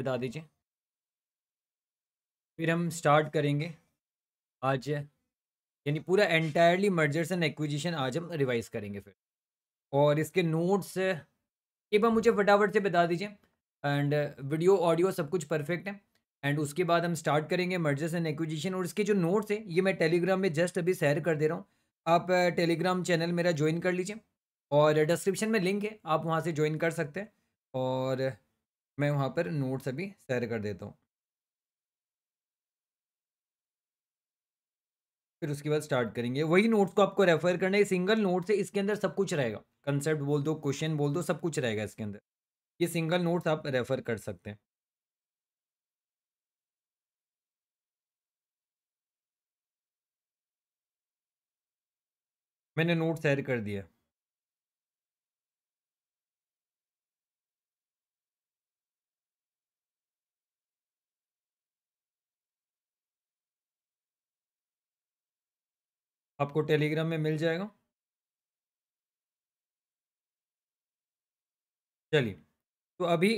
बता दीजिए फिर हम स्टार्ट करेंगे आज यानी पूरा एंटायरली मर्जर्स एंड एक्विजिशन आज हम रिवाइज करेंगे फिर और इसके नोट्स एक बार मुझे फटाफट से बता दीजिए एंड वीडियो ऑडियो सब कुछ परफेक्ट है एंड उसके बाद हम स्टार्ट करेंगे मर्जर्स एंड एक्विजिशन और इसके जो नोट्स हैं ये मैं टेलीग्राम में जस्ट अभी शेयर कर दे रहा हूँ आप टेलीग्राम चैनल मेरा ज्वाइन कर लीजिए और डिस्क्रिप्शन में लिंक है आप वहाँ से ज्वाइन कर सकते हैं और मैं वहाँ पर नोट्स अभी शेयर कर देता हूँ फिर उसके बाद स्टार्ट करेंगे वही नोट्स को आपको रेफर करना है सिंगल नोट से इसके अंदर सब कुछ रहेगा कंसेप्ट बोल दो क्वेश्चन बोल दो सब कुछ रहेगा इसके अंदर ये सिंगल नोट्स आप रेफर कर सकते हैं मैंने नोट शेयर कर दिया आपको टेलीग्राम में मिल जाएगा चलिए तो अभी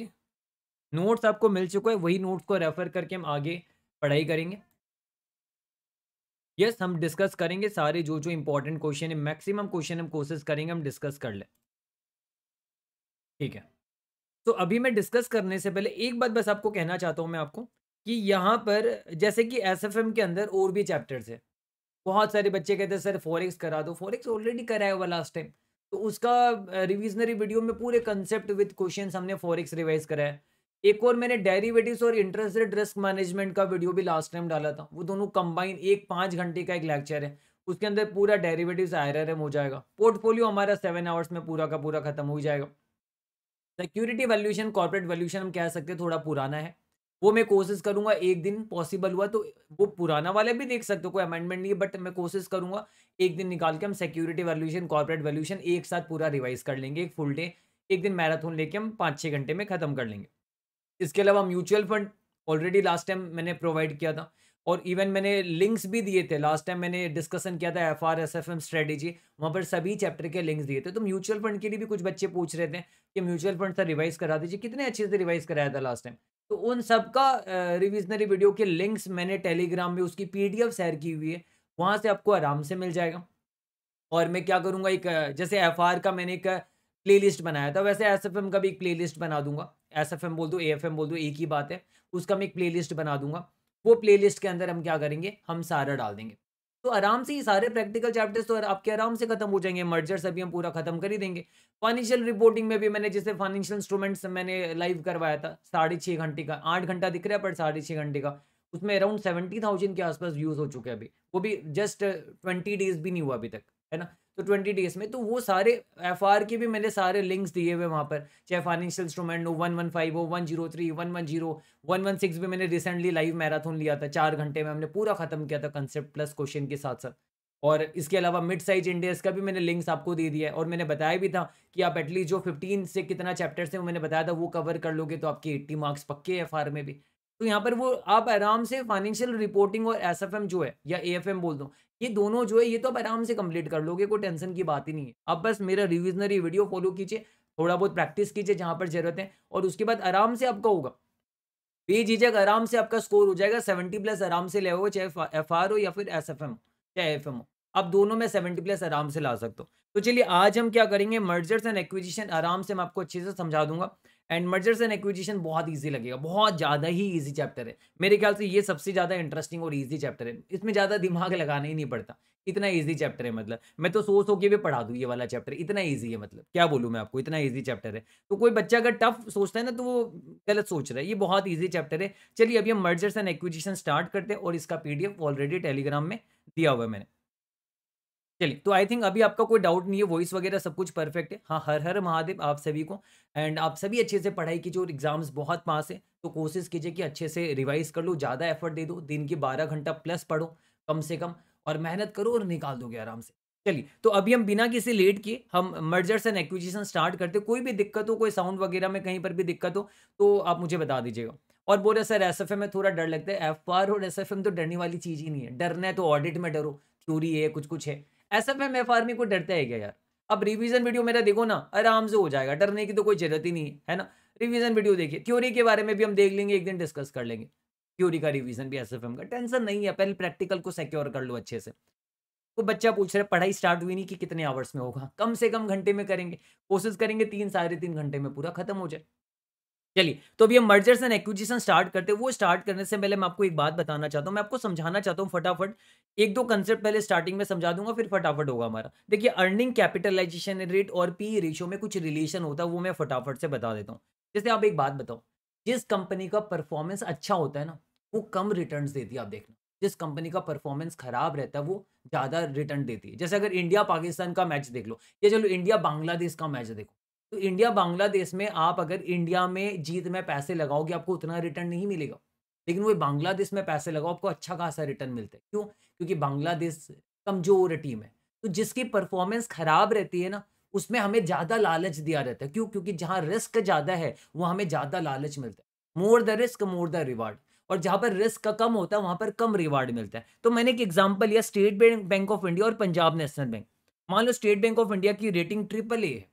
नोट्स आपको मिल चुका है वही नोट्स को रेफर करके हम आगे पढ़ाई करेंगे यस yes, हम डिस्कस करेंगे सारे जो जो इंपॉर्टेंट क्वेश्चन है मैक्सिमम क्वेश्चन हम कोशिश करेंगे हम डिस्कस कर ले ठीक है तो अभी मैं डिस्कस करने से पहले एक बात बस आपको कहना चाहता हूँ मैं आपको कि यहाँ पर जैसे कि एसएफएम के अंदर और भी चैप्टर्स है बहुत सारे बच्चे कहते हैं सर फॉरेक्स करा दो फॉरेक्स ऑलरेडी कराया हुआ लास्ट टाइम तो उसका रिविजनरी वीडियो में पूरे कंसेप्ट विद क्वेश्चन हमने फॉरेक्स रिवाइज कराया एक और मैंने डेरिवेटिव्स और इंटरेस्ट रेट रिस्क मैनेजमेंट का वीडियो भी लास्ट टाइम डाला था वो दोनों कंबाइन एक पाँच घंटे का एक लेक्चर है उसके अंदर पूरा डेरिवेटिव्स आयर हो जाएगा पोर्टफोलियो हमारा सेवन आवर्स में पूरा का पूरा खत्म हो जाएगा सिक्योरिटी वैल्यूशन कॉर्पोरेट वैल्यूशन हम कह सकते हैं थोड़ा पुराना है वो मैं कोशिश करूंगा एक दिन पॉसिबल हुआ तो वो पुराना वाला भी देख सकते हो कोई अमेंडमेंट नहीं है बट मैं कोशिश करूंगा एक दिन निकाल के हम सिक्योरिटी वैल्यूशन कॉर्पोरेट वैल्यूशन एक साथ पूरा रिवाइज कर लेंगे एक फुल डे एक दिन मैराथन लेके हम पाँच छः घंटे में ख़त्म कर लेंगे इसके अलावा mutual fund already last time मैंने प्रोवाइड किया था और इवन मैंने लिंक्स भी दिए थे लास्ट टाइम मैंने डिस्कशन किया था F R S F M strategy वहाँ पर सभी चैप्टर के लिंक्स दिए थे तो म्यूचुअल फंड के लिए भी कुछ बच्चे पूछ रहे थे कि म्यूचुअल फंड सर रिवाइज करा दीजिए कितने अच्छे से रिवाइज कराया था लास्ट टाइम तो उन सब का रिविजनरी वीडियो के लिंक्स मैंने टेलीग्राम में उसकी पीडीएफ शेयर की हुई है वहाँ से आपको आराम से मिल जाएगा और मैं क्या करूँगा एक जैसे एफ का मैंने एक लिस्ट बनाया था वैसे एस का भी एक लिस्ट बना दूंगा एस बोल दो ए बोल दो एक ही बात है उसका मैं एक लिस्ट बना दूंगा वो प्लेलिस्ट के अंदर हम क्या करेंगे हम सारा डाल देंगे तो आराम से ही सारे प्रैक्टिकल चैप्टर्स तो आपके आराम से खत्म हो जाएंगे मर्जर अभी हम पूरा खत्म कर ही देंगे फाइनेंशियल रिपोर्टिंग में भी मैंने जैसे फाइनेंशियल इंस्ट्रूमेंट्स मैंने लाइव करवाया था साढ़े छः घंटे का आठ घंटा दिख रहा है पर साढ़े छः घंटे का उसमें अराउंड सेवेंटी थाउजेंड के आसपास व्यूज हो चुके हैं अभी वो भी जस्ट ट्वेंटी डेज भी नहीं हुआ अभी तक है ना तो ट्वेंटी डेज में तो वो सारे एफ आर के भी मैंने सारे लिंक्स दिए हुए वहाँ पर चाहे फाइनेंशियल इंस्ट्रूमेंट हो वन वन फाइव हो one zero three one one zero one one six भी मैंने रिसेंटली लाइव मैराथन लिया था चार घंटे में हमने पूरा खत्म किया था कंसेप्ट प्लस क्वेश्चन के साथ साथ और इसके अलावा मिड साइज इंडेक्स का भी मैंने लिंक्स आपको दे दिया है और मैंने बताया भी था कि आप एटलीस्ट जो फिफ्टीन से कितना चैप्टर्स है वो मैंने बताया था वो कवर कर लोगे तो आपके एट्टी मार्क्स पक्के एफ आर में भी तो यहाँ पर वो आप आराम से फाइनेंशियल रिपोर्टिंग और एस एफ एम जो है या ए एफ एम बोल दो ये दोनों जो है ये तो आप आराम से कंप्लीट कर लोगे कोई टेंशन की बात ही नहीं है अब बस मेरा रिविजनरी वीडियो फॉलो कीजिए थोड़ा बहुत प्रैक्टिस कीजिए जहाँ पर जरूरत है और उसके बाद आराम से आपका होगा ये बेझिझक आराम से आपका स्कोर हो जाएगा सेवेंटी प्लस आराम से ले होगा चाहे एफ आर हो या फिर एस एफ एम हो चाहे एफ एम हो आप दोनों में सेवेंटी प्लस आराम से ला सकते हो तो चलिए आज हम क्या करेंगे मर्जर्स एंड एक्विजिशन आराम से मैं आपको अच्छे से समझा दूंगा एंड मर्जर्स एंड एक्विजिशन बहुत ईजी लगेगा बहुत ज़्यादा ही ईजी चैप्टर है मेरे ख्याल से ये सबसे ज़्यादा इंटरेस्टिंग और ईजी चैप्टर है इसमें ज़्यादा दिमाग लगाना ही नहीं पड़ता इतना ईजी चैप्टर है मतलब मैं तो सोच सो के भी पढ़ा दूँ ये वाला चैप्टर इतना ईजी है मतलब क्या बोलूँ मैं आपको इतना ईजी चैप्टर है तो कोई बच्चा अगर टफ सोचता है ना तो वो गलत सोच रहा है ये बहुत ईजी चैप्टर है चलिए अभी हम मर्जर्स एंड एक्विजिशन स्टार्ट करते हैं और इसका पी ऑलरेडी टेलीग्राम में दिया हुआ है मैंने चलिए तो आई थिंक अभी आपका कोई डाउट नहीं है वॉइस वगैरह सब कुछ परफेक्ट है हाँ हर हर महादेव आप सभी को एंड आप सभी अच्छे से पढ़ाई कीजिए और एग्जाम्स बहुत पास है तो कोशिश कीजिए कि अच्छे से रिवाइज कर लो ज़्यादा एफर्ट दे दो दिन के बारह घंटा प्लस पढ़ो कम से कम और मेहनत करो और निकाल दोगे आराम से चलिए तो अभी हम बिना किसी लेट किए हम मर्जर्स एंड एक्विजिशन स्टार्ट करते कोई भी दिक्कत हो कोई साउंड वगैरह में कहीं पर भी दिक्कत हो तो आप मुझे बता दीजिएगा और बोले सर एस एफ में थोड़ा डर लगता है एफ और एस एफ तो डरने वाली चीज़ ही नहीं है डरना है तो ऑडिट में डरो थ्योरी है कुछ कुछ है एस एफ एम एफ आर्मी को डरता है क्या यार अब रिवीजन वीडियो मेरा देखो ना आराम से हो जाएगा डरने की तो कोई जरूरत ही नहीं है ना रिवीजन वीडियो देखिए थ्योरी के बारे में भी हम देख लेंगे एक दिन डिस्कस कर लेंगे थ्योरी का रिवीजन भी एस का टेंशन नहीं है पहले प्रैक्टिकल को सिक्योर कर लो अच्छे से तो बच्चा पूछ रहे पढ़ाई स्टार्ट हुई नहीं कि कितने आवर्स में होगा कम से कम घंटे में करेंगे कोशिश करेंगे तीन साढ़े तीन घंटे में पूरा खत्म हो जाए चलिए तो अभी हम मर्जर्स एंड एक्विजिशन स्टार्ट करते हैं वो स्टार्ट करने से पहले मैं आपको एक बात बताना चाहता हूँ मैं आपको समझाना चाहता हूँ फटाफट एक दो कंसेप्ट पहले स्टार्टिंग में समझा दूंगा फिर फटाफट होगा हमारा देखिए अर्निंग कैपिटलाइजेशन रेट और पी रेशो e में कुछ रिलेशन होता है वो मैं फटाफट से बता देता हूँ जैसे आप एक बात बताओ जिस कंपनी का परफॉर्मेंस अच्छा होता है ना वो कम रिटर्न देती है आप देखना जिस कंपनी का परफॉर्मेंस खराब रहता है वो ज़्यादा रिटर्न देती है जैसे अगर इंडिया पाकिस्तान का मैच देख लो या चलो इंडिया बांग्लादेश का मैच देखो तो इंडिया बांग्लादेश में आप अगर इंडिया में जीत में पैसे लगाओगे आपको उतना रिटर्न नहीं मिलेगा लेकिन वो बांग्लादेश में पैसे लगाओ आपको अच्छा खासा रिटर्न मिलता है क्यों क्योंकि बांग्लादेश कमजोर टीम है तो जिसकी परफॉर्मेंस खराब रहती है ना उसमें हमें ज़्यादा लालच दिया रहता है क्यों क्योंकि जहाँ रिस्क ज़्यादा है वहाँ हमें ज़्यादा लालच मिलता है more the risk more the reward और जहाँ पर रिस्क का कम होता है वहाँ पर कम रिवार्ड मिलता है तो मैंने एक एग्जाम्पल लिया स्टेट बैंक ऑफ इंडिया और पंजाब नेशनल बैंक मान लो स्टेट बैंक ऑफ इंडिया की रेटिंग ट्रिपल ए है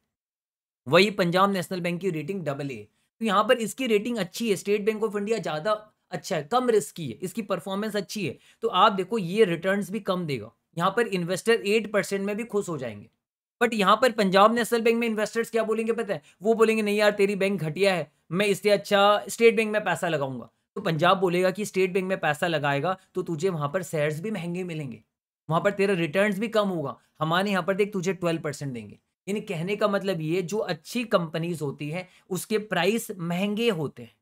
वही पंजाब नेशनल बैंक की रेटिंग डबल ए तो यहाँ पर इसकी रेटिंग अच्छी है स्टेट बैंक ऑफ इंडिया ज़्यादा अच्छा है कम रिस्की है इसकी परफॉर्मेंस अच्छी है तो आप देखो ये रिटर्न्स भी कम देगा यहाँ पर इन्वेस्टर एट परसेंट में भी खुश हो जाएंगे बट यहाँ पर पंजाब नेशनल बैंक में इन्वेस्टर्स क्या बोलेंगे पता है वो बोलेंगे नहीं यार तेरी बैंक घटिया है मैं इससे अच्छा स्टेट बैंक में पैसा लगाऊंगा तो पंजाब बोलेगा कि स्टेट बैंक में पैसा लगाएगा तो तुझे वहाँ पर शेयर्स भी महंगे मिलेंगे वहाँ पर तेरा रिटर्न्स भी कम होगा हमारे यहाँ पर देख तुझे ट्वेल्व परसेंट देंगे यानी कहने का मतलब ये जो अच्छी कंपनीज होती हैं उसके प्राइस महंगे होते हैं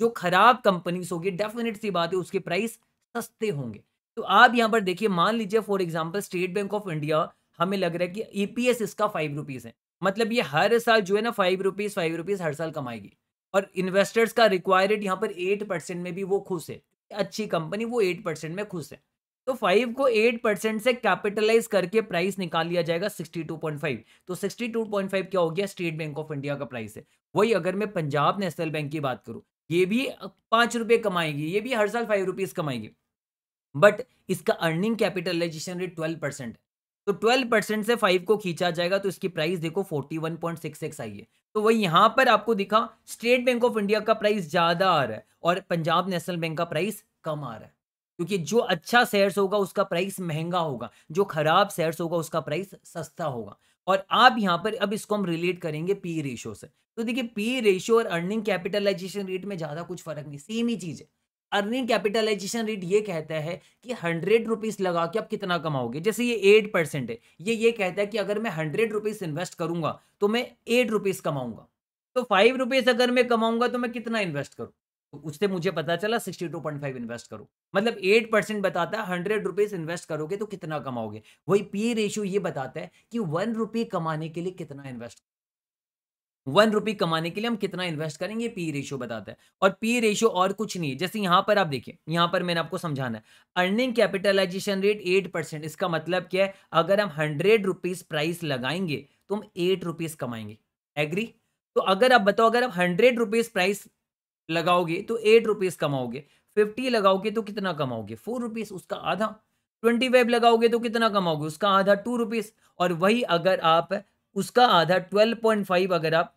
जो खराब कंपनीज होगी डेफिनेट सी बात है उसके प्राइस सस्ते होंगे तो आप यहाँ पर देखिए मान लीजिए for example State Bank of India हमें लग रहा है कि ई e इसका फाइव रुपीज़ है मतलब ये हर साल जो है ना फाइव रुपीज़ फाइव रुपीज़ हर साल कमाएगी और इन्वेस्टर्स का रिक्वायरमेंट यहाँ पर एट परसेंट में भी वो खुश है अच्छी कंपनी वो एट परसेंट में खुश है तो फाइव को एट परसेंट से कैपिटलाइज करके प्राइस निकाल लिया जाएगा सिक्सटी टू पॉइंट फाइव तो सिक्सटी टू पॉइंट फाइव क्या हो गया स्टेट बैंक ऑफ इंडिया का प्राइस है वही अगर मैं पंजाब नेशनल बैंक की बात करूं ये भी पांच रुपए कमाएगी ये भी हर साल फाइव रुपीज़ कमाएगी बट इसका earning capitalisation rate twelve percent तो ट्वेल्व परसेंट से फाइव को खींचा जाएगा तो इसकी प्राइस देखो forty one point six six आई है तो वही यहां पर आपको दिखा स्टेट बैंक ऑफ इंडिया का प्राइस ज़्यादा आ रहा है और पंजाब नेशनल बैंक का प्राइस कम आ रहा है क्योंकि जो अच्छा शेयर्स होगा उसका प्राइस महंगा होगा जो खराब शेयर्स होगा उसका प्राइस सस्ता होगा और आप यहाँ पर अब इसको हम रिलेट करेंगे पी रेशियो से तो देखिए पी रेशियो और अर्निंग कैपिटलाइजेशन रेट में ज़्यादा कुछ फर्क नहीं सेम ही चीज़ है अर्निंग कैपिटलाइजेशन रेट ये कहता है कि हंड्रेड रुपीज़ लगा के आप कितना कमाओगे जैसे ये एट परसेंट है ये ये कहता है कि अगर मैं हंड्रेड रुपीज़ इन्वेस्ट करूंगा तो मैं एट रुपीज़ कमाऊंगा तो फाइव रुपीज़ अगर मैं कमाऊंगा तो मैं कितना इन्वेस्ट करूँ उससे मुझे पता चला sixty two point five invest करो मतलब एट परसेंट बताता है हंड्रेड रुपीज इन्वेस्ट करोगे तो कितना कमाओगे वही पी रेशियो ये बताता है कि वन रुपी कमाने के लिए कितना इन्वेस्ट वन रुपी कमाने के लिए हम कितना इन्वेस्ट करेंगे पी रेशियो बताता है और पी रेशियो और कुछ नहीं है जैसे यहां पर आप देखिए यहां पर मैंने आपको समझाना है earning capitalisation rate eight percent इसका मतलब क्या है अगर हम हंड्रेड रुपीज प्राइस लगाएंगे तो हम एट रुपीज कमाएंगे एग्री तो अगर आप बताओ अगर आप हंड्रेड रुपीज प्राइस लगाओगे तो एट रुपीज़ कमाओगे फिफ्टी लगाओगे तो कितना कमाओगे फोर रुपीज़ उसका आधा ट्वेंटी फाइव लगाओगे तो कितना कमाओगे उसका आधा टू रुपीज़ और वही अगर आप उसका आधा ट्वेल्व पॉइंट फाइव अगर आप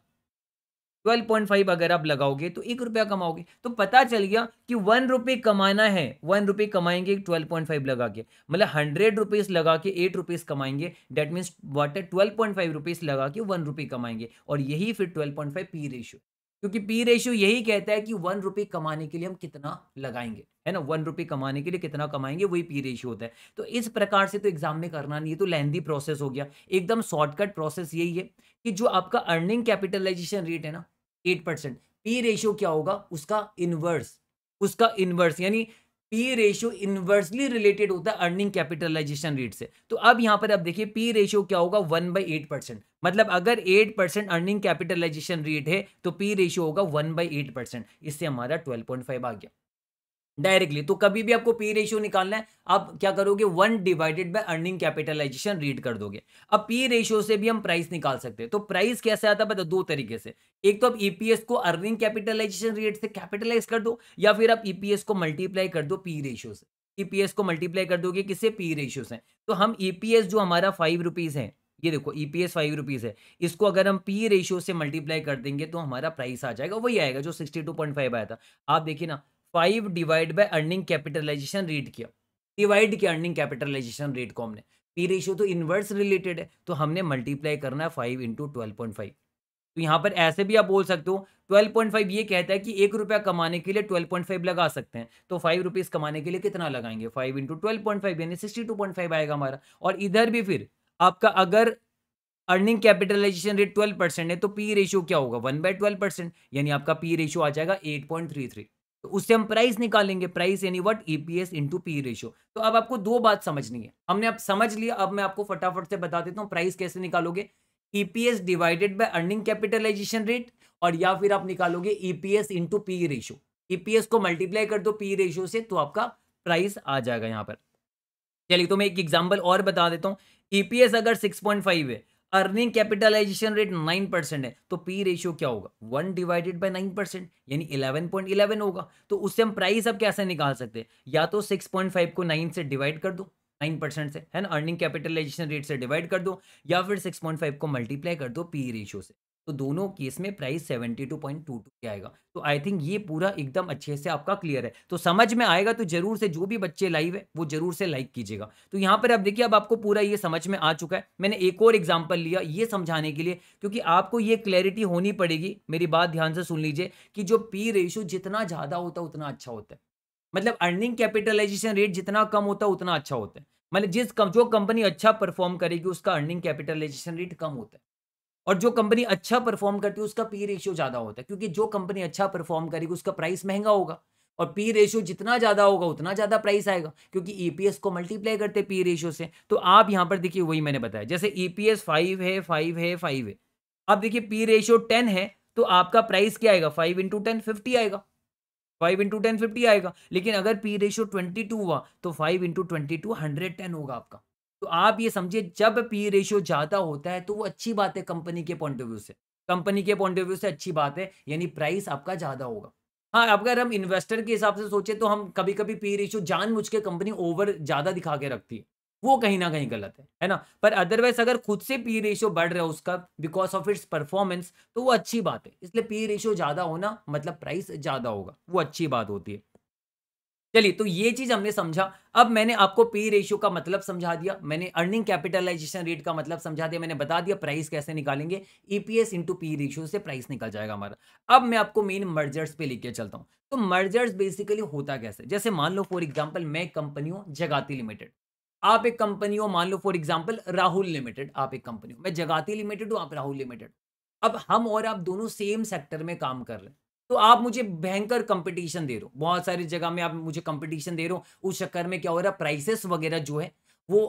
ट्वेल्व पॉइंट फाइव अगर आप लगाओगे तो एक रुपया कमाओगे तो पता चल गया कि वन रुपये कमाना है वन रुपये कमाएंगे ट्वेल्व पॉइंट फाइव लगा के मतलब हंड्रेड रुपीज़ लगा के एट रुपीज़ कमाएंगे that means water twelve point five rupees लगा के वन रुपये कमाएंगे और यही फिर twelve point five P ratio क्योंकि पी रेशियो यही कहता है कि वन रुपी कमाने के लिए हम कितना लगाएंगे है ना वन रुपी कमाने के लिए कितना कमाएंगे वही पी रेशियो होता है तो इस प्रकार से तो एग्जाम में करना नहीं है तो लेंदी प्रोसेस हो गया एकदम शॉर्टकट प्रोसेस यही है कि जो आपका अर्निंग कैपिटलाइजेशन रेट है ना एट परसेंट पी रेशियो क्या होगा उसका इन्वर्स उसका इन्वर्स यानी पी रेशियो इन्वर्सली रिलेटेड होता है अर्निंग कैपिटलाइजेशन रेट से तो अब यहाँ पर आप देखिए पी रेशियो क्या होगा वन बाई एट परसेंट मतलब अगर eight percent earning capitalisation rate है तो पी रेशियो होगा वन बाई एट परसेंट इससे हमारा ट्वेल्व पॉइंट फाइव आ गया डायरेक्टली तो कभी भी आपको पी रेशियो निकालना है आप क्या करोगे one divided by earning capitalisation rate कर दोगे अब पी रेशियो से भी हम प्राइस निकाल सकते हैं तो प्राइस कैसे आता है बता दो तरीके से एक तो आप ईपीएस e को अर्निंग कैपिटलाइजेशन रेट से कैपिटलाइज कर दो या फिर आप ईपीएस e को मल्टीप्लाई कर दो पी रेशियो से ईपीएस e को मल्टीप्लाई कर दोगे किससे पी रेशियो से तो हम ईपीएस जो हमारा फाइव रुपीज़ है ये देखो ईपीएस फाइव रुपीज़ है इसको अगर हम पी रेशियो से मल्टीप्लाई कर देंगे तो हमारा प्राइस आ जाएगा वही आएगा जो सिक्सटी टू पॉइंट फाइव आया था आप देखिए ना five divide by earning capitalisation rate किया डिवाइड किया अर्निंग कैपिटलाइजेशन रेट को हमने पी रेशियो तो इन्वर्स रिलेटेड है तो हमने मल्टीप्लाई करना है five into twelve point five तो यहाँ पर ऐसे भी आप बोल सकते हो ट्वेल्व पॉइंट फाइव ये कहता है कि एक रुपया कमाने के लिए ट्वेल्व पॉइंट फाइव लगा सकते हैं तो फाइव रुपीज़ कमाने के लिए कितना लगाएंगे five into twelve point five यानी सिक्सटी टू पॉइंट फाइव आएगा हमारा और इधर भी फिर आपका अगर earning capitalisation rate twelve percent है तो पी रेशियो क्या होगा वन बाय ट्वेल्व परसेंट यानी आपका पी रेशियो आ जाएगा एट पॉइंट थ्री थ्री तो उससे हम प्राइस निकालेंगे प्राइस यानी what EPS into P ratio तो अब आपको दो बात समझनी है हमने अब समझ लिया अब मैं आपको फटाफट से बता देता हूँ प्राइस कैसे निकालोगे EPS divided by earning capitalisation rate और या फिर आप निकालोगे EPS into P ratio EPS को मल्टीप्लाई कर दो पी रेशियो से तो आपका प्राइस आ जाएगा यहाँ पर चलिए तो मैं एक एग्जाम्पल और बता देता हूँ ईपीएस e अगर फाइव है earning capitalisation rate nine percent है तो पी रेशियो क्या होगा one divided by nine percent यानी इलेवन पॉइंट इलेवन होगा तो उससे हम प्राइस अब कैसे निकाल सकते हैं या तो सिक्स पॉइंट फाइव को नाइन से डिवाइड कर दो नाइन परसेंट से है ना अर्निंग कैपिटलाइजेशन रेट से डिवाइड कर दो या फिर सिक्स पॉइंट फाइव को मल्टीप्लाई कर दो पी रेशियो से तो दोनों केस में price seventy two point two two आएगा तो आई थिंक ये पूरा एकदम अच्छे से आपका क्लियर है तो समझ में आएगा तो जरूर से जो भी बच्चे लाइव है वो जरूर से लाइक कीजिएगा तो यहाँ पर आप देखिए अब आपको पूरा ये समझ में आ चुका है मैंने एक और एग्जाम्पल लिया ये समझाने के लिए क्योंकि आपको ये क्लैरिटी होनी पड़ेगी मेरी बात ध्यान से सुन लीजिए कि जो पी रेशो जितना ज़्यादा होता है उतना अच्छा होता है मतलब अर्निंग कैपिटलाइजेशन रेट जितना कम होता है उतना अच्छा होता है मतलब जिस कम जो कंपनी अच्छा परफॉर्म करेगी उसका अर्निंग कैपिटलाइजेशन रेट कम होता है और जो कंपनी अच्छा परफॉर्म करती है उसका पी रेशियो ज़्यादा होता है क्योंकि जो कंपनी अच्छा परफॉर्म करेगी उसका प्राइस महंगा होगा और पी रेशियो जितना ज़्यादा होगा उतना ज़्यादा प्राइस आएगा क्योंकि ईपीएस e को मल्टीप्लाई करते पी रेशियो से तो आप यहाँ पर देखिए वही मैंने बताया जैसे ई पी एस फाइव है फाइव है फाइव है अब देखिए पी रेशियो टेन है तो आपका प्राइस क्या आएगा फाइव इंटू टेन फिफ्टी आएगा फाइव इंटू टेन फिफ्टी आएगा लेकिन अगर पी रेशियो ट्वेंटी टू हुआ तो five into twenty two hundred ten होगा आपका तो आप ये समझिए जब पी रेशियो ज़्यादा होता है तो वो अच्छी बात है कंपनी के पॉइंट ऑफ व्यू से कंपनी के पॉइंट ऑफ व्यू से अच्छी बात है यानी प्राइस आपका ज़्यादा होगा हाँ अगर हम इन्वेस्टर के हिसाब से सोचे तो हम कभी कभी पी रेशियो मुझ के कंपनी ओवर ज़्यादा दिखा के रखती है वो कहीं ना कहीं गलत है है ना पर अदरवाइज अगर खुद से पी रेशियो बढ़ रहा है उसका बिकॉज ऑफ इट्स परफॉर्मेंस तो वो अच्छी बात है इसलिए पी रेशियो ज़्यादा होना मतलब प्राइस ज़्यादा होगा वो अच्छी बात होती है चलिए तो ये चीज हमने समझा अब मैंने आपको पे रेशियो का मतलब समझा दिया मैंने अर्निंग कैपिटलाइजेशन रेट का मतलब समझा दिया मैंने बता दिया प्राइस कैसे निकालेंगे ईपीएस इंटू पी रेशियो से प्राइस निकल जाएगा हमारा अब मैं आपको मेन मर्जर्स पे लेके चलता हूँ तो मर्जर्स बेसिकली होता कैसे जैसे मान लो फॉर एग्जाम्पल मैं कंपनी हूँ जगाती लिमिटेड आप एक कंपनी हो मान लो फॉर एग्जाम्पल राहुल लिमिटेड आप एक कंपनी हो मैं जगाती लिमिटेड हूँ आप राहुल लिमिटेड अब हम और आप दोनों सेम सेक्टर में काम कर रहे हैं तो आप मुझे भयंकर कंपटीशन दे रहे हो बहुत सारी जगह में आप मुझे कंपटीशन दे रहे हो उस चक्कर में क्या हो रहा है प्राइसेस वगैरह जो है वो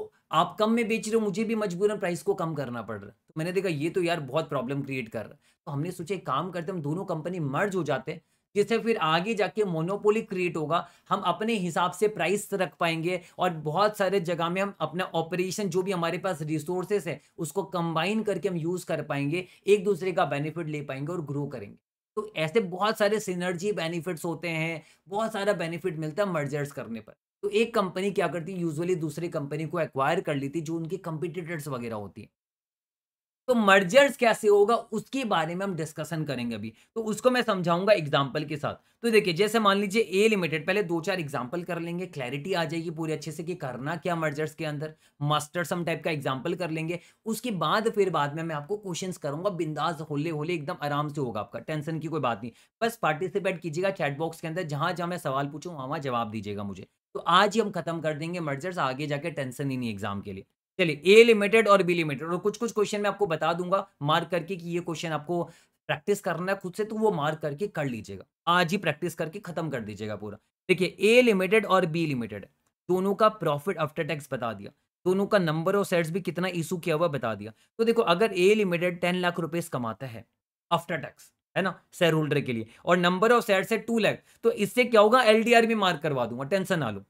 आप कम में बेच रहे हो मुझे भी मजबूरन प्राइस को कम करना पड़ रहा है तो मैंने देखा ये तो यार बहुत प्रॉब्लम क्रिएट कर रहा है तो हमने सोचा काम करते हम दोनों कंपनी मर्ज हो जाते हैं जिससे फिर आगे जाके मोनोपोली क्रिएट होगा हम अपने हिसाब से प्राइस रख पाएंगे और बहुत सारे जगह में हम अपना ऑपरेशन जो भी हमारे पास रिसोर्सेस है उसको कंबाइन करके हम यूज़ कर पाएंगे एक दूसरे का बेनिफिट ले पाएंगे और ग्रो करेंगे तो ऐसे बहुत सारे सिनर्जी बेनिफिट्स होते हैं बहुत सारा बेनिफिट मिलता है मर्जर्स करने पर तो एक कंपनी क्या करती है यूजुअली दूसरी कंपनी को एक्वायर कर लेती है जो उनकी कंपिटिटर्स वगैरह होती हैं तो मर्जर्स कैसे होगा उसके बारे में हम डिस्कशन करेंगे अभी तो उसको मैं समझाऊंगा एग्जाम्पल के साथ तो देखिए जैसे मान लीजिए ए लिमिटेड पहले दो चार एग्जाम्पल कर लेंगे क्लैरिटी आ जाएगी पूरे अच्छे से कि करना क्या मर्जर्स के अंदर मास्टर सम टाइप का एग्जाम्पल कर लेंगे उसके बाद फिर बाद में मैं आपको क्वेश्चन करूंगा बिंदास होले होले एकदम आराम से होगा आपका टेंशन की कोई बात नहीं बस पार्टिसिपेट कीजिएगा चैटबॉक्स के अंदर जहां जहां मैं सवाल पूछूँ वहां जवाब दीजिएगा मुझे तो आज ही हम खत्म कर देंगे मर्जर्स आगे जाके टेंशन ही नहीं एग्जाम के लिए चलिए ए लिमिटेड और बी लिमिटेड और कुछ कुछ क्वेश्चन मैं आपको बता दूंगा मार्क करके कि ये क्वेश्चन आपको प्रैक्टिस करना है खुद से तो वो मार्क करके कर लीजिएगा आज ही प्रैक्टिस करके खत्म कर दीजिएगा पूरा देखिए ए लिमिटेड और बी लिमिटेड दोनों का प्रॉफिट आफ्टर टैक्स बता दिया दोनों का नंबर और सेट्स भी कितना इशू किया हुआ बता दिया तो देखो अगर ए लिमिटेड टेन लाख रुपए कमाता है आफ्टर टैक्स है ना शेयर होल्डर के लिए और नंबर ऑफ सेट्स है टू लैख तो इससे क्या होगा एल भी मार्क करवा दूंगा टेंशन ना लो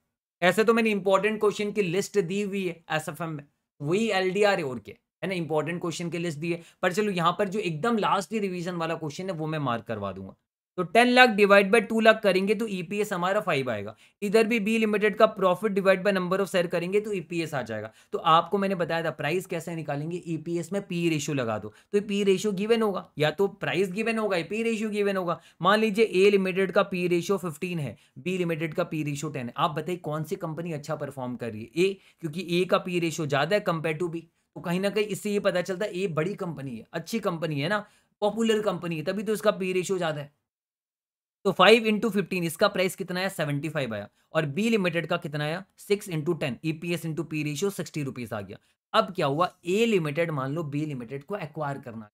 ऐसे तो मैंने इंपॉर्टेंट क्वेश्चन की लिस्ट दी हुई है एस में वही एल डी आर और के है ना इंपॉर्टेंट क्वेश्चन के लिस्ट दिए पर चलो यहाँ पर जो एकदम लास्ट रिवीजन वाला क्वेश्चन है वो मैं मार्क करवा दूंगा तो ten lakh divide by two lakh करेंगे तो ईपीएस e हमारा फाइव आएगा इधर भी बी लिमिटेड का profit divide by number of share करेंगे तो ईपीएस e आ जाएगा तो आपको मैंने बताया था प्राइस कैसे निकालेंगे ईपीएस e में पी रेशियो लगा दो तो पी रेशियो गिवन होगा या तो प्राइस गिवन होगा पी रेशियो गिवन होगा मान लीजिए ए लिमिटेड का पी रेशियो फिफ्टीन है बी लिमिटेड का पी रेशियो टेन है आप बताइए कौन सी कंपनी अच्छा परफॉर्म कर रही है ए क्योंकि ए का पी रेशियो ज़्यादा है कंपेयर टू बी तो कहीं ना कहीं इससे ये पता चलता है ए बड़ी कंपनी है अच्छी कंपनी है ना पॉपुलर कंपनी है तभी तो इसका पी रेशियो ज़्यादा है तो फाइव इंटू फिफ्टीन इसका प्राइस कितना आया सेवेंटी फाइव आया और बी लिमिटेड का कितना आया six into ten E P S into P ratio sixty rupees आ गया अब क्या हुआ ए लिमिटेड मान लो बी लिमिटेड को एक्वायर करना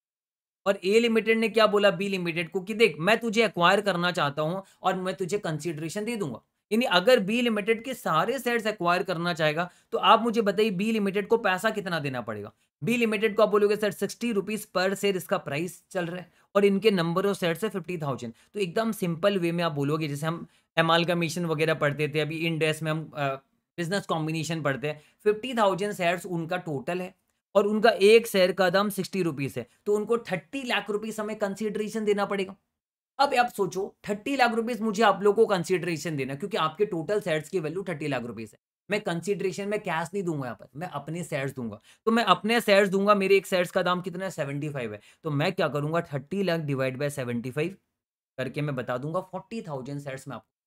और ए लिमिटेड ने क्या बोला बी लिमिटेड को कि देख मैं तुझे एक्वायर करना चाहता हूँ और मैं तुझे कंसिडरेशन दे दूंगा यानी अगर बी लिमिटेड के सारे सेट्स एक्वायर करना चाहेगा तो आप मुझे बताइए बी लिमिटेड को पैसा कितना देना पड़ेगा बी लिमिटेड को आप बोलोगे sir sixty rupees per share इसका प्राइस चल रहा है और इनके नंबर ऑफ शेयर है फिफ्टी थाउजेंड तो एकदम सिंपल वे में आप बोलोगे जैसे हम एमाल मिशन वगैरह पढ़ते थे अभी इंडेस में हम बिजनेस कॉम्बिनेशन पढ़ते हैं फिफ्टी थाउजेंड सेट्स उनका टोटल है और उनका एक शेयर का दाम सिक्सटी रुपीज़ है तो उनको थर्टी लाख रुपीज़ हमें कंसिडरेशन देना पड़ेगा अब आप सोचो थर्टी लाख रुपीज मुझे आप लोगों को कंसिडरेशन देना क्योंकि आपके टोटल सेट्स की वैल्यू थर्टी लाख रुपीज है मैं कंसिडरेशन में कैश नहीं दूंगा यहाँ पर मैं अपने सेट्स दूंगा तो मैं अपने सेट्स दूंगा मेरे एक शेयर्स का दाम कितना है सेवेंटी फाइव है तो मैं क्या करूंगा thirty lakh divide by seventy five करके मैं बता दूंगा फोर्टी थाउजेंड शेयर्स में आपको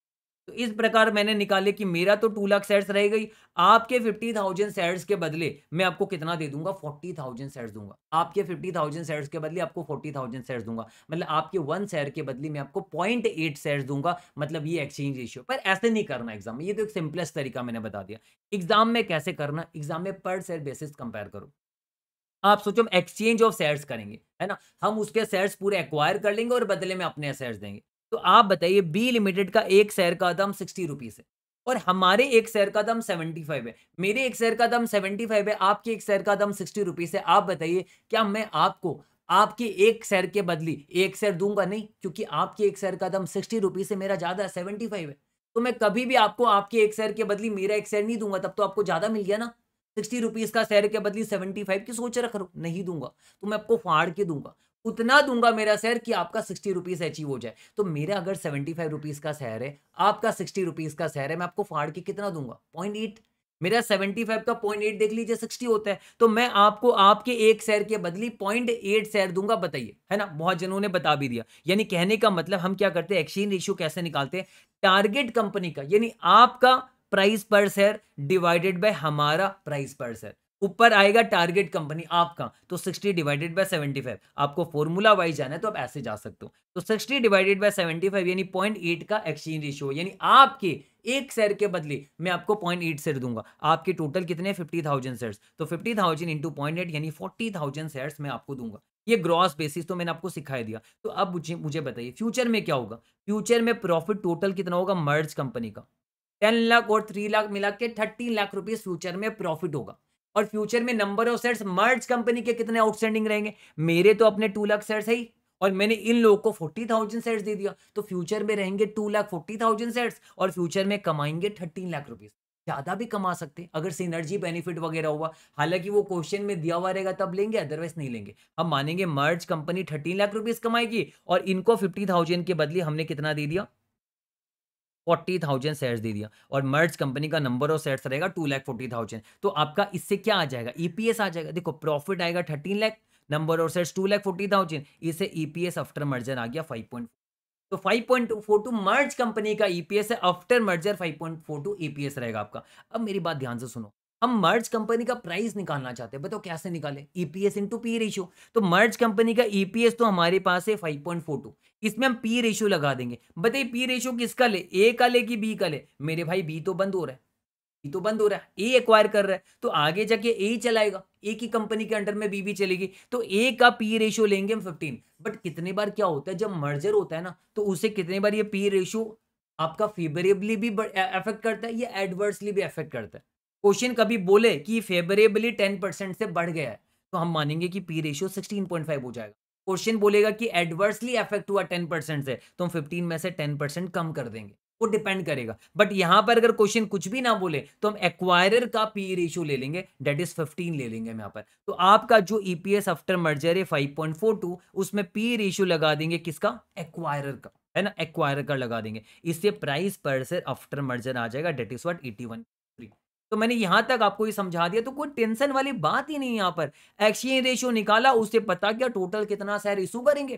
तो इस प्रकार मैंने निकाले कि मेरा तो टू लाख सेट्स रह गई आपके फिफ्टी थाउजेंड सेट्स के बदले मैं आपको कितना दे दूंगा फोर्टी थाउजेंड सेट्स दूंगा आपके फिफ्टी थाउजेंड सेट्स के बदले आपको फोर्टी थाउजेंड सेट्स दूंगा मतलब आपके वन शेयर के बदले मैं आपको पॉइंट एट सेट्स दूंगा मतलब ये एक्सचेंज रेशियो पर ऐसे नहीं करना एग्जाम में ये तो एक सिंपलेस्ट तरीका मैंने बता दिया एग्जाम में कैसे करना एग्जाम में पर शेयर बेसिस कंपेयर करो आप सोचो हम एक्सचेंज ऑफ शेयर्स करेंगे है ना हम उसके शेयर्स पूरे एक्वायर कर लेंगे और बदले में अपने शेयर्स देंगे तो आप बताइए बी लिमिटेड का एक शेयर का दाम सिक्सटी रुपीज़ है और हमारे एक शेयर का दाम सेवेंटी फाइव है मेरे एक शेयर का दाम सेवेंटी फाइव है आपके एक शेयर का दाम सिक्सटी रुपीज़ है आप बताइए क्या मैं आपको आपके एक शेयर के बदली एक शेयर दूंगा नहीं क्योंकि आपके एक शेयर का दाम सिक्सटी रुपीज़ है मेरा ज़्यादा सेवेंटी फाइव है तो मैं कभी भी आपको आपके एक शेयर के बदली मेरा एक शेयर नहीं दूंगा तब तो आपको ज़्यादा मिल गया ना सिक्सटी रुपीज़ का शेयर के बदली सेवेंटी फाइव की सोच रख रहा नहीं दूंगा तो मैं आपको फाड़ के दूंगा उतना दूंगा मेरा शहर कि आपका सिक्सटी रुपीज़ अचीव हो जाए तो मेरा अगर सेवेंटी फाइव रुपीज़ का शहर है आपका सिक्सटी रुपीज़ का शहर है मैं आपको फाड़ के कितना दूंगा पॉइंट एट मेरा सेवेंटी फाइव का पॉइंट एट देख लीजिए सिक्सटी होता है तो मैं आपको आपके एक शहर के बदली पॉइंट एट शहर दूंगा बताइए है ना बहुत जनों ने बता भी दिया यानी कहने का मतलब हम क्या करते हैं एक्सचेंज रेशियो कैसे निकालते हैं टारगेट कंपनी का यानी आपका price per share divided by हमारा प्राइस पर शेयर ऊपर आएगा टारगेट कंपनी आपका तो 60 डिवाइडेड बाय 75 आपको फॉर्मूला वाइज जाना है तो आप ऐसे जा सकते हो तो 60 डिवाइडेड बाय 75 यानी 0.8 का एक्सचेंज रेशियो यानी आपके एक शेयर के बदले मैं आपको 0.8 शेयर दूंगा आपके टोटल कितने 50,000 शेयर्स तो 50,000 थाउजेंड इंटू पॉइंट यानी 40,000 शेयर्स मैं आपको दूंगा ये ग्रॉस बेसिस तो मैंने आपको सिखा दिया तो अब मुझे मुझे बताइए फ्यूचर में क्या होगा फ्यूचर में प्रॉफिट टोटल कितना होगा मर्ज कंपनी का टेन लाख और थ्री लाख मिला के थर्टीन लाख रुपीज फ्यूचर में प्रॉफिट होगा और फ्यूचर में number of shares merge company के कितने आउटस्टैंडिंग रहेंगे मेरे तो अपने टू लाख शेयर्स है ही और मैंने इन लोगों को फोर्टी थाउजेंड शेयर्स दे दिया तो फ्यूचर में रहेंगे two lakh forty thousand shares और फ्यूचर में कमाएंगे थर्टीन लाख रुपीज ज़्यादा भी कमा सकते हैं अगर सिनर्जी बेनिफिट वगैरह हुआ हालांकि वो क्वेश्चन में दिया हुआ रहेगा तब लेंगे अदरवाइज नहीं लेंगे हम मानेंगे merge company thirteen lakh rupees कमाएगी और इनको फिफ्टी थाउजेंड के बदले हमने कितना दे दिया फोर्टी थाउजेंड शेयर दे दिया और मर्ज कंपनी का नंबर ऑफ शेयर रहेगा टू लैख फोर्टी थाउजेंड तो आपका इससे क्या आ जाएगा ईपीएस e आ जाएगा देखो प्रॉफिट आएगा thirteen lakh number of share two lakh forty thousand इसे ईपीएस आफ्टर मर्जर आ गया फाइव पॉइंट तो टू मर्ज कंपनी का ईपीएस e है after merger two EPS e रहेगा आपका अब मेरी बात ध्यान से सुनो हम मर्ज कंपनी का प्राइस निकालना चाहते हैं बताओ कैसे निकाले ईपीएस इंटू पी रेशियो तो मर्ज कंपनी का ईपीएस e तो हमारे पास है 5.42 इसमें हम पी रेशियो लगा देंगे बताइए पी रेशियो किसका ले ए का ले कि बी का ले मेरे भाई बी तो बंद हो रहा है बी तो बंद हो रहा है ए एक्वायर कर रहा है तो आगे जाके ए ही चलाएगा ए की कंपनी के अंडर में बी भी चलेगी तो ए का पी रेशियो लेंगे हम फिफ्टीन बट कितने बार क्या होता है जब मर्जर होता है ना तो उसे कितने बार ये पी रेशियो आपका फेवरेबली भी एफेक्ट करता है या एडवर्सली भी एफेक्ट करता है क्वेश्चन कभी बोले कि फेवरेबली टेन परसेंट से बढ़ गया है तो हम मानेंगे कि P ratio sixteen point five हो जाएगा क्वेश्चन बोलेगा कि एडवर्सली अफेक्ट हुआ टेन परसेंट से तो हम फिफ्टीन में से टेन परसेंट कम कर देंगे वो डिपेंड करेगा बट यहाँ पर अगर क्वेश्चन कुछ भी ना बोले तो हम एक्वायरर का पी रेशियो ले लेंगे डेट इज 15 ले लेंगे हम यहाँ पर तो आपका जो ईपीएस आफ्टर मर्जर है 5.42 उसमें पी रेशियो लगा देंगे किसका एक्वायरर का है ना एक्वायरर का लगा देंगे इससे प्राइस पर से आफ्टर मर्जर आ जाएगा date is what eighty one तो मैंने यहां तक आपको ये समझा दिया तो कोई टेंशन वाली बात ही नहीं यहां पर एक्सचेंज रेशियो निकाला उससे पता क्या टोटल कितना शेयर इशू करेंगे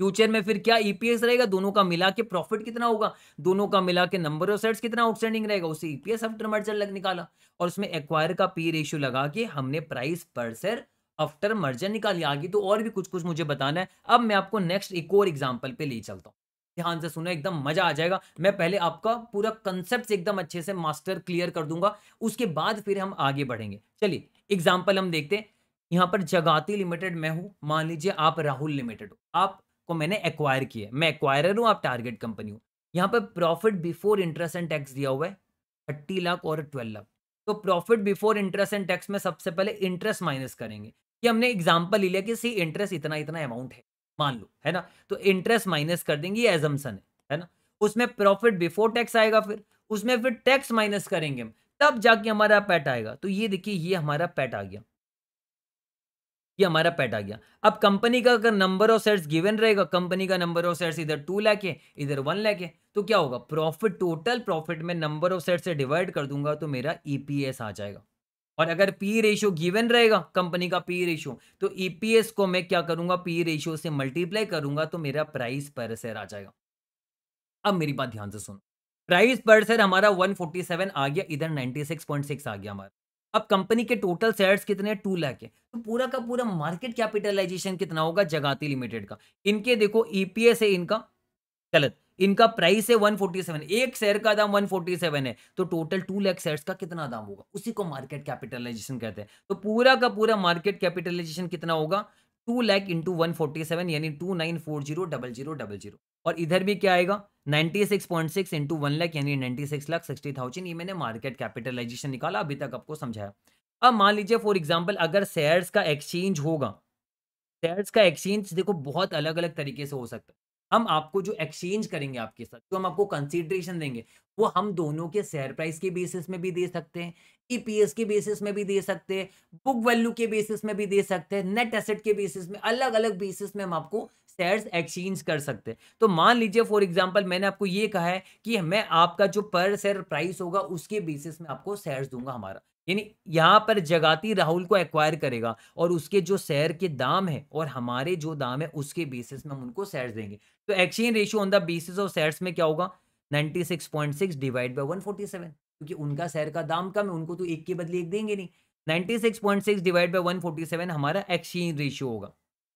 फ्यूचर में फिर क्या ईपीएस e रहेगा दोनों का मिला के प्रॉफिट कितना होगा दोनों का मिला के नंबर ऑफ शेयर्स कितना आउटस्टैंडिंग रहेगा उसे ईपीएस आफ्टर मर्जर लग निकाला और उसमें एक्वायर का पी रेशियो लगा के हमने price per share after merger निकाली आगे तो और भी कुछ कुछ मुझे बताना है अब मैं आपको नेक्स्ट एक और एग्जाम्पल पे ले चलता हूँ ध्यान से सुनो एकदम मजा आ जाएगा मैं पहले आपका पूरा कंसेप्ट एकदम अच्छे से मास्टर क्लियर कर दूंगा उसके बाद फिर हम आगे बढ़ेंगे चलिए एग्जाम्पल हम देखते हैं यहाँ पर जगाती लिमिटेड मैं हूँ मान लीजिए आप राहुल लिमिटेड हो आपको मैंने एक्वायर किया मैं एक्वायरर हूँ आप टारगेट कंपनी हो यहाँ पर profit before interest and tax दिया हुआ है थर्टी लाख और ट्वेल्व लाख तो profit before interest and tax में सबसे पहले इंटरेस्ट माइनस करेंगे कि हमने एग्जाम्पल ले लिया कि सी इंटरेस्ट इतना इतना अमाउंट है मान लो है ना तो इंटरेस्ट माइनस कर देंगे ये एजम्सन है है ना उसमें प्रॉफिट बिफोर टैक्स आएगा फिर उसमें फिर टैक्स माइनस करेंगे हम तब जाके हमारा पैट आएगा तो ये देखिए ये हमारा पैट आ गया ये हमारा पैट आ गया अब कंपनी का अगर नंबर ऑफ शेयर्स गिवन रहेगा कंपनी का नंबर ऑफ शेयर्स इधर टू लाख है इधर वन लाख है तो क्या होगा प्रॉफिट टोटल प्रॉफिट में नंबर ऑफ सेट से डिवाइड कर दूंगा तो मेरा ईपीएस e आ जाएगा और अगर पी रेशियो गिवन रहेगा कंपनी का पी रेशियो तो ईपीएस e को मैं क्या करूंगा पी रेशियो से मल्टीप्लाई करूंगा तो मेरा प्राइस पर शेयर आ जाएगा अब मेरी बात ध्यान से सुनो प्राइस पर शेयर हमारा 147 आ गया इधर 96.6 आ गया हमारा अब कंपनी के टोटल शेयर्स कितने टू लाख है तो पूरा का पूरा मार्केट कैपिटलाइजेशन कितना होगा जगाती लिमिटेड का इनके देखो ईपीएस e है इनका गलत इनका प्राइस है 147 एक शेयर का दाम 147 है तो टोटल टू लैख शेयर का कितना दाम होगा उसी को मार्केट कैपिटलाइजेशन कहते हैं तो पूरा का पूरा मार्केट कैपिटलाइजेशन कितना होगा two lakh into one forty seven यानी two nine four zero double zero double zero और इधर भी क्या आएगा ninety six point six into one lakh यानी ninety six lakh sixty thousand ये मैंने मार्केट कैपिटलाइजेशन निकाला अभी तक आपको समझाया अब मान लीजिए फॉर एग्जाम्पल अगर शेयर्स का एक्सचेंज होगा शेयर्स का एक्सचेंज देखो बहुत अलग अलग तरीके से हो सकता है हम आपको जो एक्सचेंज करेंगे आपके साथ जो हम आपको कंसिडरेशन देंगे वो हम दोनों के शेयर प्राइस के बेसिस में भी दे सकते हैं ईपीएस e के बेसिस में भी दे सकते हैं बुक वैल्यू के बेसिस में भी दे सकते हैं नेट एसेट के बेसिस में अलग अलग बेसिस में हम आपको शेयर्स एक्सचेंज कर सकते हैं तो मान लीजिए फॉर एग्जांपल मैंने आपको ये कहा है कि मैं आपका जो पर शेयर प्राइस होगा उसके बेसिस में आपको शेयर्स दूंगा हमारा यानी यहाँ पर जगाती राहुल को एक्वायर करेगा और उसके जो शेयर के दाम है और हमारे जो दाम है उसके बेसिस में हम उनको शेयर देंगे तो exchange ratio on the basis of shares में क्या होगा 96.6 डिवाइड बाय 147 क्योंकि उनका शेयर का दाम कम है उनको तो एक के बदले एक देंगे नहीं 96.6 डिवाइड बाय 147 हमारा एक्सचेंज रेशियो होगा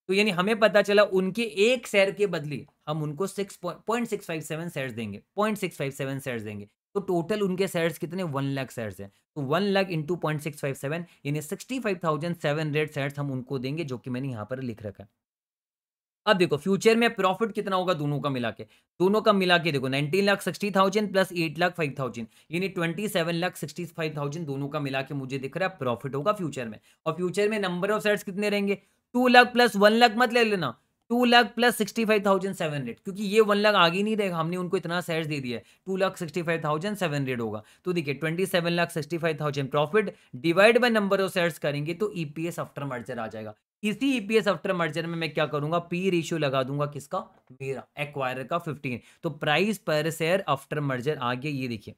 तो यानी हमें पता चला उनके एक शेयर के बदले हम उनको six point six five seven share देंगे point six five seven share देंगे तो टोटल उनके शेयर्स कितने वन लाख शेयर्स हैं तो one lakh into point six five seven यानी sixty five thousand seven hundred shares हम उनको देंगे जो कि मैंने यहाँ पर लिख रखा है अब देखो फ्यूचर में प्रॉफिट कितना होगा दोनों का मिला के दोनों का मिला के देखो nineteen lakh sixty thousand plus eight lakh five thousand यानी twenty seven lakh sixty five thousand दोनों का मिला के मुझे दिख रहा है प्रॉफिट होगा फ्यूचर में और फ्यूचर में नंबर ऑफ शेयर्स कितने रहेंगे two lakh plus one lakh मत ले लेना two lakh plus sixty five thousand seven hundred क्योंकि ये वन लाख आगे नहीं रहेगा हमने उनको इतना शेयर्स दे दिया है two lakh sixty five thousand seven hundred होगा तो देखिए twenty seven lakh sixty five thousand profit divide by number of shares करेंगे तो ईपीएस आफ्टर मर्जर आ जाएगा इसी ईपीएस आफ्टर मर्जर में मैं क्या करूंगा पी रेशियो लगा दूंगा किसका मेरा एक्वायर का फिफ्टीन तो price per share after merger आ गया ये देखिए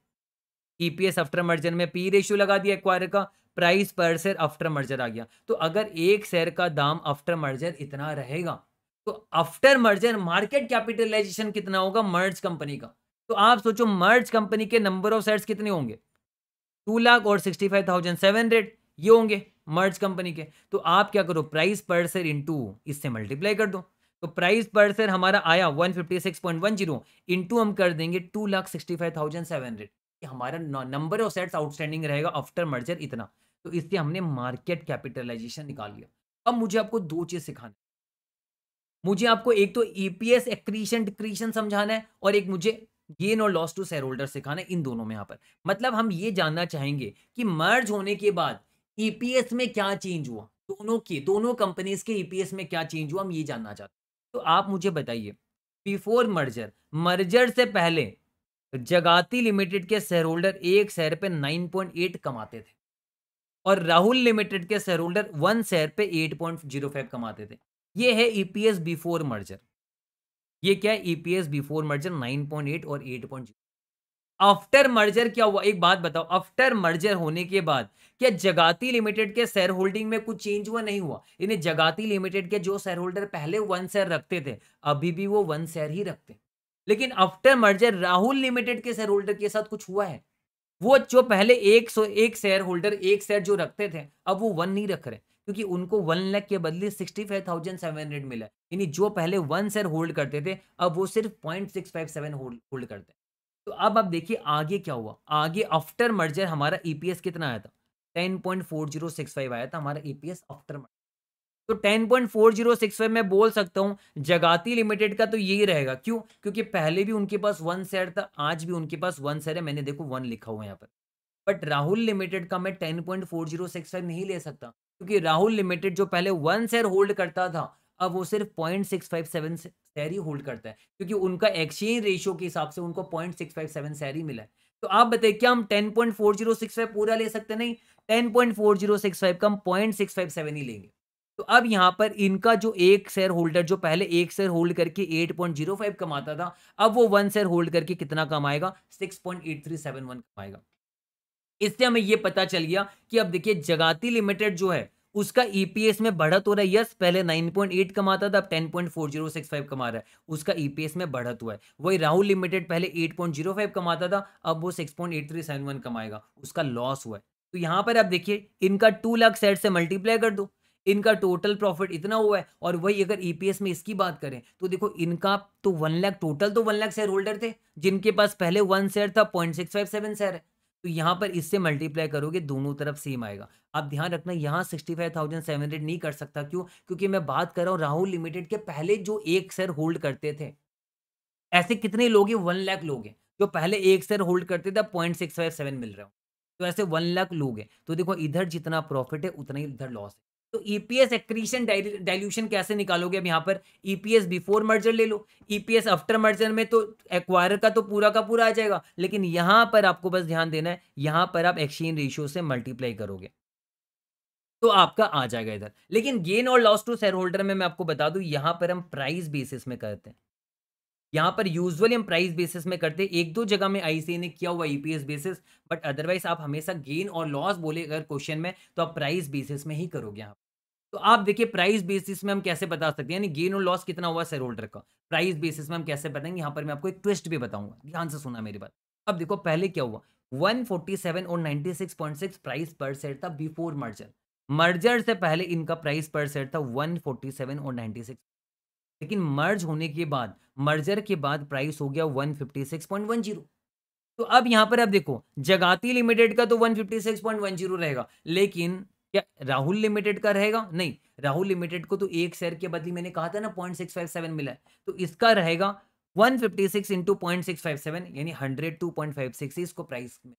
ईपीएस आफ्टर मर्जर में पी रेशियो लगा दिया एक्वायर का price per share after merger आ गया तो अगर एक शेयर का दाम आफ्टर मर्जर इतना रहेगा तो आफ्टर मर्जर मार्केट कैपिटलाइजेशन कितना होगा मर्ज कंपनी का तो आप सोचो मर्ज कंपनी के नंबर ऑफ शेयर्स कितने होंगे टू लाख और sixty five thousand seven hundred ये होंगे मर्ज कंपनी के तो आप क्या करो प्राइस पर शेयर इनटू इससे मल्टीप्लाई कर दो तो प्राइस पर शेयर हमारा आया one fifty six point one zero into हम कर देंगे two lakh sixty five thousand seven hundred हमारा नंबर ऑफ सेट्स आउटस्टैंडिंग रहेगा आफ्टर मर्जर इतना तो इससे हमने मार्केट कैपिटलाइजेशन निकाल लिया अब मुझे आपको दो चीज़ सिखाना मुझे आपको एक तो ईपीएस एक्रीशन डिक्रीशन समझाना है और एक मुझे गेन और लॉस टू शेयर होल्डर सिखाना है इन दोनों में यहाँ पर मतलब हम ये जानना चाहेंगे कि मर्ज होने के बाद ईपीएस में क्या चेंज हुआ दोनों के दोनों कंपनीज के ईपीएस में क्या चेंज हुआ हम ये जानना चाहते हैं तो आप मुझे बताइए बिफोर मर्जर मर्जर से पहले जगाती लिमिटेड के शेयर होल्डर एक शेयर पे 9.8 कमाते थे और राहुल लिमिटेड के शेयर होल्डर वन शेयर पे 8.05 कमाते थे ये है ईपीएस बिफोर मर्जर ये क्या है ईपीएस बिफोर मर्जर 9.8 और 8.0 आफ्टर मर्जर क्या हुआ एक बात बताओ आफ्टर मर्जर होने के बाद क्या जगाती लिमिटेड के शेयर होल्डिंग में कुछ चेंज हुआ नहीं हुआ इन्हें जगाती लिमिटेड के जो शेयर होल्डर पहले वन शेयर रखते थे अभी भी वो वन शेयर ही रखते लेकिन आफ्टर मर्जर राहुल लिमिटेड के शेयर होल्डर के साथ कुछ हुआ है वो जो पहले एक सौ एक शेयर होल्डर एक शेयर जो रखते थे अब वो वन नहीं रख रहे क्योंकि उनको वन लाख के बदले sixty five thousand seven hundred मिला यानी जो पहले वन शेयर होल्ड करते थे अब वो सिर्फ point six five seven hold करते हैं तो अब आप देखिए आगे क्या हुआ आगे आफ्टर मर्जर हमारा ईपीएस e कितना आया था ten point four zero six five आया था हमारा ईपीएस आफ्टर मर्जर तो फाइव मैं बोल सकता हूँ जगाती लिमिटेड का तो यही रहेगा क्यों क्योंकि पहले भी उनके पास वन शेयर था आज भी उनके पास वन शेयर है मैंने देखो वन लिखा हुआ यहाँ पर बट राहुल लिमिटेड का मैं टेन पॉइंट फोर फाइव नहीं ले सकता क्योंकि राहुल लिमिटेड जो पहले वन शेयर होल्ड करता था अब वो सिर्फ point six five seven share ही होल्ड करता है क्योंकि उनका एक्सचेंज रेशियो के हिसाब से उनको point six five seven share ही मिला है तो आप बताइए क्या हम ten point four zero six five पूरा ले सकते नहीं ten point four zero six five का हम पॉइंट सिक्स फाइव सेवन ही लेंगे तो अब यहाँ पर इनका जो एक शेयर होल्डर जो पहले एक शेयर होल्ड करके एट पॉइंट जीरो फाइव कमाता था अब वो वन शेयर होल्ड करके कितना कमाएगा six point eight three seven one कमाएगा इससे हमें यह पता चल गया कि अब देखिए जगाती लिमिटेड जो है उसका ईपीएस e में बढ़त हो रहा है यस पहले 9.8 कमाता था अब 10.4065 कमा रहा है उसका ईपीएस e में बढ़त तो हुआ है वही राहुल लिमिटेड पहले 8.05 कमाता था अब वो 6.8371 कमाएगा उसका लॉस हुआ है तो यहां पर आप देखिए इनका टू लाख सेट से मल्टीप्लाई कर दो इनका टोटल प्रॉफिट इतना हुआ है और वही अगर ईपीएस e में इसकी बात करें तो देखो इनका तो वन लाख टोटल तो वन लाख शेयर होल्डर थे जिनके पास पहले वन शेयर था पॉइंट सिक्स सेवन शेयर है तो यहाँ पर इससे मल्टीप्लाई करोगे दोनों तरफ सेम आएगा आप ध्यान रखना यहाँ sixty five thousand seven hundred नहीं कर सकता क्यों क्योंकि मैं बात कर रहा हूँ राहुल लिमिटेड के पहले जो एक शेयर होल्ड करते थे ऐसे कितने लोग हैं वन लाख लोग हैं जो पहले एक शेयर होल्ड करते थे पॉइंट सिक्स फाइव सेवन मिल रहा हूँ तो ऐसे वन लाख लोग हैं तो देखो इधर जितना प्रॉफिट है उतना ही इधर लॉस है तो ईपीएस एक्रीशन डाइल्यूशन कैसे निकालोगे अब यहाँ पर ईपीएस बिफोर मर्जर ले लो ईपीएस आफ्टर मर्जर में तो एक्वायर का तो पूरा का पूरा आ जाएगा लेकिन यहां पर आपको बस ध्यान देना है यहां पर आप एक्सचेंज रेशियो से मल्टीप्लाई करोगे तो आपका आ जाएगा इधर लेकिन गेन और लॉस टू शेयर होल्डर में मैं आपको बता दूं यहां पर हम प्राइस बेसिस में करते हैं यहां पर यूजुअली हम प्राइस बेसिस में करते हैं एक दो जगह में आईसीए ने किया हुआ ईपीएस बेसिस बट अदरवाइज आप हमेशा गेन और लॉस बोले अगर क्वेश्चन में तो आप प्राइस बेसिस में ही करोगे यहाँ तो आप देखिए प्राइस बेसिस में हम कैसे बता सकते हैं यानी गेन और लॉस कितना हुआ शेयर होल्डर का प्राइस बेसिस में हम कैसे बताएंगे यहाँ पर मैं आपको एक ट्विस्ट भी बताऊंगा ध्यान से सुना मेरी बात अब देखो पहले क्या हुआ 147 और 96.6 प्राइस पर शेयर था बिफोर मर्जर मर्जर से पहले इनका प्राइस पर शेयर था 147 और 96 लेकिन मर्ज होने के बाद मर्जर के बाद प्राइस हो गया 156.10 तो अब यहाँ पर आप देखो जगाती लिमिटेड का तो 156.10 रहेगा लेकिन क्या राहुल लिमिटेड का रहेगा नहीं राहुल लिमिटेड को तो एक शेयर के बदले मैंने कहा था ना पॉइंट सिक्स फाइव सेवन मिला है तो इसका रहेगा one fifty six into point six five seven यानी hundred two point five six इसको प्राइस में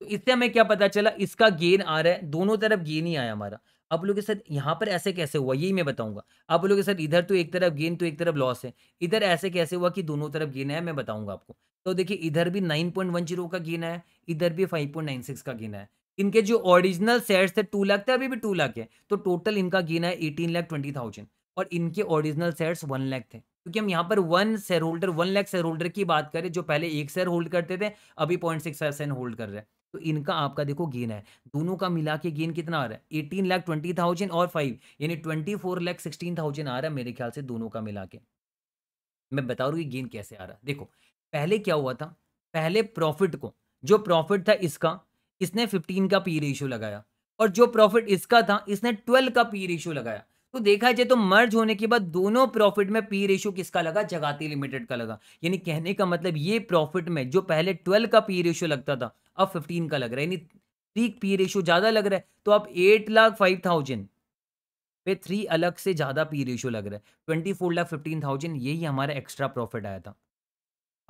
तो इससे हमें क्या पता चला इसका गेन आ रहा है दोनों तरफ गेन ही आया हमारा आप लोग के साथ यहाँ पर ऐसे कैसे हुआ यही मैं बताऊंगा आप लोग के साथ इधर तो एक तरफ गेन तो एक तरफ लॉस है इधर ऐसे कैसे हुआ कि दोनों तरफ गेन है मैं बताऊंगा आपको तो देखिए इधर भी 9.10 का गेन है इधर भी 5.96 का गेन है इनके जो ओरिजिनल शेयर थे टू लाख थे अभी भी टू लाख तो है तो टोटल इनका गेन है एटीन लाख ट्वेंटी थाउजेंड और इनके ओरिजिनल शेयर वन लाख थे क्योंकि हम यहाँ पर one share holder one lakh share holder की बात करें जो पहले एक शेयर होल्ड करते थे अभी पॉइंट सिक्स परसेंट होल्ड कर रहे हैं तो इनका आपका देखो गेन है दोनों का मिला के गेन कितना आ रहा है एटीन लाख ट्वेंटी थाउजेंड और फाइव यानी twenty four lakh sixteen thousand आ रहा है मेरे ख्याल से दोनों का मिला के मैं बता रहा हूँ गेन कैसे आ रहा है देखो पहले क्या हुआ था पहले प्रॉफिट को जो प्रॉफिट था इसका इसने 15 का पी रेशियो लगाया और जो प्रॉफिट इसका था इसने 12 का पी रेशियो लगाया तो देखा जाए तो मर्ज होने के बाद दोनों प्रॉफिट में पी रेशियो किसका लगा जगाती लिमिटेड का लगा यानी कहने का मतलब ये प्रॉफिट में जो पहले 12 का पी रेशियो लगता था अब 15 का लग रहा है यानी थ्री पी रेशियो ज़्यादा लग रहा है तो अब एट लाख फाइव थाउजेंड पे थ्री अलग से ज़्यादा पी रेशियो लग रहा है twenty four lakh fifteen thousand यही हमारा एक्स्ट्रा प्रॉफिट आया था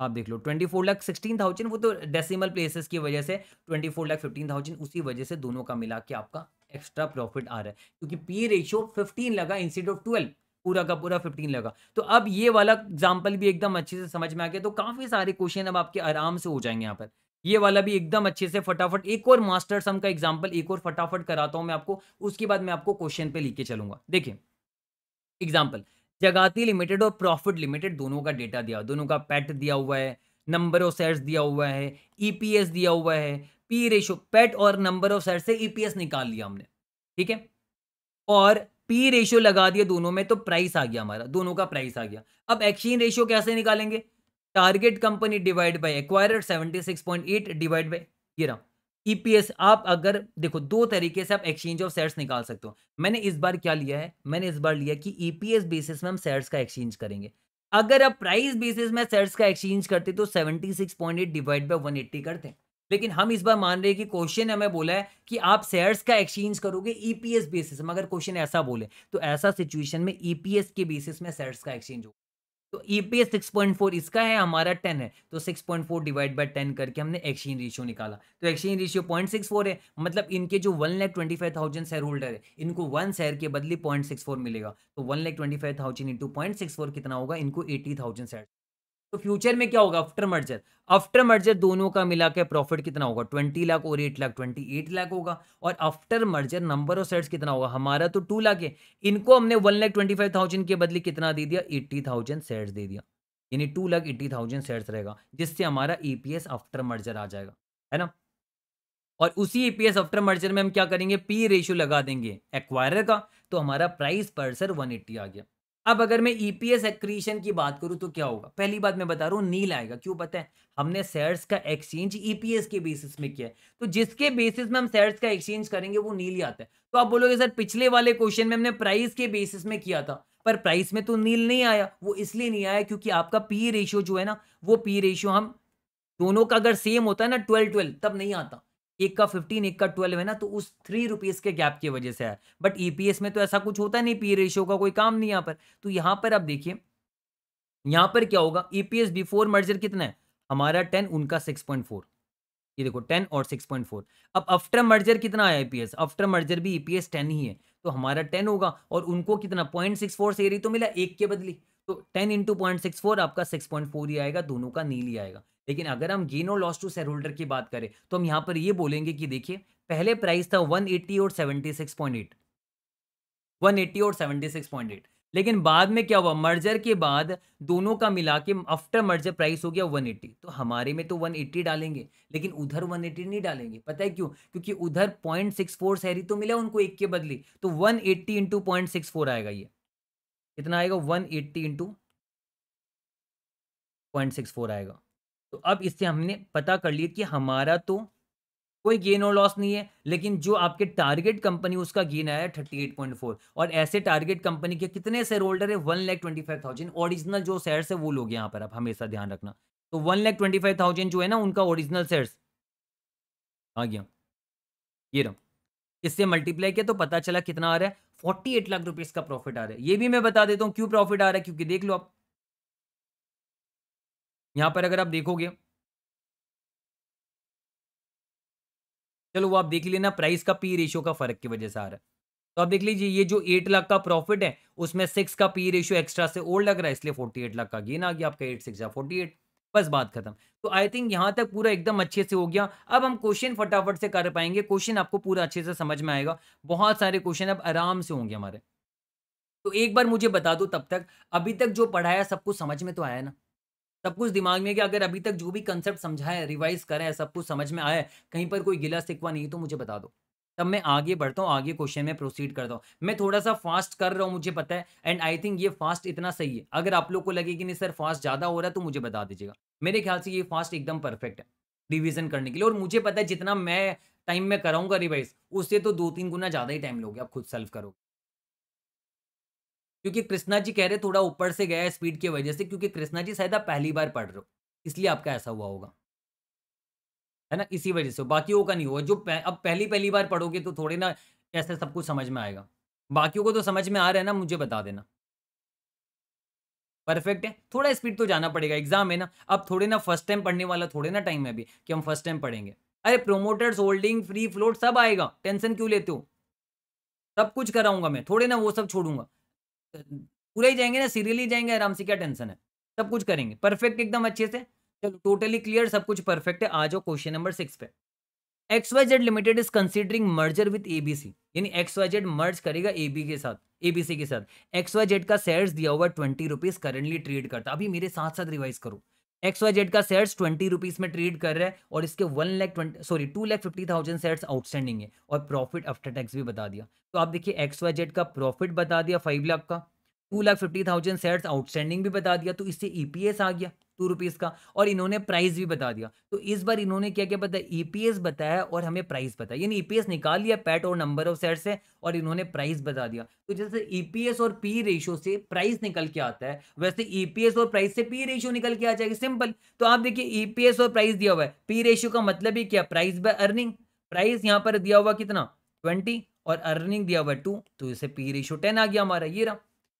आप देख लो twenty four lakh sixteen thousand वो तो डेसिमल प्लेसेस की वजह से twenty four lakh fifteen thousand उसी वजह से दोनों का मिला के आपका एक्स्ट्रा प्रॉफिट आ रहा है क्योंकि पी रेशियो फिफ्टीन लगा इंस्टीड ऑफ ट्वेल्व पूरा का पूरा फिफ्टीन लगा तो अब ये वाला एग्जाम्पल भी एकदम अच्छे से समझ में आ गया तो काफ़ी सारे क्वेश्चन अब आपके आराम से हो जाएंगे यहाँ पर ये वाला भी एकदम अच्छे से फटाफट एक और मास्टर सम का एग्जाम्पल एक और फटाफट कराता हूँ मैं आपको उसके बाद मैं आपको क्वेश्चन पे लिख के चलूंगा देखिए एग्जाम्पल जगाती लिमिटेड और प्रॉफिट लिमिटेड दोनों का डेटा दिया दोनों का पैट दिया हुआ है नंबर ऑफ शेयर्स दिया हुआ है ईपीएस e दिया हुआ है पी रेशो पैट और नंबर ऑफ शेयर से ईपीएस e निकाल लिया हमने ठीक है और पी रेशियो लगा दिया दोनों में तो प्राइस आ गया हमारा दोनों का प्राइस आ गया अब एक्सचेंज रेशियो कैसे निकालेंगे target company divide by acquire seventy six point eight divide by ये रहा ईपीएस e आप अगर देखो दो तरीके से आप एक्सचेंज ऑफ शेयर्स निकाल सकते हो मैंने इस बार क्या लिया है मैंने इस बार लिया कि ईपीएस e बेसिस में हम शेयर्स का एक्सचेंज करेंगे अगर आप प्राइस बेसिस में शेयर्स का एक्सचेंज करते तो 76.8 डिवाइड वन 180 करते लेकिन हम इस बार मान रहे हैं कि क्वेश्चन हमें बोला है कि आप शेयर्स का एक्सचेंज करोगे ईपीएस e बेसिस में अगर क्वेश्चन ऐसा बोले तो ऐसा सिचुएशन में ईपीएस के बेसिस में शेयर्स का एक्सचेंज होगा तो E P S six point four इसका है हमारा टेन है तो six point four divide by ten करके हमने एक्सचेंज रेशियो निकाला तो exchange ratio point six four है मतलब इनके जो one lakh twenty five thousand share holder है इनको वन शेयर के बदले पॉइंट सिक्स फोर मिलेगा तो one lakh twenty five thousand into point six four कितना होगा इनको एटी थाउजेंड शेयर तो फ्यूचर में क्या होगा आफ्टर मर्जर आफ्टर मर्जर दोनों का मिला के प्रॉफिट कितना होगा ट्वेंटी लाख और eight lakh twenty eight lakh होगा और after merger number of sets कितना होगा हमारा तो टू लाख है इनको हमने one lakh twenty five thousand के बदले कितना दे दिया एट्टी थाउजेंड सेट्स दे दिया यानी two lakh eighty thousand shares रहेगा जिससे हमारा E P S after merger आ जाएगा है ना और उसी E P S after merger में हम क्या करेंगे पी रेशियो लगा देंगे एक्वायर का तो हमारा प्राइस पर सर वन एट्टी आ गया अब अगर मैं ईपीएस e एक्रीशन की बात करूं तो क्या होगा पहली बात मैं बता रहा हूं नील आएगा क्यों पता है हमने शेयर्स का एक्सचेंज ईपीएस e के बेसिस में किया है तो जिसके बेसिस में हम शेयर्स का एक्सचेंज करेंगे वो नील ही आता है तो आप बोलोगे सर पिछले वाले क्वेश्चन में हमने प्राइस के बेसिस में किया था पर प्राइस में तो नील नहीं आया वो इसलिए नहीं आया क्योंकि आपका पी रेशियो जो है ना वो पी रेशियो हम दोनों का अगर सेम होता है ना ट्वेल्व ट्वेल्व तब नहीं आता एक का फिफ्टीन एक का ट्वेल्व है ना तो उस थ्री रुपीज के गैप की वजह से है बट ईपीएस e में तो ऐसा कुछ होता नहीं पी रेशियो का कोई काम नहीं यहाँ पर तो यहाँ पर आप देखिए यहाँ पर क्या होगा ईपीएस बिफोर मर्जर कितना है हमारा टेन उनका सिक्स पॉइंट फोर ये देखो टेन और सिक्स पॉइंट फोर अब आफ्टर मर्जर कितना आया ईपीएस आफ्टर मर्जर भी ईपीएस e टेन ही है तो हमारा टेन होगा और उनको कितना पॉइंट सिक्स फोर से एरी तो मिला एक के बदली तो ten into point six four आपका सिक्स पॉइंट फोर ही आएगा दोनों का नील ही आएगा लेकिन अगर हम गेन और लॉस टू शेयर होल्डर की बात करें तो हम यहां पर ये बोलेंगे कि देखिए पहले प्राइस था 180 और 76.8 180 और 76.8 लेकिन बाद में क्या हुआ मर्जर के बाद दोनों का मिला के आफ्टर मर्जर प्राइस हो गया 180 तो हमारे में तो 180 डालेंगे लेकिन उधर 180 नहीं डालेंगे पता है क्यों क्योंकि उधर 0.64 सैरी तो मिला उनको एक के बदले तो 180 एट्टी इंटू आएगा ये कितना आएगा 180 एट्टी इंटू आएगा तो अब इससे हमने पता कर लिया कि हमारा तो कोई गेन और लॉस नहीं है लेकिन जो आपके टारगेट कंपनी उसका गेन आया है थर्टी एट पॉइंट फोर और ऐसे टारगेट कंपनी के कितने शेयर होल्डर है one lakh twenty five thousand original जो शेयर है वो लोग यहाँ पर आप हमेशा ध्यान रखना तो one lakh twenty five thousand जो है ना उनका ओरिजिनल शेयर आ गया ये रहा इससे मल्टीप्लाई किया तो पता चला कितना आ रहा है फोर्टी एट लाख रुपीज का प्रॉफिट आ रहा है ये भी मैं बता देता हूँ क्यों प्रॉफिट आ रहा है क्योंकि देख लो आप यहाँ पर अगर आप देखोगे चलो वो आप देख लेना प्राइस का पी रेशियो का फर्क की वजह से आ रहा है तो आप देख लीजिए ये जो एट लाख का प्रॉफिट है उसमें सिक्स का पी रेशियो एक्स्ट्रा से ओल्ड लग रहा है इसलिए फोर्टी एट लाख का गेन आ गया आपका एट सिक्स या फोर्टी एट बस बात खत्म तो आई थिंक यहाँ तक पूरा एकदम अच्छे से हो गया अब हम क्वेश्चन फटाफट से कर पाएंगे क्वेश्चन आपको पूरा अच्छे से समझ में आएगा बहुत सारे क्वेश्चन अब आराम से होंगे हमारे तो एक बार मुझे बता दो तब तक अभी तक जो पढ़ाया सबको समझ में तो आया ना सब कुछ दिमाग में कि अगर अभी तक जो भी कंसेप्ट समझा है रिवाइज करें सब कुछ समझ में आया है कहीं पर कोई गिला सिकवा नहीं तो मुझे बता दो तब मैं आगे बढ़ता हूँ आगे क्वेश्चन में प्रोसीड करता हूँ मैं थोड़ा सा फास्ट कर रहा हूँ मुझे पता है एंड आई थिंक ये फास्ट इतना सही है अगर आप लोग को लगे कि नहीं सर फास्ट ज़्यादा हो रहा है तो मुझे बता दीजिएगा मेरे ख्याल से ये फास्ट एकदम परफेक्ट है रिविजन करने के लिए और मुझे पता है जितना मैं टाइम में कराऊंगा रिवाइज उससे तो दो तीन गुना ज़्यादा ही टाइम लोगे आप खुद सेल्फ करोगे क्योंकि कृष्णा जी कह रहे थोड़ा ऊपर से गया है स्पीड की वजह से क्योंकि कृष्णा जी शायद आप पहली बार पढ़ रहे हो इसलिए आपका ऐसा हुआ होगा है ना इसी वजह से बाकियों का नहीं हुआ जो पह, अब पहली पहली बार पढ़ोगे तो थोड़े ना ऐसे सब कुछ समझ में आएगा बाकियों को तो समझ में आ रहा है ना मुझे बता देना परफेक्ट है थोड़ा स्पीड तो जाना पड़ेगा एग्जाम है ना अब थोड़े ना फर्स्ट टाइम पढ़ने वाला थोड़े ना टाइम है अभी कि हम फर्स्ट टाइम पढ़ेंगे अरे प्रोमोटर्स होल्डिंग फ्री फ्लोट सब आएगा टेंशन क्यों लेते हो सब कुछ कराऊंगा मैं थोड़े ना वो सब छोड़ूंगा पूरा ही जाएंगे ना सीरियली जाएंगे आराम से क्या टेंशन है सब कुछ करेंगे परफेक्ट एकदम अच्छे से चलो टोटली क्लियर सब कुछ परफेक्ट है आ जाओ क्वेश्चन नंबर सिक्स पे X Y Z limited is considering merger with A B C यानी एक्स वाई जेड मर्ज करेगा ए बी के साथ ए बी सी के साथ एक्स वाई जेड का शेयर दिया हुआ ट्वेंटी रुपीज करेंटली ट्रेड करता अभी मेरे साथ साथ रिवाइज करो एक्स वाई जेड का सेट्स ट्वेंटी रुपीज में ट्रेड कर रहे हैं और इसके one lakh twenty sorry two lakh fifty thousand shares outstanding है और प्रॉफिट आफ्टर टैक्स भी बता दिया तो आप देखिए एक्स वाई जेड का प्रॉफिट बता दिया फाइव लाख का two lakh fifty thousand shares outstanding भी बता दिया तो इससे ई e आ गया टू रुपीज़ का और इन्होंने प्राइस भी बता दिया तो इस बार इन्होंने क्या क्या बताया ईपीएस e बताया और हमें प्राइस बताया यानी ईपीएस e निकाल लिया पैट और नंबर ऑफ सेट से और इन्होंने प्राइस बता दिया तो जैसे ईपीएस e और पी रेशियो से प्राइस निकल के आता है वैसे ईपीएस और प्राइस से पी रेशियो निकल के आ जाएगी सिंपल तो आप देखिए ईपीएस और प्राइस दिया हुआ है पी रेशियो का मतलब ही क्या प्राइस बाय अर्निंग प्राइस यहाँ पर दिया हुआ कितना ट्वेंटी और अर्निंग दिया हुआ टू तो इसे पी रेशियो टेन आ गया हमारा ये रहा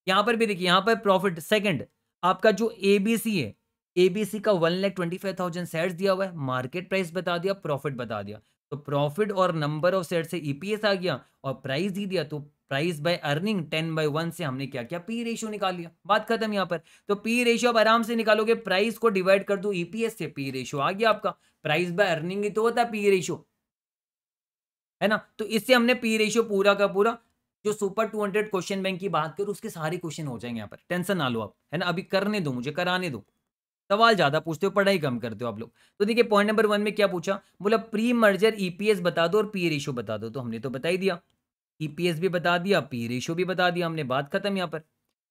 यहाँ पर भी देखिए यहाँ पर प्रॉफिट सेकंड आपका जो एबीसी है एबीसी का one lakh twenty five thousand share दिया हुआ है मार्केट प्राइस बता दिया प्रॉफिट बता दिया तो प्रॉफिट और नंबर ऑफ शेयर से ईपीएस e आ गया और प्राइस दी दिया तो price by earning ten by one से हमने क्या किया पी रेशियो निकाल लिया बात खत्म यहाँ पर तो पी रेशियो आप आराम से निकालोगे प्राइस को डिवाइड कर दो ईपीएस e से पी रेशियो आ गया आपका प्राइस बाय अर्निंग ही तो होता है पी रेशियो है ना तो इससे हमने पी रेशियो पूरा का पूरा जो super two hundred question bank की बात करूँ उसके सारे क्वेश्चन हो जाएंगे यहाँ पर टेंशन ना लो आप है ना अभी करने दो मुझे कराने दो सवाल ज़्यादा पूछते हो पढ़ाई कम करते हो आप लोग तो देखिए पॉइंट नंबर वन में क्या पूछा बोला प्री मर्जर ईपीएस बता दो और पी रेशो बता दो तो हमने तो बता ही दिया ईपीएस e भी बता दिया पी रेशो भी बता दिया हमने बात खत्म यहाँ पर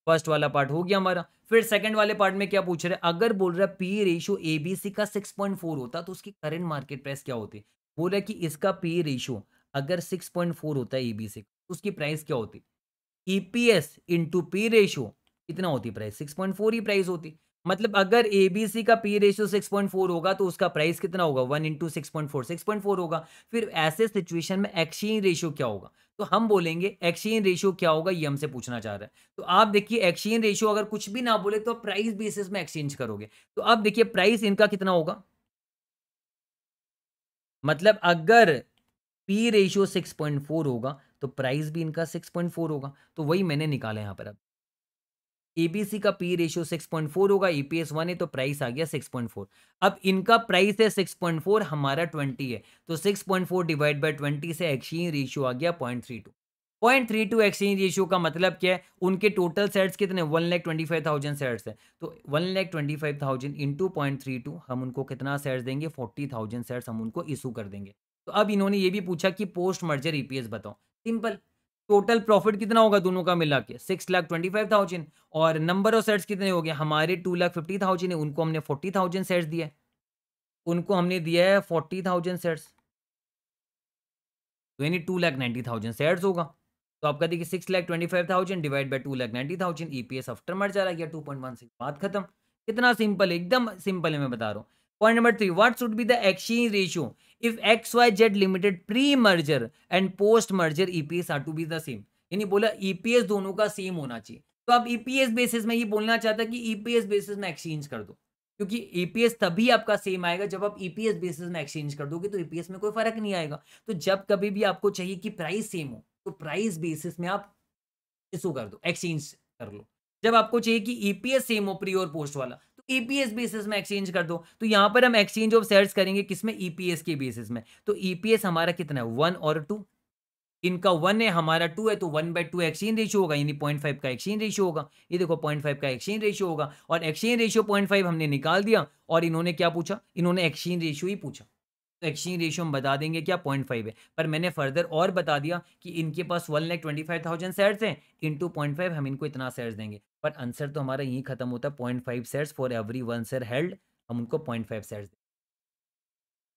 फर्स्ट वाला पार्ट हो गया हमारा फिर सेकंड वाले पार्ट में क्या पूछ रहे अगर बोल रहा है पी रेशो एबीसी का 6.4 होता तो उसकी करंट मार्केट प्राइस क्या होती बोल रहा है कि इसका पी रेशो अगर 6.4 होता है एबीसी तो उसकी प्राइस क्या होती ईपीएस इंटू पी रेशो कितना होती प्राइस 6.4 ही प्राइस होती मतलब अगर ए बी सी का P ratio six point four होगा तो उसका प्राइस कितना होगा one into six point four six point four होगा फिर ऐसे सिचुएशन में एक्सचेंज रेशियो क्या होगा तो हम बोलेंगे एक्सचेंज रेशियो क्या होगा ये हमसे पूछना चाह रहे हैं तो आप देखिए एक्सचेंज रेशियो अगर कुछ भी ना बोले तो प्राइस बेसिस में एक्सचेंज करोगे तो अब देखिए प्राइस इनका कितना होगा मतलब अगर P ratio six point four होगा तो प्राइस भी इनका सिक्स पॉइंट फोर होगा तो वही मैंने निकाला यहाँ पर अब एबीसी का पी रेशियो 6.4 होगा ईपीएस वन है तो प्राइस आ गया 6.4 अब इनका प्राइस है 6.4 हमारा 20 है तो 6.4 डिवाइड बाय 20 से एक्सचेंज रेशियो आ गया 0.32 0.32 एक्सचेंज रेशियो का मतलब क्या है उनके टोटल सेट्स कितने one lakh twenty five thousand shares है तो one lakh twenty five thousand into point three two हम उनको कितना सेट्स देंगे फोर्टी थाउजेंड सेट्स हम उनको इशू कर देंगे तो अब इन्होंने ये भी पूछा कि पोस्ट मर्जर ईपीएस बताओ सिंपल टोटल प्रॉफिट कितना होगा दोनों का मिला के six lakh twenty five thousand और नंबर ऑफ सेट्स कितने हो गए हमारे टू लाख फिफ्टी थाउजेंड है उनको हमने फोर्टी थाउजेंड सेट्स दिए उनको हमने दिया है फोर्टी थाउजेंड सेट्स तो यानी two lakh ninety thousand shares होगा तो आपका देखिए six lakh twenty five thousand divide by two lakh ninety thousand E P S after merger गया टू पॉइंट वन सिक्स बात खत्म कितना सिंपल एकदम सिंपल है मैं बता रहा हूँ point number three what should be the exchange ratio if X Y Z limited pre merger and post merger EPS are to be the same यानी बोला ईपीएस e दोनों का सेम होना चाहिए तो आप ईपीएस e बेसिस में ये बोलना चाहता है कि ईपीएस e बेसिस में एक्सचेंज कर दो क्योंकि ईपीएस तभी आपका सेम आएगा जब आप ईपीएस बेसिस में एक्सचेंज कर दोगे तो ईपीएस में कोई फर्क नहीं आएगा तो जब कभी भी आपको चाहिए कि प्राइस सेम हो तो प्राइस बेसिस में आप इशू कर दो एक्सचेंज कर लो जब आपको चाहिए कि ईपीएस सेम हो प्री और पोस्ट वाला ईपीएस e बेसिस में एक्सचेंज कर दो तो यहां पर हम एक्सचेंज ऑफ शेयर्स करेंगे किसमें ईपीएस e के बेसिस में तो ईपीएस e हमारा कितना है वन और टू इनका वन है हमारा टू है तो one by two exchange ratio होगा यानी पॉइंट फाइव का एक्सचेंज रेशियो होगा ये देखो पॉइंट फाइव का एक्सचेंज रेशियो होगा और एक्सचेंज रेशियो पॉइंट फाइव हमने निकाल दिया और इन्होंने क्या पूछा इन्होंने एक्सचेंज रेशियो ही पूछा एक्सचेंज रेशियो हम बता देंगे क्या पॉइंट फाइव है पर मैंने फर्दर और बता दिया कि इनके पास one lakh twenty five thousand shares हैं टू पॉइंट फाइव हम इनको इतना सेट्स देंगे पर आंसर तो हमारा यहीं खत्म होता है point five shares for every one share held हम उनको पॉइंट फाइव सेट्स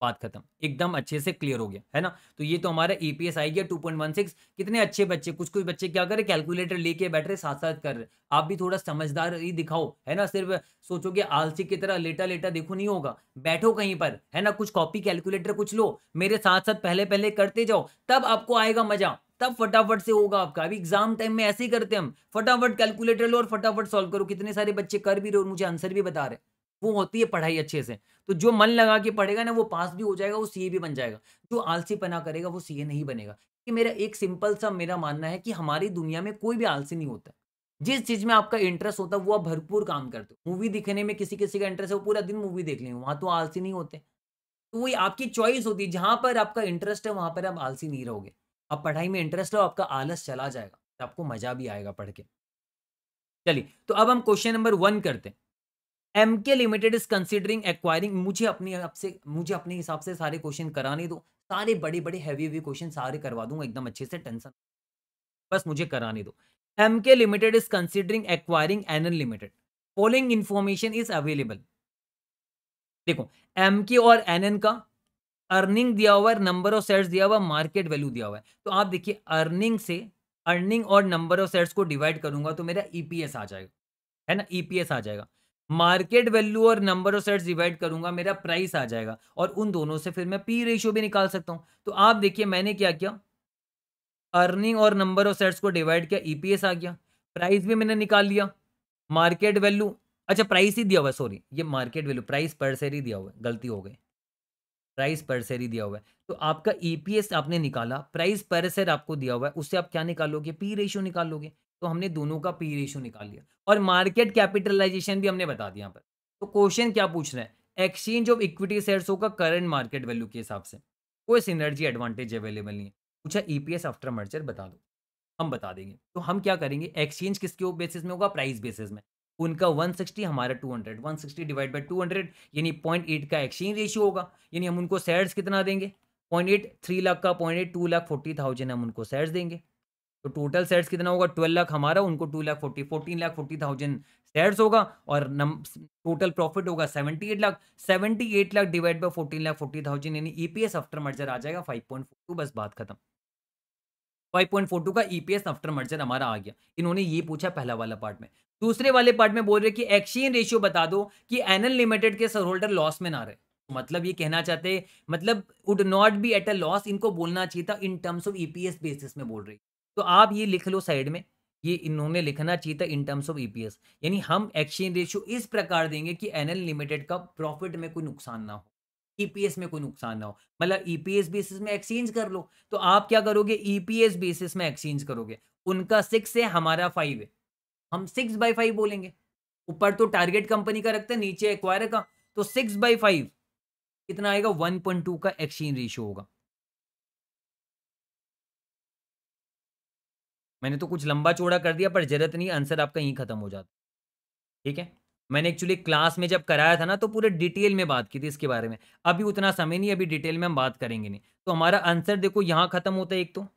बात खत्म एकदम अच्छे से क्लियर हो गया है ना तो ये तो हमारा ईपीएस आई गया 2.16 कितने अच्छे बच्चे कुछ कुछ बच्चे क्या कर रहे कैलकुलेटर लेके बैठ रहे साथ साथ कर रहे आप भी थोड़ा समझदार ही दिखाओ है ना सिर्फ सोचो कि आलसी की तरह लेटा लेटा देखो नहीं होगा बैठो कहीं पर है ना कुछ कॉपी कैलकुलेटर कुछ लो मेरे साथ साथ पहले पहले करते जाओ तब आपको आएगा मजा तब फटाफट से होगा आपका अभी एग्जाम टाइम में ऐसे ही करते हम फटाफट कैलकुलेटर लो और फटाफट सॉल्व करो कितने सारे बच्चे कर भी रहे और मुझे आंसर भी बता रहे वो होती है पढ़ाई अच्छे से तो जो मन लगा के पढ़ेगा ना वो पास भी हो जाएगा वो सीए भी बन जाएगा जो आलसी पना करेगा वो सीए नहीं बनेगा कि मेरा एक सिंपल सा मेरा मानना है कि हमारी दुनिया में कोई भी आलसी नहीं होता जिस चीज में आपका इंटरेस्ट होता है वो आप भरपूर काम करते हो मूवी दिखने में किसी किसी का इंटरेस्ट है वो पूरा दिन मूवी देख लेंगे वहां तो आलसी नहीं होते तो वही आपकी चॉइस होती है जहां पर आपका इंटरेस्ट है वहां पर आप आलसी नहीं रहोगे आप पढ़ाई में इंटरेस्ट हो आपका आलस चला जाएगा आपको मजा भी आएगा पढ़ के चलिए तो अब हम क्वेश्चन नंबर वन करते हैं M K limited is considering acquiring मुझे अपने आपसे मुझे अपने हिसाब से सारे क्वेश्चन कराने दो सारे बड़े बड़े हैवी हैवी क्वेश्चन सारे करवा दूंगा एकदम अच्छे से टेंशन बस मुझे कराने दो M K limited is considering acquiring N limited following information is available देखो एम के और एन का अर्निंग दिया हुआ है नंबर ऑफ शेयर्स दिया हुआ मार्केट वैल्यू दिया हुआ है तो आप देखिए अर्निंग से अर्निंग और नंबर ऑफ शेयर्स को डिवाइड करूंगा तो मेरा ईपीएस e आ जाएगा है ना ईपीएस e आ जाएगा मार्केट वैल्यू और नंबर ऑफ शेयर्स डिवाइड करूंगा मेरा प्राइस आ जाएगा और उन दोनों से फिर मैं पी रेशियो भी निकाल सकता हूं तो आप देखिए मैंने क्या किया अर्निंग और नंबर ऑफ शेयर्स को डिवाइड किया ईपीएस e आ गया प्राइस भी मैंने निकाल लिया मार्केट वैल्यू अच्छा प्राइस ही दिया हुआ सॉरी ये market value price per share ही दिया हुआ गलती हो गई प्राइस पर शेयर ही दिया हुआ है तो आपका ईपीएस e आपने निकाला प्राइस पर शेयर आपको दिया हुआ है उससे आप क्या निकालोगे पी रेशियो निकालोगे तो हमने दोनों का पी रेशो निकाल लिया और मार्केट कैपिटलाइजेशन भी हमने बता दिया यहाँ पर तो क्वेश्चन क्या पूछ रहे है एक्सचेंज ऑफ इक्विटी शेयर का करंट मार्केट वैल्यू के हिसाब से कोई सिनर्जी एडवांटेज अवेलेबल नहीं है पूछा ईपीएस आफ्टर मर्चर बता दो हम बता देंगे तो हम क्या करेंगे एक्सचेंज किसके बेसिस में होगा प्राइस बेसिस में उनका 160 हमारा 200 160 डिवाइड बाय 200 यानी 0.8 का एक्सचेंज रेशियो होगा यानी हम उनको शेयर्स कितना देंगे 0.8 3 लाख का 0.8 2 लाख फोर्टी थाउजेंड हम उनको शेयर्स देंगे तो टोटल सेट्स कितना होगा ट्वेल्व लाख हमारा उनको two lakh forty fourteen lakh forty thousand shares होगा और टोटल प्रॉफिट होगा seventy eight lakh seventy eight lakh divide by fourteen lakh forty thousand यानी ईपीएस आफ्टर मर्जर आ जाएगा फाइव पॉइंट फोर टू बस बात खत्म फाइव पॉइंट फोर टू का ईपीएस आफ्टर मर्जर हमारा आ गया इन्होंने ये पूछा पहला वाला पार्ट में दूसरे वाले पार्ट में बोल रहे कि एक्सचेंज रेशियो बता दो कि एनएल लिमिटेड के शेयर होल्डर लॉस में ना रहे मतलब ये कहना चाहते मतलब would not be at a loss इनको बोलना चाहिए था in terms of EPS basis में बोल रही तो आप ये लिख लो साइड में ये इन्होंने लिखना चाहिए था in terms of EPS e यानी हम एक्सचेंज रेशियो इस प्रकार देंगे कि एनएल लिमिटेड का प्रॉफिट में कोई नुकसान ना हो ईपीएस e में कोई नुकसान ना हो मतलब ईपीएस e बेसिस में एक्सचेंज कर लो तो आप क्या करोगे ईपीएस बेसिस में एक्सचेंज करोगे उनका सिक्स है हमारा फाइव है हम सिक्स बाई फाइव बोलेंगे ऊपर तो टारगेट कंपनी का रखते हैं नीचे एक्वायर का तो सिक्स बाई फाइव कितना आएगा वन पॉइंट टू का एक्सचेंज रेशियो होगा मैंने तो कुछ लंबा चौड़ा कर दिया पर जरूरत नहीं आंसर आपका यहीं खत्म हो जाता ठीक है मैंने एक्चुअली क्लास में जब कराया था ना तो पूरे डिटेल में बात की थी इसके बारे में अभी उतना समय नहीं अभी डिटेल में हम बात करेंगे नहीं तो हमारा आंसर देखो यहाँ ख़त्म होता है एक तो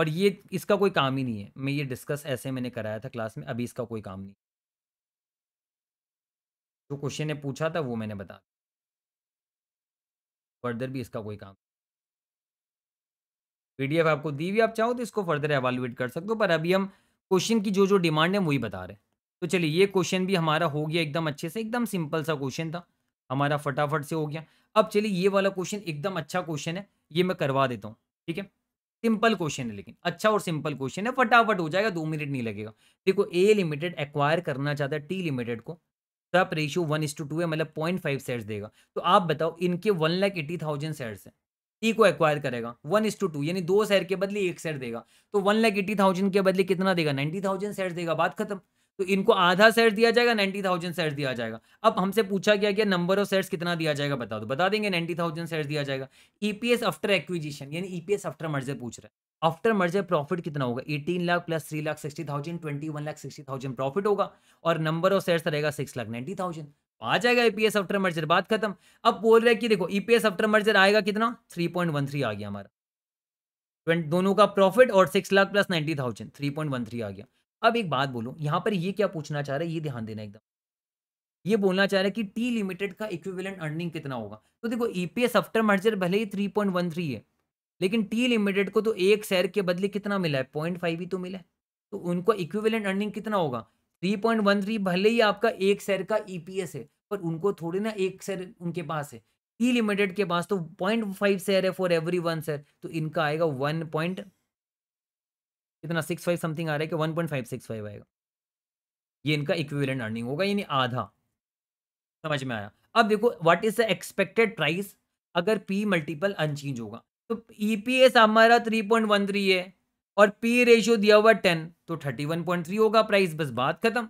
और ये इसका कोई काम ही नहीं है मैं ये डिस्कस ऐसे मैंने कराया था क्लास में अभी इसका कोई काम नहीं जो क्वेश्चन ने पूछा था वो मैंने बता फर्दर भी इसका कोई काम पीडीएफ आपको दी हुई आप चाहो तो इसको फर्दर एवेलुएट कर सकते हो पर अभी हम क्वेश्चन की जो जो डिमांड है वही बता रहे हैं तो चलिए ये क्वेश्चन भी हमारा हो गया एकदम अच्छे से एकदम सिंपल सा क्वेश्चन था हमारा फटाफट से हो गया अब चलिए ये वाला क्वेश्चन एकदम अच्छा क्वेश्चन है ये मैं करवा देता हूँ ठीक है सिंपल क्वेश्चन है लेकिन अच्छा और सिंपल क्वेश्चन है फटाफट हो जाएगा दो मिनट नहीं लगेगा देखो ए लिमिटेड एक्वायर करना चाहता है टी लिमिटेड को सब ratio one is to two है मतलब पॉइंट फाइव सेट्स देगा तो आप बताओ इनके one lakh eighty thousand shares हैं टी को एक्वायर करेगा वन इस टू टू यानी दो शेयर के बदले एक शेयर देगा तो वन लाख एट्टी थाउजेंड के बदले कितना देगा नाइन्टी थाउजेंड शेयर देगा बात खत्म तो इनको आधा शेयर दिया जाएगा नाइन्टी थाउजेंड शेयर दिया जाएगा अब हमसे पूछा गया कि नंबर ऑफ शेयर्स कितना दिया जाएगा बता दो बता देंगे नाइन्टी थाउजेंड शेयर दिया जाएगा ईपीएस आफ्टर एक्विजिशन यानी ईपीएस आफ्टर मर्जे पूछ रहे आफ्टर मर्जर प्रॉफिट कितना होगा eighteen lakh plus three lakh sixty thousand twenty one lakh sixty thousand profit होगा और नंबर ऑफ शेयर रहेगा सिक्स लाख नाइन्टी थाउजेंड आ जाएगा ईपीएस आफ्टर मर्जर बात खत्म अब बोल रहे हैं कि देखो ईपीएस आफ्टर मर्जर आएगा कितना थ्री पॉइंट वन थ्री आ गया हमारा दोनों का प्रॉफिट और six lakh plus ninety thousand three point one three आ गया अब एक बात बोलो यहां पर ये क्या पूछना चाह रहे ये ध्यान देना एकदम ये बोलना चाह रहे कि टी लिमिटेड का इक्विवेलेंट अर्निंग कितना होगा तो देखो ईपीएस आफ्टर मर्जर भले ही थ्री पॉइंट वन थ्री है लेकिन टी लिमिटेड को तो एक शेयर के बदले कितना मिला है पॉइंट फाइव ही तो मिला है तो उनको इक्विवेलेंट अर्निंग कितना होगा थ्री पॉइंट वन थ्री भले ही आपका एक शेयर का ईपीएस e है पर उनको थोड़ी ना एक शेयर उनके पास है ई लिमिटेड के पास तो पॉइंट फाइव शेयर है फॉर एवरी वन शेयर तो इनका आएगा वन पॉइंट कितना सिक्स फाइव समथिंग आ रहा है कि one point five six five आएगा ये इनका इक्विवेलेंट अर्निंग होगा यानी आधा समझ में आया अब देखो what is the expected price अगर पी मल्टीपल अनचेंज होगा तो ईपीएस e हमारा थ्री पॉइंट वन थ्री है और पी रेशियो दिया हुआ टेन तो थर्टी वन पॉइंट थ्री होगा प्राइस बस बात खत्म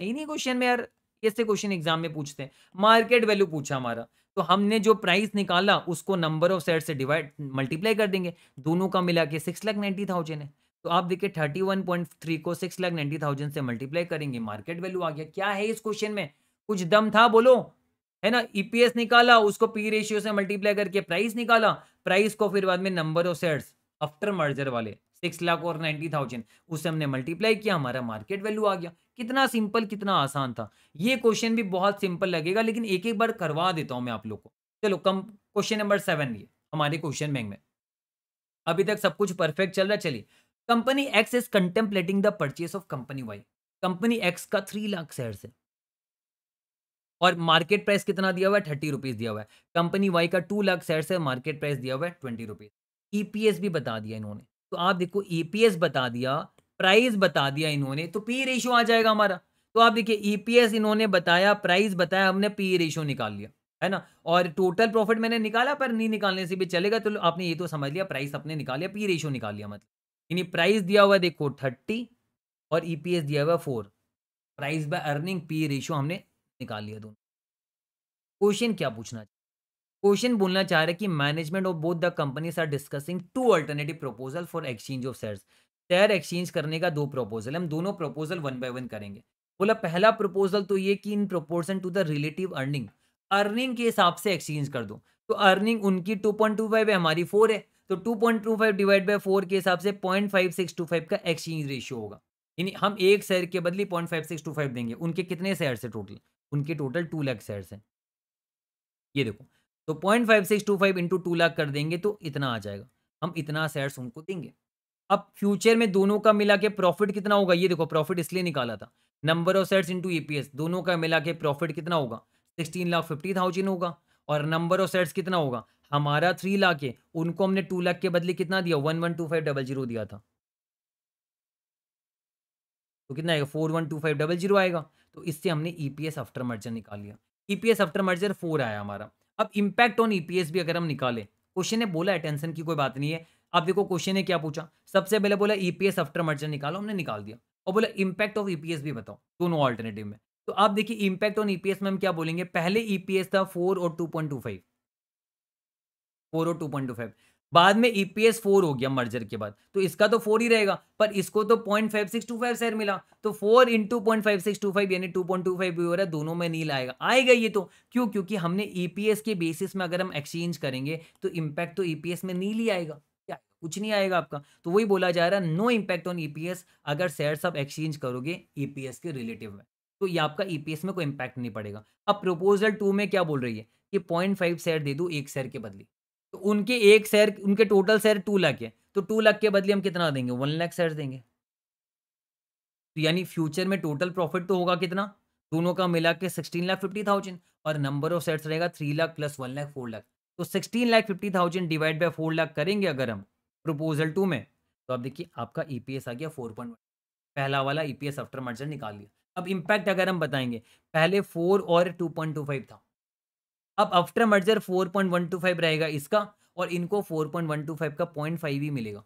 यही नहीं क्वेश्चन में यार ऐसे क्वेश्चन एग्जाम में पूछते हैं मार्केट वैल्यू पूछा हमारा तो हमने जो प्राइस निकाला उसको नंबर ऑफ सेट से डिवाइड मल्टीप्लाई कर देंगे दोनों का मिला के सिक्स लाख नाइन्टी थाउजेंड है तो आप देखिए थर्टी वन पॉइंट थ्री को सिक्स लाख नाइन्टी थाउजेंड से मल्टीप्लाई करेंगे मार्केट वैल्यू आ गया क्या है इस क्वेश्चन में कुछ दम था बोलो है ना ईपीएस e निकाला उसको पी रेशियो से मल्टीप्लाई करके प्राइस निकाला प्राइस को फिर बाद में number of sets after merger वाले सिक्स लाख और नाइन्टी थाउजेंड उससे हमने मल्टीप्लाई किया हमारा मार्केट वैल्यू आ गया कितना सिंपल कितना आसान था ये क्वेश्चन भी बहुत सिंपल लगेगा लेकिन एक एक बार करवा देता हूँ मैं आप लोग को चलो कम क्वेश्चन नंबर सेवन ये हमारे क्वेश्चन बैंक में अभी तक सब कुछ परफेक्ट चल रहा है चलिए company X is contemplating the purchase of company Y company X का थ्री लाख शेयर है और मार्केट प्राइस कितना दिया हुआ है थर्टी रुपीज दिया हुआ है कंपनी वाई का टू लाख शेयर है मार्केट प्राइस दिया हुआ है ट्वेंटी रुपीज ईपीएस भी बता दिया इन्होंने तो आप देखो ईपीएस बता दिया प्राइस बता दिया इन्होंने तो पी रेशियो e आ जाएगा हमारा तो आप देखिए ईपीएस इन्होंने बताया प्राइस बताया हमने पी रेशियो e निकाल लिया है ना और टोटल प्रॉफिट मैंने निकाला पर नहीं निकालने से भी चलेगा तो आपने ये तो समझ लिया प्राइस आपने निकाल लिया पी रेशियो e निकाल लिया मतलब यानी प्राइस दिया हुआ देखो थर्टी और ईपीएस दिया हुआ four price by earning P ratio हमने निकाल लिया दोनों क्वेश्चन क्या पूछना चाहिए क्वेश्चन बोलना चाह रहे कि management of both the companies are discussing two alternative proposal for exchange of shares share exchange करने का दो प्रपोजल हम दोनों प्रपोजल वन बाय वन करेंगे बोला पहला प्रपोजल तो ये कि in proportion to the relative earning earning के हिसाब से एक्सचेंज कर दो तो अर्निंग उनकी टू पॉइंट टू फाइव है हमारी फोर है तो two point two five divide by four के हिसाब से point five six two five का एक्सचेंज रेशियो होगा यानी हम एक शेयर के बदले point five six two five देंगे उनके कितने शेयर से टोटल उनके टोटल टू लाख शेयर हैं ये देखो तो point five six two five into two lakh कर देंगे तो इतना आ जाएगा हम इतना शेयर्स उनको देंगे अब फ्यूचर में दोनों का मिला के प्रॉफिट कितना होगा ये देखो प्रॉफिट इसलिए निकाला था number of shares into EPS दोनों का मिला के प्रॉफिट कितना होगा सिक्सटीन लाख फिफ्टी थाउजेंड होगा और नंबर ऑफ शेयर्स कितना होगा हमारा थ्री लाख है उनको हमने टू लाख के बदले कितना दिया one one two five double zero दिया था तो कितना आएगा four one two five double zero आएगा तो इससे हमने ईपीएस आफ्टर मर्जर निकाल लिया ईपीएस आफ्टर मर्जर फोर आया हमारा अब इम्पैक्ट ऑन ईपीएस भी अगर हम निकालें क्वेश्चन ने बोला अटेंशन की कोई बात नहीं है आप देखो क्वेश्चन ने क्या पूछा सबसे पहले बोला ईपीएस आफ्टर मर्जर निकालो हमने निकाल दिया और बोला इम्पैक्ट ऑफ ईपीएस भी बताओ दोनों ऑल्टरनेटिव में तो आप देखिए इम्पैक्ट ऑन ईपीएस में हम क्या बोलेंगे पहले ईपीएस e था फोर और two point two five four और टू पॉइंट टू फाइव बाद में ईपीएस e फोर हो गया मर्जर के बाद तो इसका तो फोर ही रहेगा पर इसको तो point five six two five share मिला तो four into point five six two five यानी टू पॉइंट टू फाइव भी हो रहा है दोनों में नील आएगा आएगा ये तो क्यों क्योंकि हमने ईपीएस e के बेसिस में अगर हम एक्सचेंज करेंगे तो इम्पैक्ट तो ईपीएस e में नील ही आएगा कुछ नहीं आएगा आपका तो वही बोला जा रहा है नो इम्पैक्ट ऑन ईपीएस अगर शेयर आप एक्सचेंज करोगे ईपीएस के रिलेटिव में तो ये आपका ईपीएस में कोई इम्पैक्ट नहीं पड़ेगा अब प्रपोजल टू में क्या बोल रही है कि पॉइंट फाइव शेयर दे दू एक शेयर के बदले उनके एक शेयर उनके टोटल शेयर टू लाख है तो टू लाख के बदले हम कितना देंगे वन लाख शेयर देंगे तो यानी फ्यूचर में टोटल प्रॉफिट तो होगा कितना दोनों का मिला के सिक्सटीन लाख फिफ्टी थाउजेंड और नंबर ऑफ सेट्स रहेगा three lakh plus one lakh four lakh तो sixteen lakh fifty thousand divide by four lakh करेंगे अगर हम प्रपोजल टू में तो आप देखिए आपका ई आ गया फोर पॉइंट पहला वाला ई आफ्टर मर्जर निकाल लिया अब इम्पैक्ट अगर हम बताएंगे पहले फोर और टू था अब आफ्टर मर्जर 4.125 रहेगा इसका और इनको 4.125 का 0.5 ही मिलेगा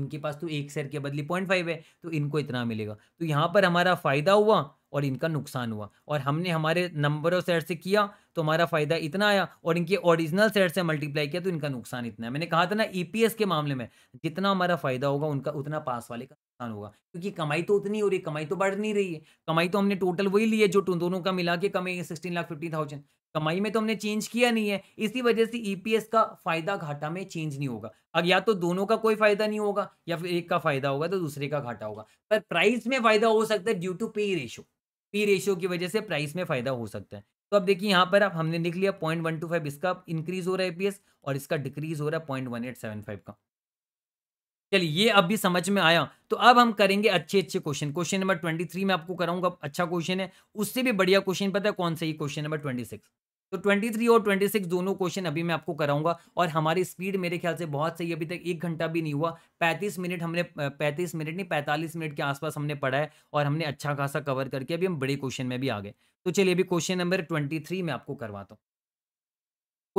इनके पास तो एक शेयर के बदले पॉइंट फाइव है तो इनको इतना मिलेगा तो यहाँ पर हमारा फ़ायदा हुआ और इनका नुकसान हुआ और हमने हमारे ऑफ शेयर से किया तो हमारा फ़ायदा इतना आया और इनके ओरिजिनल शेयर से मल्टीप्लाई किया तो इनका नुकसान इतना है मैंने कहा था ना ईपीएस e के मामले में जितना हमारा फ़ायदा होगा उनका उतना पास वाले का नुकसान होगा क्योंकि कमाई तो उतनी हो रही कमाई तो बढ़ नहीं रही है कमाई तो हमने टोटल वही ली है जो दोनों का मिला के कमाई सिक्सटीन लाख फिफ्टी थाउजेंड कमाई में तो हमने चेंज किया नहीं है इसी वजह से ईपीएस e का फायदा घाटा में चेंज नहीं होगा अब या तो दोनों का कोई फायदा नहीं होगा या फिर एक का फायदा होगा तो दूसरे का घाटा होगा पर प्राइस में फायदा हो सकता है due to PE ratio P ratio की वजह से प्राइस में फायदा हो सकता है तो अब देखिए यहाँ पर आप हमने लिख लिया पॉइंट वन टू फाइव इसका इंक्रीज हो रहा है पीएस e और इसका डिक्रीज हो रहा है point one eight seven five का चलिए ये अब भी समझ में आया तो अब हम करेंगे अच्छे अच्छे question question number twenty three में आपको कराऊंगा अच्छा क्वेश्चन है उससे भी बढ़िया क्वेश्चन पता है कौन सा ही क्वेश्चन नंबर ट्वेंटी सिक्स तो ट्वेंटी थ्री और ट्वेंटी सिक्स दोनों क्वेश्चन अभी मैं आपको कराऊंगा और हमारी स्पीड मेरे ख्याल से बहुत सही अभी तक एक घंटा भी नहीं हुआ पैंतीस मिनट हमने पैंतीस मिनट नहीं पैंतालीस मिनट के आसपास हमने पढ़ा है और हमने अच्छा खासा कवर करके अभी हम बड़े क्वेश्चन में भी आ गए तो चलिए अभी क्वेश्चन नंबर थ्री में आपको करवाता हूँ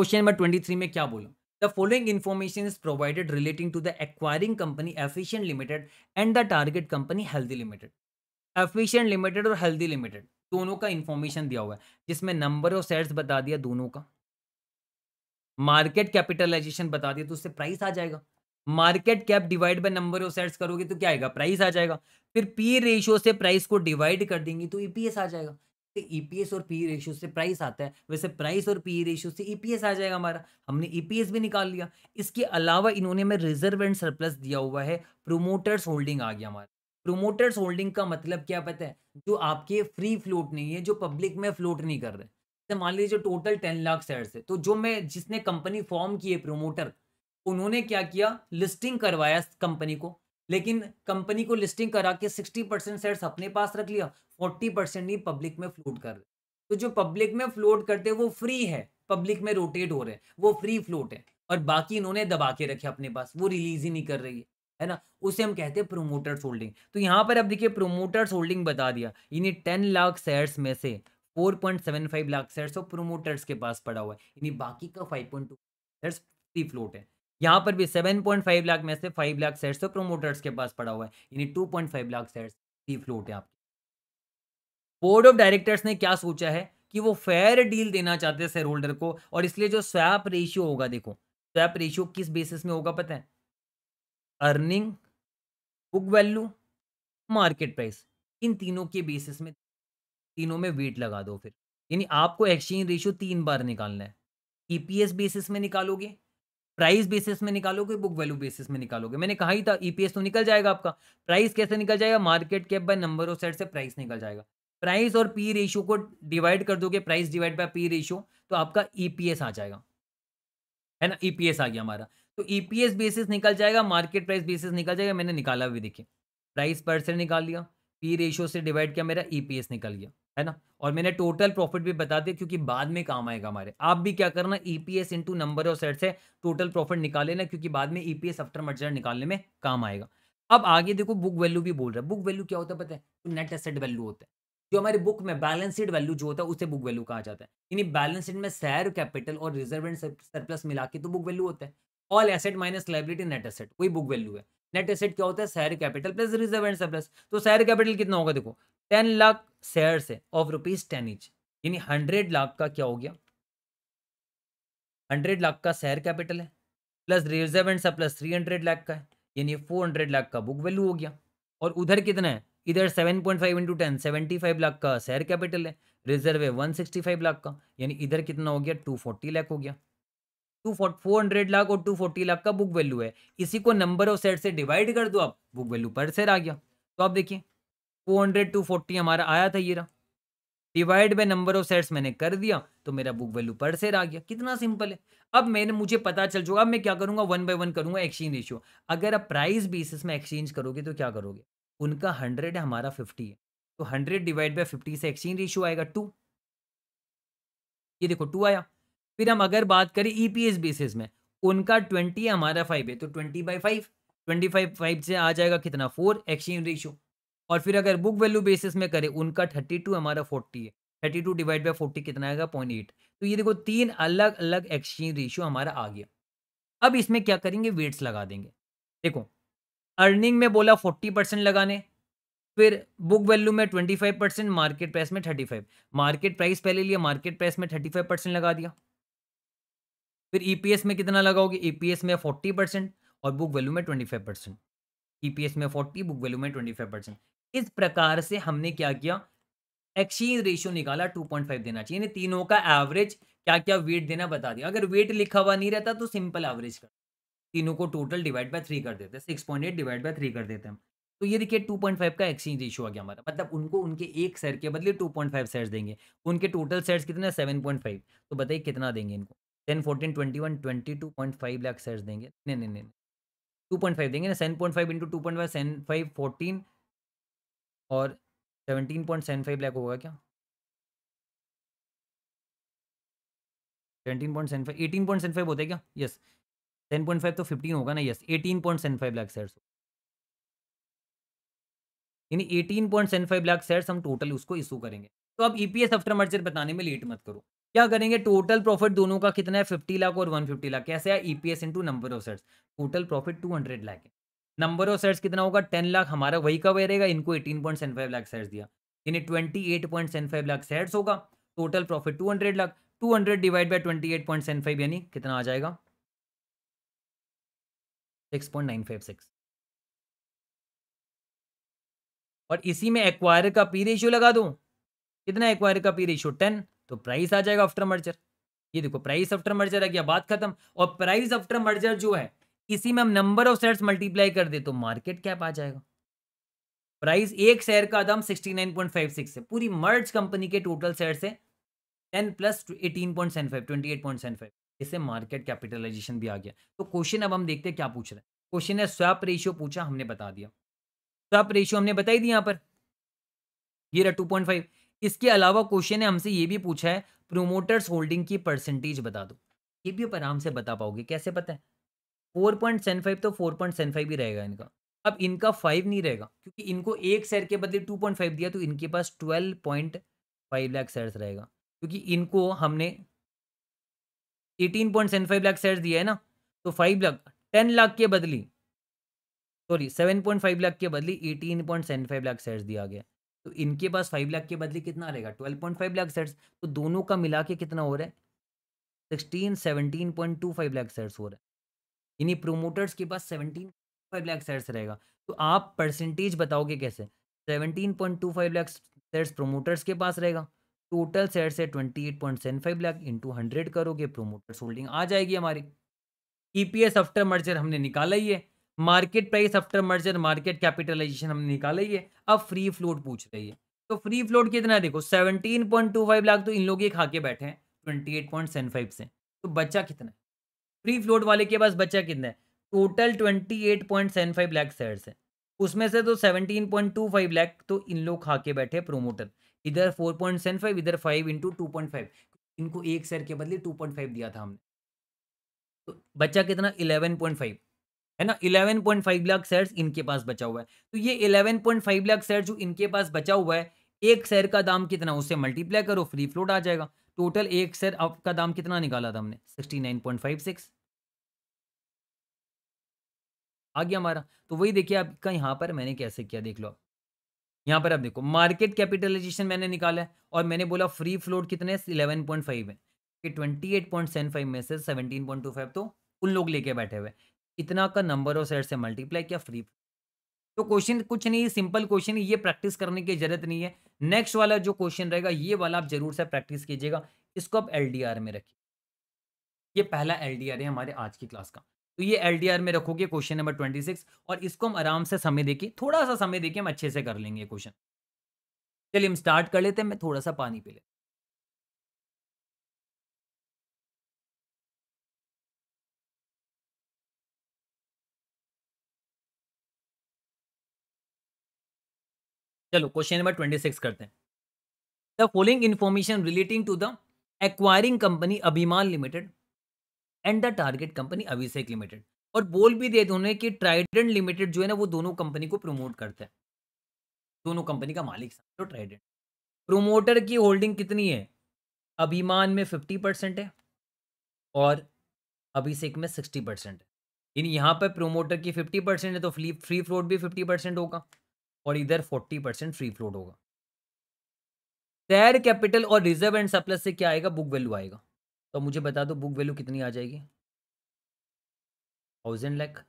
क्वेश्चन नंबर थ्री में क्या बोला The following information is provided relating to the acquiring company Efficient Limited and the target company Healthy Limited. Efficient Limited और Healthy Limited दोनों का इंफॉर्मेशन दिया हुआ है जिसमें नंबर और शेयर्स बता दिया दोनों का मार्केट कैपिटलाइजेशन बता दिया तो उससे प्राइस आ जाएगा market cap divide by number of shares करोगे तो क्या आएगा प्राइस आ जाएगा फिर पी रेशियो से प्राइस को डिवाइड कर देंगे तो ईपीएस आ जाएगा E e से ईपीएस और पी रेशियो से प्राइस आता है वैसे प्राइस और पी रेशियो e से ईपीएस आ जाएगा हमारा हमने ईपीएस भी निकाल लिया इसके अलावा इन्होंने हमें रिजर्व एंड सरप्लस दिया हुआ है प्रोमोटर्स होल्डिंग आ गया हमारा प्रोमोटर्स होल्डिंग का मतलब क्या पता है जो आपके फ्री फ्लोट नहीं है जो पब्लिक में फ्लोट नहीं कर रहे मान लीजिए टोटल टेन लाख शेयर है तो जो मैं जिसने कंपनी फॉर्म की है प्रोमोटर उन्होंने क्या किया लिस्टिंग करवाया कंपनी को लेकिन कंपनी को लिस्टिंग करा के 60 परसेंट शेयर अपने पास रख लिया 40 परसेंट ही पब्लिक में फ्लोट कर रहे तो जो पब्लिक में फ्लोट करते वो फ्री है पब्लिक में रोटेट हो रहे हैं वो फ्री फ्लोट है और बाकी इन्होंने दबा के रखे अपने पास वो रिलीज ही नहीं कर रही है है ना उसे हम कहते हैं प्रोमोटर्स होल्डिंग तो यहाँ पर अब देखिए प्रोमोटर्स होल्डिंग बता दिया यानी टेन लाख शेयर्स में से four five lakh shares promoters के पास पड़ा हुआ है यानी बाकी का टू शेयर्स फ्री फ्लोट है यहाँ पर भी 7.5 लाख में से 5 लाख शेयर्स तो प्रोमोटर्स के पास पड़ा हुआ है यानी 2.5 लाख शेयर्स सी फ्लोट है आपके बोर्ड ऑफ डायरेक्टर्स ने क्या सोचा है कि वो फेयर डील देना चाहते हैं शेयर होल्डर को और इसलिए जो स्वैप रेशियो होगा देखो स्वैप रेशियो किस बेसिस में होगा पता है earning book value market price इन तीनों के बेसिस में तीनों में वेट लगा दो फिर यानी आपको एक्सचेंज रेशियो तीन बार निकालना है ईपीएस e बेसिस में निकालोगे प्राइस बेसिस में निकालोगे बुक वैल्यू बेसिस में निकालोगे मैंने कहा ही था ईपीएस e तो निकल जाएगा आपका प्राइस कैसे निकल जाएगा market cap by number of set से प्राइस निकल जाएगा प्राइस और पी रेशियो को डिवाइड कर दोगे price divide by P ratio तो आपका ईपीएस e आ जाएगा है ना ईपीएस e आ गया हमारा तो ईपीएस बेसिस निकल जाएगा मार्केट प्राइस बेसिस निकल जाएगा मैंने निकाला भी देखिए प्राइस पर से निकाल लिया पी रेशियो से डिवाइड किया मेरा ई e निकल गया है ना और मैंने टोटल प्रॉफिट भी बता दिया क्योंकि बाद में काम आएगा हमारे आप भी क्या करना E P S into number of set से टोटल प्रॉफिट निकाले ना क्योंकि बाद में E P S after merger निकालने में काम आएगा अब आगे देखो बुक वैल्यू भी बोल रहा है बुक वैल्यू क्या होता है पता है तो नेट एसेट वैल्यू होता है जो हमारे बुक में बैलेंस शीट वैल्यू जो होता है उसे बुक वैल्यू कहा जाता है यानी बैलेंस शीट में सैर कैपिटल और रिजर्व एंड सरप्लस मिला के तो बुक वैल्यू होता है all asset minus liability net asset वही बुक वैल्यू है नेट एसेट हम्म। क्या होता है share capital plus reserve and surplus तो शेयर कैपिटल कितना होगा देखो टेन लाख शेयर है ऑफ रुपीज टेन इंच यानी हंड्रेड लाख का क्या हो गया हंड्रेड लाख का शेयर कैपिटल है plus reserve and surplus three hundred lakh का है यानी फोर हंड्रेड लाख का बुक वैल्यू हो गया और उधर कितना है इधर seven point five into ten seventy five lakh का शेयर कैपिटल है रिजर्व है वन सिक्सटी फाइव लाख का यानी इधर कितना हो गया टू फोर्टी लाख हो गया टू फोर हंड्रेड लाख और टू फोर्टी लाख का बुक वैल्यू है इसी को नंबर ऑफ सेट से डिवाइड कर दो आप बुक वैल्यू पर सेट आ गया तो आप देखिए फोर हंड्रेड टू फोर्टी हमारा आया था ये रहा divide by number of sets मैंने कर दिया तो मेरा बुक वैल्यू पर सेट आ गया कितना सिंपल है अब मैंने मुझे पता चल चुका अब मैं क्या करूंगा वन बाय वन करूंगा एक्सचेंज रेशियो अगर आप प्राइस बेसिस में एक्सचेंज करोगे तो क्या करोगे उनका हंड्रेड है हमारा फिफ्टी है तो हंड्रेड डिवाइड बाय फिफ्टी से एक्सचेंज रेशियो आएगा टू ये देखो टू आया फिर हम अगर बात करें ईपीएस e बेसिस में उनका ट्वेंटी है हमारा फाइव है तो twenty by five twenty five five से आ जाएगा कितना फोर एक्सचेंज रेशियो और फिर अगर बुक वैल्यू बेसिस में करें उनका थर्टी टू हमारा फोर्टी है thirty two divide by forty कितना आएगा पॉइंट एट तो ये देखो तीन अलग अलग एक्सचेंज रेशियो हमारा आ गया अब इसमें क्या करेंगे वेट्स लगा देंगे देखो अर्निंग में बोला फोर्टी परसेंट लगाने फिर बुक वैल्यू में twenty five percent market price में थर्टी फाइव मार्केट प्राइस पहले लिया मार्केट प्राइस में थर्टी फाइव परसेंट लगा दिया फिर ईपीएस e में कितना लगाओगे ईपीएस e में फोर्टी परसेंट और बुक वैल्यू में ट्वेंटी फाइव परसेंट ईपीएस में फोर्टी बुक वैल्यू में ट्वेंटी फाइव परसेंट इस प्रकार से हमने क्या किया एक्सचेंज रेशियो निकाला टू पॉइंट फाइव देना चाहिए यानी तीनों का एवरेज क्या क्या वेट देना बता दिया अगर वेट लिखा हुआ नहीं रहता तो सिंपल एवरेज कर तीनों को टोटल डिवाइड बाय थ्री कर देते हैं six point eight divide by three कर देते हैं तो ये देखिए टू पॉइंट फाइव का एक्सचेंज रेशियो आ गया हमारा मतलब उनको उनके एक सेट के बदले टू पॉइंट फाइव शेयर देंगे उनके टोटल सेट्स कितने सेवन पॉइंट फाइव तो बताइए कितना देंगे इनको ten fourteen twenty one twenty two point five lakh share देंगे नहीं नहीं नहीं टू पॉइंट फाइव देंगे ना seven point five into two point five seven five fourteen और seventeen point seven five lakh होगा क्या seventeen point seven five eighteen point seven five होता है क्या यस टेन पॉइंट फाइव तो फिफ्टीन होगा ना yes eighteen point seven five lakh share यानी eighteen point seven five lakh share हम टोटल उसको इशू करेंगे तो आप ईपीएस आफ्टर मर्जर बताने में लेट मत करो क्या करेंगे टोटल प्रॉफिट दोनों का कितना है फिफ्टी लाख और वन फिफ्टी लाख कैसे है EPS into number of sets total profit two hundred lakh है नंबर ऑफ सेट्स कितना होगा टेन लाख हमारा वही का वही रहेगा इनको eighteen point seven five lakh sets दिया यानी twenty eight point seven five lakh sets होगा total profit two hundred lakh two hundred divide by twenty eight point seven five यानी कितना आ जाएगा six point nine five six और इसी में एक्वायर का पी रेशियो लगा दो कितना एक्वायर का पी रेशियो टेन तो प्राइस आ जाएगा आफ्टर मर्जर ये देखो प्राइस आफ्टर मर्जर आ गया बात खत्म और प्राइस आफ्टर मर्जर जो है इसी में हम नंबर ऑफ शेयर मल्टीप्लाई कर दे तो मार्केट कैप आ जाएगा प्राइस एक शेयर का दाम 69.56 है पूरी मर्ज कंपनी के टोटल शेयर से 10 प्लस 18.75 28.75 इससे मार्केट कैपिटलाइजेशन भी आ गया तो क्वेश्चन अब हम देखते हैं क्या पूछ रहे हैं क्वेश्चन है स्वैप रेशियो पूछा हमने बता दिया स्वैप रेशियो हमने बताई दी यहाँ पर ये रहा 2.5 इसके अलावा क्वेश्चन ने हमसे ये भी पूछा है प्रोमोटर्स होल्डिंग की परसेंटेज बता दो ये भी आप आराम से बता पाओगे कैसे पता है फोर पॉइंट सेवन फाइव तो फोर पॉइंट सेवन फाइव ही रहेगा इनका अब इनका फाइव नहीं रहेगा क्योंकि इनको एक शेयर के बदले टू पॉइंट फाइव दिया तो इनके पास twelve point five lakh shares रहेगा क्योंकि इनको हमने eighteen point seven five lakh shares दिया है ना तो फाइव लाख टेन लाख के बदली sorry seven point five lakh के बदली eighteen point seven five lakh shares दिया गया तो इनके पास फाइव लाख के बदले कितना आ रहेगा twelve point five lakh sets तो दोनों का मिला के कितना हो रहा है sixteen seventeen point two five lakh sets हो रहा है यानी प्रोमोटर्स के पास सेवनटीन फाइव लाख सेट्स रहेगा तो आप परसेंटेज बताओगे कैसे seventeen point two five lakh sets promoters के पास रहेगा टोटल सेट्स है twenty eight point seven five lakh into hundred करोगे प्रोमोटर्स होल्डिंग आ जाएगी हमारी ई पी एस आफ्टर मर्जर हमने निकाला ही है market price after merger market capitalization हमने निकाला है अब फ्री फ्लोट पूछ रही है तो फ्री फ्लोट कितना है देखो 17.25 लाख तो इन लोग ये खा के बैठे हैं 28.75 से तो बच्चा कितना है फ्री फ्लोट वाले के पास बच्चा कितना है टोटल ट्वेंटी लाख शेयर है उसमें से तो 17.25 लाख तो इन लोग खा के बैठे प्रोमोटर इधर 4.75 इधर 5 इंटू टू इनको एक शेयर के बदले 2.5 दिया था हमने तो बच्चा कितना 11.5 है ना 11.5 लाख शेयर इनके पास बचा हुआ है तो ये 11.5 लाख शेयर जो इनके पास बचा हुआ है एक शेयर का दाम कितना उससे मल्टीप्लाई करो फ्री फ्लोट आ जाएगा टोटल एक शेयर आपका दाम कितना निकाला था हमने 69.56 आ गया हमारा तो वही देखिए आपका यहाँ पर मैंने कैसे किया देख लो आप यहाँ पर आप देखो मार्केट कैपिटलाइजेशन मैंने निकाला है और मैंने बोला फ्री फ्लोट कितने इलेवन पॉइंट फाइव है twenty eight point seven five में से सेवनटीन पॉइंट टू फाइव तो उन लोग लेके बैठे हुए इतना का नंबर ऑफ सेट से मल्टीप्लाई किया फ्री तो क्वेश्चन कुछ नहीं है सिंपल क्वेश्चन ये प्रैक्टिस करने की जरूरत नहीं है नेक्स्ट वाला जो क्वेश्चन रहेगा ये वाला आप जरूर से प्रैक्टिस कीजिएगा इसको आप एल में रखिए ये पहला एल है हमारे आज की क्लास का तो ये एल में रखोगे क्वेश्चन नंबर ट्वेंटी सिक्स और इसको हम आराम से समय देखिए थोड़ा सा समय देखिए हम अच्छे से कर लेंगे क्वेश्चन चलिए हम स्टार्ट कर लेते हैं मैं थोड़ा सा पानी पी लेते चलो क्वेश्चन नंबर ट्वेंटी सिक्स करते हैं the following information relating to the acquiring company Abhiman limited and the target company Abhishek limited और बोल भी दे दोनों कि ट्राइडेंट लिमिटेड जो है ना वो दोनों कंपनी को प्रमोट करते हैं दोनों कंपनी का मालिक तो ट्राइडेंट प्रोमोटर की होल्डिंग कितनी है अभिमान में फिफ्टी परसेंट है और अभिषेक में सिक्सटी परसेंट है यानी यहाँ पर प्रोमोटर की फिफ्टी परसेंट है तो फ्री फ्री फ्लोट भी फिफ्टी परसेंट होगा और इधर फोर्टी परसेंट फ्री फ्लोट होगा शेयर कैपिटल और रिजर्व एंड सप्लस से क्या आएगा बुक वैल्यू आएगा तो मुझे बता दो बुक वैल्यू कितनी आ जाएगी थाउजेंड लैख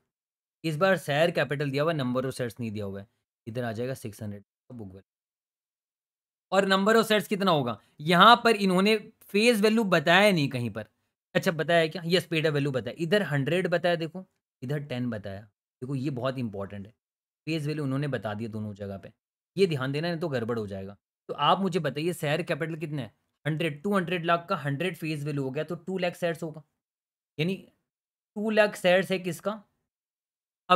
इस बार शेयर कैपिटल दिया हुआ नंबर ऑफ शेयर्स नहीं दिया हुआ है इधर आ जाएगा सिक्स हंड्रेड का बुक वैल्यू और नंबर ऑफ सेट्स कितना होगा यहाँ पर इन्होंने फेस वैल्यू बताया नहीं कहीं पर अच्छा बताया क्या यस पेड वैल्यू बताया इधर हंड्रेड बताया देखो इधर टेन बताया देखो ये बहुत इंपॉर्टेंट है फेस वैल्यू उन्होंने बता दिया दोनों जगह पे ये ध्यान देना नहीं तो गड़बड़ हो जाएगा तो आप मुझे बताइए शेयर कैपिटल कितना है हंड्रेड टू हंड्रेड लाख का हंड्रेड फेस वैल्यू हो गया तो टू लैख शेयर्स होगा यानी टू लैख शेयर्स है किसका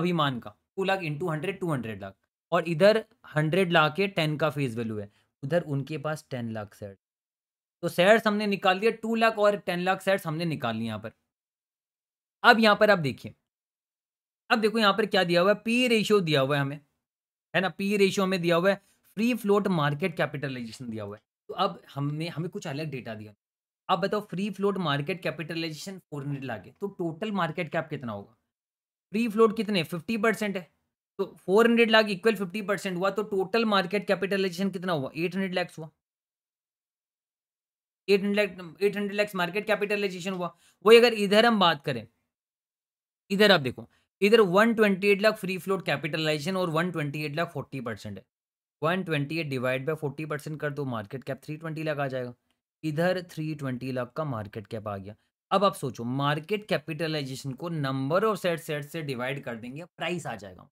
अभिमान का two lakh into hundred two hundred lakh और इधर हंड्रेड लाख है टेन का फेस वैल्यू है उधर उनके पास टेन लाख शेयर तो शेयर्स हमने निकाल दिया टू लाख और टेन लाख शेयर्स हमने निकाल लिया यहाँ पर अब यहाँ पर आप देखिए अब देखो यहाँ पर क्या दिया हुआ है पी रेशियो दिया हुआ है हमें है ना पी रेशियो हमें दिया हुआ है फ्री फ्लोट मार्केट कैपिटलाइजेशन दिया हुआ है तो अब हमने हमें कुछ अलग डेटा दिया अब बताओ free float market capitalization four hundred लागे तो टोटल मार्केट कैप कितना होगा फ्री फ्लोट कितने फिफ्टी परसेंट है तो four hundred lakh equal fifty percent हुआ तो टोटल मार्केट कैपिटलाइजेशन कितना हुआ एट हंड्रेड लैक्स हुआ eight hundred eight hundred lakhs market capitalization हुआ वही अगर इधर हम बात करें इधर आप देखो इधर 128 लाख फ्री फ्लोट कैपिटलाइजेशन और 128 लाख 40 परसेंट है 128 डिवाइड बाय 40 परसेंट कर दो मार्केट कैप 320 लाख आ जाएगा इधर 320 लाख का मार्केट कैप आ गया अब आप सोचो मार्केट कैपिटलाइजेशन को नंबर ऑफ सेट सेट से डिवाइड कर देंगे प्राइस आ जाएगा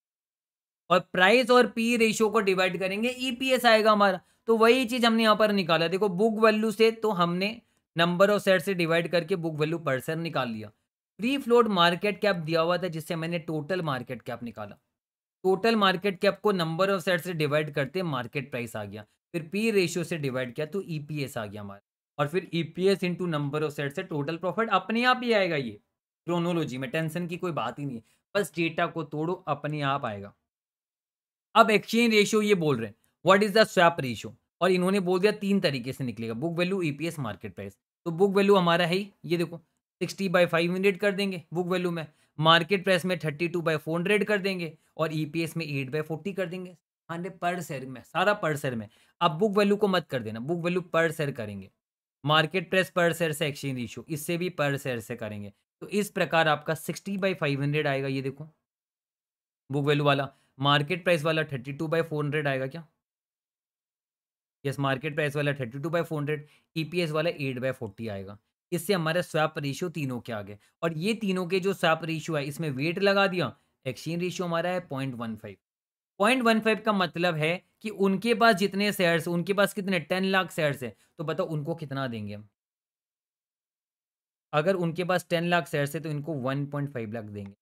और प्राइस और पी रेशियो को डिवाइड करेंगे ईपीएस e आएगा हमारा तो वही चीज हमने यहाँ पर निकाला देखो बुक वैल्यू से तो हमने नंबर ऑफ सेट से डिवाइड करके बुक वैल्यू पर सेट निकाल लिया फ्री फ्लोट मार्केट कैप दिया हुआ था जिससे मैंने टोटल मार्केट कैप निकाला टोटल मार्केट कैप को नंबर ऑफ सेट से डिवाइड करते मार्केट प्राइस आ गया फिर पी रेशियो से डिवाइड किया तो ईपीएस आ गया हमारा और फिर EPS into number of set से टोटल प्रॉफिट अपने आप ही आएगा ये क्रोनोलॉजी में टेंशन की कोई बात ही नहीं है बस डेटा को तोड़ो अपने आप आएगा अब एक्सचेंज रेशियो ये बोल रहे हैं what is the swap ratio और इन्होंने बोल दिया तीन तरीके से निकलेगा book value E market price तो बुक वैल्यू हमारा है ही ये देखो सिक्सटी बाई फाइव हंड्रेड कर देंगे बुक वैल्यू में मार्केट प्राइस में thirty two by four hundred कर देंगे और ई पी एस में एट बाई फोर्टी कर देंगे हंड्रेड पर शेयर में सारा पर शेयर में अब बुक वैल्यू को मत कर देना बुक वैल्यू पर शेयर करेंगे मार्केट प्राइस पर शेयर से एक्सचेंज इशू इससे भी पर शेयर से करेंगे तो इस प्रकार आपका सिक्सटी बाई फाइव हंड्रेड आएगा ये देखो बुक वैल्यू वाला मार्केट प्राइस वाला thirty two by four hundred आएगा क्या यस मार्केट प्राइस वाला thirty two by four hundred E P S वाला एट बाई फोर्टी आएगा इससे हमारे स्वैप रेशियो तीनों के आगे और ये तीनों के जो स्वैप रेशियो है इसमें वेट लगा दिया एक्सचेंज रेशियो हमारा है point one five point one five का मतलब है कि उनके पास जितने शेयर्स उनके पास कितने टेन लाख शेयर्स है तो बताओ उनको कितना देंगे हम अगर उनके पास टेन लाख शेयर्स है तो इनको वन पॉइंट फाइव लाख देंगे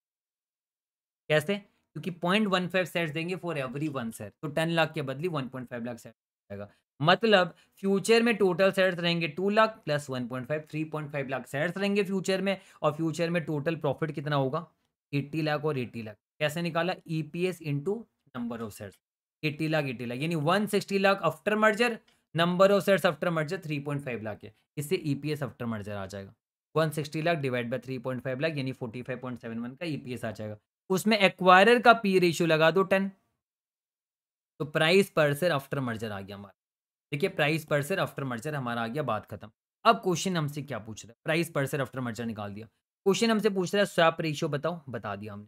कैसे क्योंकि पॉइंट वन फाइव शेयर देंगे फॉर एवरी वन शेयर तो टेन लाख के बदली one point five lakh share मतलब फ्यूचर में टोटल सेट्स रहेंगे two lakh plus one point five three point five lakh sets रहेंगे फ्यूचर में और फ्यूचर में टोटल प्रॉफिट कितना होगा एट्टी लाख और एट्टी लाख कैसे निकाला E P S into number of sets eighty lakh eighty lakh यानी one sixty lakh after merger number of sets after merger three point five lakh है इससे E P S after merger आ जाएगा one sixty lakh divide by three point five lakh यानी forty five point seven one का E P S आ जाएगा उसमें acquire का P ratio लगा दो टेन तो प्राइस पर सर आफ्टर मर्जर आ गया हमारा देखिए प्राइस पर सर आफ्टर मर्जर हमारा आ गया बात खत्म अब क्वेश्चन हमसे क्या पूछ रहा है प्राइस पर सर आफ्टर मर्जर निकाल दिया क्वेश्चन हमसे पूछ रहा है स्वैप रेशियो बताओ बता दिया हमने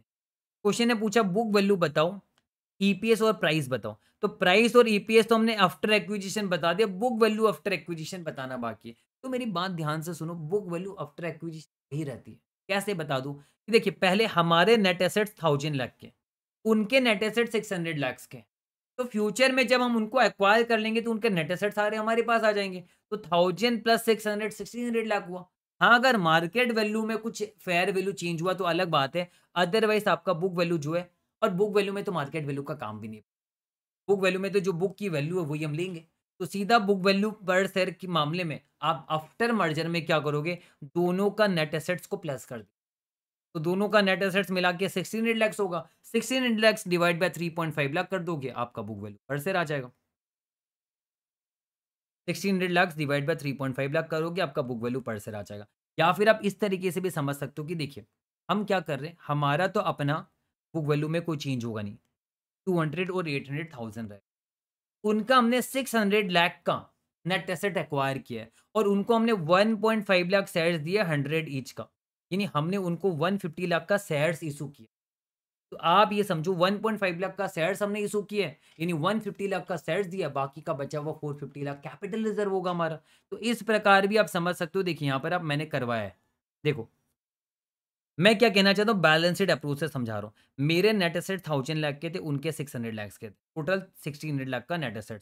क्वेश्चन ने पूछा बुक वैल्यू बताओ ईपीएस e और प्राइस बताओ तो प्राइस और ईपीएस e तो हमने आफ्टर एक्विजिशन बता दिया बुक वैल्यू आफ्टर एक्विजिशन बताना बाकी है तो मेरी बात ध्यान से सुनो बुक वैल्यू आफ्टर एक्विजिशन ही रहती है कैसे बता दूँ कि देखिए पहले हमारे नेट एसेट्स थाउजेंड लाख के उनके net asset six hundred lakhs के तो फ्यूचर में जब हम उनको एक्वायर कर लेंगे तो उनके नेट असेट सारे हमारे पास आ जाएंगे तो thousand plus six hundred sixteen hundred lakh हुआ हाँ अगर मार्केट वैल्यू में कुछ फेयर वैल्यू चेंज हुआ तो अलग बात है अदरवाइज आपका बुक वैल्यू जो है और बुक वैल्यू में तो मार्केट वैल्यू का काम भी नहीं बुक वैल्यू में तो जो बुक की वैल्यू है वही हम लेंगे तो सीधा बुक वैल्यू पर शेयर के मामले में आप आफ्टर मर्जर में क्या करोगे दोनों का नेट एसेट्स को प्लस कर दो तो दोनों का नेट एसेट्स मिला के सिक्सटीन लैक्स होगा sixteen lakhs divide by three point five lakh कर दोगे आपका बुक वैल्यू फिर से आ जाएगा sixteen hundred lakh divide by three point five lakh करोगे आपका बुक वैल्यू पर से आ जाएगा या फिर आप इस तरीके से भी समझ सकते हो कि देखिए हम क्या कर रहे हैं हमारा तो अपना बुक वैल्यू में कोई चेंज होगा नहीं टू हंड्रेड और एट हंड्रेड थाउजेंड रहे उनका हमने सिक्स हंड्रेड लैख का नेट एसेट एक्वायर किया है और उनको हमने one point five lakh shares दिए हंड्रेड ईच का यानी हमने उनको 150 लाख का शेयर्स इशू किया तो आप ये समझो 1.5 लाख का शेयर्स हमने इशू किए यानी 150 लाख का शेयर्स दिया बाकी का बचा हुआ 450 लाख कैपिटल रिजर्व होगा हमारा तो इस प्रकार भी आप समझ सकते हो देखिए यहाँ पर आप मैंने करवाया है देखो मैं क्या कहना चाहता हूँ बैलेंसड अप्रोच से समझा रहा हूँ मेरे नेट असेट थाउजेंड लाख के थे उनके सिक्स हंड्रेड के थे टोटल सिक्सटीन हंड्रेड लाख का नेट असेट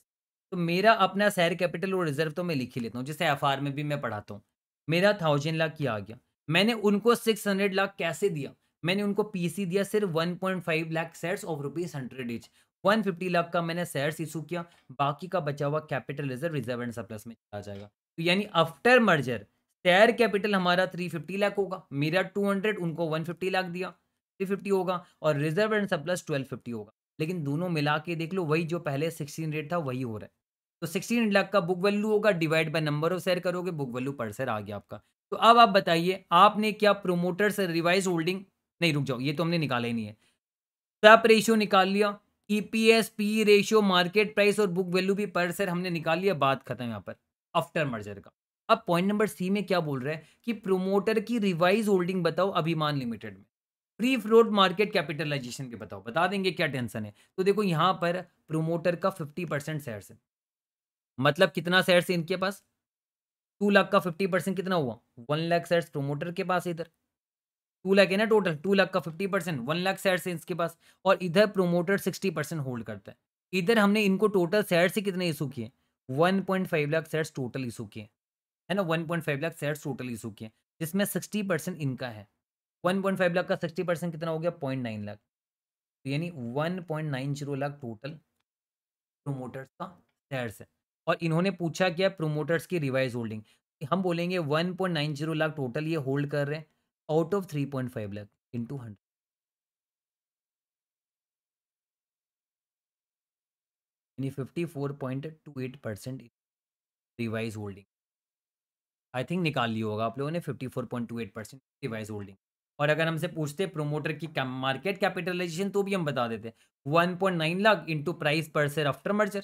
तो मेरा अपना शेयर कैपिटल और रिजर्व तो मैं लिख ही लेता हूँ जैसे एफ में भी मैं पढ़ाता हूँ मेरा थाउजेंड लाख किया आ गया मैंने उनको सिक्स हंड्रेड लाख कैसे दिया मैंने उनको पीसी दिया सिर्फ one point five lakh sets of rupees hundred each one fifty lakh का मैंने शेयर्स इशू किया बाकी का बचा हुआ capital reserve reserve and surplus में चला जाएगा तो यानी आफ्टर मर्जर शेयर कैपिटल हमारा थ्री फिफ्टी लाख होगा मेरा टू हंड्रेड उनको वन फिफ्टी लाख दिया थ्री फिफ्टी होगा और रिजर्व एंड सरप्लस फिफ्टी होगा लेकिन दोनों मिला के देख लो वही जो पहले सिक्सटीन रेट था वही हो रहा है तो सिक्सटीन लाख का बुक वैल्यू होगा divide by number of share करोगे बुक वैल्यू पर शेयर आ गया आपका तो अब आप बताइए आपने क्या प्रोमोटर्स रिवाइज होल्डिंग नहीं रुक जाओ ये तो हमने निकाला ही नहीं है स्वैप रेशियो निकाल लिया EPS P ratio market price और बुक वैल्यू भी पर सर हमने निकाल लिया बात खत्म यहाँ पर आफ्टर मर्जर का अब पॉइंट नंबर सी में क्या बोल रहा है कि प्रोमोटर की रिवाइज होल्डिंग बताओ अभिमान लिमिटेड में फ्री फ्लोट मार्केट कैपिटलाइजेशन के बताओ बता देंगे क्या टेंशन है तो देखो यहाँ पर प्रोमोटर का फिफ्टी परसेंट शेयर है मतलब कितना शेयर है इनके पास टू लाख का फिफ्टी परसेंट कितना हुआ वन लाख शेयर्स प्रोमोटर के पास इधर टू लाख है ना टोटल टू लाख का fifty percent one lakh shares है इसके पास और इधर प्रोमोटर सिक्सटी परसेंट होल्ड करता है इधर हमने इनको टोटल शेयर्स से कितने इशू किए one point five lakh shares total issue किए है ना one point five lakh shares total issue किए जिसमें सिक्सटी परसेंट इनका है वन पॉइंट फाइव लाख का सिक्सटी परसेंट कितना हो गया पॉइंट नाइन लाख तो यानी one point nine zero lakh total promoters का शेयर्स है और इन्होंने पूछा क्या प्रोमोटर्स की रिवाइज होल्डिंग हम बोलेंगे one point nine zero lakh total ये होल्ड कर रहे हैं out of three point five lakh into hundred यानी eight percent revise holding I think निकाल लिया होगा आप लोगों ने fifty four point two eight percent revise holding और अगर हमसे पूछते प्रोमोटर की मार्केट कैपिटलाइजेशन तो भी हम बता देते हैं nine lakh into price per share after merger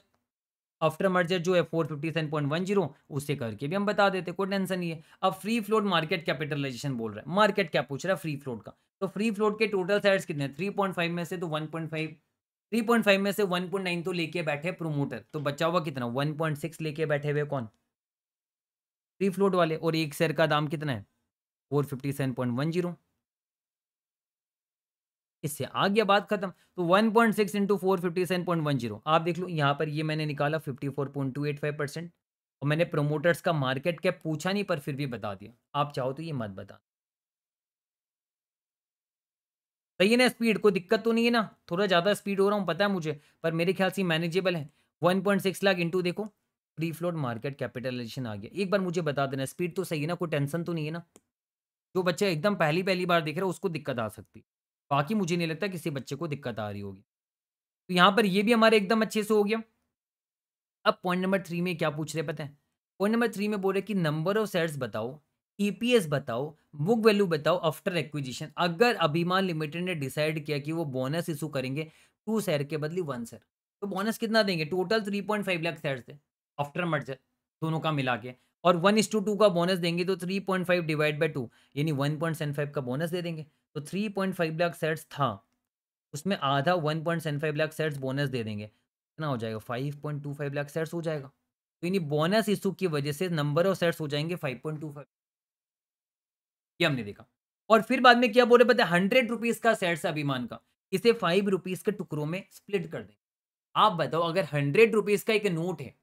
after merger जो है four fifty seven point one zero उससे करके भी हम बता देते कोई टेंशन नहीं है अब फ्री फ्लोट मार्केट कैपिटलाइजेशन बोल रहा है मार्केट क्या पूछ रहा है फ्री फ्लोट का तो फ्री फ्लोट के टोटल शेयर्स कितने थ्री पॉइंट फाइव में से तो one point five three point five में से वन पॉइंट नाइन तो लेके बैठे प्रोमोटर तो बचा हुआ कितना वन पॉइंट सिक्स लेके बैठे हुए कौन फ्री फ्लोट वाले और एक शेयर का दाम कितना है four fifty seven point one zero इससे आ गया बात खत्म तो 1.6 point six into four fifty seven point one zero आप देख लो यहाँ पर ये मैंने निकाला fifty four point two eight five percent और मैंने प्रोमोटर्स का मार्केट कैप पूछा नहीं पर फिर भी बता दिया आप चाहो तो ये मत बता सही है ना स्पीड कोई दिक्कत तो नहीं है ना थोड़ा ज़्यादा स्पीड हो रहा हूँ पता है मुझे पर मेरे ख्याल से मैनेजेबल है 1.6 लाख इंटू देखो प्री फ्लोट मार्केट कैपिटलाइजेशन आ गया एक बार मुझे बता देना स्पीड तो सही है ना कोई टेंशन तो नहीं है ना जो बच्चा एकदम पहली पहली बार देख रहा है उसको दिक्कत आ सकती है बाकी मुझे नहीं लगता किसी बच्चे को दिक्कत आ रही होगी तो यहाँ पर ये भी हमारे एकदम अच्छे से हो गया अब पॉइंट नंबर थ्री में क्या पूछ रहे पता है पॉइंट नंबर थ्री में बोल रहे कि नंबर ऑफ शेयर्स बताओ ईपीएस e बताओ बुक वैल्यू बताओ आफ्टर एक्विजिशन अगर अभिमान लिमिटेड ने डिसाइड किया कि वो बोनस इशू करेंगे टू शेयर के बदले वन शेयर तो बोनस कितना देंगे total three point five lakh share थे आफ्टर मर्जर दोनों का मिला के और वन इस टू टू का बोनस देंगे तो three point five divide by two यानी वन पॉइंट सेवन फाइव का बोनस दे देंगे तो 3.5 लाख सेट्स था उसमें आधा 1.75 लाख सेट्स बोनस दे देंगे कितना हो जाएगा 5.25 लाख सेट्स हो जाएगा तो यानी बोनस इशू की वजह से नंबर ऑफ सेट्स हो जाएंगे 5.25 ये हमने देखा और फिर बाद में क्या बोले पता है हंड्रेड रुपीज का सेट्स अभिमान का इसे फाइव रुपीज के टुकड़ों में स्प्लिट कर देंगे आप बताओ अगर हंड्रेड रुपीज का एक नोट है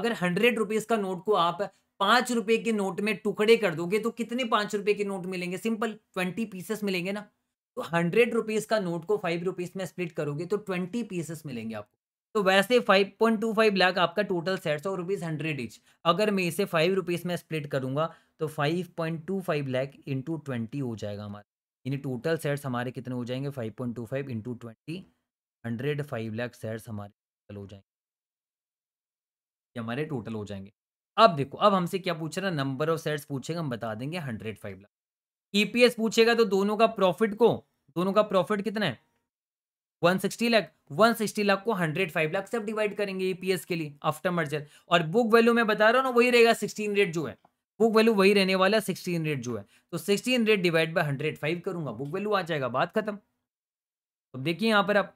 अगर हंड्रेड रुपीज का नोट को आप पांच रुपए के नोट में टुकड़े कर दोगे तो कितने पांच रुपए के नोट मिलेंगे सिंपल ट्वेंटी पीसेस मिलेंगे ना तो हंड्रेड रुपीज का नोट को फाइव रुपीज में स्प्लिट करोगे तो ट्वेंटी पीसेस मिलेंगे आपको तो वैसे five point two five lakh आपका टोटल सेट सौ रुपीज हंड्रेड इच अगर मैं इसे फाइव रुपीज में स्प्लिट करूंगा तो five point two five lakh into twenty हो जाएगा हमारा यानी टोटल सेट्स हमारे कितने हो जाएंगे five point two five into twenty hundred five lakh sets हमारे टोटल हो जाएंगे ये हमारे टोटल हो जाएंगे अब देखो अब हमसे क्या पूछ रहा है नंबर ऑफ सेट्स पूछेगा हम बता देंगे hundred five lakh EPS e पूछेगा तो दोनों का प्रॉफिट को दोनों का प्रॉफिट कितना है one sixty lakh one sixty lakh को हंड्रेड फाइव लाख सब डिवाइड करेंगे ईपीएस e के लिए आफ्टर मर्जर और बुक वैल्यू मैं बता रहा हूँ ना वही रहेगा सिक्सटीन रेट जो है बुक वैल्यू वही रहने वाला सिक्सटीन रेट जो है तो sixteen rate divide by hundred five करूंगा बुक वैल्यू आ जाएगा बात खत्म अब देखिए यहां पर आप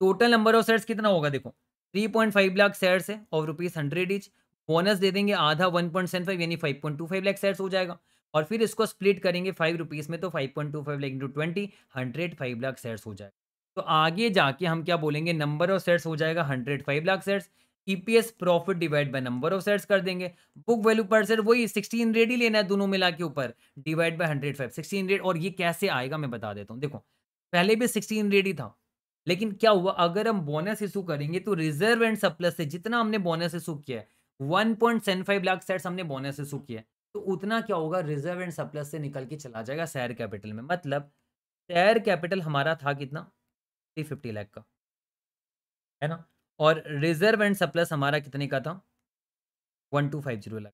टोटल नंबर ऑफ सेट्स कितना होगा देखो three point five lakh shares है और रुपीज़ हंड्रेड इच बोनस दे देंगे आधा वन पॉइंट सेवन फाइव यानी five point two five lakh shares हो जाएगा और फिर इसको स्प्लिट करेंगे फाइव रुपीज़ में तो five point two five lakh into twenty hundred five lakh shares हो जाएगा तो आगे जाके हम क्या बोलेंगे नंबर ऑफ शेयर्स हो जाएगा hundred five lakh shares EPS profit divide by number of shares कर देंगे बुक वैल्यू पर शेयर वही सिक्सटीन रेट ही लेना है दोनों मिला के ऊपर divide by hundred five sixteen rate और ये कैसे आएगा मैं बता देता हूँ देखो पहले भी सिक्सटीन रेट ही था लेकिन क्या हुआ अगर हम बोनस इशू करेंगे तो रिजर्व एंड सप्लस से जितना हमने बोनस इशू किया है one point seven five lakh sets हमने बोनस इशू किया है तो उतना क्या होगा रिजर्व एंड सप्लस से निकल के चला जाएगा शेयर कैपिटल में मतलब शेयर कैपिटल हमारा था कितना थ्री फिफ्टी लाख का है ना और रिजर्व एंड सप्लस हमारा कितने का था one two five zero lakh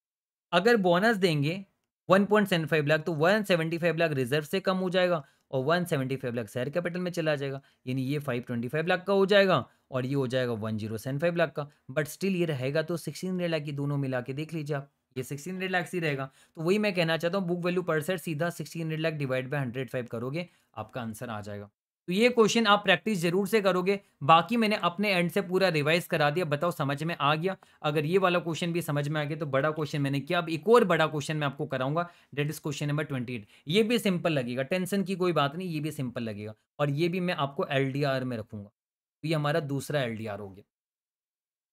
अगर बोनस देंगे one point seven five lakh तो one seventy five lakh reserve से कम हो जाएगा और 175 लाख शेयर कैपिटल में चला जाएगा यानी ये 525 लाख का हो जाएगा और ये हो जाएगा 1075 लाख का बट स्टिल ये रहेगा तो 1600 लाख की दोनों मिला के देख लीजिए आप ये सिक्सटीन हंड्रेड लाख ही रहेगा तो वही मैं कहना चाहता हूँ बुक वैल्यू पर सेट सीधा sixteen hundred lakh divide by hundred five करोगे आपका आंसर आ जाएगा तो ये क्वेश्चन आप प्रैक्टिस जरूर से करोगे बाकी मैंने अपने एंड से पूरा रिवाइज करा दिया बताओ समझ में आ गया अगर ये वाला क्वेश्चन भी समझ में आ गया तो बड़ा क्वेश्चन मैंने किया अब एक और बड़ा क्वेश्चन मैं आपको कराऊंगा that is question number twenty eight ये भी सिंपल लगेगा टेंशन की कोई बात नहीं ये भी सिंपल लगेगा और ये भी मैं आपको एल में रखूँगा तो ये हमारा दूसरा एल हो गया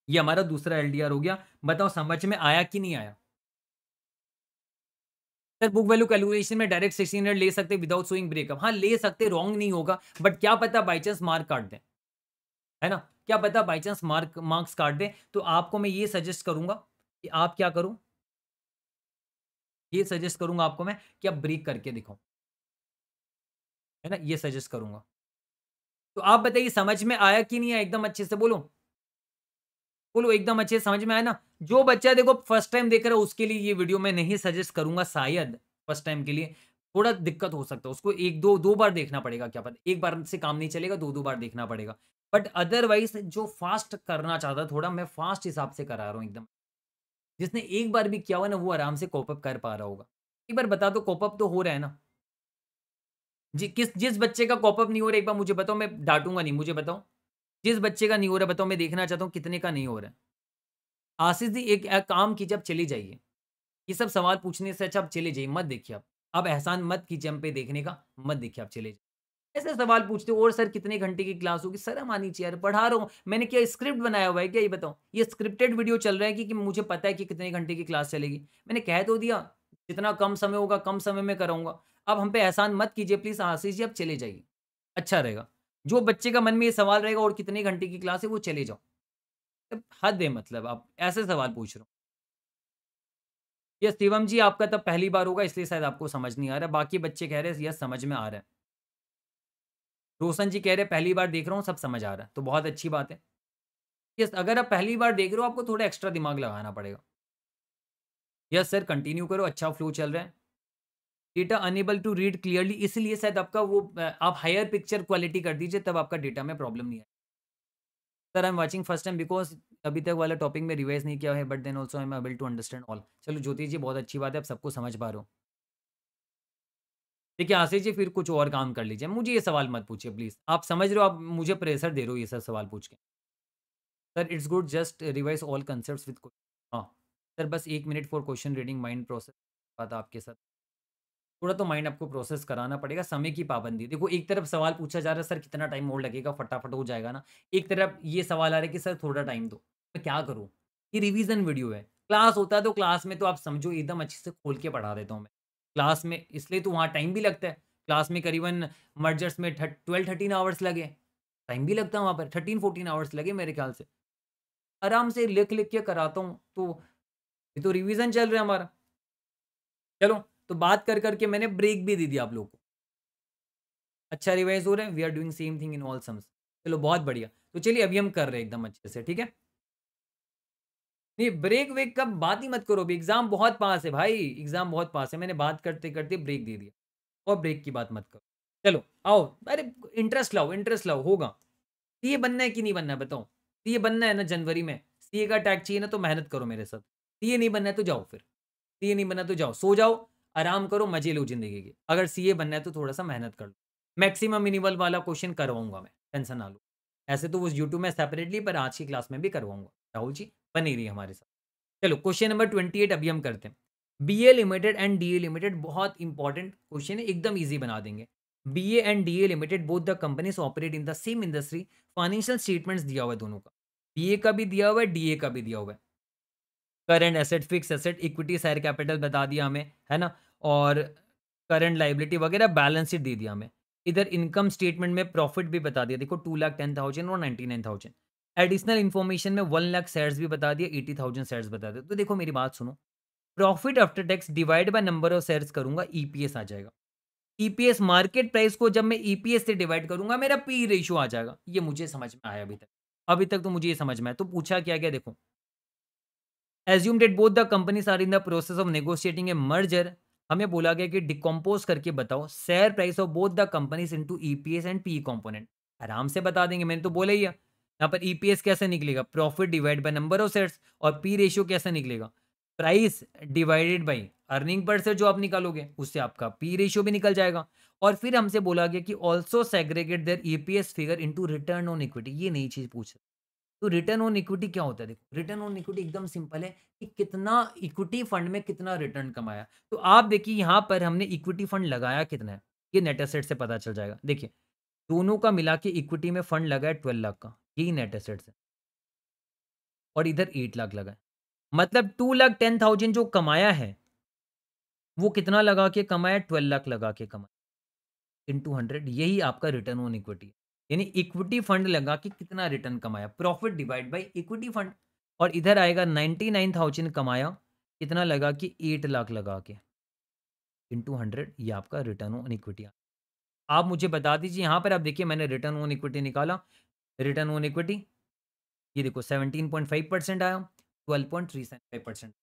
ये हमारा दूसरा एल हो गया बताओ समझ में आया कि नहीं आया सर बुक वैल्यू कैलकुलेशन में डायरेक्ट सिक्सटीन हंड्रेड ले सकते विदाउट सोइंग ब्रेकअप हाँ ले सकते रॉन्ग नहीं होगा बट क्या पता बाई चांस मार्क काट दें है ना क्या पता बाई चांस मार्क मार्क्स काट दें तो आपको मैं ये सजेस्ट करूंगा कि आप क्या करूं ये सजेस्ट करूंगा आपको मैं कि आप ब्रेक करके दिखाऊं है ना ये सजेस्ट करूंगा तो आप बताइए समझ में आया कि नहीं आया एकदम अच्छे से बोलो बोलो एकदम अच्छे समझ में आया ना जो बच्चा देखो फर्स्ट टाइम देख रहा है उसके लिए ये वीडियो मैं नहीं सजेस्ट करूंगा शायद फर्स्ट टाइम के लिए थोड़ा दिक्कत हो सकता है उसको एक दो दो बार देखना पड़ेगा क्या पता एक बार से काम नहीं चलेगा दो दो बार देखना पड़ेगा बट अदरवाइज जो फास्ट करना चाहता थोड़ा मैं फास्ट हिसाब से करा रहा हूँ एकदम जिसने एक बार भी किया हुआ ना वो आराम से कॉपअप कर पा रहा होगा एक बार बता दो कॉपअप तो हो रहा है ना जी किस जिस बच्चे का कॉपअप नहीं हो रहा एक बार मुझे बताओ मैं डांटूंगा नहीं मुझे बताओ जिस बच्चे का नहीं हो रहा बताओ मैं देखना चाहता हूँ कितने का नहीं हो रहा है आशीष जी एक, एक काम कीजिए आप चले जाइए ये सब सवाल पूछने से अच्छा आप चले जाइए मत देखिए आप अब एहसान मत कीजिए हम पे देखने का मत देखिए आप चले जाइए ऐसे सवाल पूछते हो और सर कितने घंटे की क्लास होगी सर हम आनी चाहिए यार पढ़ा रहा हूँ मैंने क्या स्क्रिप्ट बनाया हुआ है क्या ये बताओ ये स्क्रिप्टेड वीडियो चल रहा है कि, कि मुझे पता है कि कितने घंटे की क्लास चलेगी मैंने कह तो दिया जितना कम समय होगा कम समय में कराऊंगा अब हम पे एहसान मत कीजिए प्लीज़ आशीष जी आप चले जाइए अच्छा रहेगा जो बच्चे का मन में ये सवाल रहेगा और कितने घंटे की क्लास है वो चले जाओ हद है मतलब आप ऐसे सवाल पूछ रहे हो यस शिवम जी आपका तब पहली बार होगा इसलिए शायद आपको समझ नहीं आ रहा बाकी बच्चे कह रहे हैं यस समझ में आ रहा है रोशन जी कह रहे पहली बार देख रहा हूँ सब समझ आ रहा है तो बहुत अच्छी बात है यस अगर आप पहली बार देख रहे हो आपको थोड़ा एक्स्ट्रा दिमाग लगाना पड़ेगा यस सर कंटिन्यू करो अच्छा फ्लो चल रहा है data unable to read clearly इसलिए शायद आपका वो आप हायर पिक्चर क्वालिटी कर दीजिए तब आपका डेटा में प्रॉब्लम नहीं आए sir I am watching first time because अभी तक वाला टॉपिक में रिवाइज नहीं किया है but then also I am able to understand all चलो ज्योति जी बहुत अच्छी बात है आप सबको समझ पा रहे हो देखिए आशीष जी फिर कुछ और काम कर लीजिए मुझे ये सवाल मत पूछिए प्लीज़ आप समझ रहे हो आप मुझे प्रेशर दे रहे हो ये सर सवाल पूछ के sir it's good just revise all concept with हाँ सर बस एक minute for question reading mind process बात आपके साथ थोड़ा तो माइंड आपको प्रोसेस कराना पड़ेगा समय की पाबंदी देखो एक तरफ सवाल पूछा जा रहा है सर कितना टाइम और लगेगा फटाफट हो जाएगा ना एक तरफ ये सवाल आ रहा है कि सर थोड़ा टाइम दो मैं क्या करूँ ये रिविजन वीडियो है क्लास होता है तो क्लास में तो आप समझो एकदम अच्छे से खोल के पढ़ा देता हूँ मैं क्लास में इसलिए तो वहाँ टाइम भी लगता है क्लास में करीबन मर्जर्स में ट्वेल्व थर्टीन आवर्स लगे टाइम भी लगता है वहाँ पर थर्टीन फोर्टीन आवर्स लगे मेरे ख्याल से आराम से लिख लिख के कराता हूँ तो ये तो रिविज़न चल रहा है हमारा चलो तो बात कर करके मैंने ब्रेक भी दी दिया आप लोगों को अच्छा रिवाइज हो रहा है we are doing same thing in all sums चलो बहुत बढ़िया तो चलिए अभी हम कर रहे हैं एकदम अच्छे से ठीक है नहीं ब्रेक वेक कब बात ही मत करो अभी एग्जाम बहुत पास है भाई एग्जाम बहुत पास है मैंने बात करते करते ब्रेक दे दिया और ब्रेक की बात मत करो चलो आओ अरे इंटरेस्ट लाओ इंटरेस्ट लाओ होगा सीए तो बनना है कि नहीं बनना है बताओ सीए तो बनना है ना जनवरी में सीए का टैग चाहिए ना तो मेहनत करो मेरे साथ सीए तो नहीं बनना है तो जाओ फिर सीए नहीं बनना तो जाओ सो जाओ आराम करो मजे लो जिंदगी के अगर सी ए बनना है तो थोड़ा सा मेहनत कर लो मैक्सिमम मिनिमल वाला क्वेश्चन करवाऊंगा मैं टेंशन ना लो ऐसे तो वो यूट्यूब में सेपरेटली पर आज की क्लास में भी करवाऊंगा राहुल जी बनी रही हमारे साथ चलो क्वेश्चन नंबर ट्वेंटी एट अभी हम करते हैं B A limited and D A limited बहुत इंपॉर्टेंट क्वेश्चन है एकदम ईजी बना देंगे B A and D A limited both the companies operate in the same industry financial statements दिया हुआ है दोनों का बी ए का भी दिया हुआ है डी ए का भी दिया हुआ है current asset fix asset equity share capital बता दिया हमें है ना और करंट लाइबिलिटी वगैरह बैलेंस शीट दे दिया हमें इधर इनकम स्टेटमेंट में प्रॉफिट भी बता दिया देखो टू लाख टेन थाउजेंड और ninety nine thousand additional information में वन लाख शेयर्स भी बता दिया एटी थाउजेंड शेयर्स बता दिया तो देखो मेरी बात सुनो profit after tax divide by number of shares करूंगा ईपीएस e आ जाएगा ईपीएस मार्केट प्राइस को जब मैं ईपीएस e से डिवाइड करूंगा मेरा पी रेशियो आ जाएगा ये मुझे समझ में आया अभी तक अभी तक तो मुझे ये समझ में आया तो पूछा क्या क्या देखो assume that both the company are in the process of negotiating a merger हमें बोला गया कि डिकम्पोज करके बताओ share price of both the companies into EPS and P component आराम से बता देंगे मैंने तो बोला ही है यहाँ पर ईपीएस e कैसे निकलेगा profit divide by number of shares और पी रेशियो कैसे निकलेगा price divided by earning per से जो आप निकालोगे उससे आपका पी रेशियो भी निकल जाएगा और फिर हमसे बोला गया कि also segregate their EPS figure into return on equity ये नई चीज पूछ तो रिटर्न ऑन इक्विटी क्या होता है देखो रिटर्न ऑन इक्विटी एकदम सिंपल है कि कितना इक्विटी फंड में कितना रिटर्न कमाया तो आप देखिए यहाँ पर हमने इक्विटी फंड लगाया कितना है ये नेट एसेट से पता चल जाएगा देखिए दोनों का मिला के इक्विटी में फंड लगा है ट्वेल्व लाख का यही नेट एसेट है और इधर एट लाख लगा है मतलब टू लाख टेन थाउजेंड जो कमाया है वो कितना लगा के कमाया ट्वेल्व लाख लगा के कमाया इन टू हंड्रेड यही आपका रिटर्न ऑन इक्विटी यानी इक्विटी फंड लगा कि कितना रिटर्न कमाया profit divide by equity fund और इधर आएगा नाइन्टी नाइन थाउजेंड कमाया कितना लगा कि एट लाख लगा के इन टू हंड्रेड ये आपका रिटर्न ऑन इक्विटी आप मुझे बता दीजिए यहाँ पर आप देखिए मैंने रिटर्न ऑन इक्विटी निकाला रिटर्न ऑन इक्विटी ये देखो सेवनटीन पॉइंट फाइव परसेंट आया twelve point three five percent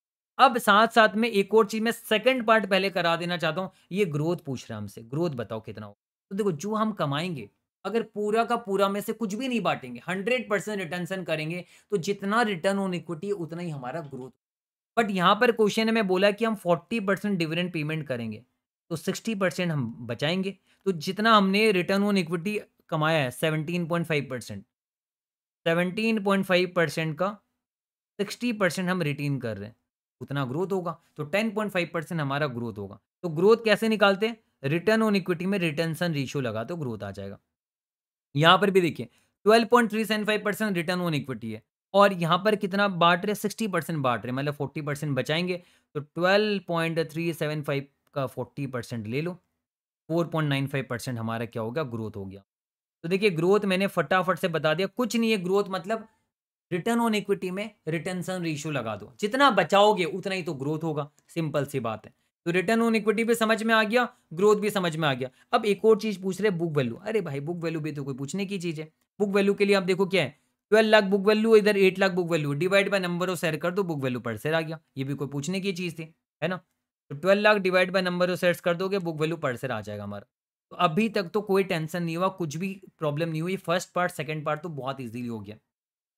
अब साथ साथ में एक और चीज मैं सेकंड पार्ट पहले करा देना चाहता हूँ ये ग्रोथ पूछ रहा है हमसे ग्रोथ बताओ कितना हो तो देखो जो हम कमाएंगे अगर पूरा का पूरा में से कुछ भी नहीं बांटेंगे हंड्रेड परसेंट रिटर्न करेंगे तो जितना रिटर्न ऑन इक्विटी उतना ही हमारा ग्रोथ बट यहाँ पर क्वेश्चन में बोला कि हम फोर्टी परसेंट डिविडेंड पेमेंट करेंगे तो सिक्सटी परसेंट हम बचाएंगे तो जितना हमने रिटर्न ऑन इक्विटी कमाया है seventeen point five percent seventeen point five percent का सिक्सटी परसेंट हम रिटेन कर रहे हैं उतना ग्रोथ होगा तो टेन पॉइंट फाइव परसेंट हमारा ग्रोथ होगा तो ग्रोथ कैसे निकालते हैं रिटर्न ऑन इक्विटी में रिटर्न रेशियो लगा तो ग्रोथ आ जाएगा यहाँ पर भी देखिए 12.375 परसेंट रिटर्न ऑन इक्विटी है और यहाँ पर कितना बांट रहे सिक्सटी परसेंट बांट रहे मतलब फोर्टी परसेंट बचाएंगे तो twelve point three seven five का फोर्टी परसेंट ले लो four point nine five percent हमारा क्या हो गया ग्रोथ हो गया तो देखिए ग्रोथ मैंने फटाफट से बता दिया कुछ नहीं है ग्रोथ मतलब रिटर्न ऑन इक्विटी में रिटर्न सन रेशियो लगा दो जितना बचाओगे उतना ही तो ग्रोथ होगा सिंपल सी बात है तो रिटर्न ऑन इक्विटी भी समझ में आ गया ग्रोथ भी समझ में आ गया अब एक और चीज पूछ रहे बुक वैल्यू अरे भाई बुक वैल्यू भी तो कोई पूछने की चीज है बुक वैल्यू के लिए आप देखो क्या है ट्वेल्व लाख बुक वैल्यू इधर eight lakh book value divide by number of share कर दो बुक वैल्यू पर शेयर आ गया ये भी कोई पूछने की चीज थी है ना तो twelve lakh divide by number of shares कर दोगे बुक वैल्यू पर शेयर आ जाएगा हमारा तो अभी तक तो कोई टेंशन नहीं हुआ कुछ भी प्रॉब्लम नहीं हुई फर्स्ट पार्ट सेकेंड पार्ट तो बहुत ईजिली हो गया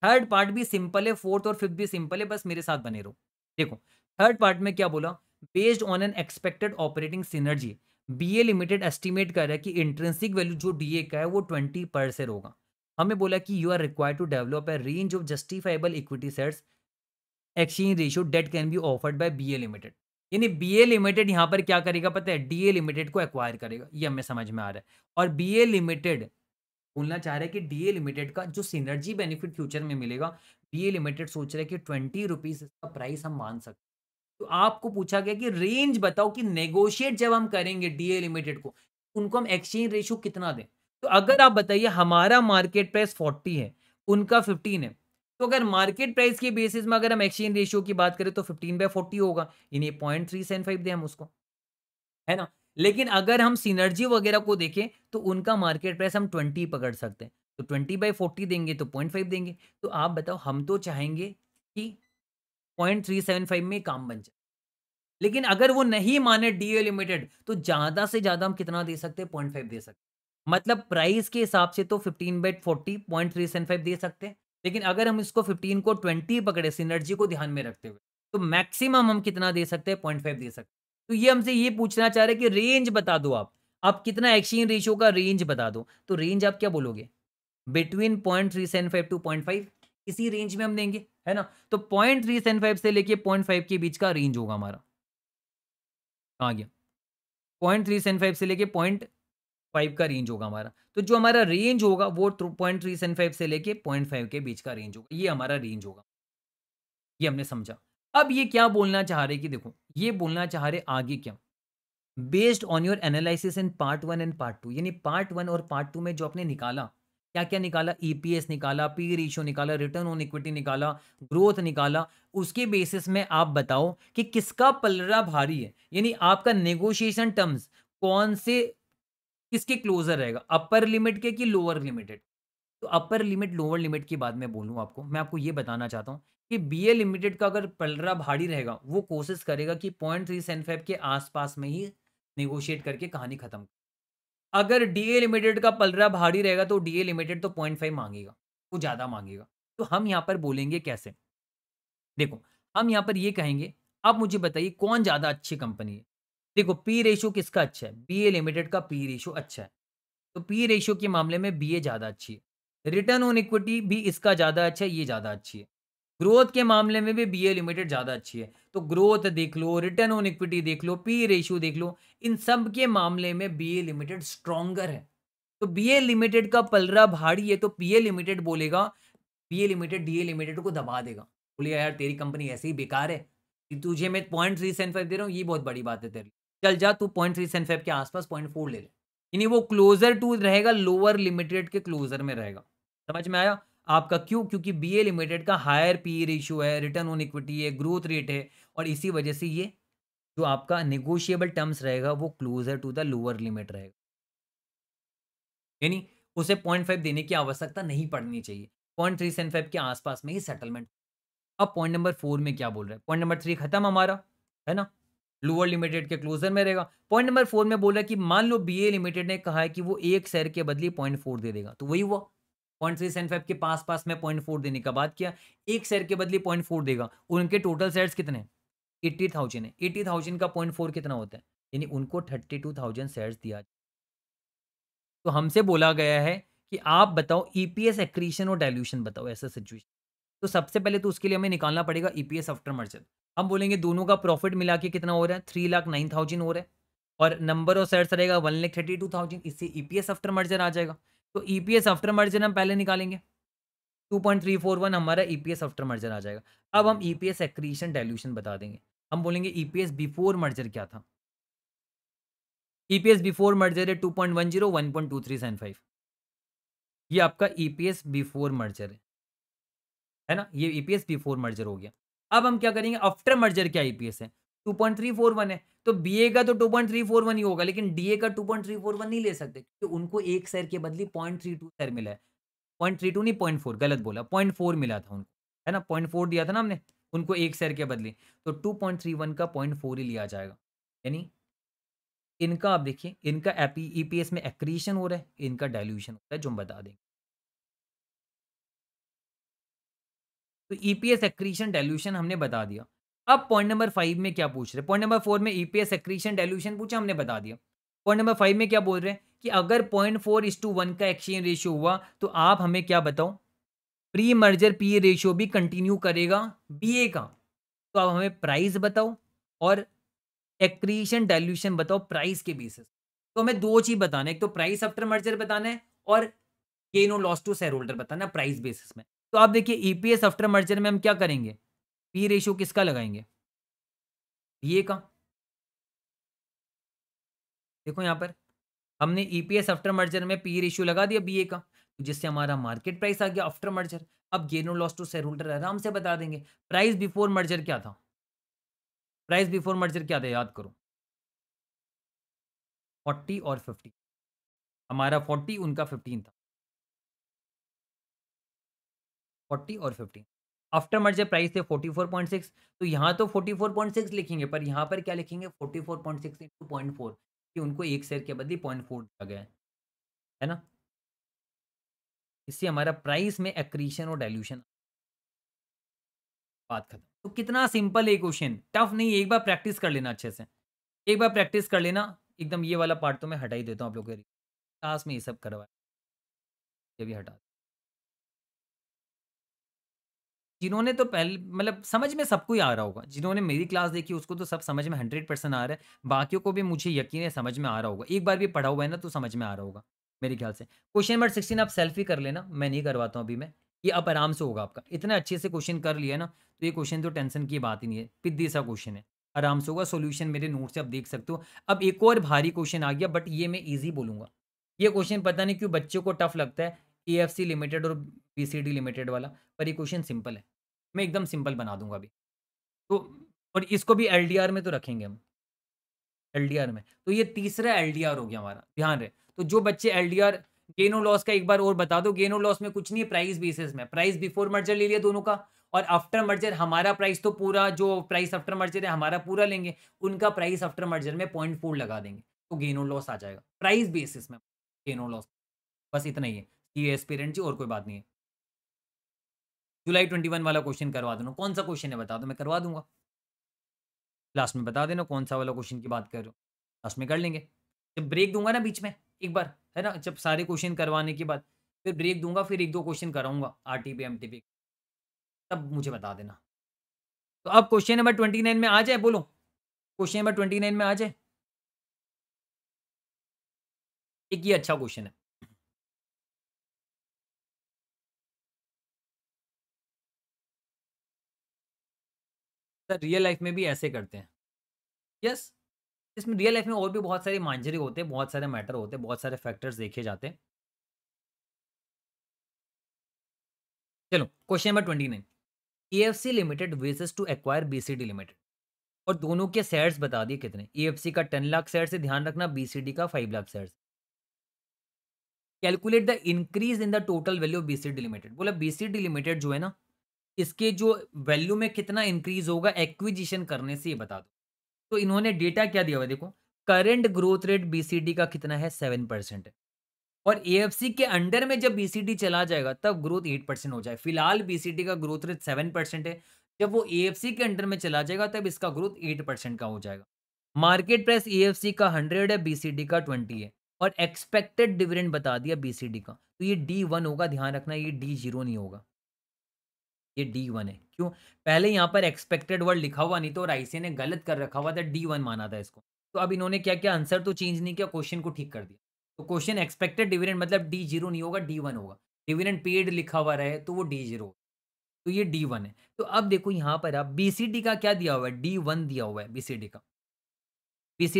थर्ड पार्ट भी सिंपल है फोर्थ और फिफ्थ भी सिंपल है बस मेरे साथ बने रहो देखो थर्ड पार्ट में क्या बोला based on an expected operating synergy B A limited estimate कर रहा है कि इंट्रेंसिक वैल्यू जो डी ए का है वो ट्वेंटी परसेंट होगा हमें बोला कि you are require to develop a range of justifiable equity sets exchange ratio that can be offered by B A limited यानी बी ए लिमिटेड यहाँ पर क्या करेगा पता है डी ए लिमिटेड को एक्वायर करेगा ये हमें समझ में आ रहा है और बी ए लिमिटेड बोलना चाह रहे हैं कि डी ए लिमिटेड का जो सिनर्जी बेनिफिट फ्यूचर में मिलेगा बी ए लिमिटेड सोच रहे हैं कि ट्वेंटी रुपीज़ इसका प्राइस हम मान सकते तो आपको पूछा गया कि रेंज बताओ कि नेगोशिएट जब हम करेंगे डीए लिमिटेड को उनको हम एक्सचेंज रेशियो कितना दें तो अगर आप बताइए हमारा मार्केट प्राइस फोर्टी है उनका फिफ्टीन है तो अगर मार्केट प्राइस के बेसिस में अगर हम एक्सचेंज रेशियो की बात करें तो फिफ्टीन बाय फोर्टी होगा यानी पॉइंट थ्री सेवन फाइव दें हम उसको है ना लेकिन अगर हम सीनर्जी वगैरह को देखें तो उनका मार्केट प्राइस हम ट्वेंटी पकड़ सकते हैं तो ट्वेंटी बाई फोर्टी देंगे तो पॉइंट फाइव देंगे तो आप बताओ हम तो चाहेंगे कि पॉइंट थ्री सेवन फाइव में काम बन जाए लेकिन अगर वो नहीं माने डीओ लिमिटेड तो ज़्यादा से ज़्यादा हम कितना दे सकते हैं पॉइंट फाइव दे सकते मतलब प्राइस के हिसाब से तो fifteen by forty point three seven five दे सकते हैं लेकिन अगर हम इसको फिफ्टीन को ट्वेंटी पकड़े सिनर्जी को ध्यान में रखते हुए तो मैक्सिमम हम कितना दे सकते हैं पॉइंट फाइव दे सकते तो ये हमसे ये पूछना चाह रहे हैं कि रेंज बता दो आप आप कितना एक्सचेंज रेशियो का रेंज बता दो तो रेंज आप क्या बोलोगे between point three seven five to point five इसी रेंज में हम देंगे है ना तो पॉइंट थ्री सेवन फाइव से लेके पॉइंट फाइव के बीच का रेंज होगा हमारा कहा गया पॉइंट थ्री सेवन फाइव से लेके पॉइंट फाइव का रेंज होगा हमारा तो जो हमारा रेंज होगा वो पॉइंट थ्री सेवन फाइव से लेके पॉइंट फाइव के बीच का रेंज होगा ये हमारा रेंज होगा ये हमने समझा अब ये क्या बोलना चाह रहे कि देखो ये बोलना चाह रहे आगे क्या based on your analysis in part one and part two यानी पार्ट वन और पार्ट टू में जो आपने निकाला क्या क्या निकाला ईपीएस e निकाला पी रेशियो निकाला रिटर्न ऑन इक्विटी निकाला ग्रोथ निकाला उसके बेसिस में आप बताओ कि किसका पलड़ा भारी है यानी आपका नेगोशिएशन टर्म्स कौन से किसके क्लोजर रहेगा अपर लिमिट के कि लोअर लिमिटेड तो अपर लिमिट लोअर लिमिट की बात मैं बोलूँ आपको मैं आपको ये बताना चाहता हूँ कि बी ए लिमिटेड का अगर पलड़ा भारी रहेगा वो कोशिश करेगा कि पॉइंट थ्री सेवन फाइव के आसपास में ही नेगोशिएट करके कहानी खत्म कर अगर डीए लिमिटेड का पलरा भारी रहेगा तो डीए लिमिटेड तो पॉइंट फाइव मांगेगा वो ज़्यादा मांगेगा तो हम यहाँ पर बोलेंगे कैसे देखो हम यहाँ पर ये कहेंगे आप मुझे बताइए कौन ज़्यादा अच्छी कंपनी है देखो पी रेशो किसका अच्छा है बी लिमिटेड का पी रेशो अच्छा है तो पी रेशो के मामले में बी ज़्यादा अच्छी है रिटर्न ऑन इक्विटी भी इसका ज़्यादा अच्छा है ये ज़्यादा अच्छी है ग्रोथ के मामले में भी बी ए लिमिटेड ज़्यादा अच्छी है तो ग्रोथ देख लो रिटर्न ऑन इक्विटी देख लो पी रेशियो e देख लो इन सब के मामले में बी ए लिमिटेड स्ट्रॉन्गर है तो बी ए लिमिटेड का पलरा भारी है तो पी ए लिमिटेड बोलेगा B A limited D A limited को दबा देगा बोले यार तेरी कंपनी ऐसे ही बेकार है तुझे मैं पॉइंट थ्री सेवन फाइव दे रहा हूँ ये बहुत बड़ी बात है तेरे चल जा तू पॉइंट थ्री सेवन फाइव के आसपास पॉइंट फोर ले ले यानी वो क्लोजर टू रहेगा लोअर लिमिटेड के क्लोजर में रहेगा समझ में आया आपका क्यों क्योंकि बी ए लिमिटेड का हायर पी रेशियो है रिटर्न ऑन इक्विटी है ग्रोथ रेट है और इसी वजह से ये जो आपका निगोशिएबल टर्म्स रहेगा वो closer to the lower limit रहेगा यानी उसे पॉइंट फाइव देने की आवश्यकता नहीं पड़नी चाहिए पॉइंट थ्री सेवन फाइव के आसपास में ही सेटलमेंट अब पॉइंट नंबर फोर में क्या बोल रहा है पॉइंट नंबर थ्री खत्म हमारा है ना लोअर लिमिटेड के क्लोजर में रहेगा पॉइंट नंबर फोर में बोल रहा है कि मान लो बी लिमिटेड ने कहा है कि वो एक शेयर के बदले पॉइंट फोर दे देगा तो वही हुआ पॉइंट थ्री सेवन फाइव के पास पास में पॉइंट फोर देने का बात किया एक शेयर के बदले पॉइंट फोर देगा उनके टोटल शेयर्स कितने एट्टी थाउजेंड है एट्टी थाउजेंड का पॉइंट फोर कितना होता है यानी उनको थर्टी टू थाउजेंड शेयर दिया तो हमसे बोला गया है कि आप बताओ ई पी एस एक्रीशन और डायल्यूशन बताओ ऐसा सिचुएशन तो सबसे पहले तो उसके लिए हमें निकालना पड़ेगा E P S after merger हम बोलेंगे दोनों का प्रॉफिट मिला के कितना हो रहा है थ्री लाख नाइन थाउजेंड हो रहा है और नंबर ऑफ शेयर्स रहेगा one lakh thirty two thousand इससे E P S after merger आ जाएगा तो E P S after merger हम पहले निकालेंगे 2.341 हमारा E P S after merger आ जाएगा अब हम E P S accretion dilution बता देंगे हम बोलेंगे E P S before merger क्या था E P S before merger है two point one zero one point to three seven five ये आपका E P S before merger है है ना ये E P S before merger हो गया अब हम क्या करेंगे आफ्टर मर्जर क्या ई पी एस है 2.341 है तो बीए का तो 2.341 ही होगा लेकिन डीए का 2.341 नहीं ले सकते क्योंकि उनको एक सर के बदली 0.32 सर मिला है 0.32 नहीं 0.4 गलत बोला 0.4 मिला था उनको है ना 0.4 दिया था ना हमने उनको एक सर के बदले तो 2.31 का 0.4 ही लिया जाएगा यानी इनका आप देखिए इनका ईपीएस e में एक्रीशन हो रहा है इनका डायल्यूशन हो रहा है जो हम बता देंगे तो ईपीएस एक्रीशन डायल्यूशन हमने बता दिया अब पॉइंट नंबर फाइव में क्या पूछ रहे पॉइंट नंबर फोर में ईपीएस एक्रीशन डेल्यूशन पूछा हमने बता दिया पॉइंट नंबर फाइव में क्या बोल रहे हैं कि अगर point four is to one का एक्सचेंज रेशियो हुआ तो आप हमें क्या बताओ प्री मर्जर पी रेशियो भी कंटिन्यू करेगा बी ए का तो आप हमें प्राइस बताओ और एक्रीशन डायल्यूशन बताओ प्राइस के बेसिस तो हमें दो चीज बताना है एक तो प्राइस आफ्टर मर्जर बताना है और गेन और लॉस टू शेयर होल्डर बताना प्राइस बेसिस में तो आप देखिए ईपीएस आफ्टर मर्जर में हम क्या करेंगे पी रेशो किसका लगाएंगे बीए का देखो यहाँ पर हमने ईपीएस आफ्टर मर्जर में पी रेशियो लगा दिया बीए का तो जिससे हमारा मार्केट प्राइस आ गया आफ्टर मर्जर अब gain or loss to shareholder आराम से बता देंगे प्राइस बिफोर मर्जर क्या था प्राइस बिफोर मर्जर क्या था याद करो फोर्टी और फिफ्टी हमारा फोर्टी उनका फिफ्टीन था फोर्टी और फिफ्टीन आफ्टर मर्जर प्राइस थे 44.6 तो यहाँ तो 44.6 लिखेंगे पर यहाँ पर क्या लिखेंगे 44.6 इंटू पॉइंट फोर कि उनको एक शेयर के बदले पॉइंट फोर दिया गया है ना इससे हमारा प्राइस में एक्रीशन और डाइल्यूशन बात खत्म तो कितना सिंपल है क्वेश्चन टफ नहीं एक बार प्रैक्टिस कर लेना अच्छे से एक बार प्रैक्टिस कर लेना एकदम ये वाला पार्ट तो मैं हटा ही देता हूँ आप लोग के क्लास में ये सब करवाया ये भी हटा जिन्होंने तो पहले मतलब समझ में सबको ही आ रहा होगा जिन्होंने मेरी क्लास देखी उसको तो सब समझ में हंड्रेड परसेंट आ रहा है बाकियों को भी मुझे यकीन है समझ में आ रहा होगा एक बार भी पढ़ा हुआ है ना तो समझ में आ रहा होगा मेरे ख्याल से क्वेश्चन नंबर सिक्सटीन आप सेल्फी कर लेना मैं नहीं करवाता हूँ अभी मैं ये अब आराम से होगा आपका इतना अच्छे से क्वेश्चन कर लिया ना तो ये क्वेश्चन तो टेंशन की बात ही नहीं है पिद्दी सा क्वेश्चन है आराम से होगा सोल्यूशन मेरे नोट से आप देख सकते हो अब एक और भारी क्वेश्चन आ गया बट ये मैं ईजी बोलूँगा ये क्वेश्चन पता नहीं क्यों बच्चों को टफ लगता है ए लिमिटेड और पीसीडी लिमिटेड वाला पर ये क्वेश्चन सिंपल है मैं एकदम सिंपल बना दूंगा अभी तो और इसको भी एल में तो रखेंगे हम एल में तो ये तीसरा एल हो गया हमारा ध्यान रहे तो जो बच्चे एल गेन और लॉस का एक बार और बता दो गेन और लॉस में कुछ नहीं है प्राइस बेसिस में प्राइस बिफोर मर्जर ले लिया दोनों का और आफ्टर मर्जर हमारा प्राइस तो पूरा जो प्राइस आफ्टर मर्जर है हमारा पूरा लेंगे उनका प्राइस आफ्टर मर्जर में पॉइंट फोर लगा देंगे तो गेन और लॉस आ जाएगा प्राइस बेसिस में गेन और लॉस बस इतना ही है ये एस्पेरेंट जी और कोई बात नहीं है जुलाई ट्वेंटी वन वाला क्वेश्चन करवा देना कौन सा क्वेश्चन है बता दो मैं करवा दूंगा लास्ट में बता देना कौन सा वाला क्वेश्चन की बात कर रहे हो लास्ट में कर लेंगे जब ब्रेक दूंगा ना बीच में एक बार है ना जब सारे क्वेश्चन करवाने के बाद फिर ब्रेक दूंगा फिर एक दो क्वेश्चन कराऊंगा R T P M T P तब मुझे बता देना तो अब क्वेश्चन नंबर ट्वेंटी नाइन में आ जाए बोलो क्वेश्चन नंबर ट्वेंटी नाइन में आ जाए एक ये अच्छा क्वेश्चन है सर रियल लाइफ में भी ऐसे करते हैं यस इसमें रियल लाइफ में और भी बहुत सारी मांझरे होते हैं बहुत सारे मैटर होते हैं बहुत सारे फैक्टर्स देखे जाते हैं चलो question number twenty nine A F C limited wishes to acquire B C D limited और दोनों के शेयर्स बता दिए कितने ए एफ सी का टेन लाख शेयर से ध्यान रखना बी सी डी का five lakh share calculate the increase in the total value of B C D limited बोला बी सी डी लिमिटेड जो है ना इसके जो वैल्यू में कितना इंक्रीज होगा एक्विजिशन करने से ये बता दो तो इन्होंने डेटा क्या दिया हुआ देखो करंट ग्रोथ रेट बीसीडी का कितना है सेवन परसेंट है और एएफसी के अंडर में जब बीसीडी चला जाएगा तब ग्रोथ एट परसेंट हो जाए फिलहाल बीसीडी का ग्रोथ रेट सेवन परसेंट है जब वो एएफसी के अंडर में चला जाएगा तब इसका ग्रोथ एट परसेंट का हो जाएगा मार्केट प्राइस एएफसी का हंड्रेड है बीसीडी का ट्वेंटी है और एक्सपेक्टेड डिविडेंड बता दिया बीसीडी का तो ये डी वन होगा ध्यान रखना ये डी जीरो नहीं होगा ये डी वन है क्यों पहले यहाँ पर एक्सपेक्टेड वर्ड लिखा हुआ नहीं तो और आईसीए ने गलत कर रखा हुआ था डी वन माना था इसको तो अब इन्होंने क्या क्या आंसर तो चेंज नहीं किया क्वेश्चन को ठीक कर दिया तो क्वेश्चन एक्सपेक्टेड डिविडेंड मतलब डी जीरो नहीं होगा डी वन होगा डिविडेंड पेड लिखा हुआ रहे तो वो डी जीरो तो ये डी है तो अब देखो यहाँ पर आप बी का क्या दिया हुआ है डी दिया हुआ है बी का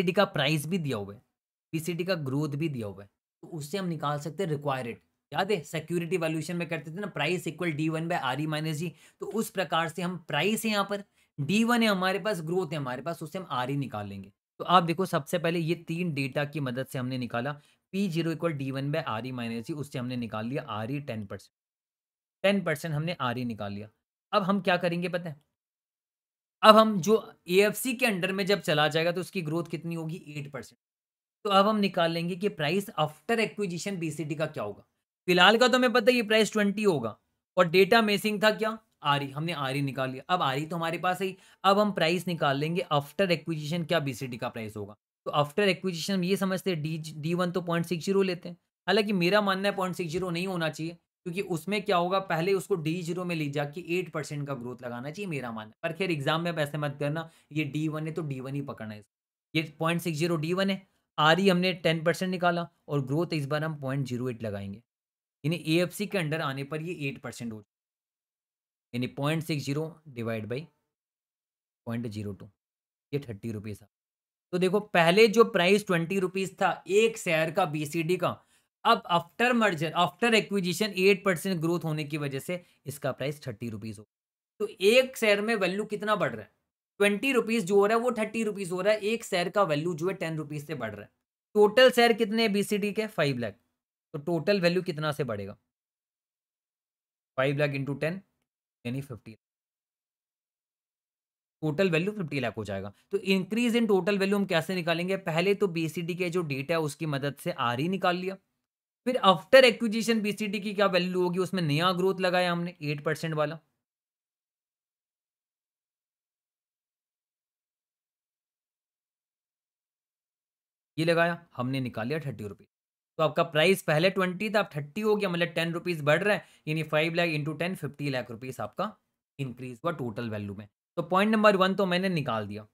बी का प्राइस भी दिया हुआ है बी का ग्रोथ भी दिया हुआ है तो उससे हम निकाल सकते हैं रिक्वायरेड याद है सिक्योरिटी वैल्यूशन में करते थे ना price equal D one by R E minus G तो उस प्रकार से हम प्राइस है यहाँ पर डी वन है हमारे पास ग्रोथ है हमारे पास उससे हम आर ई e निकाल लेंगे तो आप देखो सबसे पहले ये तीन डेटा की मदद से हमने निकाला P zero equal D one by R E minus G उससे हमने निकाल लिया R E ten percent ten percent हमने आर ई e निकाल लिया अब हम क्या करेंगे पता है अब हम जो ए एफ सी के अंडर में जब चला जाएगा तो उसकी ग्रोथ कितनी होगी एट परसेंट तो अब हम निकाल लेंगे कि प्राइस आफ्टर एक्विजिशन बीसीडी का क्या होगा फिलहाल का तो हमें पता है ये प्राइस ट्वेंटी होगा और डेटा मेसिंग था क्या आरी हमने आरी निकाल लिया अब आरी तो हमारे पास है अब हम प्राइस निकाल लेंगे आफ्टर एक्विजिशन क्या बीसीडी का प्राइस होगा तो आफ्टर एक्विजिशन हम ये समझते हैं डी डी वन तो पॉइंट सिक्स जीरो लेते हैं हालांकि मेरा मानना है पॉइंट सिक्स जीरो नहीं होना चाहिए क्योंकि उसमें क्या होगा पहले उसको डी जीरो में ले जाके एट परसेंट का ग्रोथ लगाना चाहिए मेरा मानना है पर खैर एग्जाम में पैसे मत करना ये डी वन है तो डी वन ही पकड़ना है ये point six zero D one है आरी हमने टेन परसेंट निकाला और ग्रोथ इस बार हम पॉइंट जीरो एट लगाएंगे यानी ए के अंडर आने पर ये एट परसेंट हो जाएगा यानी point six zero divide by point zero two ये थर्टी रुपीज़ था तो देखो पहले जो प्राइस ट्वेंटी रुपीज़ था एक शेयर का डी का अब after merger after acquisition eight percent growth होने की वजह से इसका प्राइस थर्टी रुपीज़ हो तो एक शेयर में वैल्यू कितना बढ़ रहा है ट्वेंटी रुपीज़ जो हो रहा है वो थर्टी रुपीज़ हो रहा है एक शेयर का वैल्यू जो है टेन रुपीज़ से बढ़ रहा है टोटल शेयर कितने सी डी के फाइव लैख तो टोटल वैल्यू कितना से बढ़ेगा फाइव लाख इंटू टेन यानी fifty total value fifty lakh हो जाएगा तो इंक्रीज इन टोटल वैल्यू हम कैसे निकालेंगे पहले तो बीसीडी के जो डेटा है उसकी मदद से आर ही e निकाल लिया फिर आफ्टर एक्विजिशन बीसीडी की क्या वैल्यू होगी उसमें नया ग्रोथ लगाया हमने एट परसेंट वाला ये लगाया हमने निकाल लिया थर्टी रुपीज तो आपका प्राइस पहले ट्वेंटी था आप थर्टी हो गया मतलब टेन रुपीज़ बढ़ रहा है यानी five lakh into ten fifty lakh rupees आपका इंक्रीज हुआ टोटल वैल्यू में तो पॉइंट नंबर वन तो मैंने निकाल दिया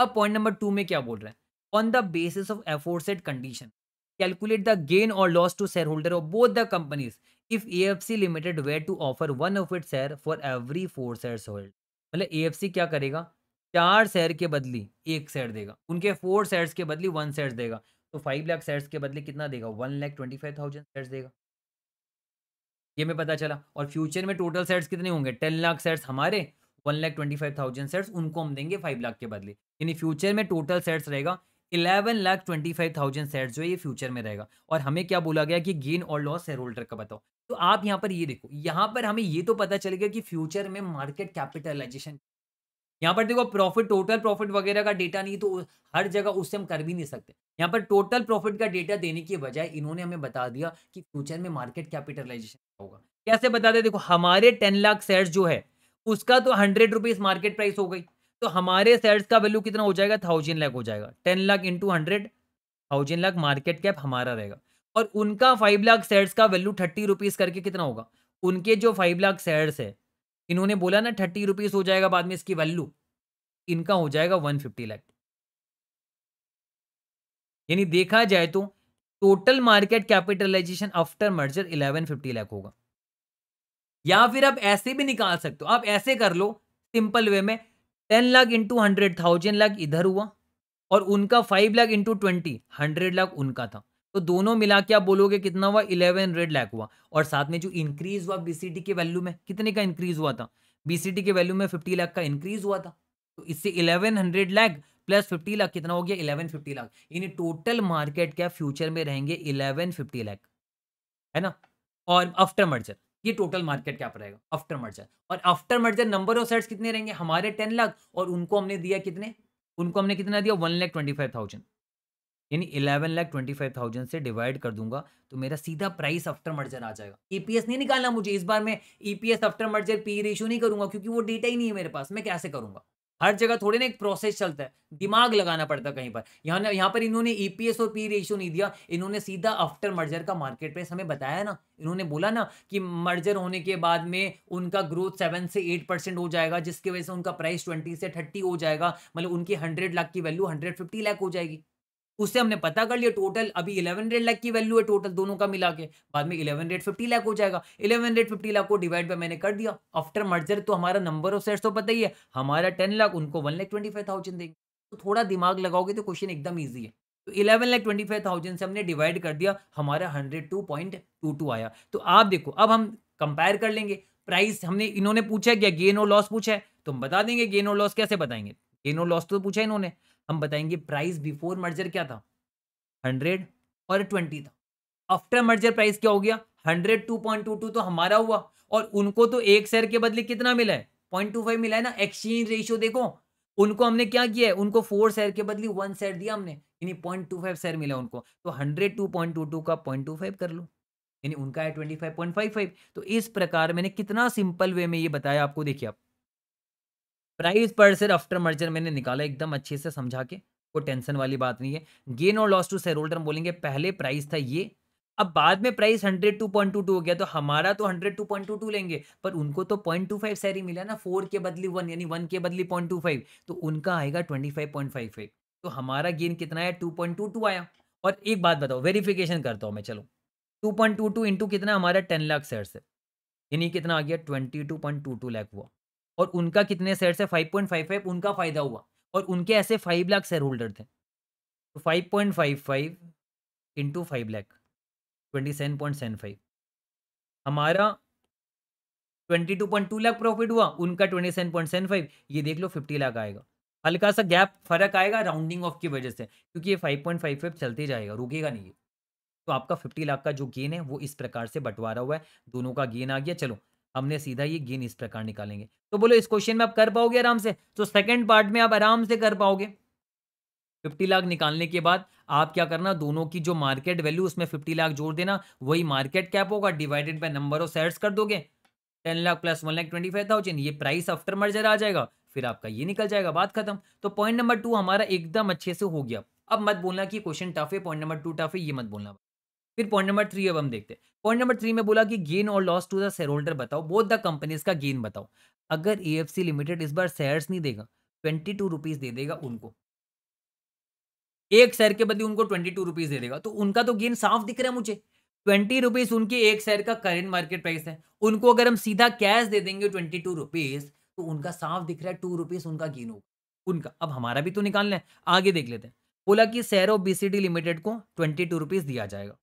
अब पॉइंट नंबर टू में क्या बोल रहे हैं on the basis of aforesaid condition calculate the gain और loss to shareholder of both the companies if A F C limited were to offer one of it share for every four share hold मतलब A F सी क्या करेगा चार share के बदली एक share देगा उनके फोर शेयर्स के बदली वन शेयर देगा तो फाइव लाख शेयर्स के बदले कितना देगा one lakh twenty five thousand shares देगा ये मैं पता चला और फ्यूचर में टोटल शेयर्स कितने होंगे टेन लाख शेयर्स हमारे one lakh twenty five thousand shares उनको हम देंगे फाइव लाख के बदले यानी फ्यूचर में टोटल शेयर्स रहेगा eleven lakh twenty five thousand sets जो है ये फ्यूचर में रहेगा और हमें क्या बोला गया कि गेन और लॉस शेयर होल्डर का बताओ तो आप यहाँ पर ये देखो यहाँ पर हमें ये तो पता चल गया कि फ्यूचर में मार्केट कैपिटलाइजेशन यहाँ पर देखो प्रॉफिट टोटल प्रॉफिट वगैरह का डेटा नहीं तो हर जगह उससे हम कर भी नहीं सकते यहाँ पर टोटल प्रॉफिट का डेटा देने की बजाय इन्होंने हमें बता दिया कि फ्यूचर में मार्केट कैपिटलाइजेशन होगा कैसे बता दे देखो हमारे टेन लाख शेयर्स जो है उसका तो हंड्रेड रुपीज मार्केट प्राइस हो गई तो हमारे शेयर्स का वैल्यू कितना हो जाएगा थाउजेंड लाख हो जाएगा ten lakh into hundred thousand lakh market cap हमारा रहेगा और उनका फाइव लाख शेयर्स का वैल्यू थर्टी रुपीज करके कितना होगा उनके जो फाइव लाख शेयर्स है इन्होंने बोला ना थर्टी रुपीज़ हो जाएगा बाद में इसकी वैल्यू इनका हो जाएगा वन फिफ्टी लैख यानी देखा जाए तो total market capitalisation after merger eleven fifty lakh होगा या फिर आप ऐसे भी निकाल सकते हो आप ऐसे कर लो सिंपल वे में ten lakh into hundred thousand lakh इधर हुआ और उनका five lakh into twenty hundred lakh उनका था तो दोनों मिला के आप बोलोगे कितना हुआ इलेवन रेड लैक हुआ और साथ में जो इंक्रीज हुआ बीसीटी के वैल्यू में कितने का इंक्रीज हुआ था बीसीटी के वैल्यू में फिफ्टी लाख का इंक्रीज हुआ था तो इससे eleven hundred lakh plus fifty lakh कितना हो गया इलेवन फिफ्टी लाख यानी टोटल मार्केट क्या फ्यूचर में रहेंगे इलेवन फिफ्टी लैख है ना और आफ्टर मर्जर ये टोटल मार्केट क्या रहेगा आफ्टर मर्जर और after merger number of sets कितने रहेंगे हमारे टेन लाख और उनको हमने दिया कितने उनको हमने कितना दिया one lakh twenty five thousand यानी eleven lakh twenty five thousand से डिवाइड कर दूंगा तो मेरा सीधा प्राइस आफ्टर मर्जर आ जाएगा ईपीएस e नहीं निकालना मुझे इस बार मैं EPS e after merger P ratio e नहीं करूंगा क्योंकि वो डेटा ही नहीं है मेरे पास मैं कैसे करूंगा हर जगह थोड़े ना एक प्रोसेस चलता है दिमाग लगाना पड़ता है कहीं पर यहाँ यहाँ पर इन्होंने ईपीएस और पी रेशो नहीं दिया इन्होंने सीधा आफ्टर मर्जर का मार्केट प्राइस हमें बताया ना इन्होंने बोला ना कि मर्जर होने के बाद में उनका ग्रोथ सेवन से एट परसेंट हो जाएगा जिसकी वजह से उनका प्राइस ट्वेंटी से थर्टी हो जाएगा मतलब उनकी हंड्रेड लाख की वैल्यू हंड्रेड फिफ्टी लाख हो जाएगी उससे हमने पता कर लिया टोटल अभी इलेवन हंड्रेड लाख की वैल्यू है टोटल दोनों का मिला के बाद में इलेवन हंड्रेड फिफ्टी लाख हो जाएगा इलेवन हंड्रेड फिफ्टी लाख को डिवाइड बाय मैंने कर दिया आफ्टर मर्जर तो हमारा नंबर ऑफ सेट्स तो पता ही है हमारा टेन लाख उनको one lakh twenty five thousand देंगे तो थोड़ा दिमाग लगाओगे तो क्वेश्चन एकदम ईजी है तो eleven lakh twenty five thousand से हमने डिवाइड कर दिया हमारा hundred two point two two आया तो आप देखो अब हम कंपेयर कर लेंगे प्राइस हमने इन्होंने पूछा क्या गेन और लॉस पूछा है तो हम बता देंगे गेन और लॉस कैसे बताएंगे गेन और लॉस तो पूछा इन्होंने हम बताएंगे प्राइस बिफोर मर्जर क्या था हंड्रेड और ट्वेंटी था आफ्टर मर्जर प्राइस क्या हो गया hundred two point two two तो हमारा हुआ और उनको तो एक शेयर के बदले कितना मिला है पॉइंट टू फाइव मिला है ना एक्सचेंज रेशियो देखो उनको हमने क्या किया है उनको फोर शेयर के बदले वन शेयर दिया हमने यानी पॉइंट टू फाइव शेयर मिला उनको तो hundred two point two two का पॉइंट टू फाइव कर लो यानी उनका है twenty five point five five तो इस प्रकार मैंने कितना सिंपल वे में ये बताया आपको देखिए आप प्राइस पर सेल आफ्टर मर्जर मैंने निकाला एकदम अच्छे से समझा के कोई टेंशन वाली बात नहीं है गेन और लॉस टू शेयर होल्डर हम बोलेंगे पहले प्राइस था ये अब बाद में price hundred two point two two हो गया तो हमारा तो hundred two point two two लेंगे पर उनको तो पॉइंट टू फाइव सैरी मिला ना फोर के बदली वन यानी वन के बदली पॉइंट टू फाइव तो उनका आएगा twenty five point five five तो हमारा गेन कितना है टू पॉइंट टू टू आया और एक बात बताओ वेरिफिकेशन करता हूँ मैं चलो two point two two into कितना हमारा टेन लाख शेयर से यानी कितना आ गया twenty two point two two lakh हुआ और उनका कितने शेयर से फाइव पॉइंट फाइव फाइव उनका फ़ायदा हुआ और उनके ऐसे फाइव लाख शेयर होल्डर थे तो five point five five into five lakh twenty seven point seven five हमारा twenty two point two lakh profit हुआ उनका twenty seven point seven five ये देख लो फिफ्टी लाख आएगा हल्का सा गैप फर्क आएगा राउंडिंग ऑफ की वजह से क्योंकि ये फाइव पॉइंट फाइव फाइव चलते जाएगा रुकेगा नहीं तो आपका फिफ्टी लाख का जो गेन है वो इस प्रकार से बंटवारा हुआ है दोनों का गेन आ गया चलो हमने सीधा ये गेन इस प्रकार निकालेंगे तो बोलो इस क्वेश्चन में आप कर पाओगे आराम से तो सेकेंड पार्ट में आप आराम से कर पाओगे फिफ्टी लाख निकालने के बाद आप क्या करना दोनों की जो मार्केट वैल्यू उसमें फिफ्टी लाख जोड़ देना वही मार्केट कैप होगा divided by number of shares कर दोगे ten lakh plus one lakh twenty five thousand ये प्राइस आफ्टर मर्जर आ जाएगा फिर आपका ये निकल जाएगा बात खत्म तो पॉइंट नंबर टू हमारा एकदम अच्छे से हो गया अब मत बोलना कि क्वेश्चन टफ है पॉइंट नंबर टू टफ है ये मत बोलना फिर पॉइंट नंबर थ्री अब हम देखते हैं पॉइंट नंबर थ्री में बोला कि गेन और loss to the shareholder बताओ बोथ द कंपनीज का गेन बताओ अगर ए लिमिटेड इस बार शेयर्स नहीं देगा ट्वेंटी टू रुपीज़ दे देगा उनको एक शेयर के बदले उनको ट्वेंटी टू रुपीज़ दे देगा तो उनका तो गेन साफ दिख रहा है मुझे ट्वेंटी रुपीज़ उनकी एक शेयर का करेंट मार्केट प्राइस है उनको अगर हम सीधा कैश दे देंगे ट्वेंटी टू रुपीज़ तो उनका साफ दिख रहा है टू रुपीज़ उनका गेन होगा उनका अब हमारा भी तो निकालना है आगे देख लेते हैं बोला कि शेयर ऑफ बीसीडी लिमिटेड को ट्वेंटी टू रुपीज़ दिया जाएगा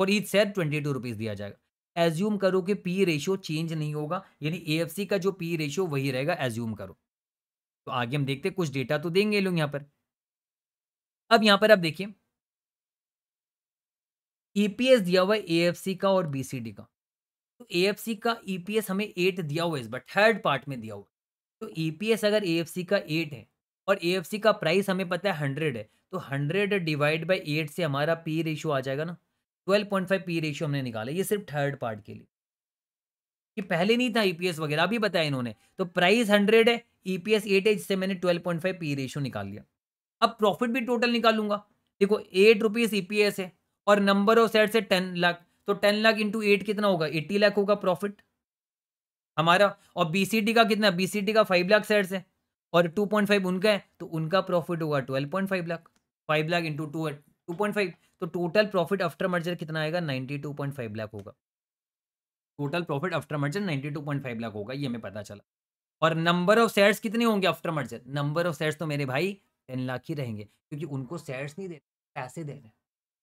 और each share twenty two rupees दिया जाएगा एज्यूम करो कि पी रेशियो चेंज नहीं होगा यानी ए का जो पी रेशियो वही रहेगा एज्यूम करो तो आगे हम देखते कुछ डेटा तो देंगे लोग यहाँ पर अब यहाँ पर आप देखिए ईपीएस e दिया हुआ है एएफसी का और बीसीडी का तो एएफसी का ईपीएस e हमें एट दिया हुआ है इस बार थर्ड पार्ट में दिया हुआ है तो ईपीएस e अगर एएफसी का एट है और एएफसी का प्राइस हमें पता है हंड्रेड है तो हंड्रेड डिवाइड बाई एट से हमारा पी रेशियो आ जाएगा ना twelve point five P ratio हमने निकाला ये सिर्फ थर्ड पार्ट के लिए कि पहले नहीं था ईपीएस e वगैरह अभी बताया इन्होंने तो प्राइस हंड्रेड है ईपीएस e एट है जिससे मैंने twelve point five P ratio निकाल लिया अब प्रॉफिट भी टोटल निकालूंगा देखो एट रुपीज ईपीएस e है और नंबर ऑफ सेट से टेन लाख तो टेन लाख इंटू एट कितना होगा एट्टी लाख होगा प्रॉफिट हमारा और बीसीटी का कितना बीसीटी का फाइव लाख सेट्स है और टू पॉइंट फाइव उनका है तो उनका प्रॉफिट होगा twelve point five lakh five lakh into two two point five तो टोटल प्रॉफिट आफ्टर मर्जर कितना आएगा टू पॉइंट फाइव लाख होगा total profit after merger two point five lakh होगा ये हमें पता चला और नंबर ऑफ शेयर्स कितने होंगे after merger number of shares तो मेरे भाई टेन लाख ही रहेंगे क्योंकि उनको शेयर्स नहीं दे रहे पैसे दे रहे हैं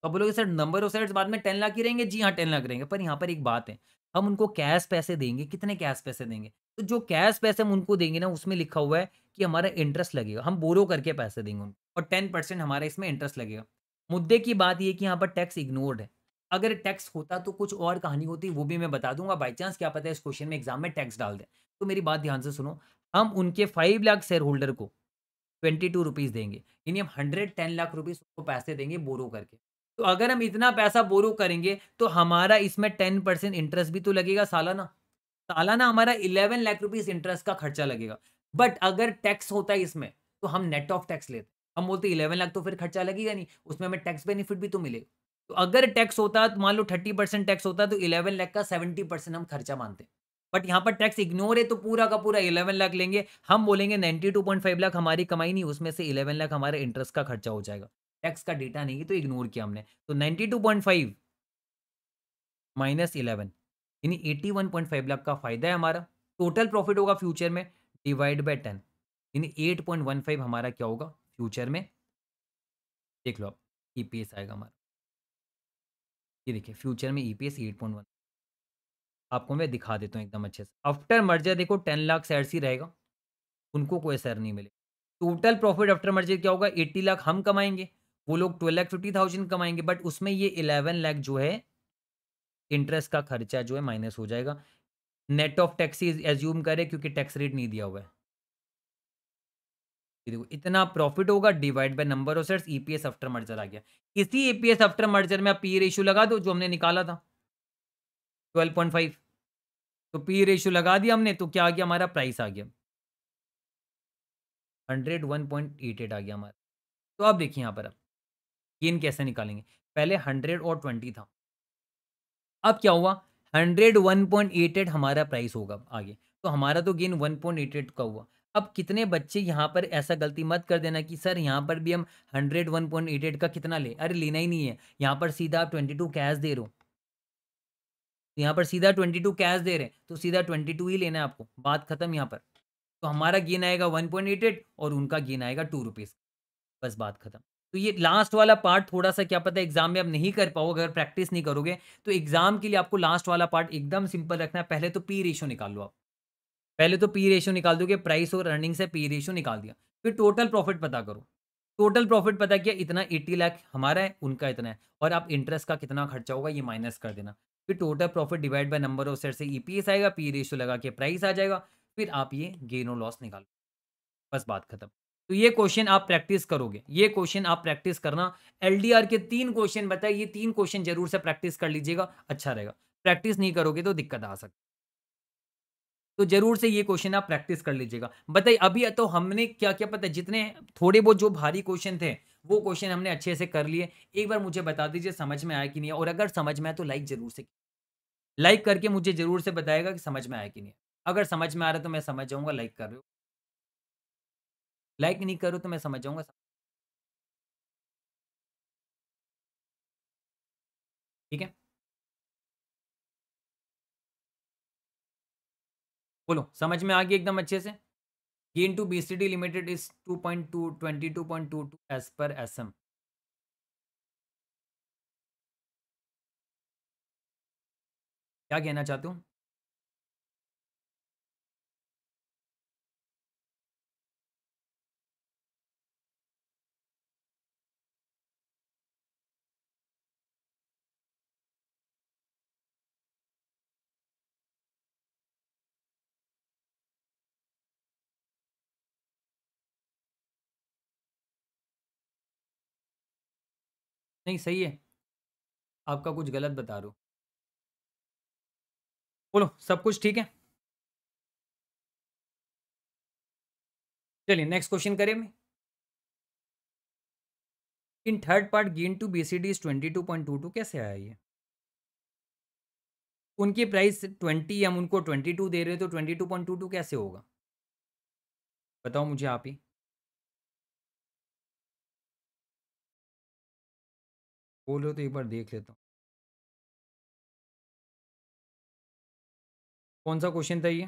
तो बोलोगे सर नंबर ऑफ शेयर्स बाद में टेन लाख ही रहेंगे जी हाँ टेन लाख रहेंगे पर यहाँ पर एक बात है हम उनको कैश पैसे देंगे कितने कैश पैसे देंगे तो जो कैश पैसे हम उनको देंगे ना उसमें लिखा हुआ है कि हमारा इंटरेस्ट लगेगा हम बोरो करके पैसे देंगे उनको और टेन परसेंट हमारा इसमें इंटरेस्ट लगेगा मुद्दे की बात यह कि यहाँ पर टैक्स इग्नोर्ड है अगर टैक्स होता तो कुछ और कहानी होती वो भी मैं बता दूंगा बाई चांस क्या पता है इस क्वेश्चन में एग्जाम में टैक्स डाल दें तो मेरी बात ध्यान से सुनो हम उनके फाइव लाख शेयर होल्डर को ट्वेंटी टू रुपीज़ देंगे यानी हम हंड्रेड टेन लाख रुपीज़ को पैसे देंगे बोरो करके तो अगर हम इतना पैसा बोरो करेंगे तो हमारा इसमें टेन परसेंट इंटरेस्ट भी तो लगेगा सालाना सालाना हमारा इलेवन लाख रुपीज़ इंटरेस्ट का खर्चा लगेगा बट अगर टैक्स होता है इसमें तो हम नेट ऑफ टैक्स लेते हम बोलते इलेवन लाख तो फिर खर्चा लगेगा नहीं उसमें हमें टैक्स बेनिफिट भी तो मिलेगा तो अगर टैक्स होता तो मान लो थर्टी परसेंट टैक्स होता तो इलेवन लाख का सेवेंटी परसेंट हम खर्चा मानते हैं बट यहाँ पर टैक्स इग्नोर है तो पूरा का पूरा इलेवन लाख लेंगे हम बोलेंगे ninety two point five lakh हमारी कमाई नहीं उसमें से इलेवन लाख हमारे इंटरेस्ट का खर्चा हो जाएगा टैक्स का डेटा नहीं है तो इग्नोर किया हमने तो ninety two point five minus eleven यानी eighty one point five lakh का फायदा है हमारा टोटल प्रॉफिट होगा फ्यूचर में डिवाइड बाई टेन यानी एट पॉइंट वन फाइव हमारा क्या होगा फ्यूचर में देख लो आप ई e आएगा हमारा ये देखिए फ्यूचर में E P S eight point one आपको मैं दिखा देता हूँ एकदम अच्छे से आफ्टर मर्जर देखो टेन लाख सैर सी रहेगा उनको कोई सैर नहीं मिलेगा टोटल प्रॉफिट आफ्टर मर्जर क्या होगा एट्टी लाख हम कमाएंगे वो लोग ट्वेल्व लाख फिफ्टी थाउजेंड कमाएंगे बट उसमें ये इलेवन लाख जो है इंटरेस्ट का खर्चा जो है माइनस हो जाएगा नेट ऑफ टैक्सी एज्यूम करें क्योंकि टैक्स रेट नहीं दिया हुआ है ये देखो इतना प्रॉफिट होगा divide by number of shares EPS after merger आ गया इसी ईपीएस आफ्टर मर्जर में आप पी रेशियो e लगा दो जो हमने निकाला था 12.5 तो पी रेशियो e लगा दिया हमने तो क्या आ गया हमारा प्राइस आ गया 101.88 आ गया हमारा तो आप देखिए यहाँ पर आप गेन कैसे निकालेंगे पहले हंड्रेड और ट्वेंटी था अब क्या हुआ hundred one point eight eight हमारा प्राइस होगा आगे तो हमारा तो gain one point eight eight का हुआ अब कितने बच्चे यहाँ पर ऐसा गलती मत कर देना कि सर यहाँ पर भी हम hundred one point eight eight का कितना ले अरे लेना ही नहीं है यहाँ पर सीधा आप ट्वेंटी टू कैश दे रहे हो यहाँ पर सीधा ट्वेंटी टू कैश दे रहे हैं तो सीधा ट्वेंटी टू ही लेना है आपको बात खत्म यहाँ पर तो हमारा गेन आएगा वन पॉइंट एट एट और उनका गेन आएगा टू रुपीज़ बस बात खत्म तो ये लास्ट वाला पार्ट थोड़ा सा क्या पता एग्जाम में आप नहीं कर पाओगे अगर प्रैक्टिस नहीं करोगे तो एग्जाम के लिए आपको लास्ट वाला पार्ट एकदम सिंपल रखना है पहले तो पी रेशो निकाल लो आप पहले तो पी रेशियो निकाल दो कि प्राइस और अर्निंग से पी रेशियो निकाल दिया फिर टोटल प्रॉफिट पता करो टोटल प्रॉफिट पता किया इतना एट्टी लाख हमारा है उनका इतना है और आप इंटरेस्ट का कितना खर्चा होगा ये माइनस कर देना फिर total profit divide by number of share से ई आएगा पी रेशो लगा के प्राइस आ जाएगा फिर आप ये गेन और लॉस निकालो बस बात खत्म तो ये क्वेश्चन आप प्रैक्टिस करोगे ये क्वेश्चन आप प्रैक्टिस करना एल के तीन क्वेश्चन बताए ये तीन क्वेश्चन जरूर से प्रैक्टिस कर लीजिएगा अच्छा रहेगा प्रैक्टिस नहीं करोगे तो दिक्कत आ सकती तो जरूर से ये क्वेश्चन आप प्रैक्टिस कर लीजिएगा बताइए अभी तो हमने क्या क्या पता जितने थोड़े बहुत जो भारी क्वेश्चन थे वो क्वेश्चन हमने अच्छे से कर लिए एक बार मुझे बता दीजिए समझ में आया कि नहीं और अगर समझ में आए तो लाइक जरूर से लाइक करके मुझे जरूर से बताएगा कि समझ में आया कि नहीं अगर समझ में आ रहा तो मैं समझ जाऊंगा लाइक कर रहे हो लाइक नहीं करो तो मैं समझ जाऊंगा ठीक है बोलो समझ में आ गई एकदम अच्छे से gain to B C D limited is two point two twenty two point two two as per S M क्या कहना चाहते हो नहीं सही है आपका कुछ गलत बता रहा हूँ बोलो सब कुछ ठीक है चलिए नेक्स्ट क्वेश्चन करें मैं in third part gain to B C D is twenty two point two two कैसे आया ये उनकी प्राइस ट्वेंटी हम उनको ट्वेंटी टू दे रहे हैं तो twenty two point two two कैसे होगा बताओ मुझे आप ही बोलो तो एक बार देख लेता हूँ कौन सा क्वेश्चन था ये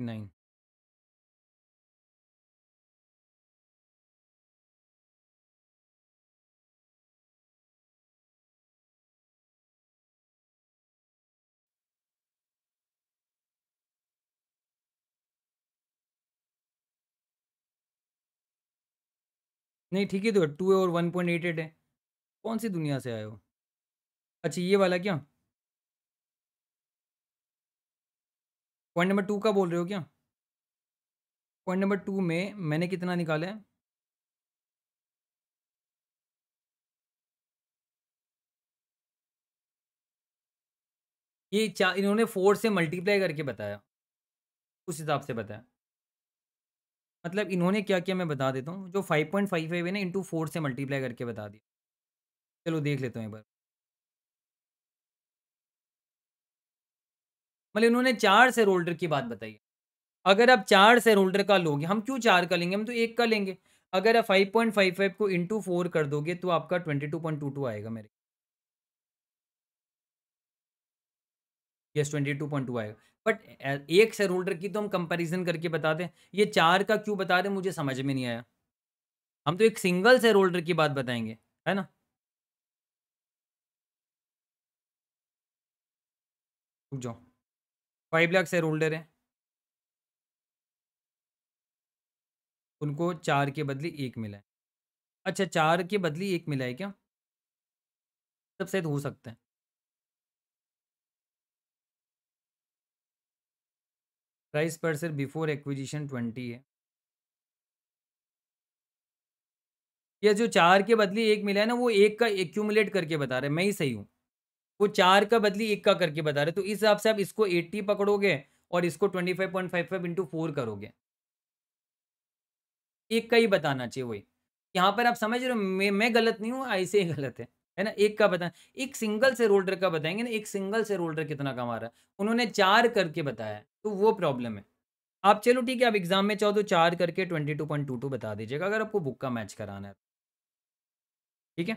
नाइन नहीं ठीक है तो टू है और वन पॉइंट एट एट है कौन सी दुनिया से आए हो अच्छा ये वाला क्या पॉइंट नंबर टू का बोल रहे हो क्या पॉइंट नंबर टू में मैंने कितना निकाला है ये चार इन्होंने फोर से मल्टीप्लाई करके बताया उस हिसाब से बताया मतलब इन्होंने क्या किया मैं बता देता हूँ जो फाइव पॉइंट फाइव फाइव है ना इंटू फोर से मल्टीप्लाई करके बता दिया चलो देख लेता हूँ एक बार मतलब इन्होंने चार से होल्डर की बात बताई अगर आप चार से होल्डर का लोगे हम क्यों चार का लेंगे हम तो एक का लेंगे अगर आप फाइव पॉइंट फाइव फाइव को इंटू फोर कर दोगे तो आपका twenty two point two two आएगा मेरे yes twenty two point two आएगा बट एक शेयर होल्डर की तो हम कंपैरिजन करके बता दें ये चार का क्यों बता रहे मुझे समझ में नहीं आया हम तो एक सिंगल शेयर होल्डर की बात बताएंगे है ना जो फाइव लाख शेयर होल्डर हैं उनको चार के बदले एक मिला है अच्छा चार के बदले एक मिला है क्या सब शायद हो सकता है प्राइस पर सर बिफोर एक्विजिशन ट्वेंटी है ये जो चार के बदले एक मिला है ना वो एक का एक्यूमुलेट करके बता रहे मैं ही सही हूँ वो चार का बदली एक का करके बता रहे तो इस हिसाब से आप इसको एट्टी पकड़ोगे और इसको twenty five point five five into four करोगे एक का ही बताना चाहिए वही यहाँ पर आप समझ रहे हो मैं मैं गलत नहीं हूँ ऐसे ही गलत है है ना एक का बता एक सिंगल से रोल्डर का बताएंगे ना एक सिंगल से रोल्डर कितना कमा रहा है उन्होंने चार करके बताया तो वो प्रॉब्लम है आप चलो ठीक है आप एग्जाम में चाहो तो चार करके twenty two point two two बता दीजिएगा अगर आपको बुक का मैच कराना है तो। ठीक है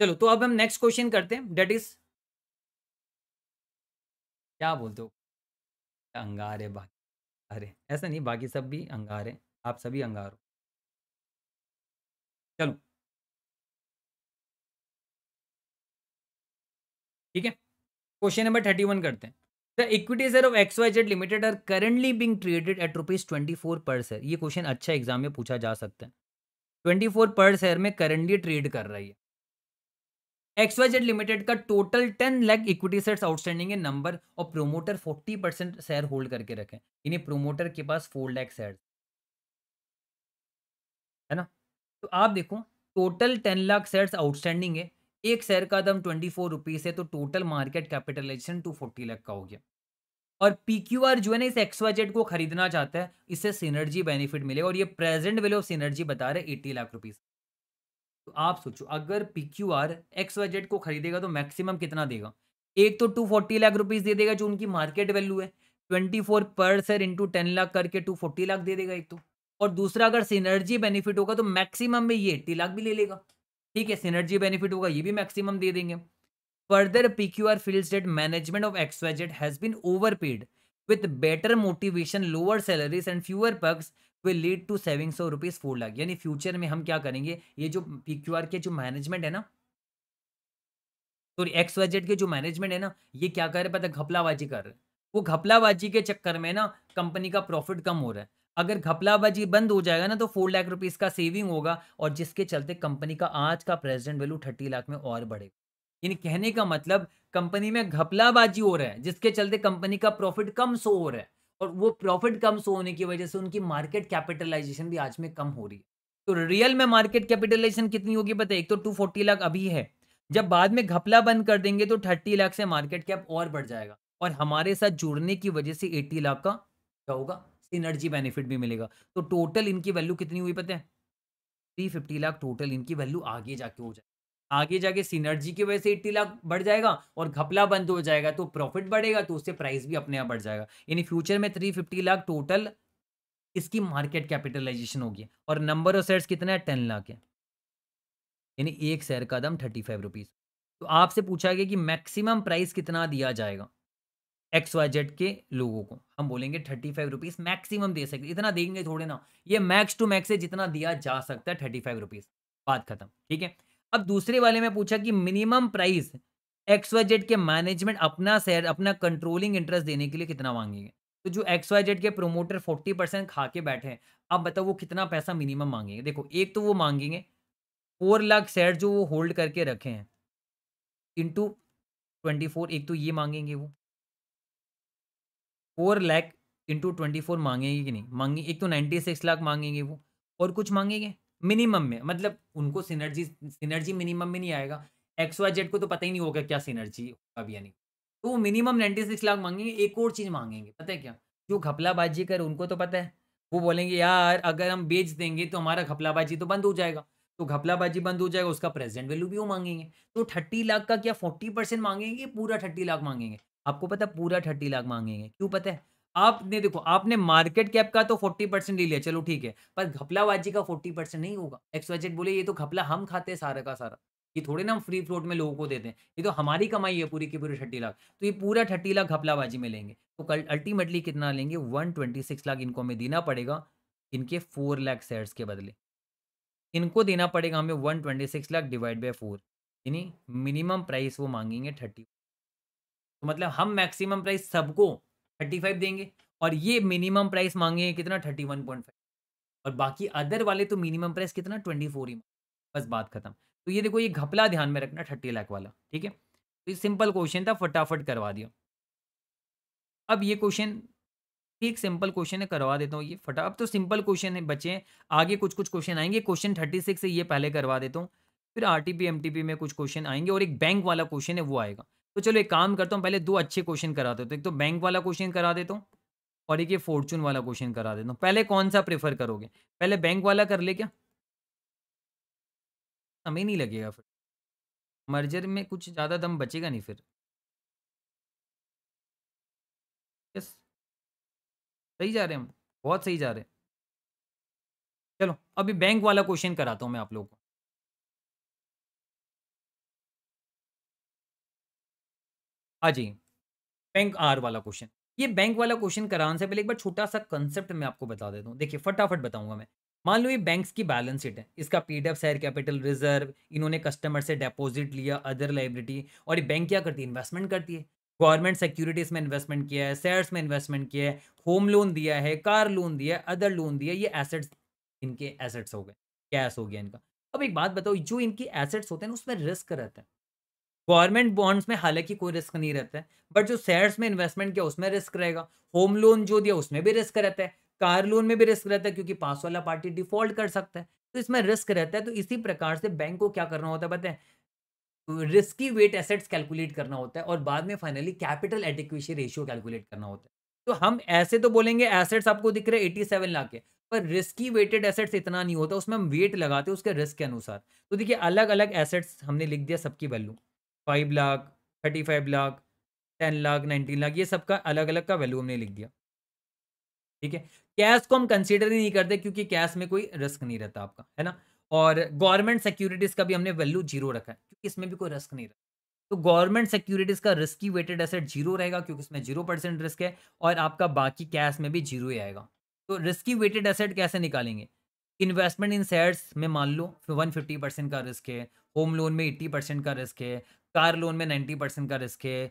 चलो तो अब हम नेक्स्ट क्वेश्चन करते हैं डेट इज क्या बोलते हो अंगार है बाकी अरे ऐसा नहीं बाकी सब भी अंगार है आप सभी अंगार हो चलो ठीक है क्वेश्चन नंबर थर्टी वन करते हैं the equity share of X Y Z limited are currently being traded at rupees twenty four per share ये क्वेश्चन अच्छा एग्जाम में पूछा जा सकता है ट्वेंटी फोर पर शेयर में करेंटली ट्रेड कर रही है एक्स वाई जेड लिमिटेड का total ten lakh equity share outstanding है नंबर और promoter forty percent share hold करके रखें यानी प्रोमोटर के पास फोर लैख शेयर है ना तो आप देखो total ten lakh share outstanding है एक शेयर का दम ट्वेंटी फोर रुपीज़ है तो total market capitalisation two forty lakh का हो गया और पी क्यू आर जो है ना इस एक्सवाइजेड को खरीदना चाहता है इससे सिनर्जी बेनिफिट मिलेगा और ये प्रेजेंट वैल्यू ऑफ सिनर्जी बता रहे एट्टी लाख रुपीज़ तो आप सोचो अगर पी क्यू आर एक्सवाइजेड को खरीदेगा तो मैक्सिमम कितना देगा एक तो टू फोर्टी लाख रुपीज़ दे देगा जो उनकी मार्केट वैल्यू है twenty four per sir into ten lakh करके टू फोर्टी लाख दे देगा एक तो और दूसरा अगर सिनर्जी बेनिफिट होगा तो मैक्सिमम में ये एट्टी लाख भी ले लेगा ठीक है सिनर्जी बेनिफिट होगा ये भी मैक्सिमम दे देंगे further P Q R feels that management of X Y Z has been over paid with better motivation lower salaries and fewer perks will lead to savings of rupees four lakh यानी future में हम क्या करेंगे ये जो पी क्यू आर के जो management है ना सॉरी एक्स वाई के जो मैनेजमेंट है ना ये क्या कर रहे पता घपलाबाजी कर रहे वो घपलाबाजी के चक्कर में ना कंपनी का प्रॉफिट कम हो रहा है अगर घपलाबाजी बंद हो जाएगा ना तो फोर लाख रुपीज का सेविंग होगा और जिसके चलते कंपनी का आज का प्रेजेंट वैल्यू थर्टी लाख में और बढ़ेगा यानी कहने का मतलब कंपनी में घपलाबाजी हो रहा है जिसके चलते कंपनी का प्रॉफिट कम सो हो रहा है और वो प्रॉफिट कम सो होने की वजह से उनकी मार्केट कैपिटलाइजेशन भी आज में कम हो रही है तो रियल में मार्केट कैपिटलाइजेशन कितनी होगी बताए एक तो टू फोर्टी लाख अभी है जब बाद में घपला बंद कर देंगे तो थर्टी लाख से मार्केट कैप और बढ़ जाएगा और हमारे साथ जुड़ने की वजह से एट्टी लाख का क्या होगा सिनर्जी बेनिफिट भी मिलेगा तो टोटल इनकी वैल्यू कितनी हुई पता है थ्री फिफ्टी लाख टोटल इनकी वैल्यू आगे जाके हो जाए आगे जाके सिनर्जी की वजह से एट्टी लाख बढ़ जाएगा और घपला बंद हो जाएगा तो प्रॉफिट बढ़ेगा तो उससे प्राइस भी अपने आप बढ़ जाएगा यानी फ्यूचर में थ्री फिफ्टी लाख टोटल इसकी मार्केट कैपिटलाइजेशन होगी और नंबर ऑफ शेयर्स कितना है टेन लाख है यानी एक शेयर का दम थर्टी फाइव रुपीज़ तो आपसे पूछा गया कि मैक्सिमम प्राइस कितना दिया जाएगा एक्स वाई जेड के लोगों को हम बोलेंगे थर्टी फाइव रुपीज़ मैक्सिमम दे सकते इतना देंगे थोड़े ना ये मैक्स टू मैक्स से जितना दिया जा सकता है थर्टी फाइव रुपीज़ बात खत्म ठीक है अब दूसरे वाले में पूछा कि minimum price X Y Z के मैनेजमेंट अपना शेयर अपना कंट्रोलिंग इंटरेस्ट देने के लिए कितना मांगेंगे तो जो एक्स वाई जेड के प्रोमोटर फोर्टी परसेंट खा के बैठे हैं आप बताओ वो कितना पैसा मिनिमम मांगेंगे देखो एक तो वो मांगेंगे फोर लाख शेयर जो वो होल्ड करके रखे हैं इंटू ट्वेंटी फोर एक तो ये मांगेंगे वो four lakh into twenty four मांगेंगे कि नहीं मांगे एक तो नाइन्टी सिक्स लाख मांगेंगे वो और कुछ मांगेंगे मिनिमम में मतलब उनको सिनर्जी सिनर्जी मिनिमम में नहीं आएगा एक्स वाई जेड को तो पता ही नहीं होगा क्या सिनर्जी होगा या नहीं तो वो मिनिमम नाइन्टी सिक्स लाख मांगेंगे एक और चीज़ मांगेंगे पता है क्या जो घपलाबाजी कर उनको तो पता है वो बोलेंगे यार अगर हम बेच देंगे तो हमारा घपलाबाजी तो बंद हो जाएगा तो घपलाबाजी बंद हो जाएगा उसका प्रेजेंट वैल्यू भी वो मांगेंगे तो थर्टी लाख का क्या फोर्टी परसेंट मांगेंगे पूरा थर्टी लाख मांगेंगे आपको पता पूरा थर्टी लाख मांगेंगे क्यों पता है आपने देखो आपने मार्केट कैप का तो फोर्टी परसेंट ले लिया चलो ठीक है पर घपलाबाजी का फोर्टी परसेंट नहीं होगा एक्सवाइजेड बोले ये तो घपला हम खाते हैं सारा का सारा ये थोड़े ना हम फ्री फ्लोट में लोगों को देते हैं ये तो हमारी कमाई है पूरी की पूरी थर्टी लाख तो ये पूरा थर्टी लाख घपलाबाजी में लेंगे तो कल अल्टीमेटली कितना लेंगे वन ट्वेंटी लाख इनको हमें देना पड़ेगा इनके फोर लाख शेयर्स के बदले इनको देना पड़ेगा हमें one twenty six lakh divide by four यानी मिनिमम प्राइस वो मांगेंगे थर्टी तो मतलब हम मैक्सिमम प्राइस सबको थर्टी फाइव देंगे और ये मिनिमम प्राइस मांगे कितना थर्टी वन पॉइंट फाइव और बाकी अदर वाले तो मिनिमम प्राइस कितना ट्वेंटी फोर ही बस बात खत्म तो ये देखो ये घपला ध्यान में रखना थर्टी लाख वाला ठीक है तो ये सिंपल क्वेश्चन था फटाफट करवा दिया अब ये क्वेश्चन ठीक सिंपल क्वेश्चन है करवा देता हूँ ये फटा अब तो सिंपल क्वेश्चन है बचे आगे कुछ कुछ क्वेश्चन आएंगे क्वेश्चन थर्टी सिक्स ये पहले करवा देता हूँ फिर आरटीपी एमटीपी में कुछ क्वेश्चन आएंगे और एक बैंक वाला क्वेश्चन है वो आएगा तो चलो एक काम करता हूँ पहले दो अच्छे क्वेश्चन करा देता हूँ एक तो बैंक वाला क्वेश्चन करा देता हूँ और एक ये फॉर्चून वाला क्वेश्चन करा देता हूँ पहले कौन सा प्रेफर करोगे पहले बैंक वाला कर ले क्या समय नहीं लगेगा फिर मर्जर में कुछ ज़्यादा दम बचेगा नहीं फिर यस सही जा रहे हैं हम बहुत सही जा रहे हैं चलो अभी बैंक वाला क्वेश्चन कराता हूँ मैं आप लोगों को हाँ जी बैंक आर वाला क्वेश्चन ये बैंक वाला क्वेश्चन कराने से पहले एक बार छोटा सा कंसेप्ट मैं आपको बता देता हूँ देखिए फटाफट बताऊंगा मैं मान लो ये बैंक्स की बैलेंस शीट है इसका पीडीएफ शेयर कैपिटल रिजर्व इन्होंने कस्टमर से डिपॉजिट लिया अदर लाइबिलिटी और ये बैंक क्या करती है इन्वेस्टमेंट करती है गवर्नमेंट सिक्योरिटीज में इन्वेस्टमेंट किया है शेयर्स में इन्वेस्टमेंट किया है होम लोन दिया है कार लोन दिया है अदर लोन दिया ये एसेट्स इनके एसेट्स हो गए कैश हो गया इनका अब एक बात बताओ जो इनके एसेट्स होते हैं उसमें रिस्क रहता है गवर्नमेंट बॉन्ड्स में हालांकि कोई रिस्क नहीं रहता है बट जो शेयर्स में इन्वेस्टमेंट किया उसमें रिस्क रहेगा होम लोन जो दिया उसमें भी रिस्क रहता है कार लोन में भी रिस्क रहता है क्योंकि पास वाला पार्टी डिफॉल्ट कर सकता है तो इसमें रिस्क रहता है तो इसी प्रकार से बैंक को क्या करना होता है बताए रिस्की वेट एसेट्स कैलकुलेट करना होता है और बाद में finally capital adequacy ratio calculate करना होता है तो हम ऐसे तो बोलेंगे एसेट्स आपको दिख रहे एटी सेवन लाख के पर रिस्की वेटेड एसेट्स इतना नहीं होता उसमें हम वेट लगाते हैं उसके रिस्क के अनुसार तो देखिए अलग अलग एसेट्स हमने लिख दिया सबकी value five lakh thirty five lakh ten lakh nineteen lakh ये सबका अलग अलग का वैल्यू हमने लिख दिया ठीक है कैश को हम कंसिडर ही नहीं करते क्योंकि कैश में कोई रिस्क नहीं रहता आपका है ना और गवर्नमेंट सिक्योरिटीज़ का भी हमने वैल्यू जीरो रखा है क्योंकि इसमें भी कोई रिस्क नहीं रहता तो गवर्नमेंट सिक्योरिटीज़ का रिस्की वेटेड एसेट जीरो रहेगा क्योंकि इसमें जीरो परसेंट रिस्क है और आपका बाकी कैश में भी जीरो ही आएगा तो रिस्की वेटेड एसेट कैसे निकालेंगे इन्वेस्टमेंट इन शेयर्स में मान लो वन फिफ्टी परसेंट का रिस्क है होम लोन में एट्टी परसेंट का रिस्क है कार लोन में नाइन्टी परसेंट का रिस्क है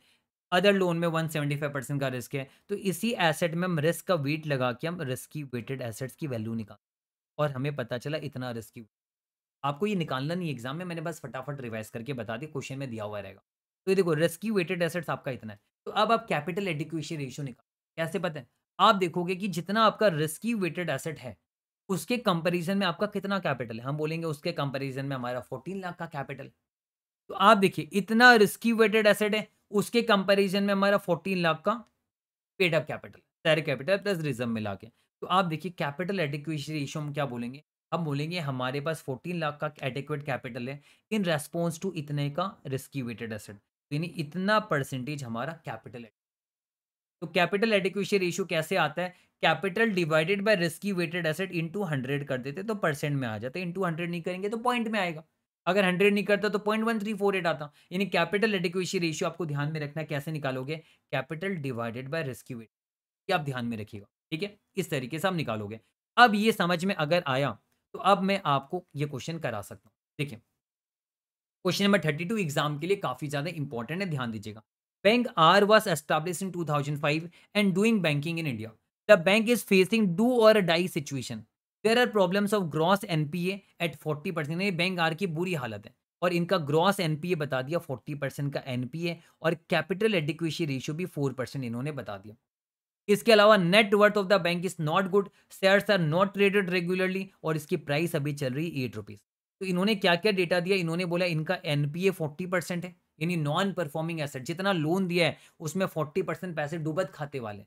अदर लोन में वन सेवेंटी फाइव परसेंट का रिस्क है तो इसी एसेट में हम रिस्क का वेट लगा के हम रिस्क की वेटेड एसेट्स की वैल्यू निकाल और हमें पता चला इतना रिस्क की आपको ये निकालना नहीं एग्जाम में मैंने बस फटाफट रिवाइज करके बता दिया क्वेश्चन में दिया हुआ रहेगा तो ये देखो रिस्की वेटेड एसेट्स आपका इतना है तो अब आप कैपिटल एडिक्यूशन रेशियो निकाल कैसे पता है आप देखोगे कि जितना आपका रिस्की वेटेड एसेट है उसके कंपैरिजन में आपका कितना कैपिटल है हम बोलेंगे उसके कंपैरिजन में हमारा 14 लाख का कैपिटल तो आप देखिए इतना रिस्की वेटेड एसेट है उसके कंपैरिजन में हमारा 14 लाख का paid up capital share capital plus reserve मिला के तो आप देखिए कैपिटल एडिक्वेसी रेशियो हम क्या बोलेंगे हम बोलेंगे हमारे पास फोर्टीन लाख का एडिक्वेट कैपिटल है इन रेस्पॉन्स टू इतने का रिस्की वेटेड एसेट यानी इतना परसेंटेज हमारा कैपिटल तो कैपिटल एडिक्वेसी रेशियो कैसे आता है capital divided by risky weighted asset into hundred कर देते तो परसेंट में आ जाते इंटू हंड्रेड नहीं करेंगे तो पॉइंट में आएगा अगर हंड्रेड नहीं करता तो point one three four eight आता यानी कैपिटल एडिक्वेसी रेशियो आपको ध्यान में रखना कैसे निकालोगे capital divided by risky weight ये आप ध्यान में रखिएगा ठीक है इस तरीके से आप निकालोगे अब ये समझ में अगर आया तो अब मैं आपको ये क्वेश्चन करा सकता हूँ देखिए question number thirty two exam के लिए काफी ज्यादा इंपॉर्टेंट है ध्यान दीजिएगा bank R was establish in two thousand five and doing banking in India the bank is facing do or die situation there are problems of gross NPA at forty percent bank R की बुरी हालत है और इनका gross N P A बता दिया forty percent का N P A और कैपिटल एडिक्वेसी रेशियो भी फोर परसेंट इन्होंने बता दिया इसके अलावा net worth of the bank is not good shares are not traded regularly और इसकी प्राइस अभी चल रही है एट रुपीज़ तो इन्होंने क्या क्या डेटा दिया इन्होंने बोला इनका एनपीए फोर्टी परसेंट है यानी नॉन परफॉर्मिंग एसेट जितना लोन दिया है उसमें फोर्टी परसेंट पैसे डुबत खाते वाले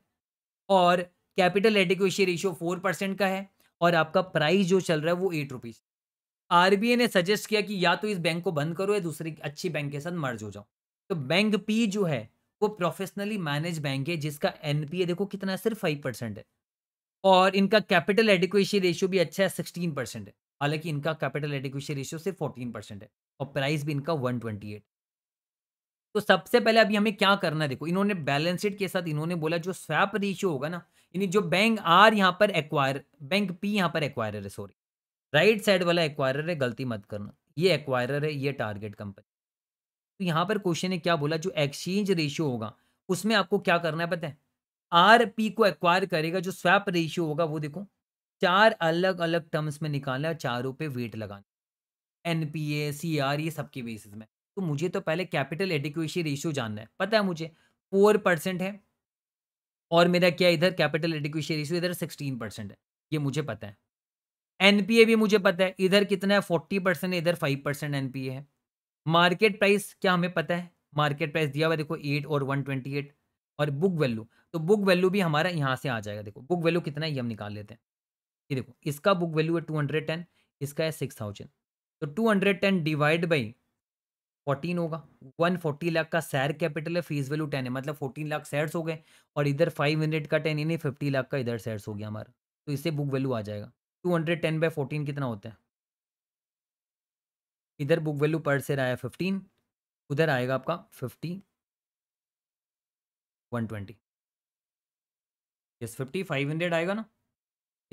और capital adequacy ratio four percent का है और आपका प्राइस जो चल रहा है वो एट रुपीज़ आरबीआई ने सजेस्ट किया कि या तो इस बैंक को बंद करो या दूसरे अच्छी बैंक के साथ मर्ज हो जाओ तो बैंक पी जो है वो प्रोफेशनली मैनेज बैंक है जिसका एनपीए देखो कितना सिर्फ फाइव परसेंट है और इनका कैपिटल एडिक्वेसी रेशियो भी अच्छा है सिक्सटीन परसेंट है हालांकि इनका कैपिटल एडिक्वेसी रेशियो सिर्फ फोर्टीन परसेंट है और प्राइस भी इनका वन ट्वेंटी एट तो सबसे पहले अभी हमें क्या करना है देखो इन्होंने बैलेंस शीट के साथ इन्होंने बोला जो स्वैप रेशियो होगा ना यानी जो बैंक आर यहाँ पर एक्वायर बैंक पी यहाँ पर एक्वायर है सॉरी राइट साइड वाला एक्वायर है गलती मत करना ये एक्वायर है ये टारगेट कंपनी तो यहाँ पर क्वेश्चन ने क्या बोला जो एक्सचेंज रेशियो होगा उसमें आपको क्या करना है पता है आर पी को एक्वायर करेगा जो स्वैप रेशियो होगा वो देखो चार अलग अलग टर्म्स में निकालना चारों पे वेट लगाना N P A C R ये सबके बेसिस में तो मुझे तो पहले कैपिटल एडिक्वेसी रेशियो जानना है पता है मुझे फोर परसेंट है और मेरा क्या इधर कैपिटल एडिक्यूशन रेशियो इधर सिक्सटीन परसेंट है ये मुझे पता है एनपीए भी मुझे पता है इधर कितना है फोर्टी परसेंट इधर फाइव परसेंट एनपीए है मार्केट प्राइस क्या हमें पता है मार्केट प्राइस दिया हुआ देखो एट और वन ट्वेंटी एट और बुक वैल्यू तो बुक वैल्यू भी हमारा यहाँ से आ जाएगा देखो बुक वैल्यू कितना है हम निकाल लेते हैं ये देखो इसका बुक वैल्यू है टू हंड्रेड टेन इसका है सिक्स थाउजेंड तो two hundred ten divide by fourteen होगा वन फोर्टी लाख का शेयर कैपिटल है फीस वैल्यू टेन है मतलब फोर्टीन लाख शेयर्स हो गए और इधर फाइव हंड्रेड का टेन यानी फिफ्टी लाख का इधर शेयर्स हो गया हमारा तो इससे बुक वैल्यू आ जाएगा two hundred ten by fourteen कितना होता है इधर बुक वैल्यू पर शेयर आया फिफ्टीन उधर आएगा आपका fifty one twenty yes fifty five hundred आएगा ना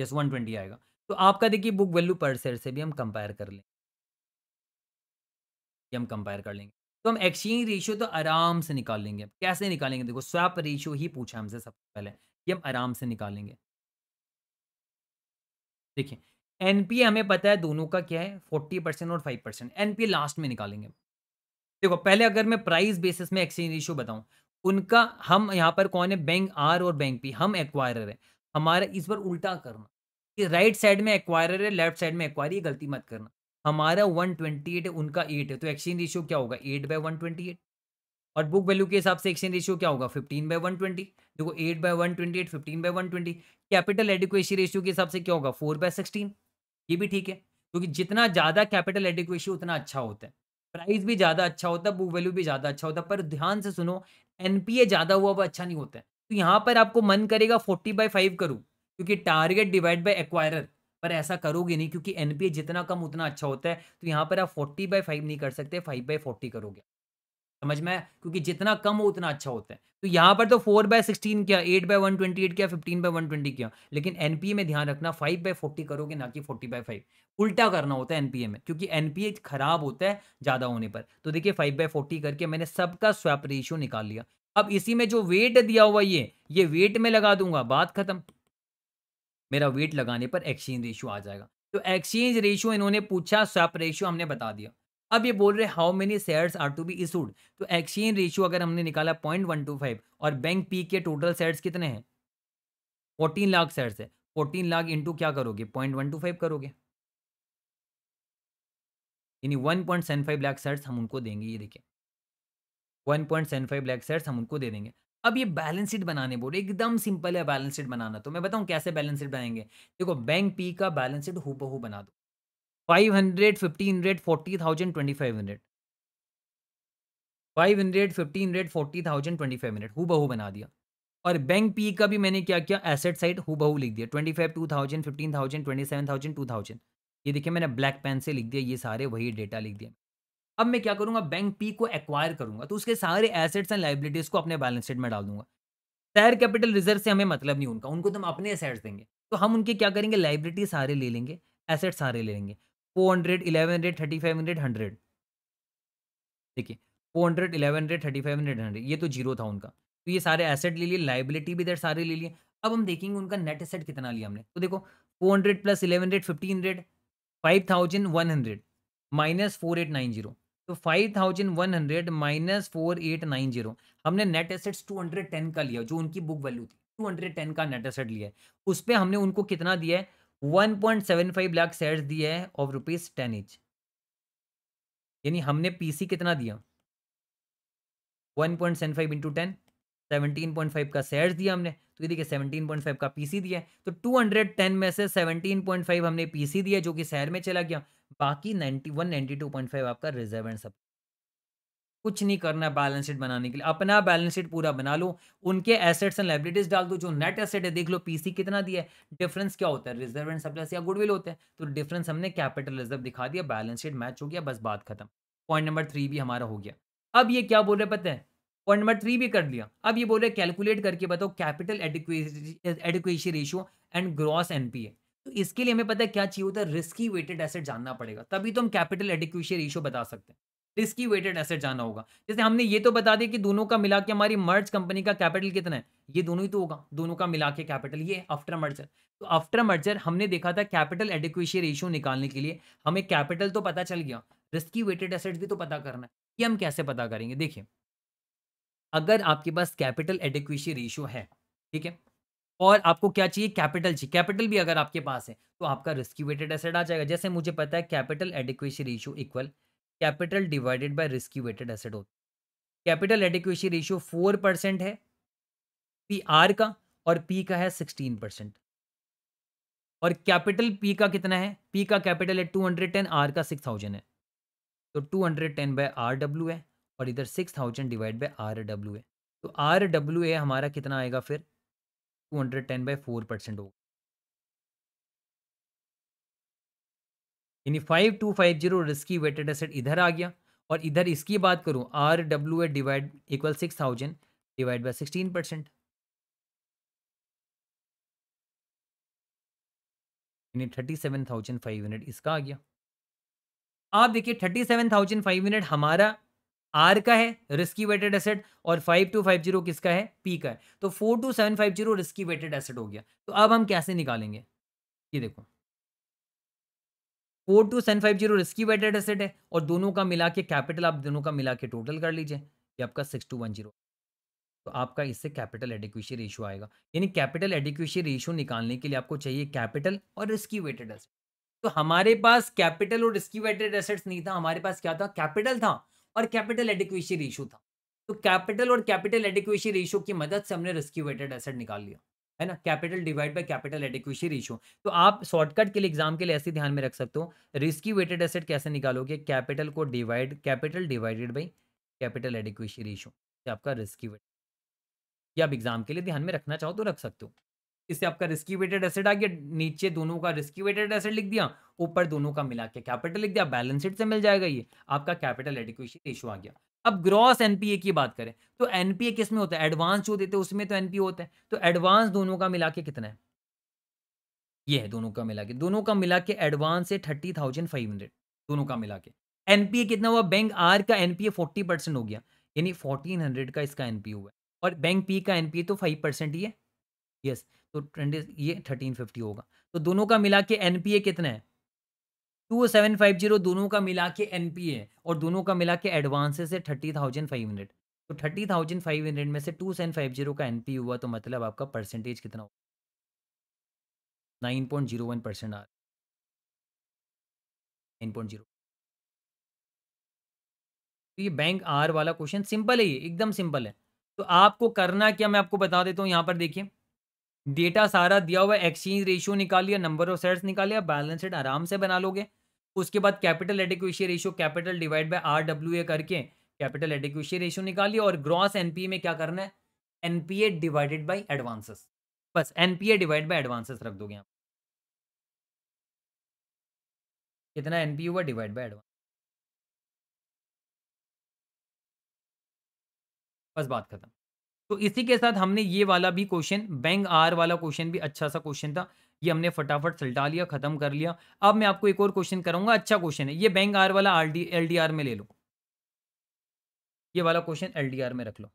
यस वन ट्वेंटी आएगा तो आपका देखिए बुक वैल्यू पर शेयर से भी हम कंपेयर कर लें कि हम कंपेयर कर लेंगे तो हम एक्सचेंज रेशियो तो आराम से निकाल लेंगे कैसे निकालेंगे देखो स्वैप रेशियो ही पूछा हमसे सबसे पहले कि हम आराम से निकालेंगे देखिए एनपी हमें पता है दोनों का क्या है फोर्टी परसेंट और फाइव परसेंट एनपी लास्ट में निकालेंगे देखो पहले अगर मैं प्राइस बेसिस में एक्सचेंज रेशियो बताऊं उनका हम यहाँ पर कौन है बैंक आर और बैंक पी हम एक्वायरर है हमारा इस बार उल्टा करना कि राइट साइड में एक्वायरर है लेफ्ट साइड में एक्वायरी गलती मत करना हमारा 128 है उनका 8 है तो एक्सचेंज रेशियो क्या होगा 8 बाय एट और बुक वैल्यू के हिसाब से एक्सचेंज रेशियो क्या होगा 15 बाई वन देखो 8 eight fifteen by one twenty capital adequacy ratio के हिसाब से क्या होगा 4 बाय सिक्सटीन ये भी ठीक है क्योंकि तो जितना ज़्यादा कैपिटल एडिक्वेसी उतना अच्छा होता है प्राइस भी ज़्यादा अच्छा होता है बुक वैल्यू भी ज़्यादा अच्छा होता है पर ध्यान से सुनो एनपीए ज़्यादा हुआ वह अच्छा नहीं होता है तो यहाँ पर आपको मन करेगा फोर्टी बाई फाइव करूँ क्योंकि टारगेट डिवाइड बाई एक्वायरर पर ऐसा करोगे नहीं क्योंकि एनपीए जितना कम उतना अच्छा होता है तो यहाँ पर आप फोर्टी बाई फाइव नहीं कर सकते फाइव बाई फोर्टी करोगे समझ में क्योंकि जितना कम हो उतना अच्छा होता है तो यहाँ पर तो फोर बाय सिक्सटीन क्या eight by one twenty eight क्या फिफ्टीन बाय वन ट्वेंटी क्या लेकिन एनपीए में ध्यान रखना फाइव बाय फोर्टी करोगे ना कि फोर्टी बाय फाइव उल्टा करना होता है एनपीए में क्योंकि एनपीए खराब होता है ज़्यादा होने पर तो देखिए फाइव बाय फोर्टी करके मैंने सबका स्वैप रेशियो निकाल लिया अब इसी में जो वेट दिया हुआ ये ये वेट में लगा दूंगा बात खत्म मेरा वेट लगाने पर एक्सचेंज रेशियो आ जाएगा तो एक्सचेंज रेशियो इन्होंने पूछा स्वैप रेशियो हमने बता दिया अब ये बोल रहे how many shares are to be issued तो एक्सचेंज रेशियो अगर हमने निकाला पॉइंट वन टू फाइव और बैंक पी के टोटल शेयर्स कितने हैं फोर्टीन लाख शेयर्स है फोर्टीन लाख इंटू क्या करोगे पॉइंट वन टू फाइव करोगे यानी one point seven five lakh shares हम उनको देंगे ये देखिए one point seven five lakh shares हम उनको दे देंगे अब ये बैलेंस शीट बनाने बोले एकदम सिंपल है बैलेंस शीट बनाना तो मैं बताऊँ कैसे बैलेंस शीट बनाएंगे देखो बैंक पी का बैलेंस शीट हु बना दो five hundred fifteen hundred forty thousand twenty five hundred five hundred fifteen hundred forty thousand twenty five hundred हु बना दिया और बैंक पी का भी मैंने क्या किया एसेट साइड हु लिख दिया twenty five two thousand fifteen thousand twenty seven thousand two thousand ये देखिए मैंने ब्लैक पेन से लिख दिया ये सारे वही डेटा लिख दिया अब मैं क्या करूंगा बैंक पी को एक्वायर करूंगा तो उसके सारे एसेट्स एंड लाइबिलिटीज को अपने बैलेंस शीट में डाल दूंगा शेयर कैपिटल रिजर्व से हमें मतलब नहीं उनका उनको तो हम अपने एसेट्स देंगे तो हम उनके क्या करेंगे लाइबिलिटी सारे ले लेंगे एसेट्स सारे ले लेंगे four hundred eleven hundred thirty five hundred hundred देखिए four hundred eleven hundred thirty five hundred hundred ये तो जीरो था उनका तो ये सारे एसेट ले लिए लाइबिलिटी भी इधर सारे ले लिए अब हम देखेंगे उनका नेट एसेट कितना लिया हमने तो देखो four hundred plus eleven hundred fifty hundred five thousand one hundred minus four eight nine zero तो 5100 माइनस 4890 हमने नेट एसेट्स 210 का लिया जो उनकी बुक वैल्यू थी 210 का नेट एसेट लिया उस पर हमने उनको कितना दिया है 1.75 लाख शेयर्स दिए है ऑफ रुपीज टेन इच यानी हमने पीसी कितना दिया 1.75 point seven five into ten seventeen point five का शेयर्स दिया हमने तो ये देखिए सेवनटीन पॉइंट फाइव का पीसी दिया है तो टू हंड्रेड टेन में से सेवनटीन पॉइंट फाइव हमने पीसी दिया जो कि शहर में चला गया बाकी 91 92.5 आपका रिजर्व एंड सब कुछ नहीं करना है बैलेंस शीट बनाने के लिए अपना बैलेंस शीट पूरा बना लो उनके एसेट्स एंड लाइबिलिटीज डाल दो जो नेट एसेट है देख लो पीसी कितना दिया है डिफरेंस क्या होता है रिजर्व एंड सरप्लस या गुडविल होता है तो डिफरेंस हमने कैपिटल रिजर्व दिखा दिया बैलेंस शीट मैच हो गया बस बात खत्म पॉइंट नंबर थ्री भी हमारा हो गया अब ये क्या बोल रहे पता है पॉइंट नंबर थ्री भी कर लिया अब ये बोल रहे कैलकुलेट करके बताओ capital adequacy ratio and gross NPA तो इसके लिए हमें पता है क्या चाहिए होता है रिस्की वेटेड एसेट जानना पड़ेगा तभी तो हम कैपिटल एडिक्यूशियर रेशियो बता सकते हैं रिस्की वेटेड एसेट जाना होगा जैसे हमने ये तो बता दिया कि दोनों का मिला के हमारी मर्ज कंपनी का कैपिटल कितना है ये दोनों ही तो होगा दोनों का मिला के कैपिटल ये आफ्टर मर्जर तो आफ्टर मर्जर हमने देखा था कैपिटल एडिक्वेशन रेशियो निकालने के लिए हमें कैपिटल तो पता चल गया रिस्की वेटेड एसेट भी तो पता करना है ये हम कैसे पता करेंगे देखिए अगर आपके पास कैपिटल एडिक्वेशन रेशियो है ठीक है और आपको क्या चाहिए कैपिटल चाहिए कैपिटल भी अगर आपके पास है तो आपका रिस्की वेटेड एसेट आ जाएगा जैसे मुझे पता है capital adequacy ratio equal capital divided by risky weighted asset होता है capital adequacy ratio four percent है पी आर का और पी का है सिक्सटीन परसेंट और कैपिटल पी का कितना है पी का कैपिटल है टू हंड्रेड टेन आर का सिक्स थाउजेंड है तो two hundred ten by R W है और इधर six thousand divide by R W है तो आर डब्ल्यू ए हमारा कितना आएगा फिर two hundred ten by four percent होगा यानी five two five zero risky weighted asset इधर आ गया और इधर इसकी बात करूं R W A divide equal six thousand divide by sixteen percent यानी thirty seven thousand five hundred इसका आ गया आप देखिए thirty seven thousand five hundred हमारा आर का है रिस्की वेटेड एसेट और फाइव टू फाइव जीरो किसका है पी का है तो four two seven five zero risky weighted asset हो गया तो अब हम कैसे निकालेंगे ये देखो four two seven five zero risky weighted asset है और दोनों का मिला के कैपिटल आप दोनों का मिला के टोटल कर लीजिए ये आपका सिक्स टू वन जीरो तो आपका इससे कैपिटल एडिक्यूसी रेशो आएगा यानी कैपिटल एडिक्यूसी रेशो निकालने के लिए आपको चाहिए कैपिटल और रिस्की वेटेड एसेट तो हमारे पास कैपिटल और रिस्की वेटेड एसेट्स नहीं था हमारे पास क्या था कैपिटल था और कैपिटल एडिक्वेशी रेशो था तो कैपिटल और कैपिटल एडिक्वेशी रेशो की मदद से हमने रिस्की वेटेड एसेट निकाल लिया है ना capital divide by capital adequacy ratio तो आप शॉर्टकट के लिए एग्जाम के लिए ऐसे ध्यान में रख सकते हो रिस्की वेटेड एसेट कैसे निकालोगे कैपिटल को divide capital divided by capital adequacy ratio आपका रिस्की वेटेड ये आप एग्जाम के लिए ध्यान में रखना चाहो तो रख सकते हो इससे आपका रिस्की वेटेड एसेट आ गया नीचे दोनों का रिस्की वेटेड एसेट लिख दिया ऊपर दोनों का मिला के कैपिटल लिख दिया बैलेंस शीट से मिल जाएगा ये आपका कैपिटल एडिक्वेशन रेशो आ गया अब ग्रॉस एनपीए की बात करें तो एनपीए किस में होता है एडवांस जो देते हैं उसमें तो एनपीए होता है तो एडवांस दोनों का मिला के कितना है ये है दोनों का मिला के दोनों का मिला के एडवांस है थर्टी थाउजेंड फाइव हंड्रेड दोनों का मिला के एनपीए कितना हुआ बैंक आर का एनपीए फोर्टी परसेंट हो गया यानी फोर्टीन हंड्रेड का इसका एनपीए हुआ और बैंक पी का एनपीए तो फाइव परसेंट ही है यस तो ट्वेंटी ये थर्टीन फिफ्टी होगा तो दोनों का मिला के एन कितना है टू सेवन फाइव जीरो दोनों का मिला के एन और दोनों का मिला के एडवांसेस है थर्टी थाउजेंड फाइव हंड्रेड तो थर्टी थाउजेंड फाइव हंड्रेड में से टू सेवन फाइव जीरो का एन हुआ तो मतलब आपका परसेंटेज कितना होगा nine point zero one percent आ नाइन पॉइंट जीरो तो ये बैंक आर वाला क्वेश्चन सिंपल है ये एकदम सिंपल है तो आपको करना क्या मैं आपको बता देता हूँ यहाँ पर देखिए डेटा सारा दिया हुआ एक्सचेंज रेशियो निकाल लिया नंबर ऑफ शेयर्स निकाल लिया बैलेंस शीट आराम से बना लोगे उसके बाद capital adequacy ratio capital divide by R W A करके कैपिटल एडिक्वेशी रेशियो निकाल लिया और ग्रॉस एनपीए में क्या करना है एनपीए डिवाइडेड बाई एडवांसेस बस एनपीए डिवाइड बाई एडवांसेस रख दोगे आप कितना एनपी हुआ डिवाइड बाई एडवांस बस बात खत्म तो इसी के साथ हमने ये वाला भी क्वेश्चन बैंक आर वाला क्वेश्चन भी अच्छा सा क्वेश्चन था ये हमने फटाफट सलटा लिया खत्म कर लिया अब मैं आपको एक और क्वेश्चन करूंगा अच्छा क्वेश्चन है ये बैंक आर वाला R D L D R में ले लो ये वाला क्वेश्चन एल डी आर में रख लो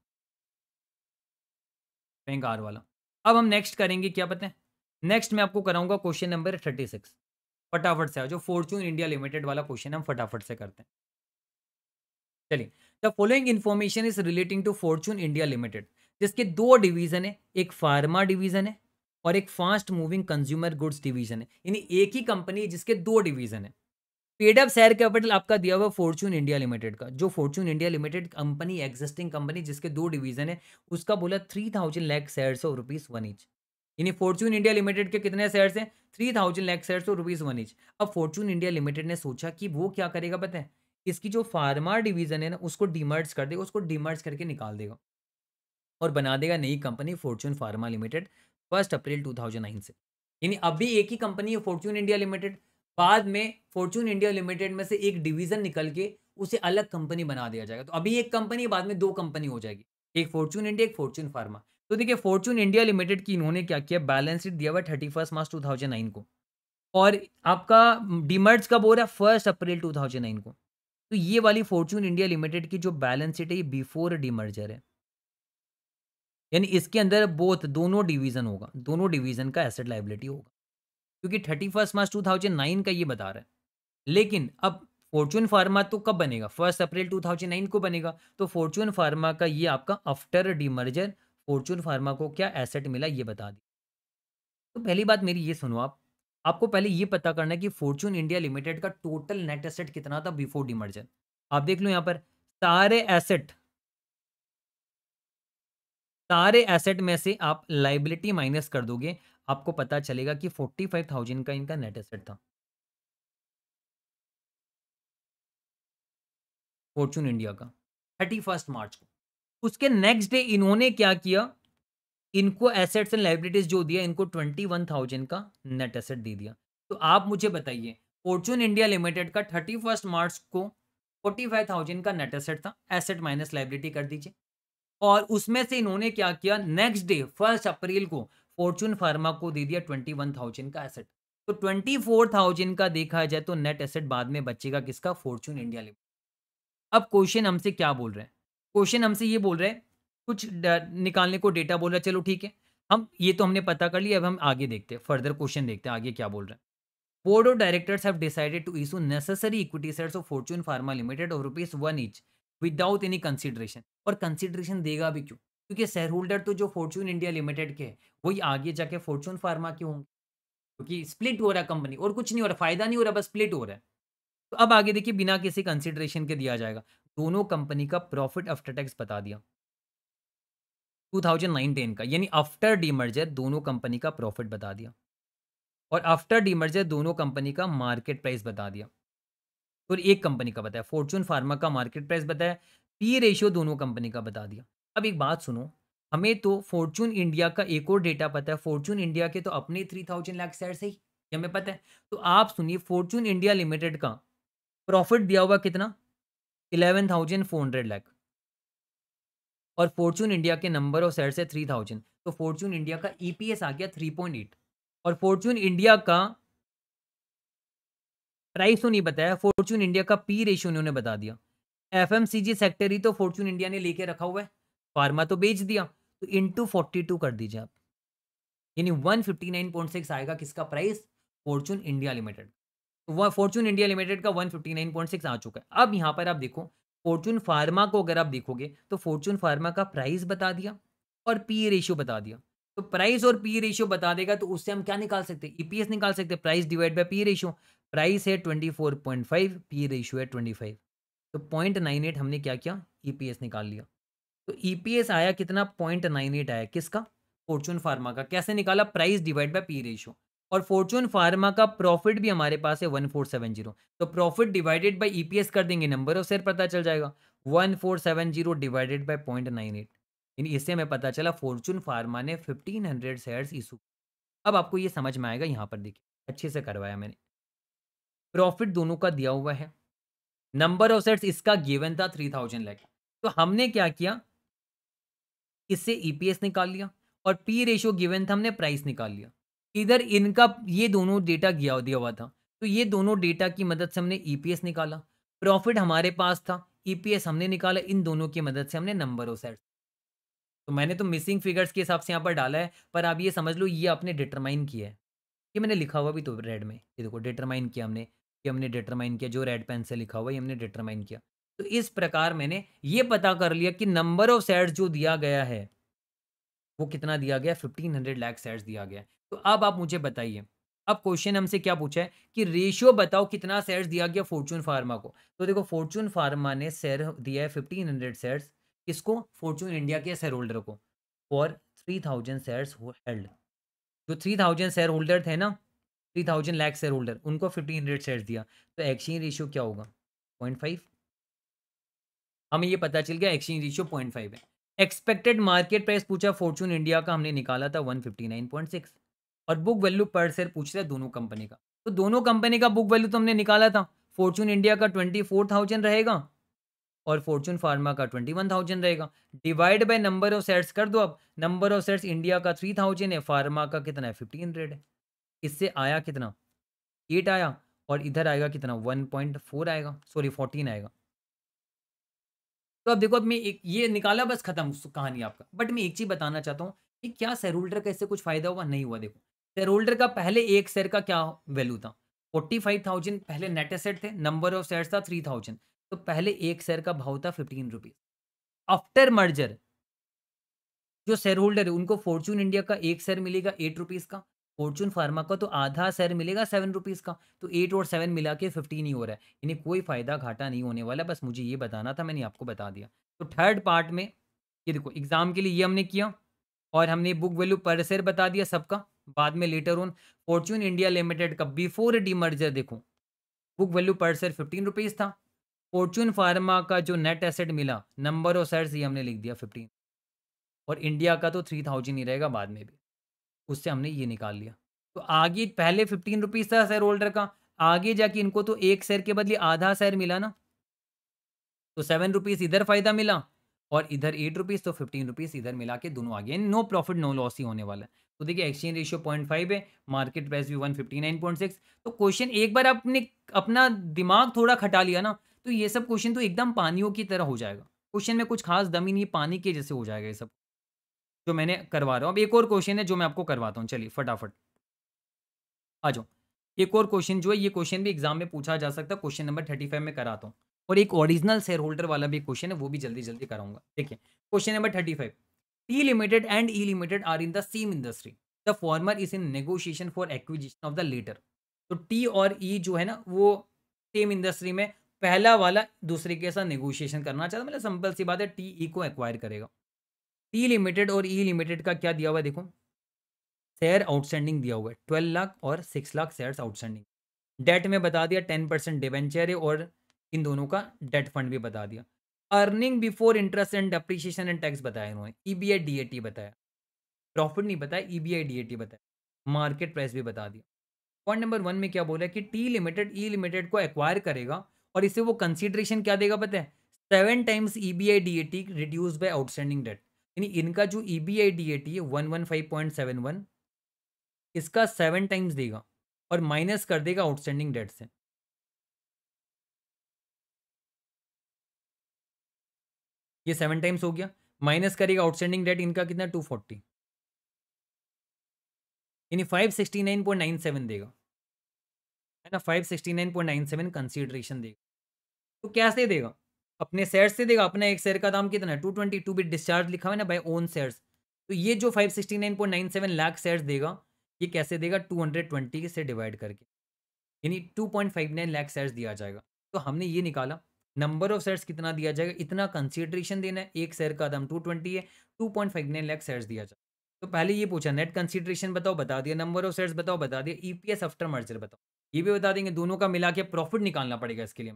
बैंक आर वाला अब हम नेक्स्ट करेंगे क्या पता है नेक्स्ट मैं आपको कराऊंगा क्वेश्चन नंबर थर्टी सिक्स फटाफट से जो फोर्चून इंडिया लिमिटेड वाला क्वेश्चन हम फटाफट से करते हैं चलिए the following information is relating to Fortune India Limited जिसके दो डिवीज़न है एक फार्मा डिवीज़न है और एक fast moving consumer goods division है यानी एक ही कंपनी जिसके दो डिवीज़न है पेडअप शेयर कैपिटल आपका दिया हुआ फॉर्च्यून इंडिया लिमिटेड का जो Fortune India Limited company existing company जिसके दो डिवीज़न है उसका बोला थ्री थाउजेंड लैक शेयर और रुपीज़ वन इंच यानी फॉर्च्यून इंडिया लिमिटेड के कितने शेयर हैं थ्री थाउजेंड लैक शेयर और रुपीज़ वन इंच अब फॉर्चून इंडिया लिमिटेड ने सोचा कि वो क्या करेगा पता है इसकी जो फार्मा डिवीज़न है ना उसको डिमर्ज कर देगा उसको डिमर्ज करके निकाल देगा और बना देगा नई company Fortune Pharma Limited first April 2009 से यानी अभी एक ही कंपनी है फॉर्चून इंडिया लिमिटेड बाद में फॉर्चून इंडिया लिमिटेड में से एक डिवीजन निकल के उसे अलग कंपनी बना दिया जाएगा तो अभी एक कंपनी बाद में दो कंपनी हो जाएगी एक फॉर्चून इंडिया एक फॉर्चून फार्मा तो देखिए फॉर्चून इंडिया लिमिटेड की इन्होंने क्या किया बैलेंस शीट दिया हुआ thirty first March two thousand nine को और आपका डिमर्ज कब हो रहा है first April two thousand nine को तो ये वाली फॉर्चून इंडिया लिमिटेड की जो बैलेंस शीट है ये बिफोर डिमर्जर है यानी इसके अंदर बोथ दोनों डिवीजन होगा दोनों डिवीजन का एसेट लाइबिलिटी होगा क्योंकि thirty first March two thousand nine का ये बता रहा है लेकिन अब फॉर्चून फार्मा तो कब बनेगा first April two thousand nine को बनेगा तो फॉर्चून फार्मा का ये आपका आफ्टर डिमर्जर फॉर्चून फार्मा को क्या एसेट मिला ये बता दी तो पहली बात मेरी ये सुनो आप आपको पहले ये पता करना है कि फॉर्चून इंडिया लिमिटेड का टोटल नेट एसेट कितना था बिफोर डिमर्जर आप देख लो यहाँ पर सारे एसेट सारे एसेट में से आप लाइबिलिटी माइनस कर दोगे आपको पता चलेगा कि फोर्टी फाइव थाउजेंड का इनका नेट एसेट था फॉर्चून इंडिया का थर्टी फर्स्ट मार्च को उसके नेक्स्ट डे इन्होंने क्या किया इनको एसेट्स एंड लाइबिलिटीज जो दिया इनको ट्वेंटी वन थाउजेंड का नेट एसेट दे दिया तो आप मुझे बताइए फॉर्चून इंडिया लिमिटेड का थर्टी फर्स्ट मार्च को फोर्टी फाइव थाउजेंड का नेट एसेट था एसेट माइनस लाइबिलिटी कर दीजिए और उसमें से इन्होंने क्या किया नेक्स्ट डे फर्स्ट अप्रैल को फॉर्चून फार्मा को दे दिया ट्वेंटी वन थाउजेंड का एसेट तो ट्वेंटी फोर थाउजेंड का देखा जाए तो नेट एसेट बाद में बचेगा किसका फॉर्चून इंडिया लिमिटेड अब क्वेश्चन हमसे क्या बोल रहे हैं क्वेश्चन हमसे ये बोल रहे हैं कुछ निकालने को डेटा बोल रहा है चलो ठीक है हम ये तो हमने पता कर लिया अब हम आगे देखते हैं फर्दर क्वेश्चन देखते हैं आगे क्या बोल रहे हैं board of directors have decided to issue necessary equity shares of Fortune Pharma Limited और rupees one each without any consideration और कंसिडरेशन देगा भी क्यों क्योंकि शेयर होल्डर तो जो फॉर्चून इंडिया लिमिटेड के हैं वही आगे जाके फॉर्चून फार्मा के होंगे क्योंकि स्प्लिट हो रहा है कंपनी और कुछ नहीं हो रहा फायदा नहीं हो रहा बस स्प्लिट हो रहा है तो अब आगे देखिए बिना किसी कंसिडरेशन के दिया जाएगा दोनों कंपनी का प्रॉफिट आफ्टर टैक्स बता दिया 2019 का यानी आफ्टर डीमर्जर दोनों कंपनी का प्रॉफिट बता दिया और आफ्टर डीमर्जर दोनों कंपनी का मार्केट प्राइस बता दिया तो और एक कंपनी का बताया फॉर्चून फार्मा का मार्केट प्राइस बताया पी रेशियो दोनों कंपनी का बता दिया अब एक बात सुनो हमें तो फॉर्चून इंडिया का एक और डेटा पता है फॉर्चून इंडिया के तो अपने थ्री थाउजेंड लाख शेयर से ही हमें पता है तो आप सुनिए फॉर्चून इंडिया लिमिटेड का प्रॉफिट दिया हुआ कितना eleven thousand four hundred lakh और फॉर्चून इंडिया के नंबर ऑफ शेयर से थ्री थाउजेंड तो फॉर्चून इंडिया का ईपीएस e आ गया थ्री पॉइंट एट और फॉर्चून इंडिया का प्राइस तो नहीं बताया फॉर्चून इंडिया का पी रेशियो उन्होंने बता दिया एफ सेक्टर ही तो फॉर्चून इंडिया ने लेके रखा हुआ है फार्मा तो बेच दिया तो इंटू फोर्टी टू कर दीजिए आप यानी one fifty nine point six आएगा किसका प्राइस फॉर्चून इंडिया लिमिटेड वह फॉर्चून इंडिया लिमिटेड का one fifty nine point six आ चुका है अब यहाँ पर आप देखो फॉर्चून फार्मा को अगर आप देखोगे तो फॉर्चून फार्मा का प्राइस बता दिया और पी रेशियो बता दिया तो प्राइस और पी रेशियो बता देगा तो उससे हम क्या निकाल सकते ईपीएस e निकाल सकते price divide by P ratio price है twenty four point five P ratio है ट्वेंटी फाइव तो पॉइंट नाइन एट हमने क्या किया ई e निकाल लिया तो ई e आया कितना पॉइंट नाइन एट आया किसका फॉर्चून फार्मा का कैसे निकाला price divide by P ratio और फॉर्चून फार्मा का प्रॉफिट भी हमारे पास है वन फोर सेवन जीरो तो profit divided by E P S कर देंगे नंबर ऑफ शेयर पता चल जाएगा one four seven zero divided by point nine eight इससे हमें पता चला फॉर्चून फार्मा ने फिफ्टीन हंड्रेड शेयर इशू अब आपको ये समझ में आएगा यहाँ पर देखिए अच्छे से करवाया मैंने प्रॉफिट दोनों का दिया हुआ है नंबर ऑफ सेट्स इसका गिवन था थ्री थाउजेंड लैख तो हमने क्या किया इससे ईपीएस e निकाल लिया और पी रेशियो गिवन था हमने प्राइस निकाल लिया इधर इनका ये दोनों डेटा दिया हुआ था तो ये दोनों डेटा की मदद से हमने ईपीएस e निकाला प्रॉफिट हमारे पास था ईपीएस e हमने निकाला इन दोनों की मदद से हमने नंबर ऑफ सेट्स तो मैंने तो मिसिंग फिगर्स के हिसाब से यहाँ पर डाला है पर आप ये समझ लो ये आपने डिटरमाइन किया है ये मैंने लिखा हुआ भी तो रेड में ये देखो डिटरमाइन किया हमने कि हमने डिटरमाइन किया जो रेड पेन से लिखा हुआ ये हमने डिटरमाइन किया तो इस प्रकार मैंने ये पता कर लिया कि नंबर ऑफ सेट्स जो दिया गया है वो कितना दिया गया फिफ्टीन हंड्रेड लैक सेट्स दिया गया तो अब आप मुझे बताइए अब क्वेश्चन हमसे क्या पूछा है कि रेशियो बताओ कितना सेट्स दिया गया फॉर्चून फार्मा को तो देखो फॉर्चून फार्मा ने शेयर दिया है फिफ्टीन हंड्रेड सेट्स किसको फॉर्चून इंडिया के शेयर होल्डर को for three thousand sets held जो थ्री थाउजेंड शेयर होल्डर थे ना three thousand lakhs shareholder उनको फिफ्टी हंड्रेड शेयर दिया तो एक्सचेंज रेशियो क्या होगा पॉइंट फाइव हमें ये पता चल गया एक्सचेंज रेशियो पॉइंट फाइव है एक्सपेक्टेड मार्केट प्राइस पूछा फॉर्चून इंडिया का हमने निकाला था one fifty nine point six और बुक वैल्यू पर शेयर पूछ रहे दोनों कंपनी का तो दोनों कंपनी का बुक वैल्यू तो हमने निकाला था फॉर्चून इंडिया का ट्वेंटी फोर थाउजेंड रहेगा और फॉर्चून फार्मा का ट्वेंटी वन थाउजेंड रहेगा divide by number of shares कर दो अब नंबर ऑफ शेयर्स इंडिया का थ्री थाउजेंड है फार्मा का कितना है फिफ्टी हंड्रेड है इससे आया कितना एट आया और इधर आएगा कितना वन पॉइंट फोर आएगा सॉरी फोर्टीन आएगा तो अब देखो अब मैं एक ये निकाला बस खत्म कहानी आपका बट मैं एक चीज बताना चाहता हूँ कि क्या सेरोल्डर का इससे कुछ फायदा हुआ नहीं हुआ देखो सेरोल्डर का पहले एक शेयर का क्या वैल्यू था फोर्टी फाइव थाउजेंड पहले नेट एसेट थे नंबर ऑफ शेयर था थ्री थाउजेंड तो पहले एक शेयर का भाव था फिफ्टीन रुपीज आफ्टर मर्जर जो शेयर होल्डर है उनको फॉर्चून इंडिया का एक शेयर मिलेगा एट रुपीज का फॉर्चून फार्मा का तो आधा शेयर मिलेगा सेवन रुपीज़ का तो एट और सेवन मिला के फिफ्टीन ही हो रहा है यानी कोई फ़ायदा घाटा नहीं होने वाला बस मुझे ये बताना था मैंने आपको बता दिया तो थर्ड पार्ट में ये देखो एग्ज़ाम के लिए ये हमने किया और हमने बुक वैल्यू पर शेयर बता दिया सबका बाद में later on Fortune India Limited का बिफोर डीमर्जर देखो book value per share fifteen rupees था फॉर्चून फार्मा का जो नेट एसेट मिला नंबर ऑफ शेयर्स ये हमने लिख दिया फिफ्टीन और इंडिया का तो थ्री थाउजेंड ही रहेगा बाद में भी उससे हमने ये निकाल लिया तो आगे पहले फिफ्टीन रुपीज़ था शेयर होल्डर का आगे जाके इनको तो एक शेयर के बदले आधा शेयर मिला ना तो सेवन रुपीज़ इधर फ़ायदा मिला और इधर एट रुपीज़ तो फिफ्टीन रुपीज़ इधर मिला के दोनों आगे नो प्रॉफिट नो लॉस ही होने वाला है तो देखिए एक्सचेंज रेशियो पॉइंट फाइव है मार्केट प्राइस भी one fifty nine point six तो क्वेश्चन एक बार आपने अपना दिमाग थोड़ा खटा लिया ना तो ये सब क्वेश्चन तो एकदम पानियों की तरह हो जाएगा क्वेश्चन में कुछ खास दमी नहीं पानी के जैसे हो जाएगा ये सब जो तो मैंने करवा रहा हूँ अब एक और क्वेश्चन है जो मैं आपको करवाता हूँ चलिए फटाफट आ जाओ एक और क्वेश्चन जो है ये क्वेश्चन भी एग्जाम में पूछा जा सकता है क्वेश्चन नंबर थर्टी फाइव में कराता हूँ और एक ओरिजिनल शेयर होल्डर वाला भी क्वेश्चन है वो भी जल्दी जल्दी कराऊंगा देखिए question number thirty five T limited and E limited are in the same industry the former is in negotiation for acquisition of the latter तो टी और ई e जो है ना वो सेम इंडस्ट्री में पहला वाला दूसरे के साथ नेगोशिएशन करना चाहता मतलब सिंपल सी बात है टी ई e को एक्वायर करेगा टी लिमिटेड और ई लिमिटेड का क्या दिया हुआ है देखो शेयर आउटस्टैंडिंग दिया हुआ है ट्वेल्व लाख और six lakh share outstanding date में बता दिया टेन परसेंट डिवेंचर है और इन दोनों का डेट फंड भी बता दिया earning before interest and depreciation and tax बताया इन्होंने E B I D A T बताया प्रॉफिट नहीं बताया E B I D A T बताया मार्केट प्राइस भी बता दिया पॉइंट नंबर वन में क्या बोला है कि टी लिमिटेड ई लिमिटेड को एक्वायर करेगा और इसे वो कंसिडरेशन क्या देगा पता है seven times E B I D A T reduce by outstanding debt यानी इनका जो E B I D A T है one one five point seven one इसका सेवन टाइम्स देगा और माइनस कर देगा आउटस्टैंडिंग डेट से ये सेवन टाइम्स हो गया माइनस करेगा आउटस्टैंडिंग डेट इनका कितना टू फोर्टी यानी five sixty nine point nine seven देगा है ना five sixty nine point nine seven consideration देगा तो कैसे देगा अपने शेयर से देखा अपना एक शेयर का दाम कितना है two twenty to bit discharge लिखा हुआ है ना बाई ओन शेयर्स तो ये जो five sixty nine point nine seven lakh shares देगा ये कैसे देगा टू हंड्रेड ट्वेंटी से डिवाइड करके यानी two point five nine lakh shares दिया जाएगा तो हमने ये निकाला नंबर ऑफ शेयर्स कितना दिया जाएगा इतना कंसिडरेशन देना है एक शेयर का दाम टू ट्वेंटी है two point five nine lakh shares दिया जाएगा तो पहले ये पूछा नेट कंसिडरेशन बताओ बता दिया नंबर ऑफ शेयर्स बताओ बता दिया E P S after merger बताओ ये भी बता देंगे दोनों का मिला के प्रॉफिट निकालना पड़ेगा इसके लिए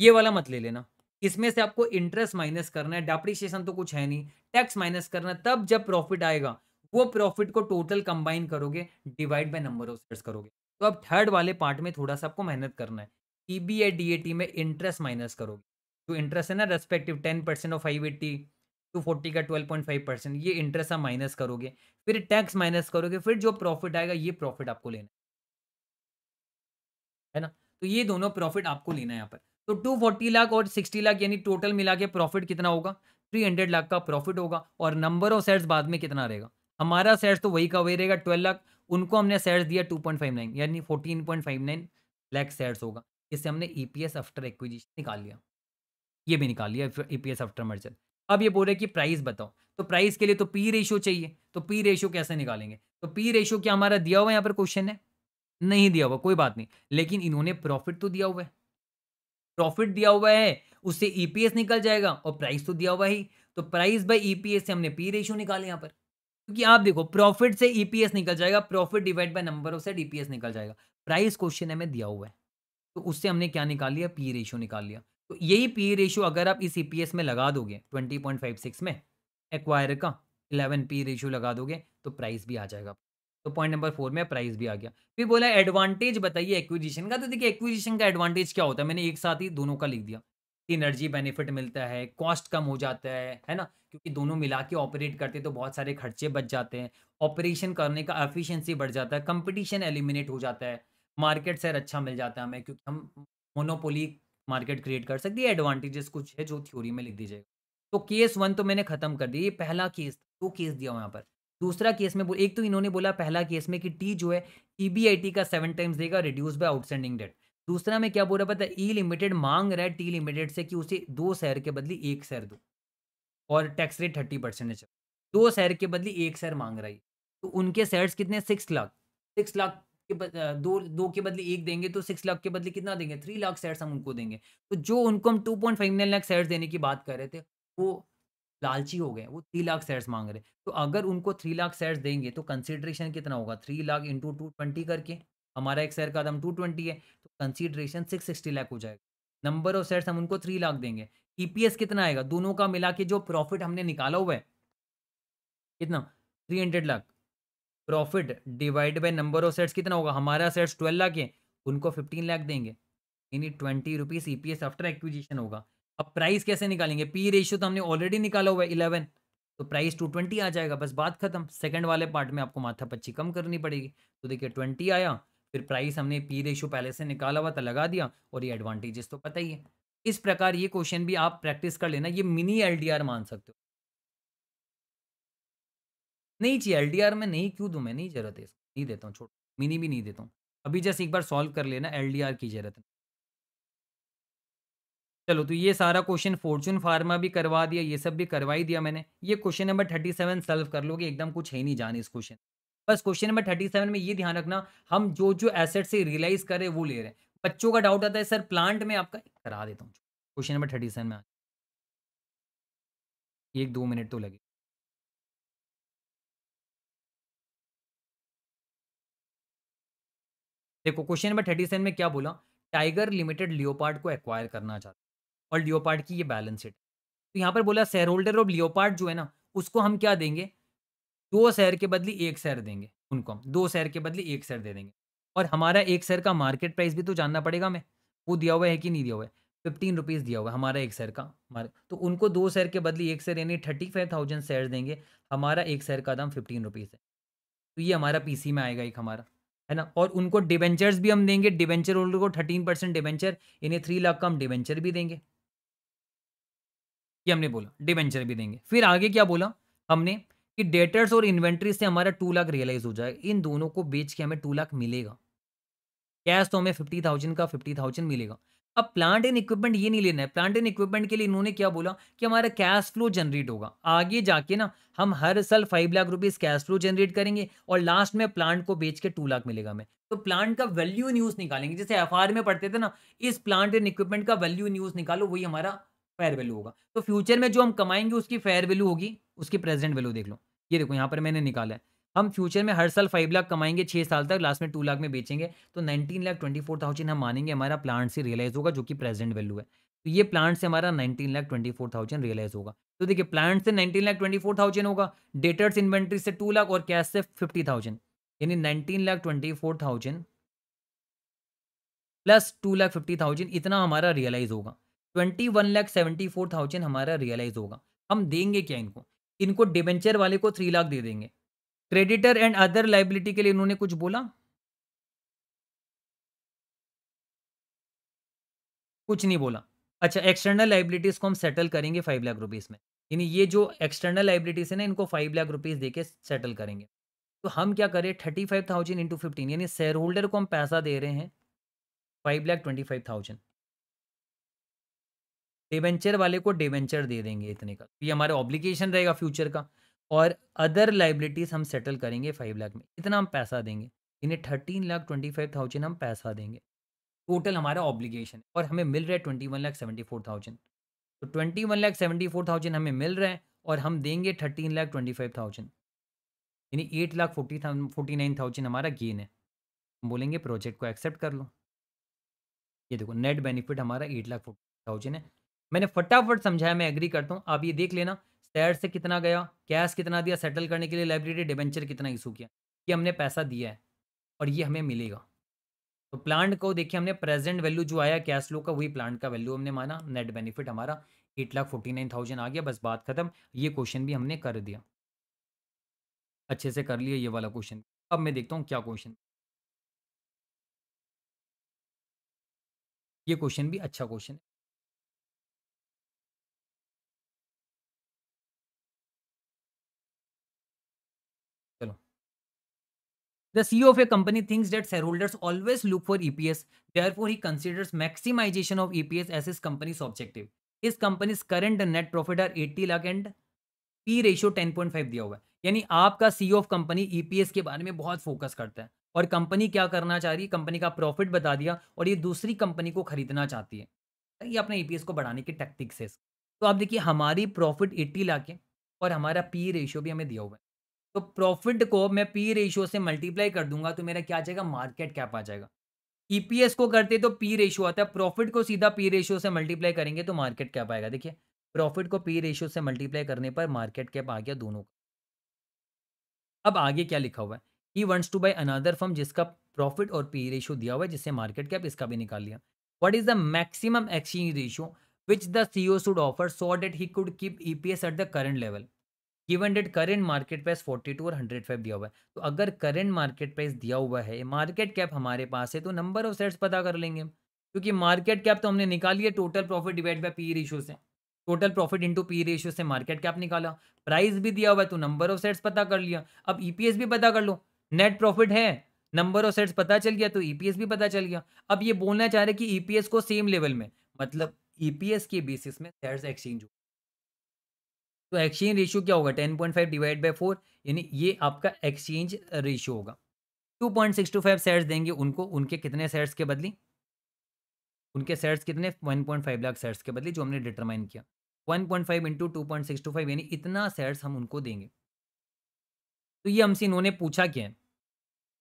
ये वाला मत ले लेना इसमें से आपको इंटरेस्ट माइनस करना है डेप्रिशिएशन तो कुछ है नहीं टैक्स माइनस करना है तब जब प्रॉफिट आएगा वो प्रॉफिट को टोटल कंबाइन करोगे divide by number of shares करोगे तो अब थर्ड वाले पार्ट में थोड़ा सा आपको मेहनत करना है ई बी या डी ए टी में इंटरेस्ट माइनस करोगे जो तो इंटरेस्ट है ना respective ten percent of five eighty two forty का ट्वेल्व पॉइंट फाइव परसेंट ये इंटरेस्ट आप माइनस करोगे फिर टैक्स माइनस करोगे फिर जो प्रॉफिट आएगा ये प्रॉफिट आपको लेना है ना तो ये दोनों प्रॉफिट आपको लेना है यहाँ पर तो टू फोर्टी लाख और सिक्सटी लाख यानी टोटल मिला के प्रॉफिट कितना होगा थ्री हंड्रेड लाख का प्रॉफिट होगा और नंबर ऑफ शेयर्स बाद में कितना रहेगा हमारा शेयर्स तो वही का वही रहेगा ट्वेल्व लाख उनको हमने शेयर्स दिया टू पॉइंट फाइव नाइन यानी fourteen point five nine lakh shares होगा इससे हमने E P S after acquisition निकाल लिया ये भी निकाल लिया E P S after merger अब ये बोल रहे कि प्राइस बताओ तो प्राइस के लिए तो पी रेशियो चाहिए तो पी रेशियो कैसे निकालेंगे तो पी रेशियो क्या हमारा दिया हुआ यहाँ पर क्वेश्चन है नहीं दिया हुआ कोई बात नहीं लेकिन इन्होंने प्रॉफिट तो दिया हुआ है प्रॉफिट दिया हुआ है उससे ईपीएस e निकल जाएगा और प्राइस तो दिया हुआ ही तो प्राइस बाय ईपीएस से हमने पी रेशियो निकाले यहाँ पर क्योंकि आप देखो प्रॉफिट से ईपीएस e निकल जाएगा profit divide by number of set EPS निकल जाएगा प्राइस क्वेश्चन हमें दिया हुआ है तो उससे हमने क्या निकाल लिया पी रेशियो निकाल लिया तो यही पी रेशियो अगर आप इस ईपीएस e में लगा दोगे सिक्स में एक्वायर का इलेवन पी रेशियो लगा दोगे तो प्राइस भी आ जाएगा तो पॉइंट नंबर फोर में प्राइस भी आ गया फिर बोला एडवांटेज बताइए एक्विजिशन का तो देखिए एक्विजिशन का एडवांटेज क्या होता है मैंने एक साथ ही दोनों का लिख दिया एनर्जी बेनिफिट मिलता है कॉस्ट कम हो जाता है है ना क्योंकि दोनों मिला के ऑपरेट करते तो बहुत सारे खर्चे बच जाते हैं ऑपरेशन करने का एफिशिएंसी बढ़ जाता है कंपटीशन एलिमिनेट हो जाता है मार्केट शेयर अच्छा मिल जाता है हमें क्योंकि हम मोनोपोली मार्केट क्रिएट कर सकती है एडवांटेजेस कुछ है जो थ्योरी में लिख दीजिएगा तो केस वन तो मैंने खत्म कर दिया ये पहला केस दो केस दिया यहाँ पर दूसरा केस में एक तो इन्होंने बोला पहला केस में कि टी जो है ई का सेवन टाइम्स देगा रिड्यूस बाय आउटस्टैंडिंग डेट दूसरा में क्या बोल रहा पता ई लिमिटेड मांग रहा है टी लिमिटेड से कि उसे दो शहर के बदली एक शहर दो और टैक्स रेट थर्टी परसेंटेज दो शहर के बदली एक शहर मांग रहा है तो उनके शहर कितने सिक्स लाख सिक्स लाख के दो दो के बदले एक देंगे तो सिक्स लाख के बदले कितना देंगे थ्री लाख शेयर्स हम उनको देंगे तो जो उनको हम two point five nine lakh shares देने की बात कर रहे थे वो लालची हो गए वो थ्री लाख शेयर्स मांग रहे तो अगर उनको थ्री लाख शेयर्स देंगे तो कंसिड्रेशन कितना होगा three lakh into two twenty करके हमारा एक शेयर का दम टू ट्वेंटी है तो कंसिड्रेशन सिक्स सिक्सटी लाख हो जाएगा नंबर ऑफ शेयर्स हम उनको थ्री लाख देंगे ई e कितना आएगा दोनों का मिला के जो प्रॉफिट हमने निकाला हुआ है कितना three hundred lakh profit divide by number of sets कितना होगा हमारा सेट्स ट्वेल्व लाख है उनको फिफ्टीन लाख देंगे यानी twenty rupees E after acquisition होगा अब प्राइस कैसे निकालेंगे पी रेशियो तो हमने ऑलरेडी निकाला हुआ है इलेवन तो प्राइस टू ट्वेंटी आ जाएगा बस बात खत्म सेकंड वाले पार्ट में आपको माथा पच्ची कम करनी पड़ेगी तो देखिए ट्वेंटी आया फिर प्राइस हमने पी रेशियो पहले से निकाला हुआ था लगा दिया और ये एडवांटेजेस तो पता ही है इस प्रकार ये क्वेश्चन भी आप प्रैक्टिस कर लेना ये मिनी एल मान सकते हो नहीं जी एल में नहीं क्यों दूँ मैं नहीं जरूरत है नहीं देता हूँ छोड़ मिनी भी नहीं देता हूँ अभी जैसे एक बार सॉल्व कर लेना एल की जरूरत है चलो तो ये सारा क्वेश्चन फॉर्चून फार्मा भी करवा दिया ये सब भी करवा ही दिया मैंने ये question number thirty seven solve कर लोगे एकदम कुछ है नहीं जाने इस क्वेश्चन बस क्वेश्चन नंबर थर्टी सेवन में ये ध्यान रखना हम जो जो एसेट से रियलाइज करें वो ले रहे हैं बच्चों का डाउट आता है सर प्लांट में आपका करा देता हूँ क्वेश्चन नंबर थर्टी सेवन में एक दो मिनट तो लगे देखो क्वेश्चन नंबर थर्टी सेवन में क्या बोला टाइगर लिमिटेड लियोपार्ड को एक्वायर करना चाहता और लियोपार्ड की ये बैलेंस शीट तो यहाँ पर बोला शेयर होल्डर ऑफ लियोपार्ड जो है ना उसको हम क्या देंगे दो शेयर के बदले एक शेयर देंगे उनको हम दो शेयर के बदले एक शेयर दे देंगे और हमारा एक शेयर का मार्केट प्राइस भी तो जानना पड़ेगा हमें वो दिया हुआ है कि नहीं दिया हुआ है फिफ्टीन रुपीज़ दिया हुआ है हमारा एक शेयर का मार्क तो उनको दो शेयर के बदले एक शेयर यानी थर्टी फाइव थाउजेंड शेयर देंगे हमारा एक शेयर का दाम फिफ्टीन रुपीज़ है तो ये हमारा पीसी में आएगा एक हमारा है ना और उनको डिवेंचर्स भी हम देंगे डिवेंचर होल्डर को थर्टीन परसेंट डिवेंचर यानी थ्री लाख का हम डिवेंचर भी देंगे ये हमने बोला डिवेंचर भी देंगे फिर आगे क्या बोला हमने कि डेटर्स और इन्वेंट्री से हमारा टू लाख रियलाइज हो जाएगा इन दोनों को बेच के हमें टू लाख मिलेगा कैश तो हमें फिफ्टी थाउजेंड का फिफ्टी थाउजेंड मिलेगा अब प्लांट एंड इक्विपमेंट ये नहीं लेना है प्लांट एंड इक्विपमेंट के लिए इन्होंने क्या बोला कि हमारा कैश फ्लो जनरेट होगा आगे जाके ना हम हर साल five lakh rupees cash flow generate करेंगे और लास्ट में प्लांट को बेच के टू लाख मिलेगा हमें तो प्लांट का वैल्यू न्यूज निकालेंगे जैसे एफ में पढ़ते थे ना इस प्लांट एंड इक्विपमेंट का वैल्यू न्यूज निकालो वही हमारा फेयर वैल्यू होगा तो फ्यूचर में जो हम कमाएंगे उसकी फेयर वैल्यू होगी उसकी प्रेजेंट वैल्यू देख लो ये देखो यहाँ पर मैंने निकाला है हम फ्यूचर में हर साल फाइव लाख कमाएंगे छः साल तक लास्ट में टू लाख में बेचेंगे तो nineteen lakh twenty four thousand हम मानेंगे हमारा प्लांट से रियलाइज होगा जो कि प्रेजेंट वैल्यू है तो ये प्लांट से हमारा nineteen lakh twenty four thousand realise होगा तो देखिए प्लांट से nineteen lakh twenty four thousand होगा डेटर्स इन्वेंट्री से टू लाख और कैश से फिफ्टी थाउजेंड यानी nineteen lakh twenty four thousand plus two lakh fifty thousand इतना हमारा रियलाइज होगा twenty one lakh seventy four thousand हमारा रियलाइज होगा हम देंगे क्या इनको इनको डिबेंचर वाले को थ्री लाख दे देंगे क्रेडिटर एंड अदर लाइबिलिटी के लिए इन्होंने कुछ बोला कुछ नहीं बोला अच्छा एक्सटर्नल लाइबिलिटीज को हम सेटल करेंगे फाइव लाख रुपीज़ में यानी ये जो एक्सटर्नल लाइबिलिटीज है ना इनको फाइव लाख रुपीज़ दे के सेटल करेंगे तो हम क्या करें thirty five thousand into fifteen यानी शेयर होल्डर को हम पैसा दे रहे हैं five lakh twenty five thousand debenture वाले को डिवेंचर दे देंगे इतने का तो ये हमारा ऑब्लिकेशन रहेगा फ्यूचर का और अदर लाइबिलिटीज़ हम सेटल करेंगे फाइव लाख में इतना हम पैसा देंगे इन्हें thirteen lakh twenty five thousand हम पैसा देंगे टोटल हमारा ऑब्लिगेशन और हमें मिल रहा है twenty one lakh seventy four thousand तो twenty one lakh seventy four thousand हमें मिल रहा है और हम देंगे thirteen lakh twenty five thousand यानी eight lakh forty forty nine thousand हमारा गेन है हम बोलेंगे प्रोजेक्ट को एक्सेप्ट कर लो ये देखो नेट बेनिफिट हमारा एट लाख फोर्टी थाउजेंड है मैंने फटाफट समझाया मैं एग्री करता हूँ आप ये देख लेना शेयर से कितना गया कैश कितना दिया सेटल करने के लिए लाइब्रेरी डिवेंचर कितना इशू किया ये हमने पैसा दिया है और ये हमें मिलेगा तो प्लांट को देखिए हमने प्रेजेंट वैल्यू जो आया कैश लो का वही प्लांट का वैल्यू हमने माना नेट बेनिफिट हमारा eight lakh forty nine thousand आ गया बस बात खत्म ये क्वेश्चन भी हमने कर दिया अच्छे से कर लिया ये वाला क्वेश्चन अब मैं देखता हूँ क्या क्वेश्चन ये क्वेश्चन भी अच्छा क्वेश्चन है The CEO of a company thinks that shareholders always look for EPS. Therefore, he considers maximization of EPS as his company's objective. इस company's current net profit are 80 lakh and P ratio 10.5 दिया हुआ है यानी आपका CEO of company EPS के बारे में बहुत फोकस करता है और कंपनी क्या करना चाह रही है कंपनी का प्रॉफिट बता दिया और ये दूसरी कंपनी को खरीदना चाहती है तो ये अपने ईपीएस e को बढ़ाने की टैक्टिक्स है तो आप देखिए हमारी प्रॉफिट एट्टी लाख है और हमारा पी रेशियो भी हमें दिया हुआ है तो प्रॉफिट को मैं पी रेशियो से मल्टीप्लाई कर दूंगा तो मेरा क्या आ जाएगा मार्केट कैप आ जाएगा ईपीएस e को करते तो पी रेशियो आता है प्रॉफिट को सीधा पी रेशियो से मल्टीप्लाई करेंगे तो मार्केट कैप आएगा देखिए प्रॉफिट को पी रेशियो से मल्टीप्लाई करने पर मार्केट कैप आ गया दोनों का अब आगे क्या लिखा हुआ है he wants to buy another firm जिसका प्रॉफिट और पी रेशियो दिया हुआ है जिससे मार्केट कैप इसका भी निकाल लिया what is the maximum exchange ratio which the C O should offer so that he could keep E P S at the current level given that current market price forty two और hundred five दिया हुआ है तो अगर current market price दिया हुआ है market cap हमारे पास है तो नंबर ऑफ शेयर पता कर लेंगे क्योंकि मार्केट कैप तो हमने निकाली है total profit divide by P ratio से total profit into P ratio से मार्केट कैप निकाला प्राइस भी दिया हुआ है तो नंबर ऑफ सेट्स पता कर लिया अब ईपीएस e भी पता कर लो नेट प्रॉफिट है नंबर ऑफ सेट्स पता चल गया तो एस e भी पता चल गया अब ये बोलना चाह रहे कि ईपीएस e को सेम लेवल में मतलब एस के बेसिस में शेयर्स एक्सचेंज हो तो एक्सचेंज रेशियो क्या होगा ten point five divide by four यानी ये आपका एक्सचेंज रेशियो होगा two point six two five shares देंगे उनको उनके कितने शेयर्स के बदली उनके शेयर्स कितने one point five lakh shares के बदली जो हमने डिटरमाइन किया one point five into two point six two five यानी इतना शेयर्स हम उनको देंगे तो ये हमसे इन्होंने पूछा क्या है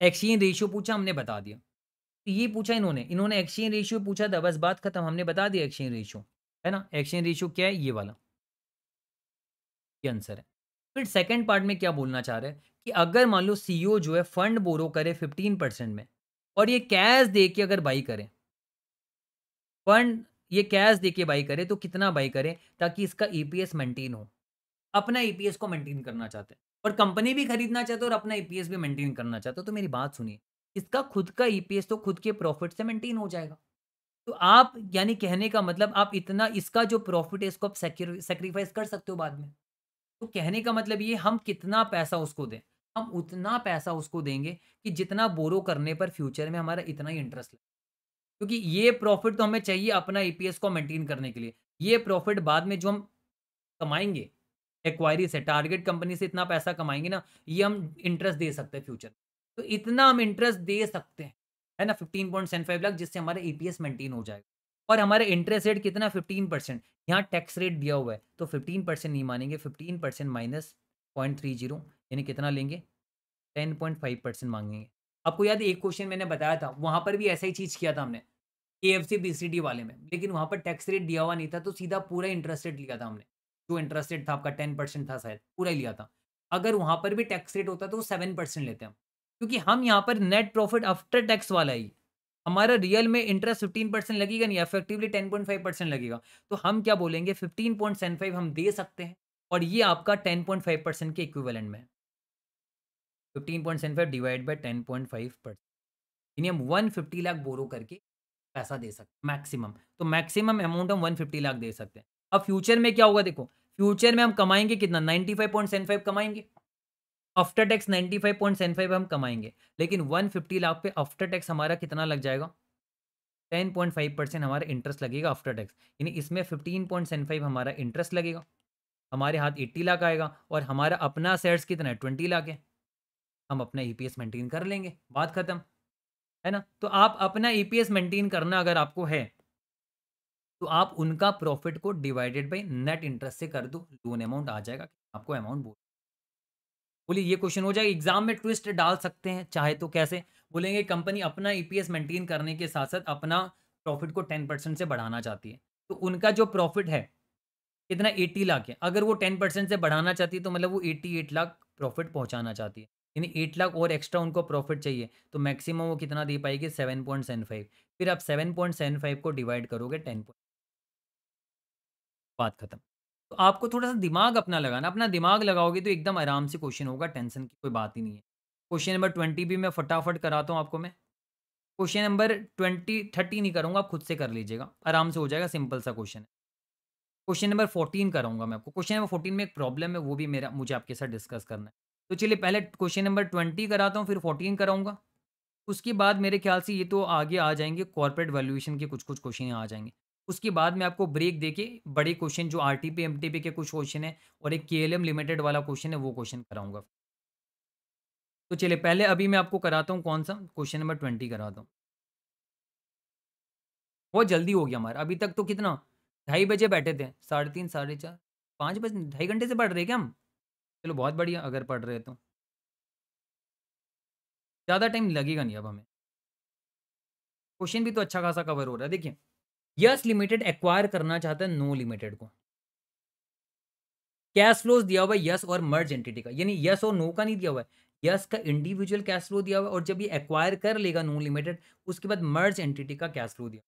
एक्सचेंज रेशियो पूछा हमने बता दिया तो ये पूछा इन्होंने इन्होंने एक्सचेंज रेशियो पूछा था बस बात खत्म हमने बता दिया एक्सचेंज रेशियो है ना एक्सचेंज रेशियो क्या है ये वाला ये आंसर है फिर सेकंड पार्ट में क्या बोलना चाह रहे हैं कि अगर मान लो सी e जो है फंड बोरो करे फिफ्टीन परसेंट में और ये कैश दे के अगर बाई करें फंड ये कैश दे के बाई करें तो कितना बाई करें ताकि इसका ईपीएस e मेंटेन हो अपना ईपीएस e को मेंटेन करना चाहते हैं और कंपनी भी खरीदना चाहते हो और अपना ईपीएस भी मेंटेन करना चाहते हो तो मेरी बात सुनिए इसका खुद का ईपीएस तो खुद के प्रॉफिट से मेंटेन हो जाएगा तो आप यानी कहने का मतलब आप इतना इसका जो प्रॉफिट है इसको आप सेक्रीफाइस कर सकते हो बाद में तो कहने का मतलब ये हम कितना पैसा उसको दें हम उतना पैसा उसको देंगे कि जितना बोरो करने पर फ्यूचर में हमारा इतना ही इंटरेस्ट लगे क्योंकि ये प्रॉफिट तो हमें चाहिए अपना ईपीएस e को मेंटेन करने के लिए ये प्रॉफिट बाद में जो हम कमाएंगे एक्वायरी से टारगेट कंपनी से इतना पैसा कमाएंगे ना ये हम इंटरेस्ट दे सकते हैं फ्यूचर तो इतना हम इंटरेस्ट दे सकते हैं है ना fifteen point seven five lakh जिससे हमारा ईपीएस e मेंटेन हो जाएगा और हमारा इंटरेस्ट रेट कितना फिफ्टीन परसेंट यहाँ टैक्स रेट दिया हुआ है तो फिफ्टीन परसेंट नहीं मानेंगे fifteen percent minus point three zero यानी कितना लेंगे टेन पॉइंट फाइव परसेंट मांगेंगे आपको याद एक क्वेश्चन मैंने बताया था वहाँ पर भी ऐसा ही चीज़ किया था हमने A F C B C D वाले में लेकिन वहाँ पर टैक्स रेट दिया हुआ नहीं था तो सीधा पूरा इंटरेस्ट रेट लिया था हमने जो इंटरेस्ट रेट था आपका टेन परसेंट था शायद पूरा ही लिया था अगर वहाँ पर भी टैक्स रेट होता तो सेवन परसेंट लेते हम क्योंकि हम यहाँ पर नेट प्रॉफिट आफ्टर टैक्स वाला ही हमारा रियल में इंटरेस्ट फिफ्टीन परसेंट लगेगा नहीं effectively ten point five percent लगेगा तो हम क्या बोलेंगे फिफ्टीन पॉइंट सेवन फाइव हम दे सकते हैं और ये आपका टेन पॉइंट फाइव परसेंट के इक्विवेलेंट में fifteen point seven five divide by ten point five percent यानी हम वन फिफ्टी लाख बोरो करके पैसा दे सकते हैं मैक्सिमम तो मैक्सिमम अमाउंट हम वन फिफ्टी लाख दे सकते हैं अब फ्यूचर में क्या होगा देखो फ्यूचर में हम कमाएंगे कितना ninety five point seven five कमाएंगे after tax ninety five point seven five हम कमाएंगे लेकिन वन फिफ्टी लाख पे आफ्टर टैक्स हमारा कितना लग जाएगा टेन पॉइंट फाइव परसेंट हमारा इंटरेस्ट लगेगा आफ्टर टैक्स यानी इसमें फिफ्टीन पॉइंट सेवन फाइव हमारा इंटरेस्ट लगेगा हमारे हाथ एट्टी लाख आएगा और हमारा अपना सेट्स कितना है ट्वेंटी लाख है हम अपना ई e मेंटेन कर लेंगे बात ख़त्म है ना तो आप अपना ई e मेंटेन करना अगर आपको है तो आप उनका प्रॉफिट को डिवाइडेड बाई नेट इंटरेस्ट से कर दो लोन अमाउंट आ जाएगा आपको अमाउंट बोल बोलिए ये क्वेश्चन हो जाएगा एग्जाम में ट्विस्ट डाल सकते हैं चाहे तो कैसे बोलेंगे कंपनी अपना ईपीएस e मेंटेन करने के साथ साथ अपना प्रॉफिट को टेन परसेंट से बढ़ाना चाहती है तो उनका जो प्रॉफिट है कितना एट्टी लाख है अगर वो टेन परसेंट से बढ़ाना चाहती है तो मतलब वो एट्टी एट लाख प्रॉफिट पहुंचाना चाहती है यानी एट लाख और एक्स्ट्रा उनको प्रॉफिट चाहिए तो मैक्सिमम वो कितना दे पाएगी सेवन पॉइंट सेवन फाइव फिर आप सेवन पॉइंट सेवन फाइव को डिवाइड करोगे टेन पॉइंट बात खत्म आपको थोड़ा सा दिमाग अपना लगाना अपना दिमाग लगाओगे तो एकदम आराम से क्वेश्चन होगा टेंशन की कोई बात ही नहीं है क्वेश्चन नंबर ट्वेंटी भी मैं फटाफट कराता हूँ आपको मैं क्वेश्चन नंबर ट्वेंटी थर्टी नहीं करूँगा आप खुद से कर लीजिएगा आराम से हो जाएगा सिंपल सा क्वेश्चन है क्वेश्चन नंबर फोर्टीन कराऊंगा मैं आपको क्वेश्चन नंबर फोर्टीन में एक प्रॉब्लम है वो भी मेरा मुझे आपके साथ डिस्कस करना है तो चलिए पहले क्वेश्चन नंबर ट्वेंटी कराता हूँ फिर फोर्टीन कराऊंगा उसके बाद मेरे ख्याल से ये तो आगे आ जाएंगे कॉर्पोरेट वैल्यूएशन के कुछ कुछ क्वेश्चन आ जाएंगे उसके बाद में आपको ब्रेक देके बड़े क्वेश्चन जो R T P M T P के कुछ क्वेश्चन है और एक के एल एम लिमिटेड वाला क्वेश्चन है वो क्वेश्चन कराऊंगा तो चलिए पहले अभी मैं आपको कराता हूँ कौन सा क्वेश्चन नंबर ट्वेंटी कराता हूँ बहुत जल्दी हो गया हमारा अभी तक तो कितना ढाई बजे बैठे थे साढ़े तीन साढ़े चार पाँच बजे ढाई घंटे से पढ़ रहे क्या हम चलो बहुत बढ़िया अगर पढ़ रहे तो ज़्यादा टाइम लगेगा नहीं अब हमें क्वेश्चन भी तो अच्छा खासा कवर हो रहा है देखिए यस लिमिटेड एक्वायर करना चाहता है नो लिमिटेड को कैश फ्लोज दिया हुआ है यस और मर्ज एंटिटी का यानी यस और नो का नहीं दिया हुआ है यस का इंडिविजुअल कैश फ्लो दिया हुआ है और जब ये एक्वायर कर लेगा नो लिमिटेड उसके बाद मर्ज एंटिटी का कैश फ्लो दिया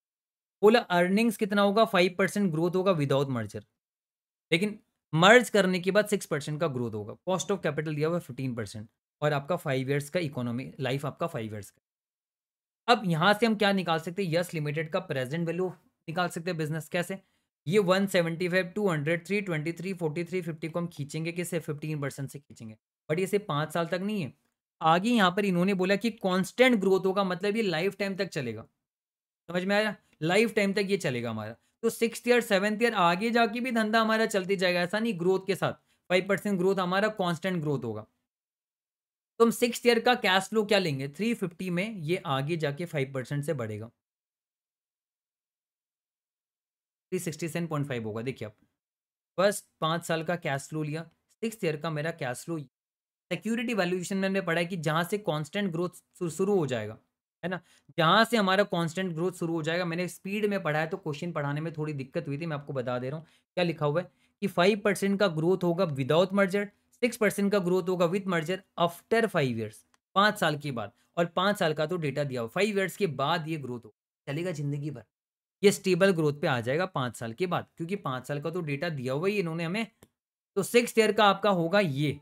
बोला अर्निंग्स कितना होगा फाइव परसेंट ग्रोथ होगा विदाउट मर्जर लेकिन मर्ज करने के बाद सिक्स परसेंट का ग्रोथ होगा कॉस्ट ऑफ कैपिटल दिया हुआ है फिफ्टीन परसेंट और आपका फाइव ईयर्स का इकोनॉमी लाइफ आपका फाइव ईयर्स का अब यहाँ से हम क्या निकाल सकते हैं यस लिमिटेड का प्रेजेंट वैल्यू निकाल सकते हैं बिजनेस कैसे ये 175, 200, 323, 43, 50 को हम खींचेंगे किससे 15 परसेंट से खींचेंगे बट ये सिर्फ पाँच साल तक नहीं है आगे यहाँ पर इन्होंने बोला कि कांस्टेंट ग्रोथ होगा मतलब ये लाइफ टाइम तक चलेगा समझ में आया लाइफ टाइम तक ये चलेगा हमारा तो सिक्स ईयर सेवन्थ ईयर आगे जाके भी धंधा हमारा चलती जाएगा ऐसा नहीं ग्रोथ के साथ फाइव परसेंट ग्रोथ हमारा कॉन्स्टेंट ग्रोथ होगा तो हम सिक्स ईयर का कैश फ्लो क्या लेंगे थ्री फिफ्टी में ये आगे जाके फाइव परसेंट से बढ़ेगा three sixty seven point five होगा देखिए आप फर्स्ट पाँच साल का कैश फ्लो लिया सिक्स ईयर का मेरा कैश फ्लो सिक्योरिटी वैल्यूएशन में हमने पढ़ा है कि जहाँ से कांस्टेंट ग्रोथ शुरू हो जाएगा है ना जहाँ से हमारा कांस्टेंट ग्रोथ शुरू हो जाएगा मैंने स्पीड में पढ़ा है तो क्वेश्चन पढ़ाने में थोड़ी दिक्कत हुई थी मैं आपको बता दे रहा हूँ क्या लिखा हुआ है कि फाइव परसेंट का ग्रोथ होगा विदाउट मर्जर सिक्स परसेंट का ग्रोथ होगा with merger after five years पाँच साल के बाद और पाँच साल का तो डेटा दिया हुआ फाइव ईयर्स के बाद ये ग्रोथ होगा चलेगा जिंदगी भर ये स्टेबल ग्रोथ पे आ जाएगा पांच साल के बाद क्योंकि पांच साल का तो डेटा दिया हुआ ही इन्होंने हमें तो सिक्स ईयर का आपका होगा ये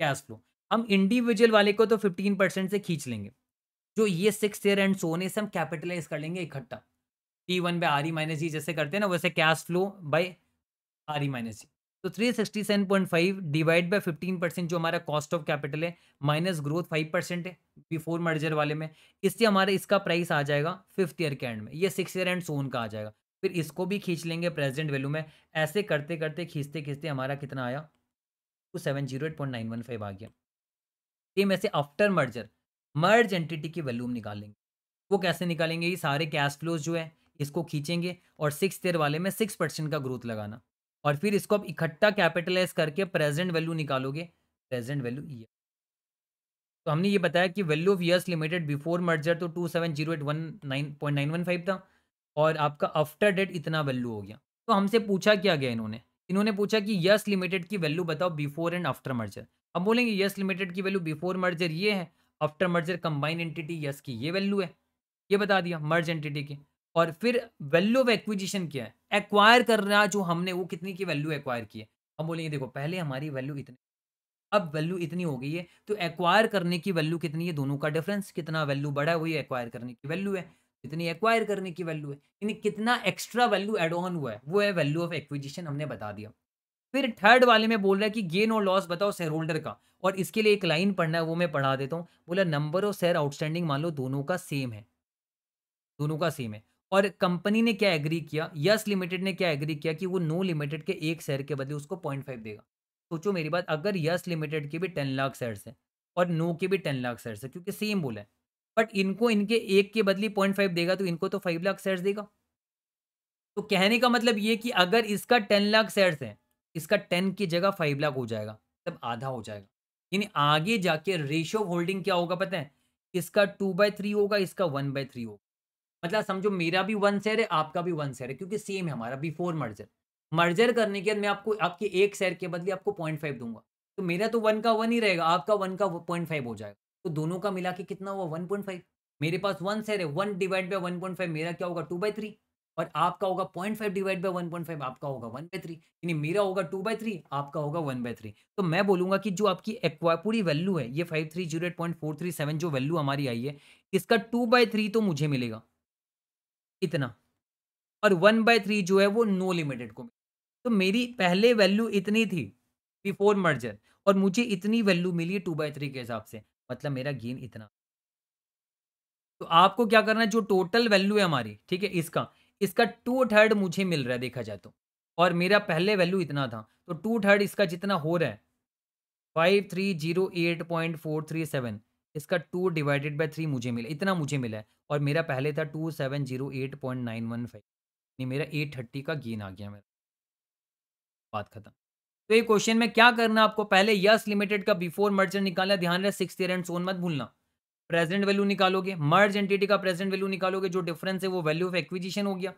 कैश फ्लो हम इंडिविजुअल वाले को तो फिफ्टीन परसेंट से खींच लेंगे जो ये सिक्स ईयर एंड सोने से हम कैपिटलाइज कर लेंगे इकट्ठा T one by R E minus G जैसे करते हैं ना वैसे cash flow by R E minus G तो 367.5 डिवाइड बाय 15 परसेंट जो हमारा कॉस्ट ऑफ कैपिटल है माइनस ग्रोथ 5 परसेंट है बिफोर मर्जर वाले में इससे हमारा इसका प्राइस आ जाएगा फिफ्थ ईयर के एंड में ये सिक्स ईयर एंड सोन का आ जाएगा फिर इसको भी खींच लेंगे प्रेजेंट वैल्यू में ऐसे करते करते खींचते खींचते हमारा कितना आया two seven zero eight point nine one five आ गया सेम ऐसे आफ्टर मर्जर मर्ज एंटिटी की वैल्यूम निकालेंगे वो कैसे निकालेंगे ये सारे कैश फ्लोज जो है इसको खींचेंगे और सिक्स ईयर वाले में सिक्स परसेंट का ग्रोथ लगाना और फिर इसको आप इकट्ठा कैपिटलाइज करके प्रेजेंट वैल्यू निकालोगे प्रेजेंट वैल्यू ईयर तो हमने ये बताया कि value of years limited before merger तो two seven zero eight one nine point nine one five था और आपका आफ्टर डेट इतना वैल्यू हो गया तो हमसे पूछा क्या गया इन्होंने इन्होंने पूछा कि यस लिमिटेड की वैल्यू बताओ बिफोर एंड आफ्टर मर्जर हम बोलेंगे यस लिमिटेड की वैल्यू बिफोर मर्जर ये है after merger combined entity Yes की ये वैल्यू है ये बता दिया मर्ज एंटिटी की और फिर वैल्यू ऑफ एक्विजिशन क्या है एक्वायर करना जो हमने वो कितनी की वैल्यू एक्वायर की है हम बोलेंगे देखो पहले हमारी वैल्यू इतनी अब वैल्यू इतनी हो गई है तो एक्वायर करने की वैल्यू कितनी है दोनों का डिफरेंस कितना वैल्यू बढ़ा है वही एक्वायर करने की वैल्यू है इतनी एक्वायर करने की वैल्यू है यानी कितना एक्स्ट्रा वैल्यू एड ऑन हुआ है वो है वैल्यू ऑफ एक्विजिशन हमने बता दिया फिर थर्ड वाले में बोल रहा है कि गेन और लॉस बताओ शेयर होल्डर का और इसके लिए एक लाइन पढ़ना है वो मैं पढ़ा देता हूँ बोला नंबर और शेयर आउटस्टैंडिंग मान लो दोनों का सेम है दोनों का सेम है और कंपनी ने क्या एग्री किया यस लिमिटेड ने क्या एग्री किया कि वो नो लिमिटेड के एक शेयर के बदले उसको पॉइंट फाइव देगा सोचो मेरी बात अगर यस लिमिटेड के भी टेन लाख शेयर है और नो के भी टेन लाख शेयर है क्योंकि सेम बोला है बट इनको इनके एक के बदले पॉइंट फाइव देगा तो इनको तो फाइव लाख शेयर देगा तो कहने का मतलब ये कि अगर इसका टेन लाख शेयर है इसका टेन की जगह फाइव लाख हो जाएगा तब आधा हो जाएगा यानी आगे जाके रेशियो होल्डिंग क्या होगा पता है इसका टू बाय थ्री होगा इसका वन बाय थ्री होगा मतलब समझो मेरा भी वन शेयर है आपका भी वन शेयर है क्योंकि सेम है हमारा बिफोर मर्जर मर्जर करने के बाद मैं आपको आपके एक शेयर के बदले आपको पॉइंट फाइव दूंगा तो मेरा तो वन का वन ही रहेगा आपका वन का पॉइंट फाइव हो जाएगा तो दोनों का मिला के कितना हुआ वन पॉइंट फाइव मेरे पास वन शेयर है one divide by one point five मेरा क्या होगा टू बाई थ्री और आपका होगा point five divide by one point five आपका होगा वन बाई थ्री यानी मेरा होगा टू बाई थ्री आपका होगा वन बाई थ्री तो मैं बोलूंगा कि जो आपकी एक्वा पूरी वैल्यू है ये five three zero eight point four three seven जो वैल्यू हमारी आई है इसका टू बाई थ्री तो मुझे मिलेगा इतना और वन बाय थ्री जो है वो नो लिमिटेड को तो मेरी पहले वैल्यू इतनी थी बिफोर मर्जर और मुझे इतनी वैल्यू मिली टू बाई थ्री के हिसाब से मतलब मेरा गेन इतना तो आपको क्या करना है जो टोटल वैल्यू है हमारी ठीक है इसका इसका टू थर्ड मुझे मिल रहा है देखा जाए तो और मेरा पहले वैल्यू इतना था तो टू थर्ड इसका जितना हो रहा है five three zero eight point four three seven इसका टू डिवाइडेड बाई थ्री मुझे मिला इतना मुझे मिला है और मेरा पहले था two seven zero eight point nine one five नहीं मेरा एट थर्टी का गेन आ गया मेरा बात खत्म तो ये क्वेश्चन में क्या करना आपको पहले यस लिमिटेड का बिफोर मर्जर निकालना ध्यान रहे सिक्स ईयर एंड सोन मत भूलना प्रेजेंट वैल्यू निकालोगे मर्ज एंटिटी का प्रेजेंट वैल्यू निकालोगे जो डिफरेंस है वो वैल्यू ऑफ एक्विजिशन हो गया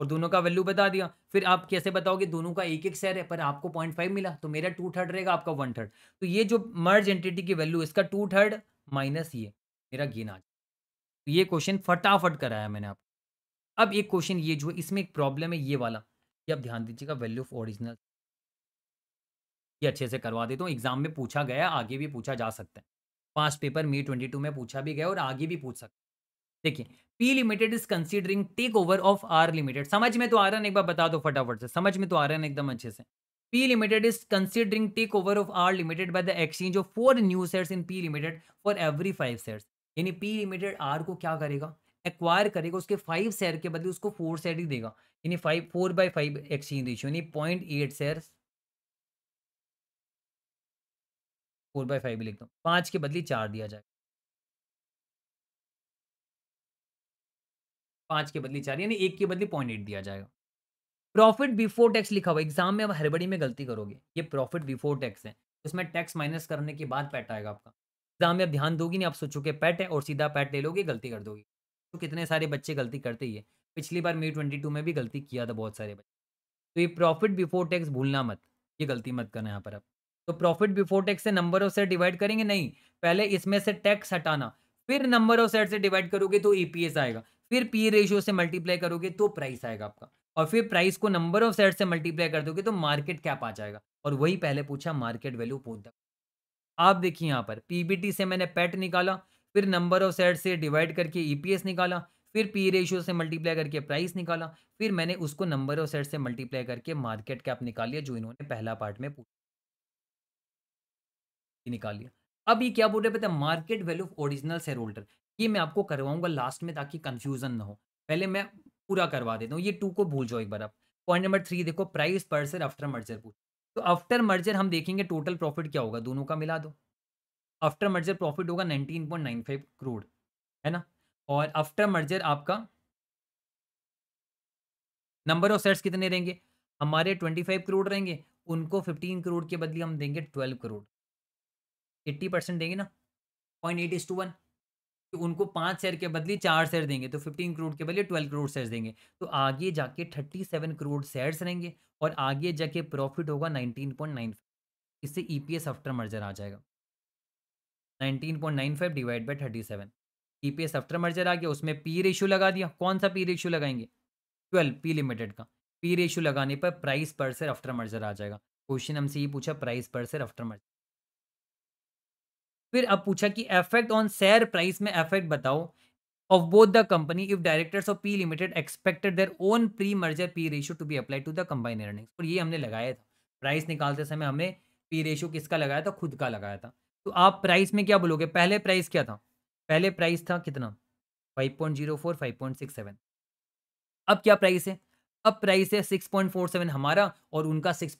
और दोनों का वैल्यू बता दिया फिर आप कैसे बताओगे दोनों का एक एक शेयर है पर आपको पॉइंट फाइव मिला तो मेरा टू थर्ड रहेगा आपका वन थर्ड तो ये जो मर्ज एंटिटी की वैल्यू इसका टू थर्ड माइनस ये मेरा गेन आ जाए तो ये क्वेश्चन फटाफट कराया मैंने आपको अब एक क्वेश्चन ये जो है इसमें एक प्रॉब्लम है ये वाला ये आप ध्यान दीजिएगा वैल्यू ऑफ ओरिजिनल ये अच्छे से करवा देता हूँ एग्जाम में पूछा गया आगे भी पूछा जा सकता है पास्ट पेपर मे ट्वेंटी टू में पूछा भी गया और आगे भी पूछ सकते देखिए P Limited is considering takeover of R Limited समझ में तो आ रहा है एक बार बता दो फटाफट से समझ में तो आ रहा है एकदम अच्छे से P Limited is considering takeover of R Limited by the exchange of four new shares in P Limited for every five shares. यानी P Limited R को क्या करेगा एक्वायर करेगा उसके फाइव शेयर के बदले उसको फोर शेयर ही देगा यानी five four by five exchange ratio यानी point eight share four by five लिख दो पाँच के बदले चार दिया जाएगा पाँच के बदले चार यानी एक के बदले पॉइंट एट दिया जाएगा प्रॉफिट बिफोर टैक्स लिखा हुआ एग्जाम में अब हरबड़ी में गलती करोगे ये प्रॉफिट बिफोर टैक्स है उसमें टैक्स माइनस करने के बाद पैट आएगा आपका एग्जाम में अब ध्यान दोगी नहीं आप सोचो के पैट है और सीधा पैट ले लोगे गलती कर दोगे तो कितने सारे बच्चे गलती करते ही है पिछली बार मे ट्वेंटी टू में भी गलती किया था बहुत सारे बच्चे तो ये प्रॉफिट बिफोर टैक्स भूलना मत ये गलती मत करना यहाँ पर आप तो प्रॉफिट बिफोर टैक्स से नंबरों से डिवाइड करेंगे नहीं पहले इसमें से टैक्स हटाना फिर नंबर ऑफ सेट से डिवाइड करोगे तो ईपीएस e आएगा फिर पी रेशियो से मल्टीप्लाई करोगे तो प्राइस आएगा आपका और फिर प्राइस को नंबर ऑफ सेट से मल्टीप्लाई कर दोगे तो मार्केट कैप आ जाएगा और वही पहले पूछा मार्केट वैल्यू पूछ दो आप देखिए यहाँ पर पीबीटी से मैंने पैट e निकाला फिर नंबर ऑफ सेट से डिवाइड करके ईपीएस e निकाला फिर पी रेशियो e से मल्टीप्लाई करके प्राइस निकाला फिर मैंने उसको नंबर ऑफ सेट से मल्टीप्लाई करके मार्केट कैप निकाल लिया जो इन्होंने पहला पार्ट में पूछा निकाल लिया अब ये क्या बोल रहे पता market value of original shareholder ये मैं आपको करवाऊंगा लास्ट में ताकि कंफ्यूजन ना हो पहले मैं पूरा करवा देता हूँ ये टू को भूल जाओ एक बार आप पॉइंट नंबर थ्री देखो प्राइस पर सेल आफ्टर मर्जर पूछ तो आफ्टर मर्जर हम देखेंगे टोटल प्रॉफिट क्या होगा दोनों का मिला दो आफ्टर मर्जर प्रॉफिट होगा 19.95 करोड़ है ना और आफ्टर मर्जर आपका नंबर ऑफ सेट्स कितने रहेंगे हमारे 25 करोड़ रहेंगे उनको 15 करोड़ के बदले हम देंगे 12 करोड़ 80 परसेंट देंगे ना point eight is to one उनको पाँच शेयर के बदले चार शेयर देंगे तो फिफ्टीन करोड़ के बदले ट्वेल्व करोड़ शेयर देंगे तो आगे जाके थर्टी सेवन करोड़ शेयर्स रहेंगे और आगे जाके प्रॉफिट होगा नाइनटीन पॉइंट नाइन फाइव इससे E P S after merger आ जाएगा nineteen point nine five divide by thirty seven E P S after merger आ गया उसमें पी रेशू लगा दिया कौन सा पी रेशू लगाएंगे ट्वेल्व पी लिमिटेड का पी रेशू लगाने पर price per share after merger आ जाएगा क्वेश्चन हमसे ये पूछा price per share after merger फिर अब पूछा कि एफेक्ट ऑन शेयर प्राइस में एफेक्ट बताओ of both the company if directors of P Limited expected their own pre merger P ratio to be applied to the combine earnings. और ये हमने लगाया था प्राइस निकालते समय हमने पी रेशो किसका लगाया था खुद का लगाया था तो आप प्राइस में क्या बोलोगे पहले प्राइस क्या था पहले प्राइस था कितना 5.04 5.67 अब क्या प्राइस है अब प्राइस है 6.47 हमारा और उनका 6.47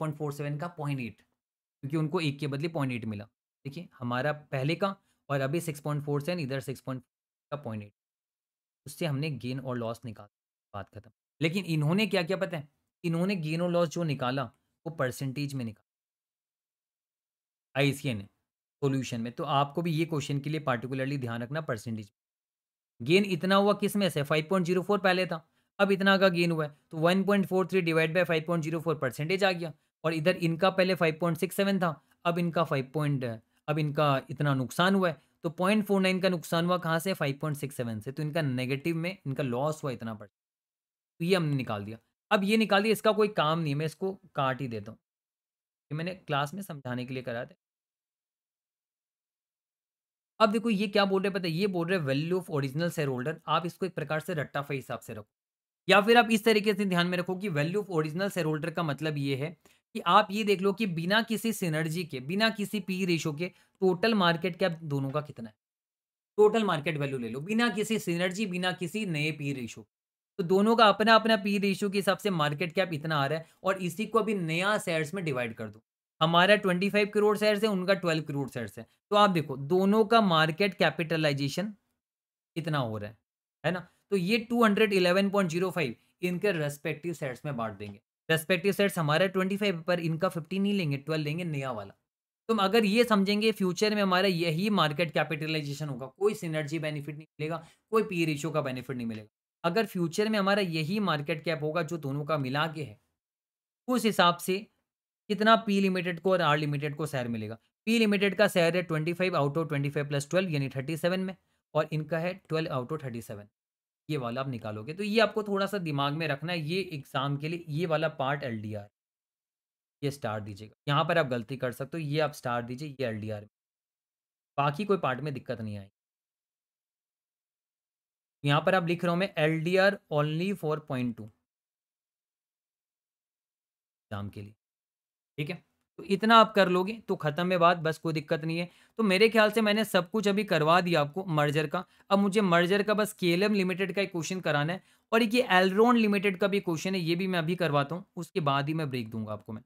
का 0.8 क्योंकि उनको एक के बदले 0.8 मिला देखिए हमारा पहले का और अभी सिक्स पॉइंट फोर से इधर सिक्स पॉइंट का पॉइंट एट उससे हमने गेन और लॉस निकाला बात खत्म लेकिन इन्होंने क्या क्या पता है इन्होंने गेन और लॉस जो निकाला वो परसेंटेज में निकाला आई ने सोल्यूशन में तो आपको भी ये क्वेश्चन के लिए पार्टिकुलरली ध्यान रखना परसेंटेज गेन इतना हुआ किस में से 5.04 पहले था अब इतना का गेन हुआ है तो 1.43 डिवाइड बाई फाइव परसेंटेज आ गया और इधर इनका पहले 5.67 था अब इनका 5. अब इनका इतना नुकसान हुआ है तो पॉइंट फोर नाइन का नुकसान हुआ कहाँ से फाइव पॉइंट सिक्स सेवन से तो इनका नेगेटिव में इनका लॉस हुआ इतना पड़ तो ये हमने निकाल दिया अब ये निकाल दिया इसका कोई काम नहीं है मैं इसको काट ही देता हूँ ये मैंने क्लास में समझाने के लिए करा था अब देखो ये क्या बोल रहे पता है ये बोल रहे value of original shareholder आप इसको एक प्रकार से रट्टाफा हिसाब से रखो या फिर आप इस तरीके से ध्यान में रखो कि value of original share holder का मतलब ये है कि आप ये देख लो कि बिना किसी सिनर्जी के बिना किसी पी रेशो के टोटल मार्केट कैप दोनों का कितना है टोटल मार्केट वैल्यू ले लो बिना किसी सिनर्जी बिना किसी नए पी रेशो तो दोनों का अपना अपना पी रेशो के हिसाब से मार्केट कैप इतना आ रहा है और इसी को अभी नया शेयर्स में डिवाइड कर दो हमारा 25 करोड़ शेयर्स है उनका 12 करोड़ शेयर्स है तो आप देखो दोनों का मार्केट कैपिटलाइजेशन इतना हो रहा है है ना तो ये 211.05 इनके रेस्पेक्टिव शेयर्स में बांट देंगे रेस्पेक्टिव सेट्स हमारा ट्वेंटी फाइव पर इनका फिफ्टीन ही लेंगे ट्वेल्व लेंगे नया वाला तुम तो अगर ये समझेंगे फ्यूचर में हमारा यही मार्केट कैपिटलाइजेशन होगा कोई सिनर्जी बेनिफिट नहीं मिलेगा कोई पी रेशियो का बेनिफिट नहीं मिलेगा अगर फ्यूचर में हमारा यही मार्केट कैप होगा जो दोनों का मिला के है उस हिसाब से कितना पी लिमिटेड को और आर लिमिटेड को शेयर मिलेगा पी लिमिटेड का शेयर है twenty five out of twenty five plus twelve यानी थर्टी सेवन में और इनका है twelve out of thirty seven ये वाला आप निकालोगे तो ये आपको थोड़ा सा दिमाग में रखना है ये एग्ज़ाम के लिए ये वाला पार्ट एल ये स्टार दीजिएगा यहाँ पर आप गलती कर सकते हो ये आप स्टार दीजिए ये एल में बाकी कोई पार्ट में दिक्कत नहीं आएगी यहाँ पर आप लिख रहे हो मैं L D R only four point two exam के लिए ठीक है तो इतना आप कर लोगे तो ख़त्म है बात बस कोई दिक्कत नहीं है तो मेरे ख्याल से मैंने सब कुछ अभी करवा दिया आपको मर्जर का अब मुझे मर्जर का बस के लिमिटेड का एक क्वेश्चन कराना है और ये एलरोन लिमिटेड का भी क्वेश्चन है ये भी मैं अभी करवाता हूँ उसके बाद ही मैं ब्रेक दूंगा आपको मैं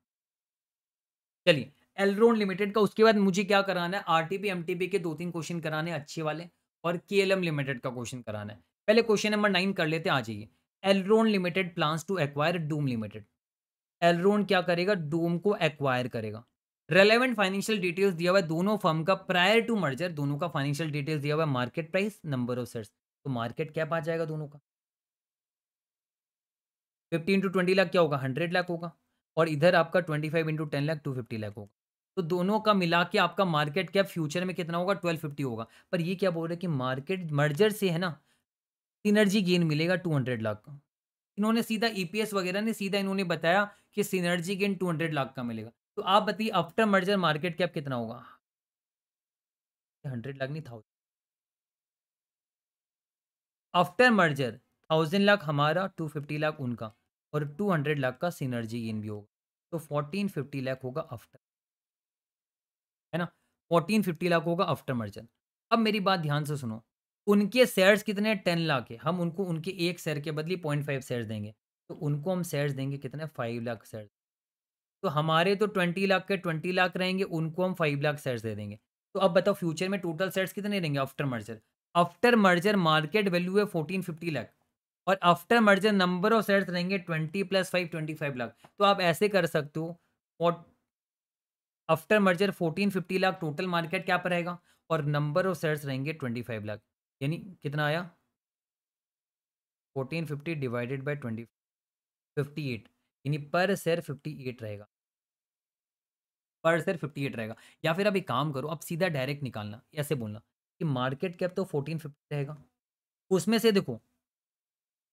चलिए एलरोन लिमिटेड का उसके बाद मुझे क्या कराना है आर टी के दो तीन क्वेश्चन कराने अच्छे वाले और के लिमिटेड का क्वेश्चन कराना है पहले क्वेश्चन नंबर नाइन कर लेते हैं आ जाइए Elron Limited plans to acquire Doom Limited Elron क्या करेगा डोम को एक्वायर करेगा रेलेवेंट फाइनेंशियल डिटेल्स दिया हुआ है दोनों फर्म का प्रायर टू मर्जर दोनों का फाइनेंशियल डिटेल्स दिया हुआ है market price number of shares तो मार्केट कैप आ जाएगा दोनों का फिफ्टीन टू ट्वेंटी लाख क्या होगा हंड्रेड लाख होगा और इधर आपका twenty five into ten lakh two fifty lakh होगा तो दोनों का मिला के आपका मार्केट कैप फ्यूचर में कितना होगा ट्वेल्व फिफ्टी होगा पर ये क्या बोल रहे हैं कि मार्केट मर्जर से है ना सिनर्जी गेन मिलेगा टू हंड्रेड लाख का इन्होंने सीधा ईपीएस e वगैरह ने सीधा इन्होंने बताया कि सीनर्जी गेन 200 लाख का मिलेगा तो आप बताइए आफ्टर मर्जर मार्केट कैप कितना होगा हंड्रेड लाख नहीं thousand after merger thousand lakh हमारा टू फिफ्टी लाख उनका और टू हंड्रेड लाख का सीनर्जी गेन भी होगा तो फोर्टीन फिफ्टी लाख होगा आफ्टर है ना फोर्टीन फिफ्टी लाख होगा आफ्टर मर्जर अब मेरी बात ध्यान से सुनो उनके शेयर्स कितने टेन लाख है हम उनको उनके एक शेयर के बदले पॉइंट फाइव शेयर देंगे तो उनको हम शेयर्स देंगे कितने फाइव लाख शेयर तो हमारे तो ट्वेंटी लाख के ट्वेंटी लाख रहेंगे उनको हम फाइव लाख शेयर्स दे देंगे तो अब बताओ फ्यूचर में टोटल शेयर्स कितने रहेंगे after merger after merger market value है फोर्टीन फिफ्टी लाख और after merger number of shares रहेंगे twenty plus five twenty five lakh तो आप ऐसे कर सकते हो और after merger fourteen fifty lakh total market क्या पर रहेगा और नंबर ऑफ शेयर्स रहेंगे ट्वेंटी फाइव लाख यानी कितना आया fourteen fifty divided by twenty fifty eight यानी पर सेर फिफ्टी एट रहेगा पर सेर फिफ्टी एट रहेगा या फिर अब एक काम करो अब सीधा डायरेक्ट निकालना ऐसे बोलना कि मार्केट कैप तो फोर्टीन फिफ्टी रहेगा उसमें से देखो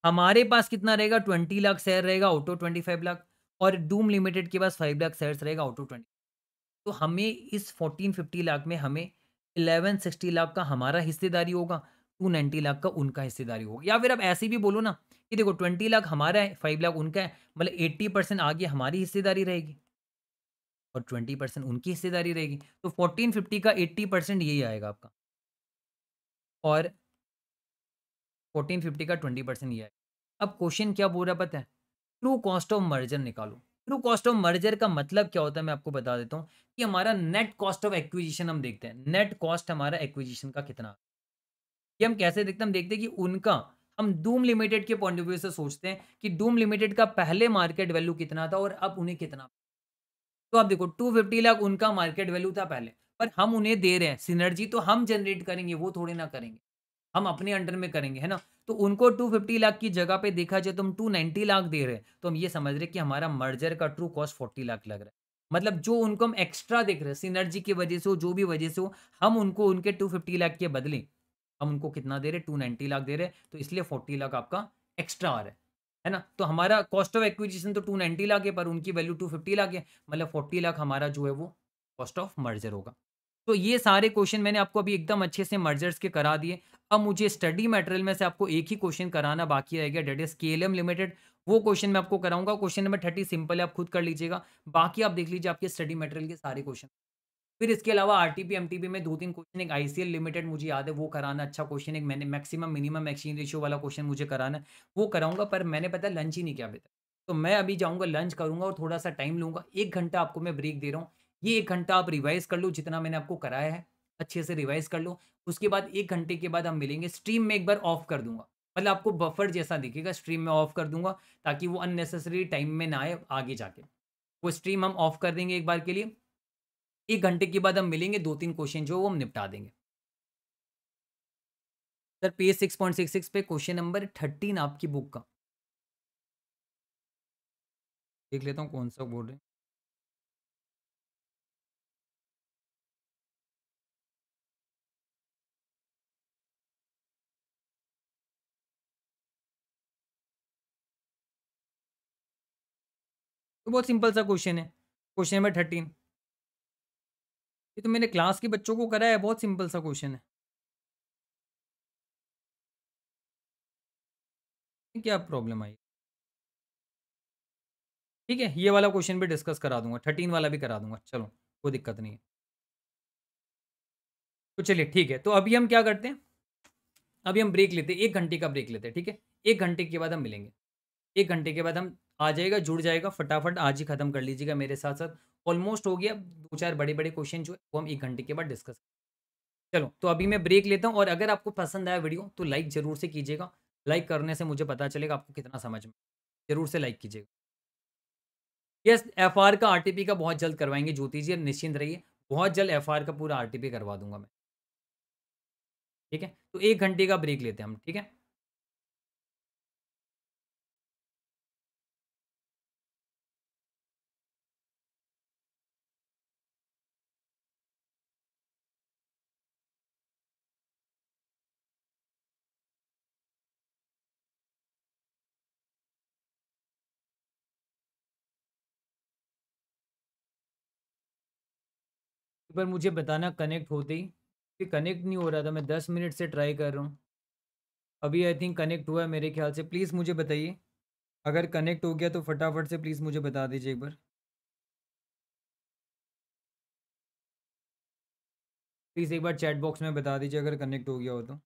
हमारे पास कितना रहेगा ट्वेंटी लाख शेयर रहेगा out of twenty five lakh और डूम लिमिटेड के पास फाइव लाख शेयर रहेगा ऑटो ऑफ ट्वेंटी तो हमें इस फोर्टीन फिफ्टी लाख में हमें इलेवन सिक्सटी लाख का हमारा हिस्सेदारी होगा टू नाइनटी लाख का उनका हिस्सेदारी होगी या फिर आप ऐसे भी बोलो ना कि देखो ट्वेंटी लाख हमारा है फाइव लाख उनका है मतलब एट्टी परसेंट आगे हमारी हिस्सेदारी रहेगी और ट्वेंटी परसेंट उनकी हिस्सेदारी रहेगी तो फोर्टीन फिफ्टी का एट्टी परसेंट यही आएगा आपका और फोर्टीन फिफ्टी का ट्वेंटी परसेंट ये आएगा अब क्वेश्चन क्या बोल रहा पता है ट्रू कॉस्ट ऑफ मर्जर निकालो ट्रू कॉस्ट ऑफ मर्जर का मतलब क्या होता है मैं आपको बता देता हूँ कि हमारा नेट कॉस्ट ऑफ एक्विजिशन हम देखते हैं नेट कॉस्ट हमारा एक्विजिशन का कितना कि हम कैसे देखते हम देखते हैं कि उनका हम डूम लिमिटेड के पॉइंट ऑफ व्यू से सोचते हैं कि डूम लिमिटेड का पहले मार्केट वैल्यू कितना था और अब उन्हें कितना तो आप देखो 250 लाख उनका मार्केट वैल्यू था पहले पर हम उन्हें दे रहे हैं सिनर्जी तो हम जनरेट करेंगे वो थोड़े ना करेंगे हम अपने अंडर में करेंगे है ना तो उनको 250 लाख की जगह पे देखा जाए तो हम 290 लाख दे रहे हैं तो हम ये समझ रहे कि हमारा मर्जर का ट्रू कॉस्ट 40 लाख लग रहा है मतलब जो उनको हम एक्स्ट्रा देख रहे हैं सिनर्जी की वजह से हो जो भी वजह से हो हम उनको उनके 250 लाख के बदले हम उनको कितना दे रहे टू नाइनटी लाख दे रहे तो इसलिए फोर्टी लाख आपका एक्स्ट्रा आ रहा है है ना तो हमारा कॉस्ट ऑफ एक्विजिशन तो टू नाइन्टी लाख है पर उनकी वैल्यू टू फिफ्टी लाख है मतलब फोर्टी लाख हमारा जो है वो कॉस्ट ऑफ मर्जर होगा तो ये सारे क्वेश्चन मैंने आपको अभी एकदम अच्छे से मर्जर्स के करा दिए अब मुझे स्टडी मटेरियल में से आपको एक ही क्वेश्चन कराना बाकी रहेगा डेट इज के लिमिटेड वो क्वेश्चन मैं आपको कराऊंगा क्वेश्चन नंबर थर्टी सिंपल है आप खुद कर लीजिएगा बाकी आप देख लीजिए आपके स्टडी मटेरियल के सारे क्वेश्चन फिर इसके अलावा आर टी पी में दो तीन क्वेश्चन एक आई लिमिटेड मुझे याद है वो कराना अच्छा क्वेश्चन एक मैंने मैक्सिमम मिनिमम एक्सचेंज रेशियो वाला क्वेश्चन मुझे कराना है वो कराऊंगा पर मैंने पता लंच ही नहीं किया अभी तक तो मैं अभी जाऊँगा लंच करूँगा और थोड़ा सा टाइम लूंगा एक घंटा आपको मैं ब्रेक दे रहा हूँ ये एक घंटा आप रिवाइज कर लो जितना मैंने आपको कराया है अच्छे से रिवाइज कर लो उसके बाद एक घंटे के बाद हम मिलेंगे स्ट्रीम में एक बार ऑफ कर दूंगा मतलब आपको बफर जैसा दिखेगा स्ट्रीम में ऑफ कर दूंगा ताकि वो अननेसेसरी टाइम में ना आए आगे जाके वो स्ट्रीम हम ऑफ कर देंगे एक बार के लिए एक घंटे के बाद हम मिलेंगे दो तीन क्वेश्चन जो वो हम निपटा देंगे sir page six point six six पे क्वेश्चन नंबर थर्टीन आपकी बुक का देख लेता हूँ कौन सा बोल रहे तो बहुत सिंपल सा क्वेश्चन है क्वेश्चन नंबर थर्टीन ये तो मैंने क्लास के बच्चों को कराया है बहुत सिंपल सा क्वेश्चन है क्या प्रॉब्लम आई ठीक है ये वाला क्वेश्चन भी डिस्कस करा दूंगा थर्टीन वाला भी करा दूंगा चलो कोई दिक्कत नहीं है तो चलिए ठीक है तो अभी हम क्या करते हैं अभी हम ब्रेक लेते हैं एक घंटे का ब्रेक लेते हैं ठीक है एक घंटे के बाद हम मिलेंगे एक घंटे के बाद हम आ जाएगा जुड़ जाएगा फटाफट आज ही खत्म कर लीजिएगा मेरे साथ साथ ऑलमोस्ट हो गया दो चार बड़े बड़े क्वेश्चन जो है वो हम एक घंटे के बाद डिस्कस चलो तो अभी मैं ब्रेक लेता हूँ और अगर आपको पसंद आया वीडियो तो लाइक ज़रूर से कीजिएगा लाइक करने से मुझे पता चलेगा आपको कितना समझ में ज़रूर से लाइक कीजिएगा यस एफ का आर का बहुत जल्द करवाएंगे ज्योति जी निश्चिंत रहिए बहुत जल्द एफ आर का पूरा आर टी पी करवा दूंगा मैं ठीक है तो एक घंटे का ब्रेक लेते हैं हम ठीक है पर मुझे बताना कनेक्ट होते ही कि कनेक्ट नहीं हो रहा था मैं दस मिनट से ट्राई कर रहा हूँ अभी आई थिंक कनेक्ट हुआ है मेरे ख्याल से प्लीज़ मुझे बताइए अगर कनेक्ट हो गया तो फटाफट से प्लीज़ मुझे बता दीजिए एक बार प्लीज़ एक बार चैट बॉक्स में बता दीजिए अगर कनेक्ट हो गया हो तो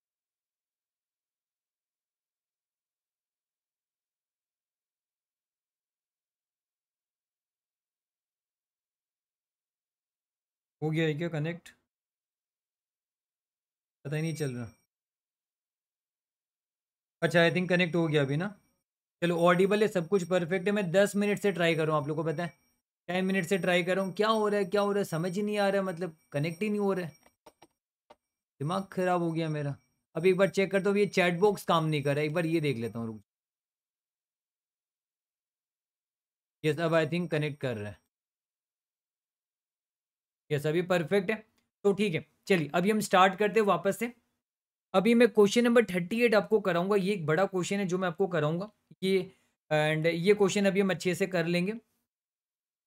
हो गया है क्या कनेक्ट पता ही नहीं चल रहा अच्छा आई थिंक कनेक्ट हो गया अभी ना चलो ऑडिबल है सब कुछ परफेक्ट है मैं दस मिनट से ट्राई कर रहा हूँ आप लोगों को पता है टेन मिनट से ट्राई कर रहा हूँ क्या हो रहा है क्या हो रहा है समझ ही नहीं आ रहा है मतलब कनेक्ट ही नहीं हो रहा है दिमाग खराब हो गया मेरा अब एक बार चेक करता हूँ ये चैट बॉक्स काम नहीं कर रहा है एक बार ये देख लेता हूँ रुक यस अब आई थिंक कनेक्ट कर रहा है ये सभी परफेक्ट है तो ठीक है चलिए अभी हम स्टार्ट करते हैं वापस से अभी मैं क्वेश्चन नंबर थर्टी एट आपको कराऊंगा ये एक बड़ा क्वेश्चन है जो मैं आपको कराऊंगा ये एंड ये क्वेश्चन अभी हम अच्छे से कर लेंगे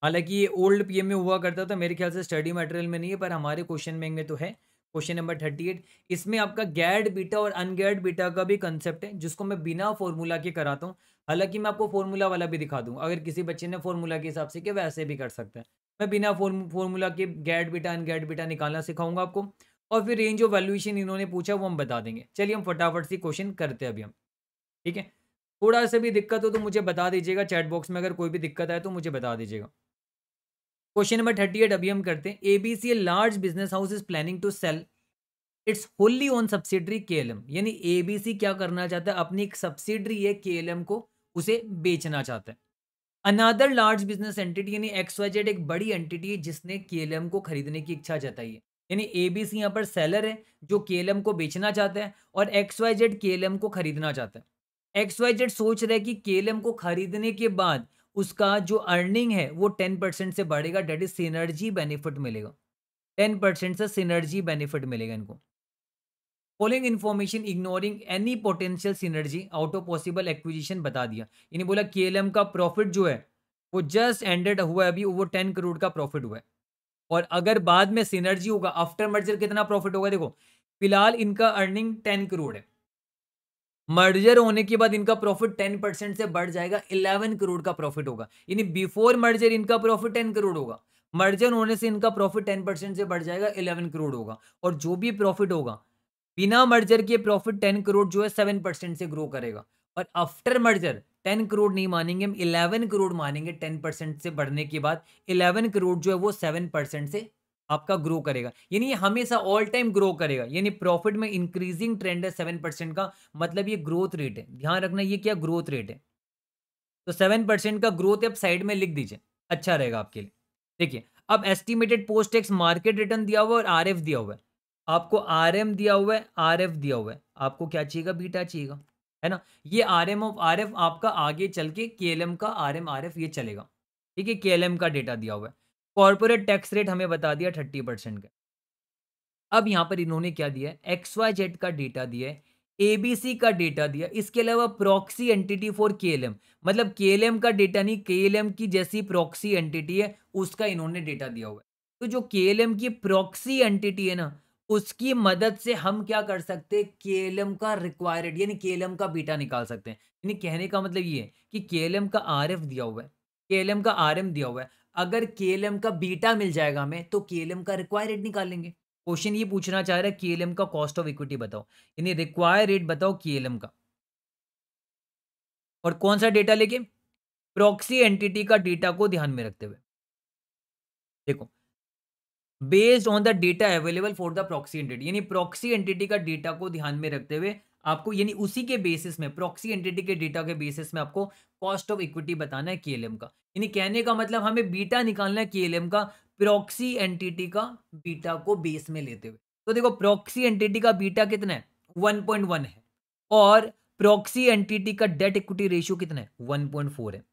हालांकि ये ओल्ड पी में हुआ करता था मेरे ख्याल से स्टडी मटेरियल में नहीं है पर हमारे क्वेश्चन में तो है क्वेश्चन नंबर थर्टी एट इसमें आपका गैड बीटा और अनगैड बीटा का भी कंसेप्ट है जिसको मैं बिना फॉर्मूला के कराता हूँ हालांकि मैं आपको फॉर्मूला वाला भी दिखा दूँ अगर किसी बच्चे ने फॉर्मूला के हिसाब से कि वैसे भी कर सकते हैं मैं बिना फॉर्मूला के गैट बिटा एंड गैट बिटा निकालना सिखाऊंगा आपको और फिर रेंज ऑफ वैल्यूएशन इन्होंने पूछा वो हम बता देंगे चलिए हम फटाफट से क्वेश्चन करते हैं अभी हम ठीक है थोड़ा सा भी दिक्कत हो तो मुझे बता दीजिएगा चैट बॉक्स में अगर कोई भी दिक्कत आए तो मुझे बता दीजिएगा क्वेश्चन नंबर थर्टी एट अभी हम करते हैं A B C a large business house is planning to sell its wholly on subsidiary K L M यानी ए बी सी क्या करना चाहता है अपनी एक सब्सिडरी है के एल एम को उसे बेचना चाहता है अनादर लार्ज बिजनेस एंटिटी यानी एक्स जेड एक बड़ी एंटिटी है जिसने के को खरीदने की इच्छा जताई है यानी ए बी सी यहाँ पर सेलर है जो के को बेचना चाहता है और एक्स जेड के को खरीदना चाहता है एक्स जेड सोच रहे कि के को खरीदने के बाद उसका जो अर्निंग है वो टेन परसेंट से बढ़ेगा डेट इज सिनर्जी बेनिफिट मिलेगा टेन परसेंट से सिनर्जी बेनिफिट मिलेगा इनको following information ignoring any potential synergy out of possible acquisition बता दिया यानी बोला के का प्रॉफिट जो है वो जस्ट एंडेड हुआ है अभी वो टेन करोड़ का प्रॉफिट हुआ है और अगर बाद में सिनर्जी होगा आफ्टर मर्जर कितना प्रॉफिट होगा देखो फिलहाल इनका अर्निंग टेन करोड़ है मर्जर होने के बाद इनका प्रॉफिट टेन परसेंट से बढ़ जाएगा इलेवन करोड़ का प्रॉफिट होगा यानी बिफोर मर्जर इनका प्रॉफिट टेन करोड़ होगा मर्जर होने से इनका प्रॉफिट टेन परसेंट से बढ़ जाएगा इलेवन करोड़ होगा और जो भी प्रॉफिट होगा बिना मर्जर के प्रॉफिट टेन करोड़ जो है सेवन परसेंट से ग्रो करेगा और आफ्टर मर्जर टेन करोड़ नहीं मानेंगे हम इलेवन करोड़ मानेंगे टेन परसेंट से बढ़ने के बाद इलेवन करोड़ जो है वो सेवन परसेंट से आपका ग्रो करेगा यानी ये हमेशा ऑल टाइम ग्रो करेगा यानी प्रॉफिट में इंक्रीजिंग ट्रेंड है सेवन परसेंट का मतलब ये ग्रोथ रेट है ध्यान रखना ये क्या ग्रोथ रेट है तो सेवन परसेंट का ग्रोथ आप साइड में लिख दीजिए अच्छा रहेगा आपके लिए देखिए अब estimated post tax market return दिया हुआ और आर दिया हुआ है आपको आर एम दिया हुआ है आर एफ दिया हुआ है आपको क्या चाहिएगा बीटा चाहिएगा है ना ये R M of R F आपका आगे चल के के एल एम का आर एम आर एफ ये चलेगा ठीक है के एल एम का डेटा दिया हुआ है कॉर्पोरेट टैक्स रेट हमें बता दिया थर्टी परसेंट का अब यहाँ पर इन्होंने क्या दिया है एक्स वाई जेड का डेटा दिया है एबीसी का डेटा दिया इसके अलावा proxy entity for K L M मतलब के एल एम का डेटा नहीं के एल एम की जैसी प्रॉक्सी एंटिटी है उसका इन्होंने डेटा दिया हुआ है तो जो केएलएम की प्रॉक्सी एंटिटी है ना उसकी मदद से हम क्या कर सकते हैं केलम का रिक्वायर्ड यानी केलम का बीटा निकाल सकते हैं यानी कहने का मतलब ये है कि केलम का आर दिया हुआ है केलम का आर दिया हुआ है अगर केलम का बीटा मिल जाएगा हमें तो केलम का रिक्वायर्ड निकालेंगे क्वेश्चन ये पूछना चाह रहा है के का कॉस्ट ऑफ इक्विटी बताओ यानी रिक्वायर रेट बताओ केलम का और कौन सा डेटा लेके प्रॉक्सी एंटिटी का डेटा को ध्यान में रखते हुए देखो based on the data available for the proxy entity यानी प्रॉक्सी एंटिटी का डेटा को ध्यान में रखते हुए आपको यानी उसी के बेसिस में प्रॉक्सी एंटिटी के डेटा के बेसिस में आपको कॉस्ट ऑफ इक्विटी बताना है केएलएम का यानी कहने का मतलब हमें बीटा निकालना है केएलएम का प्रॉक्सी एंटिटी का बीटा को बेस में लेते हुए तो देखो प्रॉक्सी एंटिटी का बीटा कितना है 1.1 है और प्रॉक्सी एंटिटी का डेट इक्विटी रेशियो कितना है 1.4 है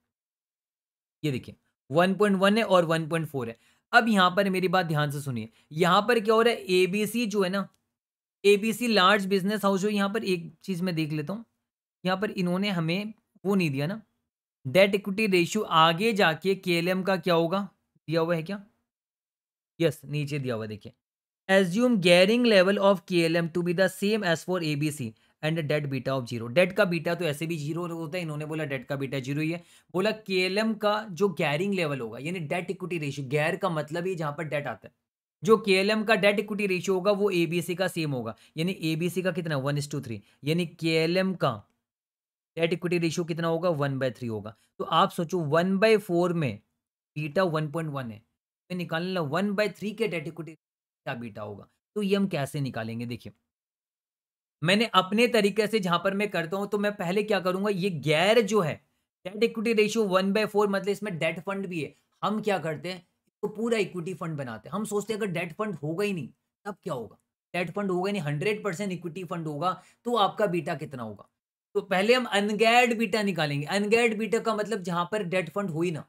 ये देखिए 1.1 है और 1.4 है अब यहां पर मेरी बात ध्यान से सुनिए यहां पर क्या हो रहा है एबीसी जो है ना एबीसी लार्ज बिजनेस हाउस जो यहां पर एक चीज़ मैं देख लेता हूं यहां पर इन्होंने हमें वो नहीं दिया ना डेट इक्विटी रेशियो आगे जाके के का क्या होगा दिया हुआ है क्या यस yes, नीचे दिया हुआ देखिए assume gearing level of K L M to be the same as for A B C and debt beta of zero debt का बीटा तो ऐसे भी जीरो होता है इन्होंने बोला डेड का बीटा जीरो ही है बोला के का जो गैरिंग लेवल होगा यानी डेट इक्विटी रेशियो गैर का मतलब ही जहाँ पर डेट आता है जो के एल एम का डेट इक्विटी रेशियो होगा वो ए का सेम होगा यानी ए बी सी का कितना वन इज टू थ्री यानी के एल एम का डेट इक्विटी रेशियो कितना होगा वन बाय थ्री होगा तो आप सोचो वन बाय फोर में बीटा वन पॉइंट वन है मैं तो निकालना वन बाय थ्री के डेट इक्विटी का बीटा होगा तो ये हम कैसे निकालेंगे देखिए मैंने अपने तरीके से जहां पर मैं करता हूं तो मैं पहले क्या करूंगा ये गैर जो है debt equity ratio one by four मतलब इसमें डेट फंड भी है हम क्या करते हैं इसको तो पूरा इक्विटी फंड बनाते हैं हम सोचते हैं अगर डेट फंड होगा ही नहीं तब क्या होगा डेट फंड होगा नहीं हंड्रेड परसेंट इक्विटी फंड होगा तो आपका बीटा कितना होगा तो पहले हम अनगैड बीटा निकालेंगे अनगैड बीटा का मतलब जहां पर डेट फंड हुई ना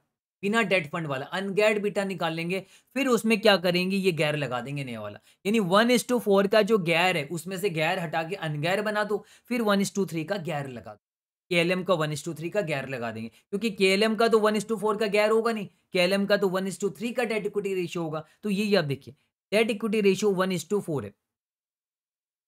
बिना डेट फंड वाला अनगैड बीटा निकाल लेंगे फिर उसमें क्या करेंगे ये गैर लगा देंगे नया वाला यानी वन इज टू फोर का जो गैर है उसमें से गैर हटा के अनगैर बना दो फिर वन इज टू थ्री का गैर लगा दो के एल एम का वन इज टू थ्री का गैर लगा देंगे क्योंकि के एल एम का तो वन इज टू फोर का गैर होगा नहीं के एल एम का तो वन इज टू थ्री का डेट इक्विटी रेशियो होगा तो ये आप देखिए debt equity ratio one is to four है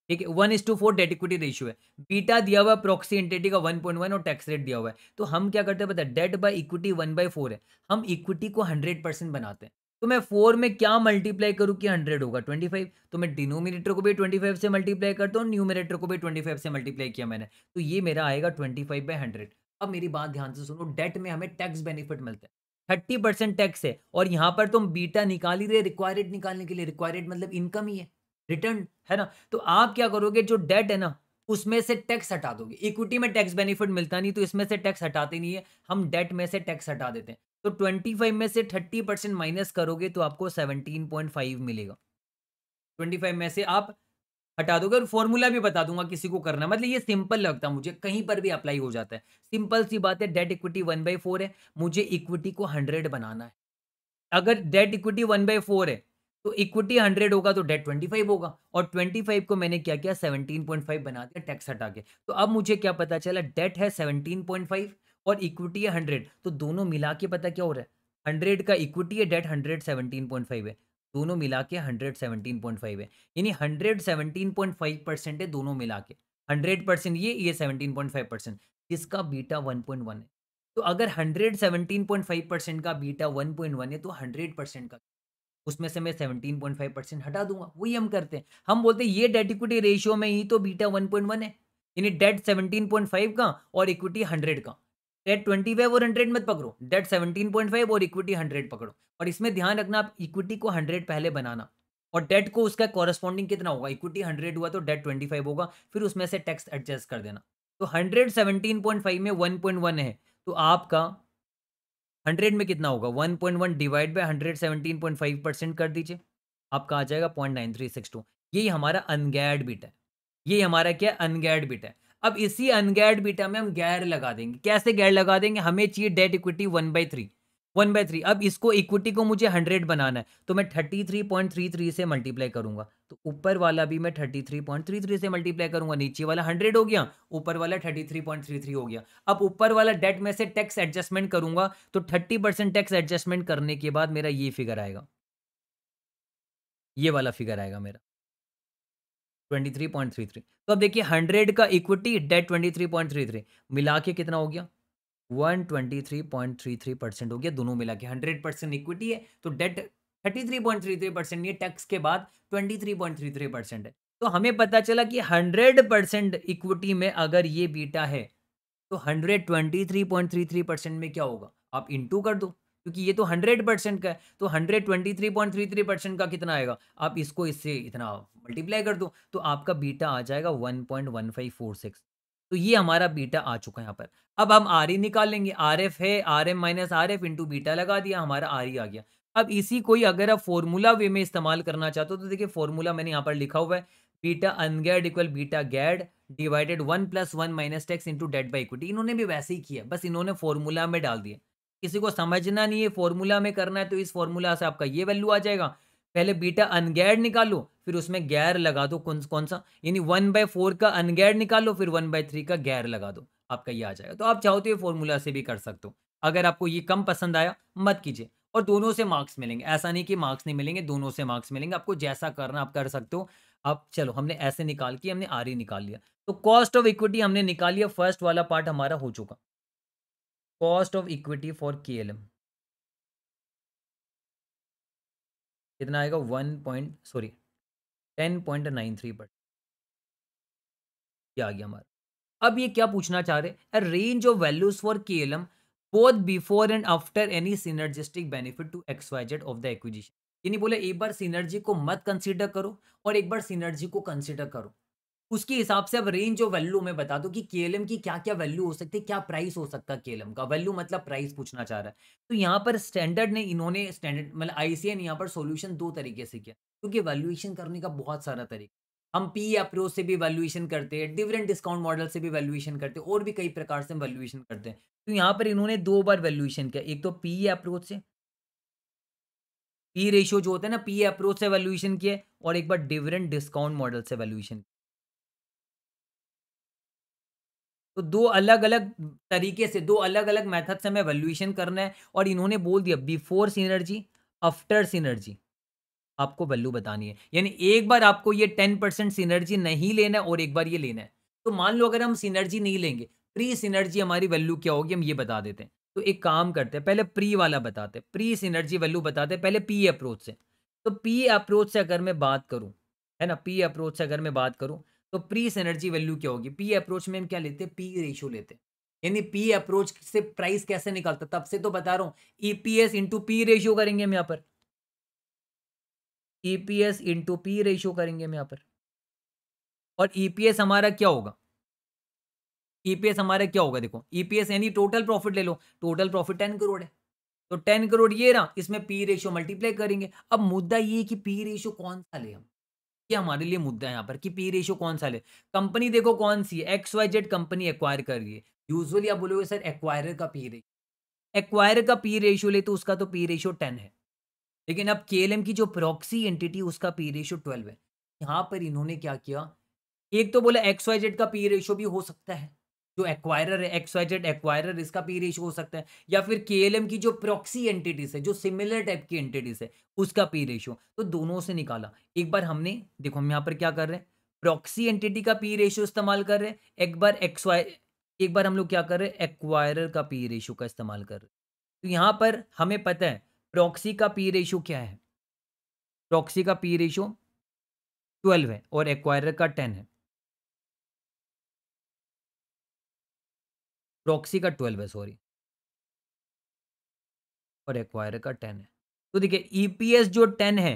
ठीक है one is to four debt equity ratio है बीटा दिया हुआ प्रॉक्सी एंटिटी का वन पॉइंट वन और टैक्स रेट दिया हुआ है तो हम क्या करते हैं पता debt by equity one by four है हम इक्विटी को हंड्रेड परसेंट बनाते हैं तो मैं फोर में क्या मल्टीप्लाई करूँ कि हंड्रेड होगा ट्वेंटी फाइव तो मैं डिनोमिनेटर को भी ट्वेंटी फाइव से मल्टीप्लाई करता हूँ न्यूमिनेटर को भी ट्वेंटी फाइव से मल्टीप्लाई किया मैंने तो ये मेरा आएगा ट्वेंटी फाइव बाई हंड्रेड अब मेरी बात ध्यान से सुनो डेट में हमें टैक्स बेनिफिट मिलता है थर्टी परसेंट टैक्स है और यहाँ पर तुम तो बीटा निकाल ही रहे रिक्वायरेड निकालने के लिए रिक्वायरेड मतलब इनकम ही है रिटर्न है ना तो आप क्या करोगे जो डेट है ना उसमें से टैक्स हटा दोगे इक्विटी में टैक्स बेनिफिट मिलता नहीं तो इसमें से टैक्स हटाते नहीं है हम डेट में से टैक्स हटा देते हैं तो ट्वेंटी फाइव में से थर्टी परसेंट माइनस करोगे तो आपको सेवनटीन पॉइंट फाइव मिलेगा ट्वेंटी फाइव में से आप हटा दोगे और फॉर्मूला भी बता दूंगा किसी को करना मतलब ये सिंपल लगता मुझे कहीं पर भी अप्लाई हो जाता है सिंपल सी बात है debt equity one by four है मुझे इक्विटी को हंड्रेड बनाना है अगर debt equity one by four है तो इक्विटी हंड्रेड होगा तो डेट ट्वेंटी फाइव होगा और ट्वेंटी फाइव को मैंने क्या किया सेवनटीन पॉइंट फाइव बना दिया टैक्स हटा के तो अब मुझे क्या पता चला डेट है सेवनटीन पॉइंट फाइव और इक्विटी है हंड्रेड तो दोनों मिला के पता क्या हो रहा है हंड्रेड का इक्विटी है debt hundred seventeen point five है दोनों मिला के हंड्रेड सेवनटीन पॉइंट फाइव है यानी hundred seventeen point five percent है दोनों मिला के हंड्रेड परसेंट ये ये सेवनटीन पॉइंट फाइव परसेंट जिसका बीटा वन पॉइंट वन है तो अगर hundred seventeen point five percent का बीटा वन पॉइंट वन है तो हंड्रेड परसेंट का उसमें से मैं फाइव परसेंट हटा दूंगा वही हम करते हैं हम बोलते हैं ये डेट इक्विटी रेशियो में ही तो बीटा वन है यानी डेट फाइव का और इक्विटी हंड्रेड का डेट फाइव और हंड्रेड मत पकड़ो डेट पॉइंट फाइव और इक्विटी हंड्रेड पकड़ो और इसमें ध्यान रखना आप इक्विटी को हंड्रेड पहले बनाना और डेट को उसका कॉरस्पॉन्डिंग कितना होगा इक्विटी हंड्रेड हुआ तो डेट ट्वेंटी फाइव होगा फिर उसमें से टैक्स एडजस्ट कर देना तो हंड्रेड सेवनटीन पॉइंट फाइव में वन पॉइंट वन है तो आपका हंड्रेड में कितना होगा one point one divide by hundred seventeen point five percent कर दीजिए आपका आ जाएगा point nine three six two यही हमारा अनगैड बीटा है ये हमारा क्या अनगैड बिट है अब इसी अनगैड बीटा में हम गैर लगा देंगे कैसे गैर लगा देंगे हमें चाहिए debt equity one by three one by three अब इसको इक्विटी को मुझे हंड्रेड बनाना है तो मैं thirty three point three three से मल्टीप्लाई करूंगा तो ऊपर वाला भी मैं thirty three point three three से मल्टीप्लाई करूंगा नीचे वाला हंड्रेड हो गया ऊपर वाला thirty three point three three हो गया अब ऊपर वाला डेट में से टैक्स एडजस्टमेंट करूंगा तो थर्टी परसेंट टैक्स एडजस्टमेंट करने के बाद मेरा ये फिगर आएगा ये वाला फिगर आएगा मेरा 23.33 तो अब देखिए 100 का इक्विटी डेट 23.33 मिला के कितना हो गया 123.33 परसेंट हो गया दोनों मिला के 100 परसेंट इक्विटी है तो डेट 33.33 परसेंट ये टैक्स के बाद 23.33 परसेंट है तो हमें पता चला कि 100 परसेंट इक्विटी में अगर ये बीटा है तो 123.33 परसेंट में क्या होगा आप इंटू कर दो क्योंकि ये तो 100 परसेंट का है तो 123.33 परसेंट का कितना आएगा आप इसको इससे इतना मल्टीप्लाई कर दो तो आपका बीटा आ जाएगा सिक्स तो ये हमारा बीटा आ चुका है यहाँ पर अब हम आर ई निकाल लेंगे आर एफ है R M minus R F into beta लगा दिया हमारा आर ई आ गया अब इसी को ही अगर आप फॉर्मूला वे में इस्तेमाल करना चाहते हो तो देखिए फॉर्मूला मैंने यहाँ पर लिखा हुआ है बीटा अनगैड इक्वल बीटा गैड divided one plus one minus tax into debt by equity इन्होंने भी वैसे ही किया बस इन्होंने फॉर्मूला में डाल दिया किसी को समझना नहीं है फॉर्मूला में करना है तो इस फॉर्मूला से आपका ये वैल्यू आ जाएगा पहले बीटा अनगैर निकालो फिर उसमें गैर लगा दो कौन कौन सा यानी वन बाय फोर का अनगैर निकालो फिर वन बाय थ्री का गैर लगा दो आपका ये आ जाएगा तो आप चाहो तो ये फॉर्मूला से भी कर सकते हो अगर आपको ये कम पसंद आया मत कीजिए और दोनों से मार्क्स मिलेंगे ऐसा नहीं कि मार्क्स नहीं मिलेंगे दोनों से मार्क्स मिलेंगे आपको जैसा करना आप कर सकते हो आप चलो हमने ऐसे निकाल के हमने आर ही निकाल लिया तो कॉस्ट ऑफ इक्विटी हमने निकाल लिया फर्स्ट वाला पार्ट हमारा हो चुका cost of equity for K कितना आएगा one point sorry ten point nine three percent ये आ गया हमारा अब ये क्या पूछना चाह रहे हैं range of values for K L M both before and after any synergistic benefit to XYZ of the acquisition यानी बोले एक बार सिनर्जी को मत कंसिडर करो और एक बार सिनर्जी को कंसिडर करो उसके हिसाब से अब रेंज और वैल्यू में बता दो कि केलम की क्या क्या वैल्यू हो सकती है क्या प्राइस हो सकता है केलम का वैल्यू मतलब प्राइस पूछना चाह रहा है तो यहाँ पर स्टैंडर्ड ने इन्होंने स्टैंडर्ड मतलब आईसीएन यहाँ पर सोल्यूशन दो तरीके से किया क्योंकि वैल्यूएशन करने का बहुत सारा तरीका हम पी अप्रोच से भी वैल्यूएशन करते हैं डिफरेंट डिस्काउंट मॉडल से भी वैल्यूएशन करते हैं और भी कई प्रकार से हम वैल्यूएशन करते हैं तो यहाँ पर इन्होंने दो बार वैल्यूएशन किया एक तो पी अप्रोच से पी रेशियो जो होता है ना पी अप्रोच से वैल्यूएशन किया और एक बार डिफरेंट डिस्काउंट मॉडल से वैल्यूएशन किया तो दो अलग अलग तरीके से दो अलग अलग मेथड से हमें वैल्यूएशन करना है और इन्होंने बोल दिया बिफोर सिनर्जी आफ्टर सिनर्जी आपको वैल्यू बतानी है यानी एक बार आपको ये टेन परसेंट सिनर्जी नहीं लेना है और एक बार ये लेना है तो मान लो अगर हम सिनर्जी नहीं लेंगे प्री सिनर्जी हमारी वैल्यू क्या होगी हम ये बता देते हैं तो एक काम करते हैं पहले प्री वाला बताते हैं प्री सिनर्जी वैल्यू बताते हैं पहले पी अप्रोच से तो पी अप्रोच से अगर मैं बात करूँ है ना पी अप्रोच से अगर मैं बात करूँ तो प्री एनर्जी वैल्यू क्या होगी पी अप्रोच में हम क्या लेते हैं पी रेशियो लेते हैं यानी पी अप्रोच से प्राइस कैसे निकलता तब से तो बता रहा हूँ ईपीएस इंटू पी रेशियो करेंगे हम यहाँ पर ईपीएस इंटू पी रेशियो करेंगे हम यहाँ पर और ईपीएस e हमारा क्या होगा ईपीएस e हमारा क्या होगा देखो ईपीएस e यानी टोटल प्रॉफिट ले लो टोटल प्रॉफिट टेन करोड़ है तो टेन करोड़ ये रहा इसमें पी रेशियो मल्टीप्लाई करेंगे अब मुद्दा ये कि पी रेशियो कौन सा ले हम ये हमारे लिए मुद्दा है यहाँ पर कि पी रेशियो कौन सा ले कंपनी देखो कौन सी है X Y Z company acquire कर रही है यूजली आप बोलोगे सर एक्वायर का पी रेशियो एक्वायर का पी रेशियो ले तो उसका तो पी रेशियो टेन है लेकिन अब के की जो प्रोक्सी एंटिटी उसका पी रेशियो ट्वेल्व है यहाँ पर इन्होंने क्या किया एक तो बोला एक्स वाई जेड का पी रेशियो भी हो सकता है जो एक्वायरर है एक्सवाइजेड एक्वायरर इसका पी रेशियो हो सकता है या फिर के की जो प्रॉक्सी एंटिटीज है जो सिमिलर टाइप की एंटिटीज है उसका पी रेशियो तो दोनों से निकाला एक बार हमने देखो हम यहाँ पर क्या कर रहे हैं प्रॉक्सी एंटिटी का पी रेशियो इस्तेमाल कर रहे हैं एक बार एक्सवाय एक बार हम लोग क्या कर रहे हैं एक्वायरर का पी रेशियो का इस्तेमाल कर रहे हैं तो यहाँ पर हमें पता है प्रॉक्सी का पी रेशियो क्या है प्रॉक्सी का पी रेशियो ट्वेल्व है और एक्वायरर का टेन है प्रॉक्सी का ट्वेल्व है सॉरी और एक्वायर का टेन है तो देखिए ईपीएस e जो टेन है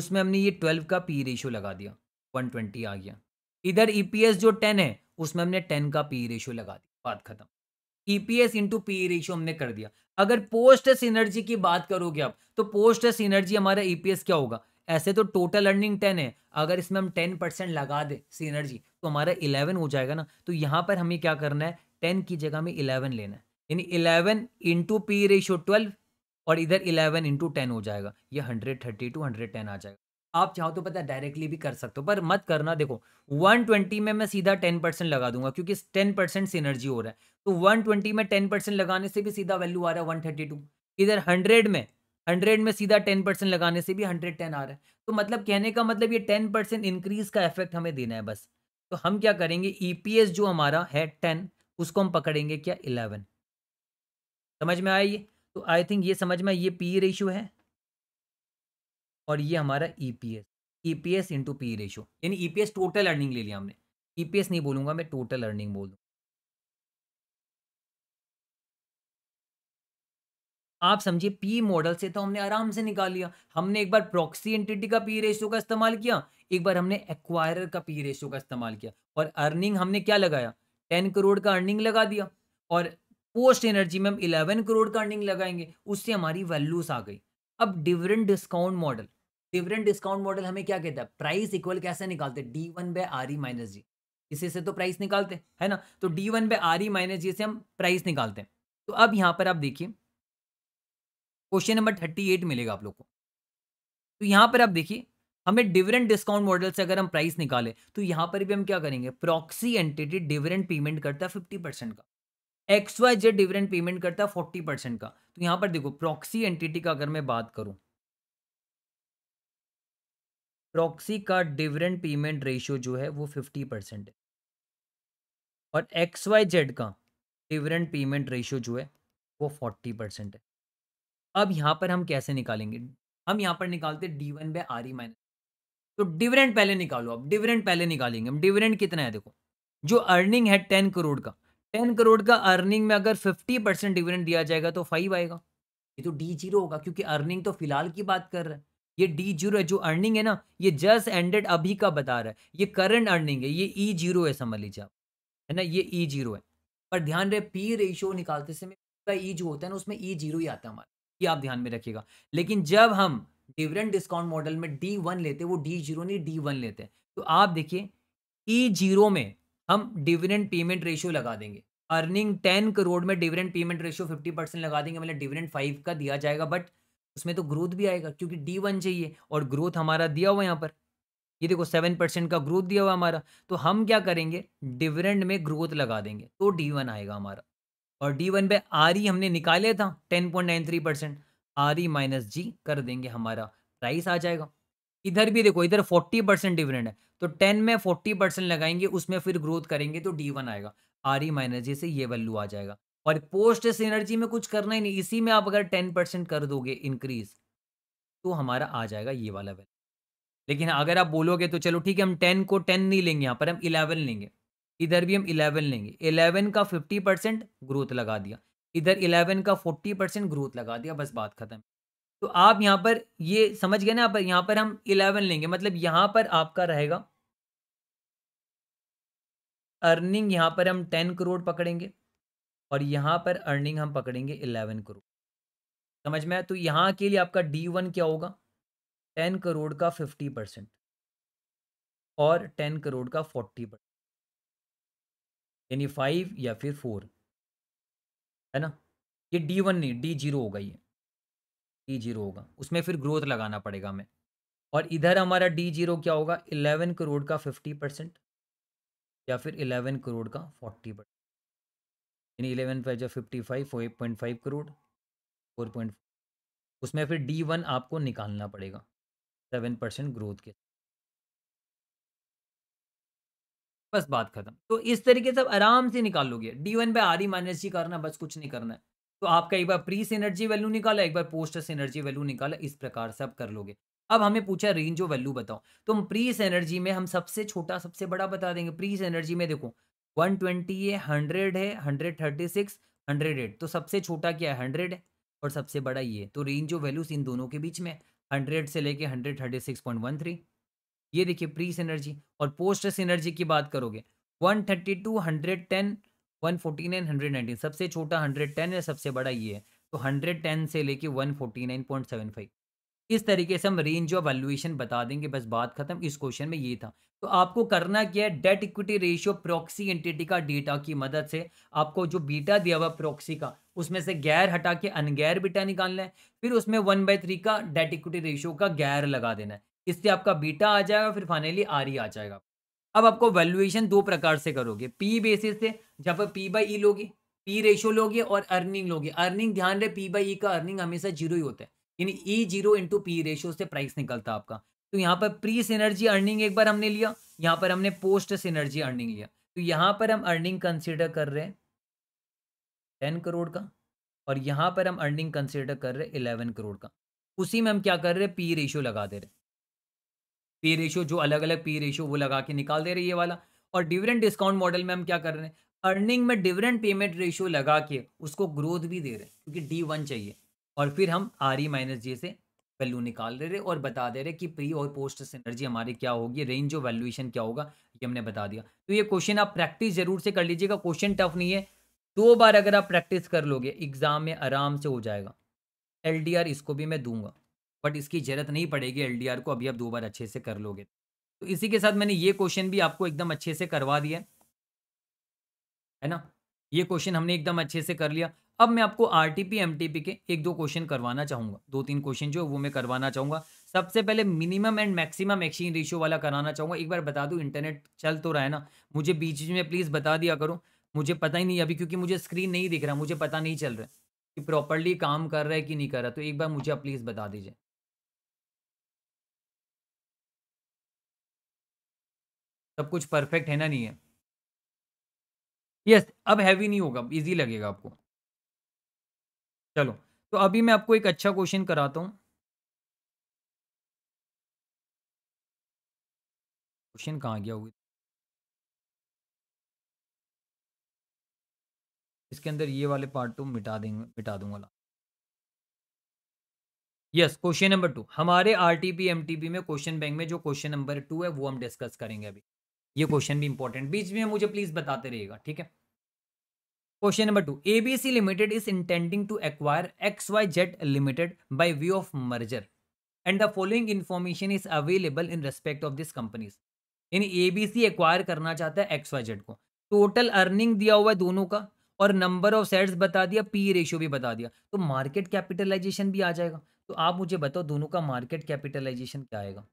उसमें हमने ये ट्वेल्व का पी रेशियो लगा दिया वन ट्वेंटी आ गया इधर ईपीएस e जो टेन है उसमें हमने टेन का पी रेशियो लगा दिया बात खत्म ईपीएस इंटू पी रेशियो हमने कर दिया अगर पोस्ट सिनर्जी की बात करोगे आप तो पोस्ट सिनर्जी हमारा ईपीएस e क्या होगा ऐसे तो टोटल अर्निंग टेन है अगर इसमें हम टेन परसेंट लगा दें सीनर्जी तो हमारा इलेवन हो जाएगा ना तो यहाँ पर हमें क्या करना है टेन की जगह में इलेवन लेना है यानी eleven into P ratio twelve और इधर इलेवन इंटू टेन हो जाएगा ये hundred thirty two hundred ten आ जाएगा आप चाहो तो पता है डायरेक्टली भी कर सकते हो पर मत करना देखो 120 में मैं सीधा 10 परसेंट लगा दूंगा क्योंकि 10 परसेंट सिनर्जी हो रहा है तो 120 में 10 परसेंट लगाने से भी सीधा वैल्यू आ रहा है 132 इधर 100 में 100 में सीधा 10 परसेंट लगाने से भी 110 आ रहा है तो मतलब कहने का मतलब ये 10 परसेंट इंक्रीज का इफेक्ट हमें देना है बस तो हम क्या करेंगे ई e जो हमारा है टेन उसको हम पकड़ेंगे क्या इलेवन समझ में आया ये तो आई थिंक ये समझ में ये पी रेशियो है और ये हमारा E P S E P S into P ratio यानी E P S total earning ले लिया हमने ई पी एस नहीं बोलूंगा मैं टोटल अर्निंग बोल दूँ आप समझिए पी मॉडल से तो हमने आराम से निकाल लिया हमने एक बार प्रॉक्सी एंटिटी का पी रेशियो का इस्तेमाल किया एक बार हमने एक्वायरर का पी रेशियो का इस्तेमाल किया और अर्निंग हमने क्या लगाया टेन करोड़ का अर्निंग लगा दिया और पोस्ट एनर्जी में हम इलेवन करोड़ का अर्निंग लगाएंगे उससे हमारी वैल्यूज आ गई अब different discount model different discount model हमें क्या कहता है प्राइस इक्वल कैसे निकालते हैं D one by R E minus G इसी से तो प्राइस निकालते है ना तो D one by R E minus G से हम प्राइस निकालते हैं तो अब यहाँ पर आप देखिए क्वेश्चन नंबर थर्टी एट मिलेगा आप लोग को तो यहाँ पर आप देखिए हमें डिफरेंट डिस्काउंट मॉडल से अगर हम प्राइस निकालें तो यहाँ पर भी हम क्या करेंगे प्रॉक्सी एंटिटी डिफरेंट पेमेंट करता है फिफ्टी परसेंट का X Y Z different payment करता है फोर्टी परसेंट का तो यहाँ पर देखो प्रॉक्सी एंटिटी का अगर मैं बात करूँ प्रॉक्सी का डिफरेंट पेमेंट रेशियो जो है वो फिफ्टी परसेंट है और एक्स वाई जेड का डिफरेंट पेमेंट रेशियो जो है वो फोर्टी परसेंट है अब यहाँ पर हम कैसे निकालेंगे हम यहाँ पर निकालते D one by R E minus तो डिविडेंड पहले निकालो आप डिविडेंड पहले निकालेंगे हम डिविडेंड कितना है देखो जो अर्निंग है टेन करोड़ का टेन करोड़ का अर्निंग में अगर फिफ्टी परसेंट डिविडेंड दिया जाएगा तो फाइव आएगा ये तो डी जीरो होगा क्योंकि अर्निंग तो फिलहाल की बात कर रहा है ये डी जीरो जो अर्निंग है ना ये जस्ट एंडेड अभी का बता रहा है ये करंट अर्निंग है ये ई जीरो है समझ लीजिए आप है ना ये ई जीरो है पर ध्यान रहे पी रेशियो निकालते समय ई जो होता है ना उसमें ई जीरो ही आता है हमारा ये आप ध्यान में रखिएगा लेकिन जब हम डिविडेंड डिस्काउंट मॉडल में डी वन लेते वो डी जीरो नहीं डी वन लेते तो आप देखिए ई e जीरो में हम डिविडेंड पेमेंट रेशियो लगा देंगे अर्निंग टेन करोड़ में dividend payment ratio fifty percent लगा देंगे मतलब डिविडेंड फाइव का दिया जाएगा बट उसमें तो ग्रोथ भी आएगा क्योंकि डी वन चाहिए और ग्रोथ हमारा दिया हुआ यहाँ पर ये देखो सेवन परसेंट का ग्रोथ दिया हुआ हमारा तो हम क्या करेंगे डिविडेंड में ग्रोथ लगा देंगे तो डी वन आएगा हमारा और डी वन पे आर ई हमने निकाले था ten point nine three percent R E minus G कर देंगे हमारा प्राइस आ जाएगा इधर भी देखो इधर फोर्टी परसेंट डिविडेंड है तो टेन में फोर्टी परसेंट लगाएंगे उसमें फिर ग्रोथ करेंगे तो डी वन आएगा आर ई माइनस जी से ये वैल्यू आ जाएगा और पोस्ट सिनर्जी में कुछ करना ही नहीं इसी में आप अगर टेन परसेंट कर दोगे इंक्रीज तो हमारा आ जाएगा ये वाला वैल्यू लेकिन अगर आप बोलोगे तो चलो ठीक है हम टेन को टेन नहीं लेंगे यहाँ पर हम इलेवन लेंगे इधर भी हम इलेवन लेंगे इलेवन का फिफ्टी परसेंट ग्रोथ लगा दिया इधर इलेवन का फोर्टी परसेंट ग्रोथ लगा दिया बस बात खत्म तो आप यहाँ पर ये समझ गए ना आप यहाँ पर हम इलेवन लेंगे मतलब यहाँ पर आपका रहेगा अर्निंग यहाँ पर हम टेन करोड़ पकड़ेंगे और यहाँ पर अर्निंग हम पकड़ेंगे इलेवन करोड़ समझ में आया तो यहाँ के लिए आपका डी वन क्या होगा टेन करोड़ का फिफ्टी परसेंट और टेन करोड़ का फोर्टी परसेंट यानी फाइव या फिर फोर है ना ये डी वन नहीं डी जीरो होगा ये डी जीरो होगा उसमें फिर ग्रोथ लगाना पड़ेगा हमें और इधर हमारा डी जीरो क्या होगा इलेवन करोड़ का फिफ्टी परसेंट या फिर इलेवन करोड़ का फोर्टी परसेंट यानी इलेवन पर जो fifty five four point five crore four point उसमें फिर डी वन आपको निकालना पड़ेगा सेवन परसेंट ग्रोथ के बस बात खत्म तो इस तरीके से आराम से निकाल लोगे D one by R E minus G करना बस कुछ नहीं करना है तो आपका एक बार प्री से एनर्जी वैल्यू निकाला एक बार पोस्ट से एनर्जी वैल्यू निकाला इस प्रकार से आप कर लोगे अब हमें पूछा रेंज ऑफ वैल्यू बताओ तो हम प्रीस एनर्जी में हम सबसे छोटा सबसे बड़ा बता देंगे प्रीस एनर्जी में देखो 120 है 100 है 136 एट तो सबसे छोटा क्या है 100 है और सबसे बड़ा ये तो रेंज ऑफ वैल्यूज इन दोनों के बीच में 100 से लेके hundred thirty six point one three ये देखिए प्री सिनर्जी और पोस्ट सिनर्जी की बात करोगे one thirty two hundred ten one forty nine hundred nineteen सबसे छोटा हंड्रेड टेन है सबसे बड़ा ये है तो हंड्रेड टेन से लेके one forty nine point seven five इस तरीके से हम रेंज ऑफ वैल्यूएशन बता देंगे बस बात खत्म इस क्वेश्चन में ये था तो आपको करना क्या है debt equity ratio proxy entity का डेटा की मदद से आपको जो बीटा दिया हुआ प्रॉक्सी का उसमें से गैर हटा के अनगैर बीटा निकालना है फिर उसमें वन बाई थ्री का डेट इक्विटी रेशियो का गैर लगा देना है इससे आपका बीटा आ जाएगा फिर फाइनली आर ई आ जाएगा अब आपको वैल्यूएशन दो प्रकार से करोगे पी बेसिस से जहाँ पर पी बाई ई लोगे पी रेशो लोगे और अर्निंग लोगे अर्निंग ध्यान रहे पी बाई ई का अर्निंग हमेशा जीरो ही होता है यानी E zero into P ratio से प्राइस निकलता है आपका तो यहाँ पर प्री सिनर्जी अर्निंग एक बार हमने लिया यहाँ पर हमने पोस्ट सिनर्जी अर्निंग लिया तो यहाँ पर हम अर्निंग कंसिडर कर रहे हैं टेन करोड़ का और यहाँ पर हम अर्निंग कंसिडर कर रहे हैं इलेवन करोड़ का उसी में हम क्या कर रहे हैं पी रेशियो लगा दे रहे हैं पी रेशियो जो अलग अलग पी रेशियो वो लगा के निकाल दे रही है वाला और डिविडेंड डिस्काउंट मॉडल में हम क्या कर रहे हैं अर्निंग में डिविडेंड पेमेंट रेशियो लगा के उसको ग्रोथ भी दे रहे हैं क्योंकि डी वन चाहिए और फिर हम आर ई माइनस जे से वैल्यू निकाल दे रहे और बता दे रहे कि प्री और पोस्ट सिनर्जी हमारी क्या होगी रेंज ऑफ वैल्यूएशन क्या होगा ये हमने बता दिया तो ये क्वेश्चन आप प्रैक्टिस जरूर से कर लीजिएगा क्वेश्चन टफ नहीं है दो बार अगर आप प्रैक्टिस कर लोगे एग्जाम में आराम से हो जाएगा एल इसको भी मैं दूंगा बट इसकी जरूरत नहीं पड़ेगी एल को अभी आप दो बार अच्छे से कर लोगे तो इसी के साथ मैंने ये क्वेश्चन भी आपको एकदम अच्छे से करवा दिया है ना ये क्वेश्चन हमने एकदम अच्छे से कर लिया अब मैं आपको R T M T P के एक दो क्वेश्चन करवाना चाहूँगा दो तीन क्वेश्चन जो वो मैं करवाना चाहूँगा सबसे पहले minimum and maximum exchange ratio वाला कराना चाहूँगा एक बार बता दूँ इंटरनेट चल तो रहा है ना मुझे बीच में प्लीज़ बता दिया करो मुझे पता ही नहीं अभी क्योंकि मुझे स्क्रीन नहीं दिख रहा मुझे पता नहीं चल रहा कि प्रॉपरली काम कर रहा है कि नहीं कर रहा तो एक बार मुझे आप प्लीज़ बता दीजिए सब कुछ परफेक्ट है ना नहीं है यस अब हैवी नहीं होगा इजी लगेगा आपको चलो तो अभी मैं आपको एक अच्छा क्वेश्चन कराता हूं क्वेश्चन कहाँ गया हुआ इसके अंदर ये वाले पार्ट तो मिटा देंगे मिटा दूंगा यस क्वेश्चन नंबर टू हमारे आरटीपी एमटीपी में क्वेश्चन बैंक में जो क्वेश्चन नंबर टू है वो हम डिस्कस करेंगे अभी ये क्वेश्चन भी इंपॉर्टेंट बीच में मुझे प्लीज बताते रहिएगा ठीक है question number two ABC limited is intending to acquire X Y Z limited by view of merger and the following information is available in respect of this companies यानी ABC acquire करना चाहता है X Y Z को total earning दिया हुआ है दोनों का और नंबर ऑफ सेट्स बता दिया पी रेशियो भी बता दिया तो मार्केट कैपिटलाइजेशन भी आ जाएगा तो आप मुझे बताओ दोनों का मार्केट कैपिटलाइजेशन क्या आएगा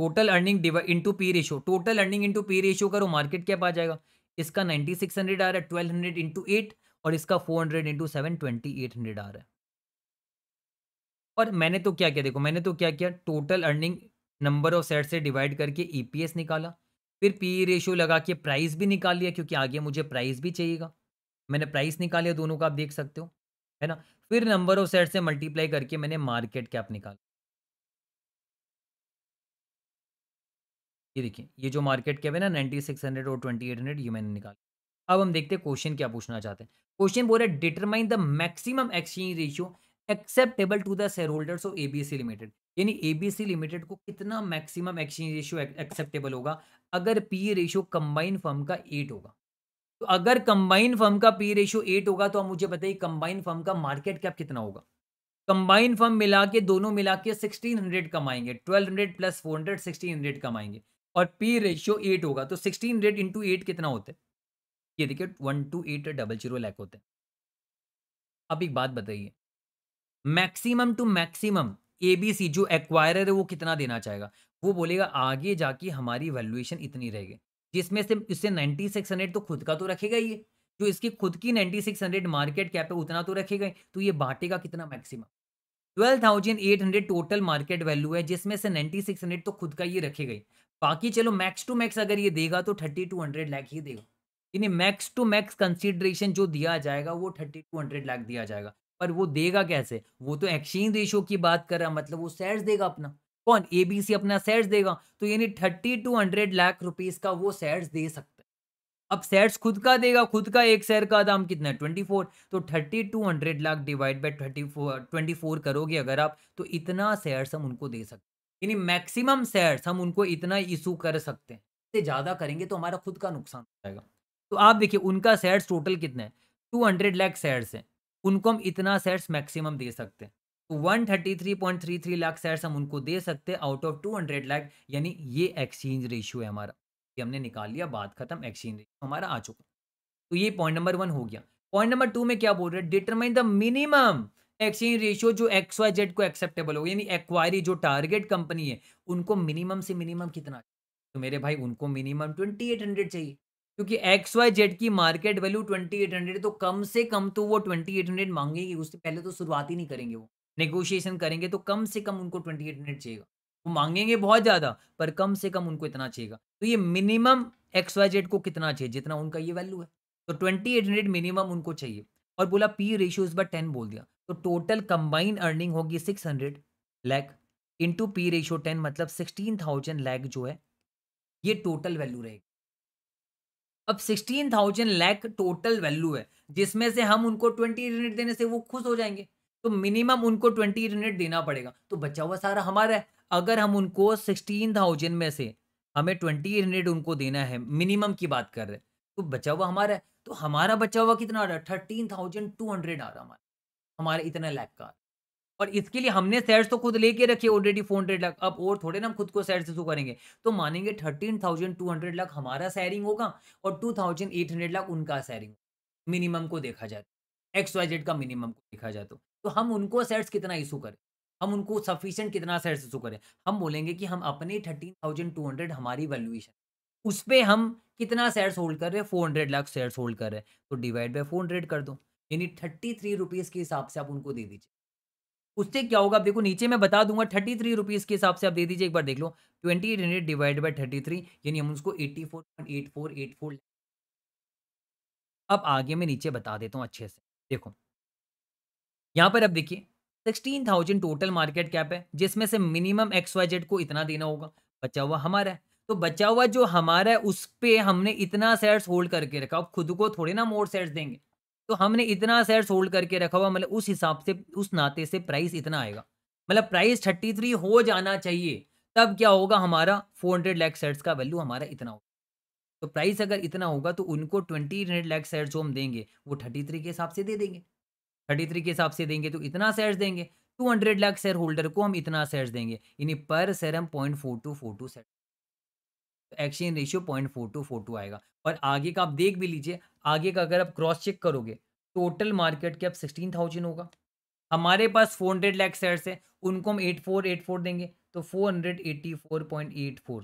total earning into P ratio total earning into P ratio करो मार्केट कैप आ जाएगा इसका नाइन्टी सिक्स हंड्रेड आ रहा है ट्वेल्व हंड्रेड इंटू एट और इसका four hundred into seven twenty eight hundred आ रहा है और मैंने तो क्या किया देखो मैंने तो क्या किया total earning number of set से डिवाइड करके ई e निकाला फिर पी रेशियो लगा के प्राइस भी निकाल लिया क्योंकि आगे मुझे प्राइस भी चाहिएगा मैंने प्राइस निकाल लिया दोनों का आप देख सकते हो है ना फिर नंबर ऑफ सेट से मल्टीप्लाई करके मैंने मार्केट कैप निकाला ये देखिए ये जो मार्केट कैप है ना नाइन्टी सिक्स हंड्रेड और ट्वेंटी एट हंड्रेड ये मैंने निकाला अब हम देखते हैं क्वेश्चन क्या पूछना चाहते हैं क्वेश्चन बोल रहे हैं determine the maximum exchange ratio acceptable to the share holders of ABC limited यानी एबीसी लिमिटेड को कितना मैक्सिमम एक्सचेंज रेशियो एक्सेप्टेबल होगा अगर पी रेशियो कंबाइन फर्म का एट होगा तो अगर कंबाइन फर्म का पी रेशियो एट होगा तो आप मुझे बताइए कंबाइन फर्म का मार्केट कैप कितना होगा कंबाइन फर्म मिला के दोनों मिला के सिक्सटीन हंड्रेड कमाएंगे twelve hundred plus four hundred sixteen hundred कमाएंगे और पी रेशियो एट होगा तो सिक्सटीन रेट इंटू एट कितना होता है ये देखिए one two eight double zero lakh होते हैं अब एक बात बताइए maximum to maximum A B C जो एक्वायरर है वो कितना देना चाहेगा वो बोलेगा आगे जाके हमारी वैल्यूएशन इतनी रहेगी जिसमें से इससे नाइन्टी सिक्स हंड्रेड तो खुद का तो रखेगा ये जो इसकी खुद की ninety six hundred market cap है उतना तो रखेगा ही तो ये बांटेगा कितना maximum twelve thousand eight hundred total market value है जिसमें से नाइन्टी सिक्स हंड्रेड तो खुद का ये रखेगा ही बाकी चलो मैक्स टू मैक्स अगर ये देगा तो थर्टी टू हंड्रेड लैख ही देगा यानी मैक्स टू मैक्स कंसिडरेशन जो दिया जाएगा वो थर्टी टू हंड्रेड लाख दिया जाएगा पर वो देगा कैसे वो तो एक्सचेंज रेशियो की बात कर रहा मतलब वो शेयर्स देगा अपना कौन ए बी सी अपना शेयर्स देगा तो यानी thirty two hundred lakh rupees का वो शेयर्स दे सकता है अब शेयर्स खुद का देगा खुद का एक शेयर का दाम कितना है ट्वेंटी फोर तो thirty two hundred lakh divide by thirty four twenty four करोगे अगर आप तो इतना शेयर्स हम उनको दे सकते यानी मैक्सिमम शेयर्स हम उनको इतना इशू कर सकते हैं इससे ज़्यादा करेंगे तो हमारा खुद का नुकसान हो जाएगा तो आप देखिए उनका शेयर्स टोटल कितना है टू हंड्रेड लैख शेयर्स हैं उनको हम इतना शेयर्स मैक्सिमम दे सकते हैं तो one thirty three point three three lakh shares हम उनको दे सकते हैं out of two hundred lakh यानी ये एक्सचेंज रेशियो है हमारा ये हमने निकाल लिया बात खत्म एक्सचेंज रेशियो हमारा आ चुका तो ये पॉइंट नंबर वन हो गया पॉइंट नंबर टू में क्या बोल रहे हैं determine the minimum exchange ratio जो एक्स वाई जेड को एक्सेप्टेबल होगा यानी एक्वायरी जो टारगेट कंपनी है उनको मिनिमम से मिनिमम कितना तो मेरे भाई उनको मिनिमम ट्वेंटी एट हंड्रेड चाहिए क्योंकि एक्स वाई जेड की market value twenty eight hundred तो कम से कम तो वो ट्वेंटी एट हंड्रेड मांगेगी उससे पहले तो शुरुआत ही नहीं करेंगे वो नेगोशिएशन करेंगे तो कम से कम उनको ट्वेंटी एट हंड्रेड चाहिएगा वो मांगेंगे बहुत ज़्यादा पर कम से कम उनको इतना चाहिएगा तो ये मिनिमम एक्स वाई जेड को कितना चाहिए जितना उनका ये वैल्यू है तो ट्वेंटी एट हंड्रेड मिनिमम उनको चाहिए और बोला पी रेशियो इस बार टेन बोल दिया तो टोटल कंबाइन अर्निंग होगी six hundred lakh into P ratio ten मतलब सिक्सटीन थाउजेंड लैक जो है ये टोटल वैल्यू रहेगी अब sixteen thousand lakh total value है जिसमें से हम उनको ट्वेंटी यूनिट देने से वो खुश हो जाएंगे तो मिनिमम उनको ट्वेंटी यूनिट देना पड़ेगा तो बचा हुआ सारा हमारा है अगर हम उनको सिक्सटीन थाउजेंड में से हमें ट्वेंटी यूनिट उनको देना है मिनिमम की बात कर रहे हैं तो बचा हुआ हमारा है तो हमारा बचा हुआ कितना आ रहा है थर्टीन थाउजेंड टू हंड्रेड आ रहा हमारा हमारे इतने लैक का और इसके लिए हमने सेट्स तो खुद लेके रखे ऑलरेडी फोर हंड्रेड लाख अब और थोड़े ना हम खुद को सेट इशू करेंगे तो मानेंगे thirteen thousand two hundred lakh हमारा सैरिंग होगा और two thousand eight hundred lakh उनका सैरिंग मिनिमम को देखा जाए एक्स वाई जेड का मिनिमम को देखा जाए तो, तो।, तो हम उनको सेट्स कितना इशू करें हम उनको सफिशियंट कितना सेट्स इशू करें हम बोलेंगे कि हम अपने थर्टीन थाउजेंड टू हंड्रेड हमारी वैल्यूएशन उस पर हम कितना सेट्स होल्ड कर रहे हैं four hundred lakh shares hold कर रहे हैं तो डिवाइड बाई फोर हंड्रेड कर दो यानी थर्टी थ्री रुपीज़ के हिसाब से आप उनको दे दीजिए उससे क्या होगा आप देखो नीचे मैं बता दूंगा थर्टी थ्री रुपीज़ के हिसाब से आप दे दीजिए एक बार देख लो twenty eight hundred divide by thirty three यानी हम उसको eighty four point eight four eight four अब आगे मैं नीचे बता देता हूँ अच्छे से देखो यहाँ पर अब देखिए sixteen thousand total market cap है जिसमें से मिनिमम एक्स वाई जेड को इतना देना होगा बचा हुआ हमारा है तो बचा हुआ जो हमारा है उस पर हमने इतना सेट्स होल्ड करके रखा अब खुद को थोड़े ना मोर सेट्स देंगे तो हमने इतना शेयर होल्ड करके रखा हुआ मतलब उस हिसाब से उस नाते से प्राइस इतना आएगा मतलब प्राइस थर्टी थ्री हो जाना चाहिए तब क्या होगा हमारा फोर हंड्रेड लैख शेयर्स का वैल्यू हमारा इतना होगा तो प्राइस अगर इतना होगा तो उनको ट्वेंटी हंड्रेड लैख शेयर जो हम देंगे वो थर्टी थ्री के हिसाब से दे देंगे थर्टी थ्री के हिसाब से देंगे तो इतना शेयर्स देंगे two hundred lakh share holder को हम इतना शेयर्स देंगे यानी पर शेयर हम point four two four two share exchange ratio point four two four two आएगा और आगे का आप देख भी लीजिए आगे का अगर आप क्रॉस चेक करोगे टोटल मार्केट के अब सिक्सटीन थाउजेंड होगा हमारे पास फोर हंड्रेड लैक शेयर्स हैं उनको हम एट फोर एट फोर देंगे तो four hundred eighty four point eight four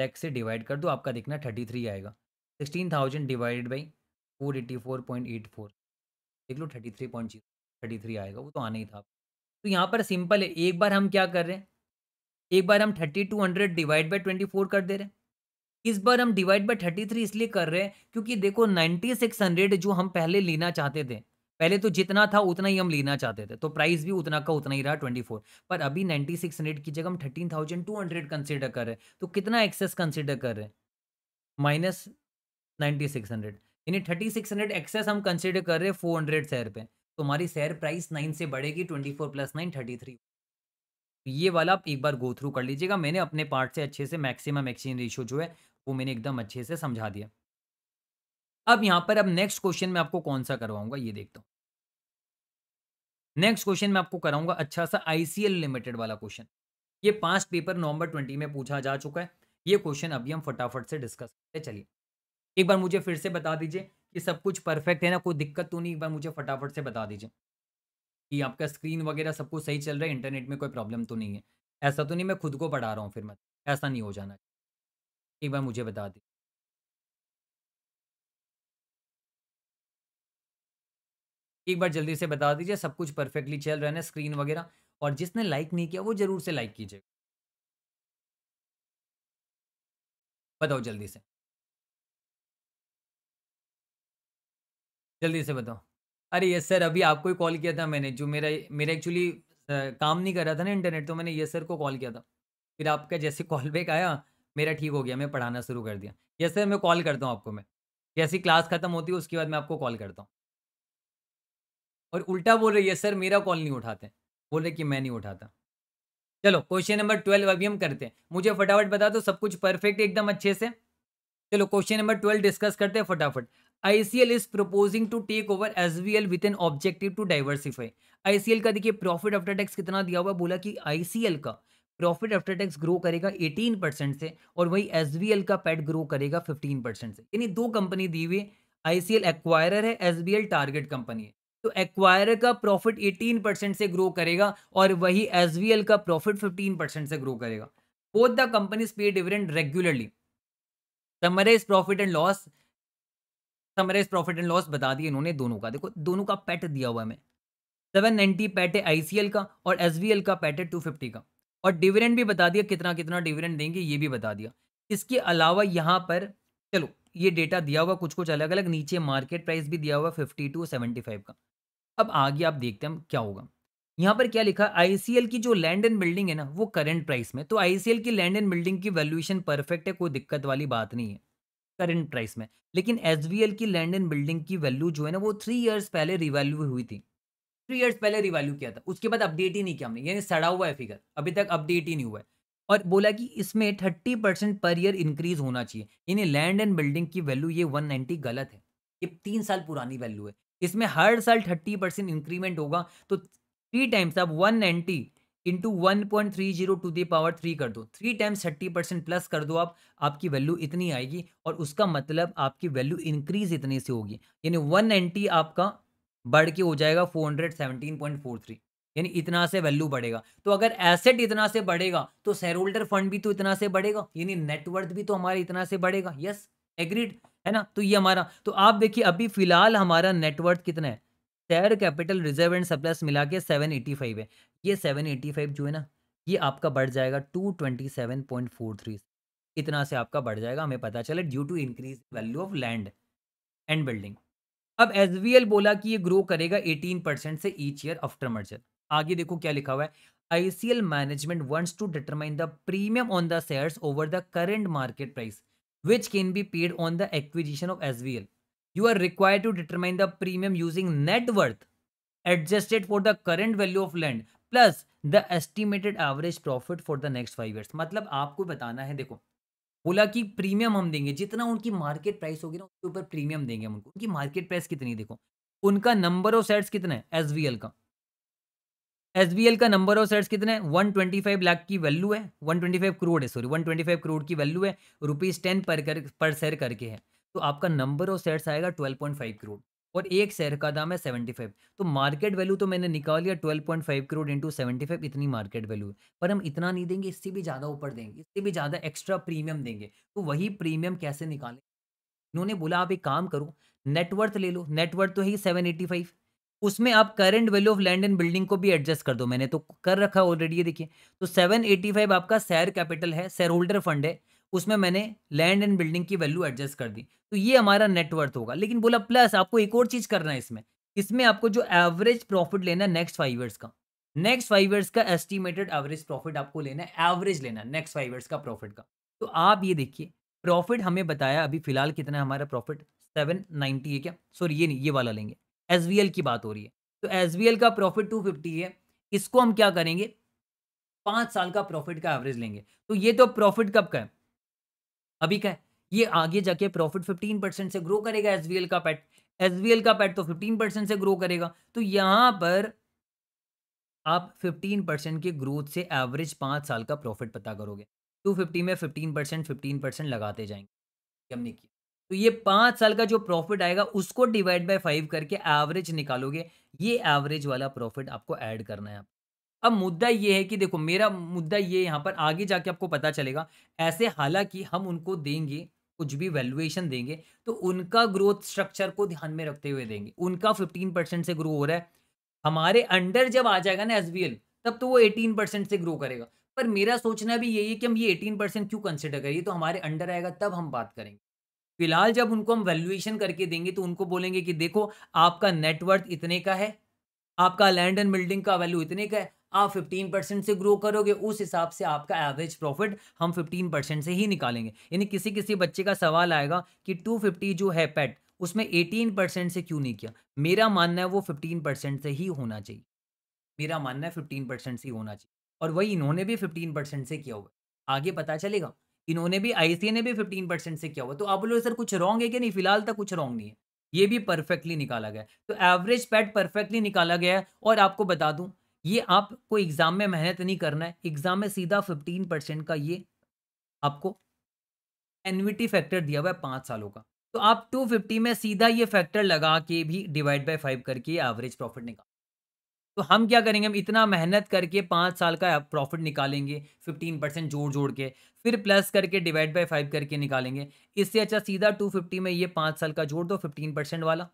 lakh से डिवाइड कर दो आपका देखना थर्टी थ्री आएगा sixteen thousand divided by four eighty four point eight four देख लो thirty three point zero thirty three आएगा वो तो आना ही था तो यहाँ पर सिंपल है एक बार हम क्या कर रहे हैं एक बार हम thirty two hundred divide by twenty four कर दे रहे हैं इस बार हम डिवाइड बाय थर्टी थ्री इसलिए कर रहे हैं क्योंकि देखो सिक्स हंड्रेड जो हम पहले लेना चाहते थे पहले तो जितना था उतना ही हम लेना चाहते थे तो प्राइस भी उतना का उतना ही रहा ट्वेंटी फोर पर अभी सिक्स हंड्रेड की जगह हम thirteen thousand two hundred consider कर रहे हैं तो कितना एक्सेस कंसिडर कर रहे हैं माइनस हंड्रेड यानी थर्टी सिक्स हंड्रेड एक्सेस हम कंसिडर कर रहे हैं फोर हंड्रेड शेयर पे तो हमारी शेयर प्राइस नाइन से बढ़ेगी twenty four plus nine thirty three ये वाला आप एक बार गो थ्रू कर लीजिएगा मैंने अपने पार्ट से अच्छे से मैक्सिमम एक्सचेंज रेशियो जो है वो मैंने एकदम अच्छे से समझा दिया अब यहाँ पर अब नेक्स्ट क्वेश्चन में आपको कौन सा करवाऊंगा ये देखता हूँ नेक्स्ट क्वेश्चन मैं आपको कराऊंगा अच्छा सा आईसीएल लिमिटेड वाला क्वेश्चन ये पांच पेपर नवंबर ट्वेंटी में पूछा जा चुका है ये क्वेश्चन अभी हम फटाफट से डिस्कस करते चलिए एक बार मुझे फिर से बता दीजिए कि सब कुछ परफेक्ट है ना कोई दिक्कत तो नहीं एक बार मुझे फटाफट से बता दीजिए कि आपका स्क्रीन वगैरह सब कुछ सही चल रहा है इंटरनेट में कोई प्रॉब्लम तो नहीं है ऐसा तो नहीं मैं खुद को पढ़ा रहा हूँ फिर मैं ऐसा नहीं हो जाना एक बार मुझे बता दी एक बार जल्दी से बता दीजिए, सब कुछ परफेक्टली चल रहा है ना स्क्रीन वगैरह? और जिसने लाइक नहीं किया, वो ज़रूर से लाइक कीजिए। बताओ जल्दी से? जल्दी से बताओ। अरे यस सर, अभी आपको ही कॉल किया था मैंने, जो मेरा मेरा एक्चुअली काम नहीं कर रहा था ना इंटरनेट, तो मैंने यस सर को कॉल किया था। फिर आपका जैसे कॉल बैक आया मेरा ठीक हो गया मैं पढ़ाना शुरू कर दिया जैसे मैं कॉल करता हूँ आपको मैं जैसी क्लास खत्म होती है उसके बाद मैं आपको कॉल करता हूँ और उल्टा बोल रही है सर मेरा कॉल नहीं उठाते बोल रहे कि मैं नहीं उठाता चलो क्वेश्चन नंबर ट्वेल्व अभी हम करते हैं मुझे फटाफट बता दो सब कुछ परफेक्ट एकदम अच्छे से चलो क्वेश्चन नंबर ट्वेल्व डिस्कस करते हैं फटाफट ICL is proposing to take over S with an objective to diversify L का देखिए प्रॉफिट आफ्टर टैक्स कितना दिया हुआ बोला कि एल का प्रॉफिट आफ्टर टैक्स ग्रो करेगा 18 परसेंट से और वही एस का पैट ग्रो करेगा 15 परसेंट से यानी दो कंपनी दी हुई आई सी एक्वायरर है एस टारगेट कंपनी है तो एक्वायरर का प्रॉफिट 18 परसेंट से ग्रो करेगा और वही एस का प्रॉफिट 15 परसेंट से ग्रो करेगा both the companies pay dividend regularly summarise profit and loss summarise profit and loss बता दिए इन्होंने दोनों का देखो दोनों का पैट दिया हुआ है हमें सेवन नाइन्टी पैट है आई का और एस का पैट है टू का और डिविडेंड भी बता दिया कितना कितना डिविडेंड देंगे ये भी बता दिया इसके अलावा यहाँ पर चलो ये डेटा दिया हुआ कुछ कुछ अलग अलग नीचे मार्केट प्राइस भी दिया हुआ फिफ्टी टू सेवेंटी फाइव का अब आगे आप देखते हैं क्या होगा यहाँ पर क्या लिखा आई की जो लैंड एंड बिल्डिंग है ना वो करंट प्राइस में तो आई की लैंड एंड बिल्डिंग की वैल्यूएशन परफेक्ट है कोई दिक्कत वाली बात नहीं है करंट प्राइस में लेकिन एस की लैंड एंड बिल्डिंग की वैल्यू जो है ना वो थ्री ईयर्स पहले रिवैल्यू हुई थी थ्री ईयर्स पहले रिवैल्यू किया था उसके बाद अपडेट ही नहीं किया हमने यानी सड़ा हुआ है फिगर अभी तक अपडेट ही नहीं हुआ है और बोला कि इसमें thirty percent per year increase होना चाहिए यानी लैंड एंड बिल्डिंग की वैल्यू ये वन नाइन्टी गलत है ये तीन साल पुरानी वैल्यू है इसमें हर साल थर्टी परसेंट इंक्रीमेंट होगा तो थ्री टाइम्स आप one ninety into one point three zero to the power three कर दो three times thirty percent plus कर दो आप आपकी वैल्यू इतनी आएगी और उसका मतलब आपकी वैल्यू इंक्रीज इतने से होगी यानी वन नाइनटी आपका बढ़ के हो जाएगा four hundred seventeen point four three यानी इतना से वैल्यू बढ़ेगा तो अगर एसेट इतना से बढ़ेगा तो शेयर होल्डर फंड भी तो इतना से बढ़ेगा यानी नेटवर्थ भी तो हमारा इतना से बढ़ेगा यस एग्रीड है ना तो ये हमारा तो आप देखिए अभी फिलहाल हमारा नेटवर्थ कितना है share capital reserve and surplus मिला के सेवन एटी फाइव है ये सेवन एटी फाइव जो है ना ये आपका बढ़ जाएगा two twenty seven point four three इतना से आपका बढ़ जाएगा हमें पता चले due to increase value of land and building अब एस बोला कि ये ग्रो करेगा 18 परसेंट से ईच ईयर आफ्टर मर्जर आगे देखो क्या लिखा हुआ है ICL management wants to determine the premium on the shares over the current market price which can be paid on the acquisition of S you are require to determine the premium using net worth adjusted for the current value of land plus the estimated average profit for the next five years मतलब आपको बताना है देखो बोला कि premium हम देंगे जितना उनकी मार्केट प्राइस होगी ना उसके ऊपर प्रीमियम देंगे हम उनको उनकी मार्केट प्राइस कितनी देखो उनका नंबर ऑफ सेट्स कितना है एस एल का एस बी एल का नंबर ऑफ सेट्स कितना है वन ट्वेंटी फाइव लाख की वैल्यू है वन ट्वेंटी फाइव करोड़ है sorry one twenty five crore की वैल्यू है रुपीज़ टेन पर कर पर शेयर करके है तो आपका नंबर ऑफ सेट्स आएगा ट्वेल्व पॉइंट फाइव करोड़ और एक शेयर का दाम है सेवेंटी फाइव तो मार्केट वैल्यू तो मैंने निकाल लिया twelve point five crore into seventy five इतनी मार्केट वैल्यू है पर हम इतना नहीं देंगे इससे भी ज़्यादा ऊपर देंगे इससे भी ज़्यादा एक्स्ट्रा प्रीमियम देंगे तो वही प्रीमियम कैसे निकालें इन्होंने बोला आप एक काम करो नेटवर्थ ले लो नेटवर्थ तो है सेवन एटी फाइव उसमें आप current value of land and building को भी एडजस्ट कर दो मैंने तो कर रखा ऑलरेडी ये देखिए तो सेवन एटी फाइव आपका शेयर कैपिटल है शेयर होल्डर फंड है उसमें मैंने लैंड एंड बिल्डिंग की वैल्यू एडजस्ट कर दी तो ये हमारा नेटवर्थ होगा लेकिन बोला प्लस आपको एक और चीज करना है इसमें इसमें आपको जो एवरेज प्रॉफिट लेना है नेक्स्ट फाइव ईयर्स का नेक्स्ट फाइव ईयर्स का एस्टिमेटेड एवरेज प्रॉफिट आपको लेना है एवरेज लेना नेक्स्ट फाइव ईयर्स का प्रॉफिट का तो आप ये देखिए प्रॉफिट हमें बताया अभी फिलहाल कितना है हमारा प्रॉफिट सेवन नाइन्टी है क्या सॉरी ये नहीं ये वाला लेंगे एस की बात हो रही है तो एस का प्रॉफिट टू है इसको हम क्या करेंगे पाँच साल का प्रॉफिट का एवरेज लेंगे तो ये तो प्रॉफिट कब का है अभी का है ये आगे जाके प्रॉफिट 15 परसेंट से ग्रो करेगा एस का पैट एस का पैट तो 15 परसेंट से ग्रो करेगा तो यहां पर आप 15 परसेंट के ग्रोथ से एवरेज पांच साल का प्रॉफिट पता करोगे टू फिफ्टी में फिफ्टीन परसेंट फिफ्टीन परसेंट लगाते जाएंगे हमने किया तो ये पांच साल का जो प्रॉफिट आएगा उसको डिवाइड बाय फाइव करके एवरेज निकालोगे ये एवरेज वाला प्रॉफिट आपको ऐड करना है अब मुद्दा ये है कि देखो मेरा मुद्दा ये यहाँ पर आगे जाके आपको पता चलेगा ऐसे हालांकि हम उनको देंगे कुछ भी वैल्यूएशन देंगे तो उनका ग्रोथ स्ट्रक्चर को ध्यान में रखते हुए देंगे उनका फिफ्टीन परसेंट से ग्रो हो रहा है हमारे अंडर जब आ जाएगा ना एस तब तो वो एटीन परसेंट से ग्रो करेगा पर मेरा सोचना भी यही है कि हम ये एटीन परसेंट क्यों कंसिडर करिए तो हमारे अंडर आएगा तब हम बात करेंगे फिलहाल जब उनको हम वैल्यूएशन करके देंगे तो उनको बोलेंगे कि देखो आपका नेटवर्थ इतने का है आपका लैंड एंड बिल्डिंग का वैल्यू इतने का है आप फिफ्टीन परसेंट से ग्रो करोगे उस हिसाब से आपका एवरेज प्रॉफिट हम फिफ्टीन परसेंट से ही निकालेंगे यानी किसी किसी बच्चे का सवाल आएगा कि टू फिफ्टी जो है पेट उसमें एटीन परसेंट से क्यों नहीं किया मेरा मानना है वो फिफ्टीन परसेंट से ही होना चाहिए मेरा मानना है फिफ्टीन परसेंट से ही होना चाहिए और वही इन्होंने भी फिफ्टीन परसेंट से किया हुआ आगे पता चलेगा इन्होंने भी आई ने भी फिफ्टीन परसेंट से किया हुआ तो आप बोलो सर कुछ रॉन्ग है कि नहीं फिलहाल तक तो कुछ रॉन्ग नहीं है ये भी परफेक्टली निकाला गया तो एवरेज पैट परफेक्टली निकाला गया है और आपको बता दूं ये आपको एग्ज़ाम में मेहनत नहीं करना है एग्ज़ाम में सीधा फिफ्टीन परसेंट का ये आपको एनविटी फैक्टर दिया हुआ है पाँच सालों का तो आप टू फिफ्टी में सीधा ये फैक्टर लगा के भी डिवाइड बाई फाइव करके एवरेज प्रॉफिट निकाल तो हम क्या करेंगे हम इतना मेहनत करके पाँच साल का प्रॉफिट निकालेंगे फिफ्टीन परसेंट जोड़ जोड़ के फिर प्लस करके डिवाइड बाई फाइव करके निकालेंगे इससे अच्छा सीधा टू फिफ्टी में ये पाँच साल का जोड़ दो फिफ्टीन परसेंट वाला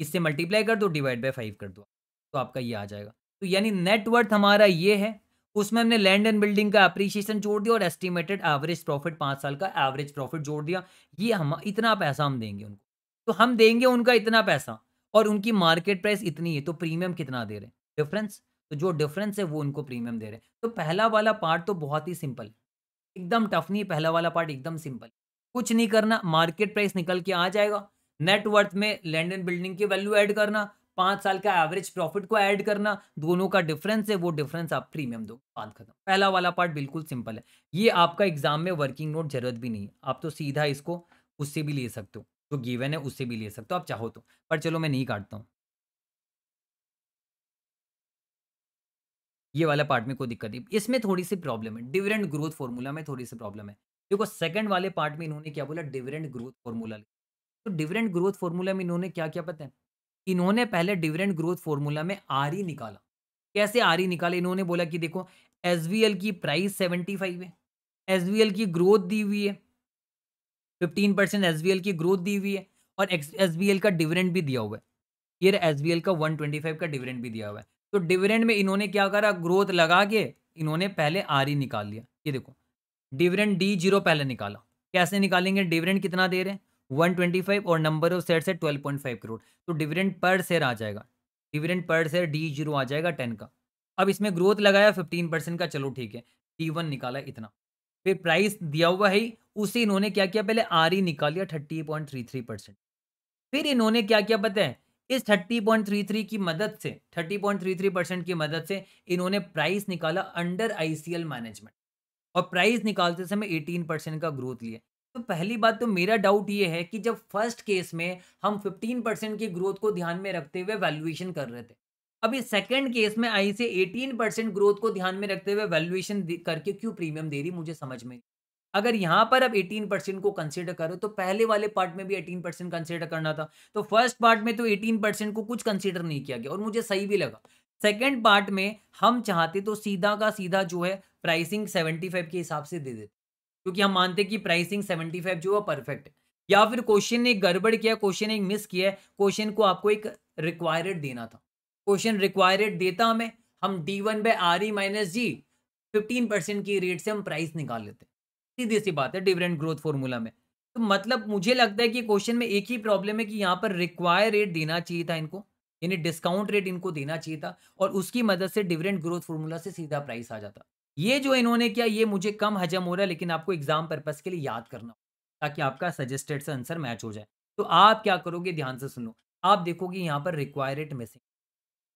इससे मल्टीप्लाई कर दो डिवाइड बाई फाइव कर दो तो आपका ये आ जाएगा तो यानी नेटवर्थ हमारा ये है उसमें हमने लैंड एंड बिल्डिंग का अप्रिशिएशन जोड़ दिया और एस्टिमेटेड एवरेज प्रॉफिट पाँच साल का एवरेज प्रॉफिट जोड़ दिया ये हम इतना पैसा हम देंगे उनको तो हम देंगे उनका इतना पैसा और उनकी मार्केट प्राइस इतनी है तो प्रीमियम कितना दे रहे हैं डिफरेंस तो जो डिफरेंस है वो उनको प्रीमियम दे रहे हैं तो पहला वाला पार्ट तो बहुत ही सिंपल एकदम टफ नहीं पहला वाला पार्ट एकदम सिंपल कुछ नहीं करना मार्केट प्राइस निकल के आ जाएगा नेटवर्थ में लैंड एंड बिल्डिंग की वैल्यू ऐड करना पांच साल का एवरेज प्रॉफिट को ऐड करना दोनों का डिफरेंस है वो डिफरेंस आप प्रीमियम दो बात खत्म पहला वाला पार्ट बिल्कुल सिंपल है ये आपका एग्जाम में वर्किंग नोट जरूरत भी नहीं है आप तो सीधा इसको उससे भी ले सकते हो जो गिवन है उससे भी ले सकते हो आप चाहो तो पर चलो मैं नहीं काटता हूँ ये वाला पार्ट में कोई दिक्कत नहीं इसमें थोड़ी सी प्रॉब्लम है डिविडेंट ग्रोथ फॉर्मूला में थोड़ी सी प्रॉब्लम है देखो सेकंड वाले पार्ट में इन्होंने क्या बोला डिविडेंट ग्रोथ फॉर्मूला तो डिविडेंट ग्रोथ फॉर्मूला में इन्होंने क्या क्या पता है इन्होंने पहले डिविडेंड ग्रोथ फॉर्मूला में आर ई निकाला कैसे आर ई निकाले इन्होंने बोला कि देखो एस की प्राइस सेवेंटी फाइव है एस की ग्रोथ दी हुई है फिफ्टीन परसेंट एस की ग्रोथ दी हुई है और एस का डिविडेंड भी दिया हुआ है ये एस का वन का डिविडेंड भी दिया हुआ है तो डिविडेंड में इन्होंने क्या करा ग्रोथ लगा के इन्होंने पहले आर ई निकाल लिया ये देखो डिविडेंड डी जीरो पहले निकाला कैसे निकालेंगे डिविडेंड कितना दे रहे हैं 125 और नंबर ऑफ शेयर से 12.5 करोड़ तो डिविडेंड पर शेयर आ जाएगा dividend per share D zero आ जाएगा टेन का अब इसमें ग्रोथ लगाया फिफ्टीन परसेंट का चलो ठीक है डी वन निकाला इतना फिर प्राइस दिया हुआ है उसे इन्होंने क्या किया पहले आर ई निकाल लिया thirty point three three percent फिर इन्होंने क्या किया पता है इस 30.33 की मदद से 30.33 परसेंट की मदद से इन्होंने प्राइस निकाला अंडर आईसीएल मैनेजमेंट और प्राइस निकालते समय 18 परसेंट का ग्रोथ लिया तो पहली बात तो मेरा डाउट ये है कि जब फर्स्ट केस में हम 15 परसेंट की ग्रोथ को ध्यान में रखते हुए वैल्यूएशन कर रहे थे अभी सेकंड केस में आई से 18 परसेंट ग्रोथ को ध्यान में रखते हुए वैल्यूएशन करके क्यों प्रीमियम दे रही मुझे समझ में अगर यहाँ पर अब 18 परसेंट को कंसिडर करो तो पहले वाले पार्ट में भी 18 परसेंट कंसिडर करना था तो फर्स्ट पार्ट में तो 18 परसेंट को कुछ कंसिडर नहीं किया गया और मुझे सही भी लगा सेकेंड पार्ट में हम चाहते तो सीधा का सीधा जो है प्राइसिंग सेवेंटी के हिसाब से दे देते क्योंकि हम मानते हैं कि प्राइसिंग 75 जो है परफेक्ट है या फिर क्वेश्चन ने गड़बड़ किया क्वेश्चन ने मिस किया है क्वेश्चन को आपको एक रिक्वायर्ड देना था क्वेश्चन रिक्वायर्ड देता हमें हम D one by R E minus G fifteen percent की रेट से हम प्राइस निकाल लेते हैं सीधी सी बात है डिविडेंड ग्रोथ फॉर्मूला में तो मतलब मुझे लगता है कि क्वेश्चन में एक ही प्रॉब्लम है कि यहाँ पर रिक्वायर रेट देना चाहिए था इनको यानी डिस्काउंट रेट इनको देना चाहिए था और उसकी मदद से डिविडेंड ग्रोथ फॉर्मूला से सीधा प्राइस आ जाता ये जो इन्होंने किया ये मुझे कम हजम हो रहा है लेकिन आपको एग्जाम पर्पज के लिए याद करना ताकि आपका सजेस्टेड से आंसर मैच हो जाए तो आप क्या करोगे ध्यान से सुनो आप देखोगे यहाँ पर रिक्वायरेड मिसिंग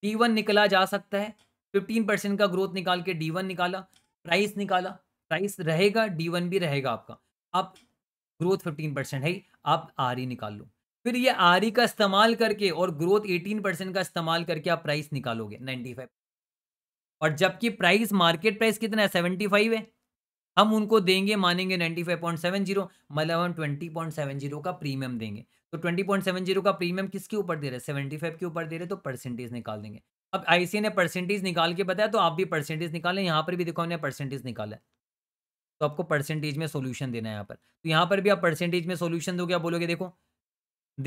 टी वन निकला जा सकता है फिफ्टीन परसेंट का ग्रोथ निकाल के डी वन निकाला प्राइस निकाला प्राइस रहेगा डी वन भी रहेगा आपका आप ग्रोथ फिफ्टीन परसेंट है आप आर ई निकाल लो फिर ये आर ई का इस्तेमाल करके और ग्रोथ एटीन परसेंट का इस्तेमाल करके आप प्राइस निकालोगे नाइन्टी फाइव और जबकि प्राइस मार्केट प्राइस कितना है सेवेंटी फाइव है हम उनको देंगे मानेंगे ninety five point seven zero मतलब हम ट्वेंटी पॉइंट सेवन जीरो का प्रीमियम देंगे तो ट्वेंटी पॉइंट सेवन जीरो का प्रीमियम किसके ऊपर दे रहे हैं सेवेंटी फाइव के ऊपर दे रहे तो परसेंटेज निकाल देंगे अब आई ने परसेंटेज निकाल के बताया तो आप भी परसेंटेज निकालें यहाँ पर भी देखो हमने परसेंटेज निकाला तो आपको परसेंटेज में सोल्यूशन देना है यहाँ पर तो यहाँ पर भी आप परसेंटेज में सोल्यूशन दोगे आप बोलोगे देखो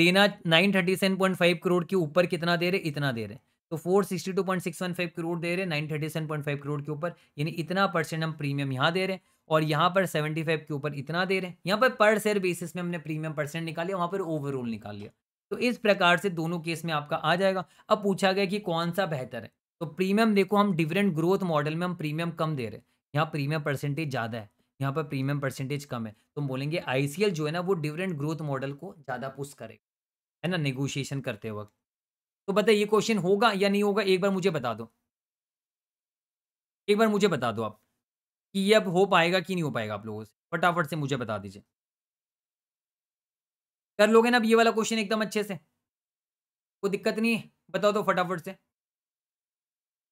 देना nine thirty seven point five crore के ऊपर कितना दे रहे इतना दे रहे तो 462.615 करोड़ दे रहे हैं 937.5 करोड़ के ऊपर यानी इतना परसेंट हम प्रीमियम यहाँ दे रहे हैं और यहाँ पर 75 के ऊपर इतना दे रहे हैं यहाँ पर पर शेयर बेसिस में हमने प्रीमियम परसेंट निकाल लिया वहाँ पर ओवरऑल निकाल लिया तो इस प्रकार से दोनों केस में आपका आ जाएगा अब पूछा गया कि कौन सा बेहतर है तो प्रीमियम देखो हम डिफरेंट ग्रोथ मॉडल में हम प्रीमियम कम दे रहे हैं यहाँ प्रीमियम परसेंटेज ज़्यादा है यहाँ पर प्रीमियम परसेंटेज कम है तो हम बोलेंगे आईसीएल जो है ना वो डिफरेंट ग्रोथ मॉडल को ज़्यादा पुश करेगा है ना नेगोशिएशन करते वक्त तो बताइए ये क्वेश्चन होगा या नहीं होगा एक बार मुझे बता दो एक बार मुझे बता दो आप कि ये अब हो पाएगा कि नहीं हो पाएगा आप लोगों से फटाफट से मुझे बता दीजिए कर लोगे ना अब ये वाला क्वेश्चन एकदम अच्छे से कोई दिक्कत नहीं है बताओ तो फटाफट से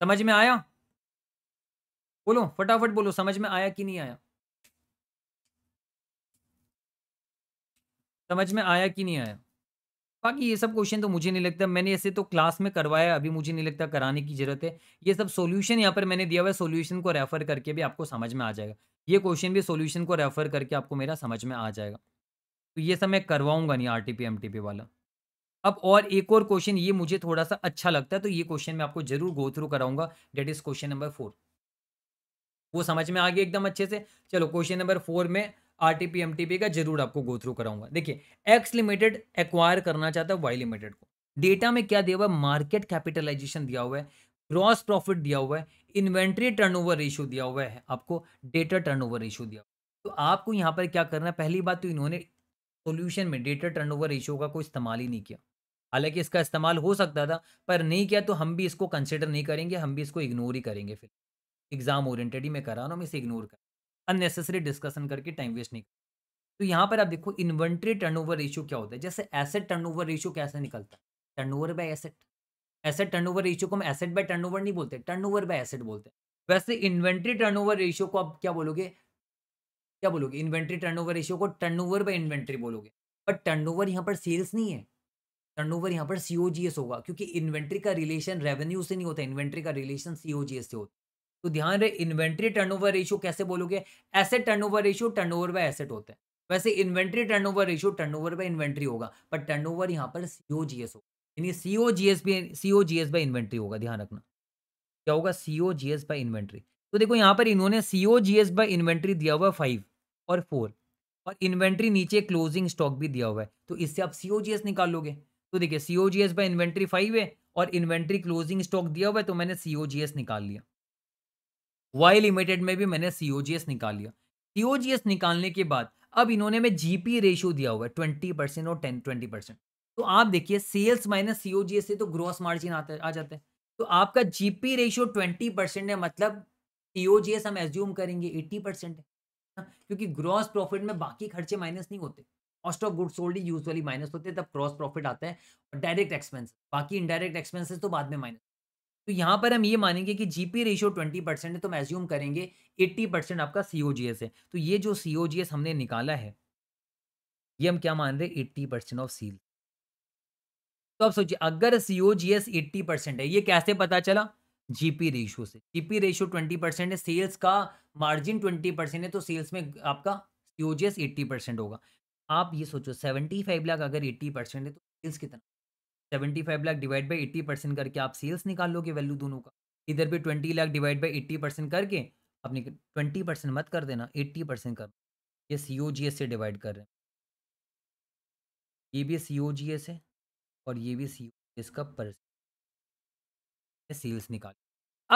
समझ में आया बोलो फटाफट बोलो समझ में आया कि नहीं आया समझ में आया कि नहीं आया बाकी ये सब क्वेश्चन तो मुझे नहीं लगता मैंने ऐसे तो क्लास में करवाया अभी मुझे नहीं लगता कराने की जरूरत है ये सब सॉल्यूशन यहाँ पर मैंने दिया हुआ है सोल्यूशन को रेफर करके भी आपको समझ में आ जाएगा ये क्वेश्चन भी सोल्यूशन को रेफर करके आपको मेरा समझ में आ जाएगा तो ये सब मैं करवाऊंगा नहीं आर टी वाला अब और एक और क्वेश्चन ये मुझे थोड़ा सा अच्छा लगता है तो ये क्वेश्चन मैं आपको जरूर गो थ्रू कराऊंगा that is question number four वो समझ में आ गया एकदम अच्छे से चलो क्वेश्चन नंबर फोर में R T M T P का जरूर आपको गो थ्रू कराऊंगा देखिए एक्स लिमिटेड एक्वायर करना चाहता है वाई लिमिटेड को डेटा में क्या दिया हुआ है मार्केट कैपिटलाइजेशन दिया हुआ है ग्रॉस प्रॉफिट दिया हुआ है इन्वेंट्री टर्नओवर ओवर दिया हुआ है आपको डेटा टर्नओवर ओवर दिया हुआ है तो आपको यहाँ पर क्या करना है पहली बात तो इन्होंने सोल्यूशन में डेटा टर्न ओवर का कोई इस्तेमाल ही नहीं किया हालांकि इसका इस्तेमाल हो सकता था पर नहीं किया तो हम भी इसको कंसिडर नहीं करेंगे हम भी इसको इग्नोर ही करेंगे फिर एग्जाम ओरिएंटेड ही मैं करा रहा हूँ इसे इग्नोर कर अननेसेसरी डिस्कशन करके टाइम वेस्ट नहीं तो यहाँ पर आप देखो इन्वेंट्री टर्नओवर रेशियो क्या होता है जैसे एसेट टर्नओवर रेशियो कैसे निकलता है turnover by asset asset turnover over को हम एसेट बाय टर्नओवर नहीं बोलते टर्नओवर बाय एसेट बोलते हैं वैसे इन्वेंट्री टर्नओवर रेशियो को आप क्या बोलोगे क्या बोलोगे इन्वेंट्री ओवर रेशियो को टर्न ओवर बाय इन्वेंट्री बोलोगे बट ओवर यहाँ पर सेल्स नहीं है ओवर यहाँ पर सीओजीएस होगा क्योंकि इन्वेंट्री का रिलेशन रेवेन्यू से नहीं होता इन्वेंट्री का रिलेशन सीओजीएस से होता तो ध्यान रहे इन्वेंट्री टर्नओवर रेशियो कैसे बोलोगे asset turnover ratio turnover by asset होते हैं वैसे inventory turnover ratio turnover by inventory होगा पर टर्नओवर यहाँ पर सीओ जी एस होगा यानी CO G S B CO G S by inventory होगा ध्यान रखना क्या होगा CO G S by inventory तो देखो यहाँ पर इन्होंने CO G S by inventory दिया हुआ फाइव और फोर और इन्वेंट्री नीचे क्लोजिंग स्टॉक भी दिया हुआ है तो इससे आप सीओ जी एस निकाल लोगे तो देखिए CO G S by inventory five है और इन्वेंट्री क्लोजिंग स्टॉक दिया हुआ है तो मैंने सीओ जी एस निकाल लिया वाई लिमिटेड में भी मैंने सी निकाल लिया सी निकालने के बाद अब इन्होंने में जीपी रेशियो दिया हुआ है ट्वेंटी परसेंट और टेन ट्वेंटी परसेंट तो आप देखिए सेल्स माइनस सी से तो ग्रॉस मार्जिन आते आ जाते हैं तो आपका जीपी रेशियो ट्वेंटी परसेंट है मतलब सी हम एज्यूम करेंगे एट्टी परसेंट है हाँ, क्योंकि ग्रॉस प्रॉफिट में बाकी खर्चे माइनस नहीं होते cost of good sold usually minus होते हैं तब क्रॉस प्रॉफिट आता है और डायरेक्ट एक्सपेंस बाकी इनडायरेक्ट एक्सपेंसेस तो बाद में माइनस तो यहाँ पर हम ये मानेंगे कि जीपी रेशियो ट्वेंटी परसेंट है तो हम एज्यूम करेंगे एट्टी परसेंट आपका सी है तो ये जो सी हमने निकाला है ये हम क्या मान रहे हैं एट्टी परसेंट ऑफ सील तो आप सोचिए अगर C O G S eighty percent है ये कैसे पता चला जीपी रेशियो से जीपी रेशियो ट्वेंटी परसेंट है सेल्स का मार्जिन ट्वेंटी परसेंट है तो सेल्स में आपका C O G S eighty percent होगा आप ये सोचो सेवेंटी फाइव लाख अगर एट्टी परसेंट है तो सेल्स कितना seventy five lakh divide by eighty percent करके आप सेल्स निकाल लोगे वैल्यू दोनों का इधर भी twenty lakh divide by eighty percent करके अपने ट्वेंटी परसेंट मत कर देना एट्टी परसेंट कर ये सी ओ जी एस से डिवाइड कर रहे हैं ये भी सी ओ जी एस है और ये भी सी ओ जी एस का परसेंट सेल्स निकाल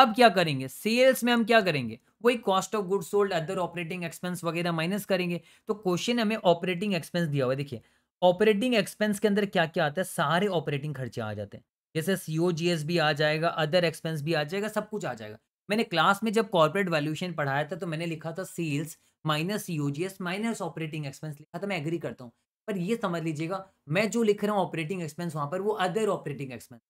अब क्या करेंगे सेल्स में हम क्या करेंगे वही cost of good sold other operating expense वगैरह माइनस करेंगे तो क्वेश्चन हमें ऑपरेटिंग एक्सपेंस दिया हुआ देखिए ऑपरेटिंग एक्सपेंस के अंदर क्या क्या आता है सारे ऑपरेटिंग खर्चे आ जाते हैं जैसे सी ओ जी एस भी आ जाएगा अदर एक्सपेंस भी आ जाएगा सब कुछ आ जाएगा मैंने क्लास में जब कॉर्पोरेट वैल्यूशन पढ़ाया था तो मैंने लिखा था sales minus C O G S minus operating expense लिखा था मैं एग्री करता हूँ पर ये समझ लीजिएगा मैं जो लिख रहा हूँ ऑपरेटिंग एक्सपेंस वहाँ पर वो अदर ऑपरेटिंग एक्सपेंस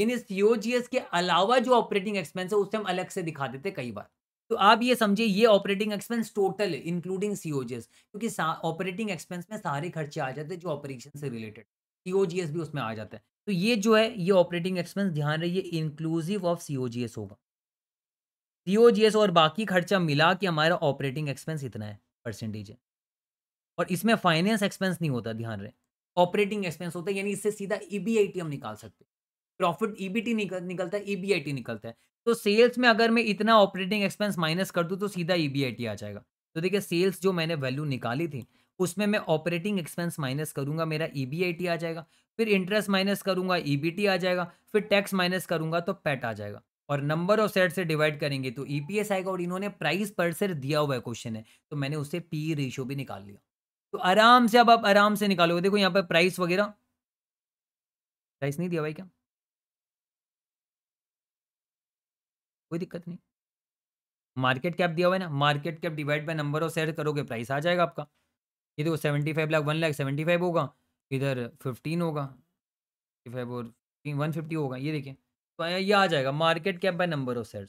यानी सी ओ जी एस के अलावा जो ऑपरेटिंग एक्सपेंस है उससे हम अलग से दिखा देते कई बार तो आप ये समझिए ये operating expense total including COGS क्योंकि ऑपरेटिंग एक्सपेंस में सारे खर्चे आ जाते हैं जो ऑपरेशन से रिलेटेड सीओजीएस भी उसमें आ जाता है तो ये जो है ये ऑपरेटिंग एक्सपेंस ध्यान रहिए इंक्लूसिव ऑफ सीओजीएस होगा सीओजीएस और बाकी खर्चा मिला के हमारा ऑपरेटिंग एक्सपेंस इतना है परसेंटेज है और इसमें फाइनेंस एक्सपेंस नहीं होता ध्यान रहे ऑपरेटिंग एक्सपेंस होता है यानी इससे सीधा ई e हम निकाल सकते प्रॉफिट ई e निकल निकलता है ई e निकलता है तो सेल्स में अगर मैं इतना ऑपरेटिंग एक्सपेंस माइनस कर दूँ तो सीधा ई e आ जाएगा तो देखिए सेल्स जो मैंने वैल्यू निकाली थी उसमें मैं ऑपरेटिंग एक्सपेंस माइनस करूंगा मेरा ई e आ जाएगा फिर इंटरेस्ट माइनस करूंगा ई e आ जाएगा फिर टैक्स माइनस करूंगा तो पैट आ जाएगा और नंबर ऑफ सेट से डिवाइड करेंगे तो ईपीएस आएगा और इन्होंने प्राइस पर सेट दिया हुआ है क्वेश्चन है तो मैंने उससे पी रेशियो भी निकाल लिया तो आराम से अब आप आराम से निकालोगे देखो यहाँ पर प्राइस वगैरह प्राइस नहीं दिया भाई क्या कोई दिक्कत नहीं मार्केट कैप दिया हुआ है ना market cap divide by number of share करोगे प्राइस आ जाएगा आपका ये देखो seventy five lakh one lakh seventy five होगा इधर फिफ्टीन होगा फाइव और वन फिफ्टी होगा ये देखिए तो ये आ जाएगा market cap by number of share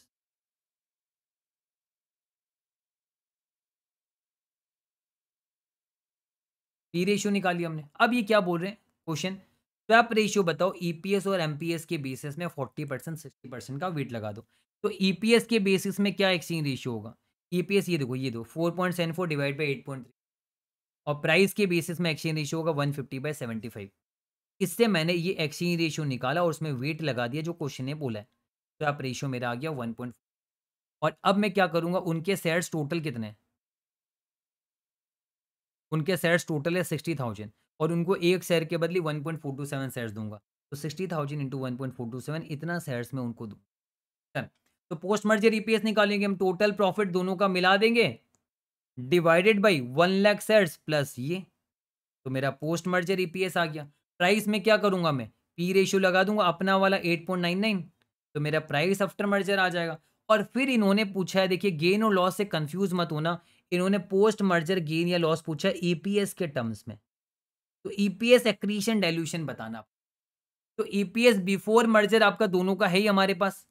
P ratio निकाली हमने अब ये क्या बोल रहे हैं क्वेश्चन स्वैप रेशियो बताओ ईपीएस e और एमपीएस के बेसिस में फोर्टी परसेंट सिक्सटी परसेंट का वेट लगा दो तो ई e के बेसिस में क्या एक्सचेंज रेशियो होगा ई e ये देखो ये दो four point seven four divide by eight point three और प्राइस के बेसिस में एक्सचेंज रेशियो होगा one fifty by seventy five इससे मैंने ये एक्सचेंज रेशियो निकाला और उसमें वेट लगा दिया जो क्वेश्चन ने बोला है तो आप रेशियो मेरा आ गया वन पॉइंट और अब मैं क्या करूँगा उनके शेयर्स टोटल कितने हैं उनके शेयर्स टोटल है सिक्सटी थाउजेंड और उनको एक शेयर के बदले one point four two seven shares दूंगा तो sixty thousand into one point four two seven इतना शेयर्स में उनको दूँ तो पोस्ट मर्जर ईपीएस निकालेंगे हम टोटल प्रॉफिट दोनों का मिला देंगे divided by one lakh sets plus ये तो मेरा पोस्ट मर्जर ईपीएस आ गया प्राइस में क्या करूंगा मैं पी रेशियो लगा दूंगा अपना वाला एट पॉइंट नाइन नाइन तो मेरा प्राइस आफ्टर मर्जर आ जाएगा और फिर इन्होंने पूछा है देखिए गेन और लॉस से कंफ्यूज मत होना इन्होंने पोस्ट मर्जर गेन या लॉस पूछा है ईपीएस e के टर्म्स में तो ईपीएस एक्रीशन डायल्यूशन बताना तो ईपीएस बिफोर मर्जर आपका दोनों का है ही हमारे पास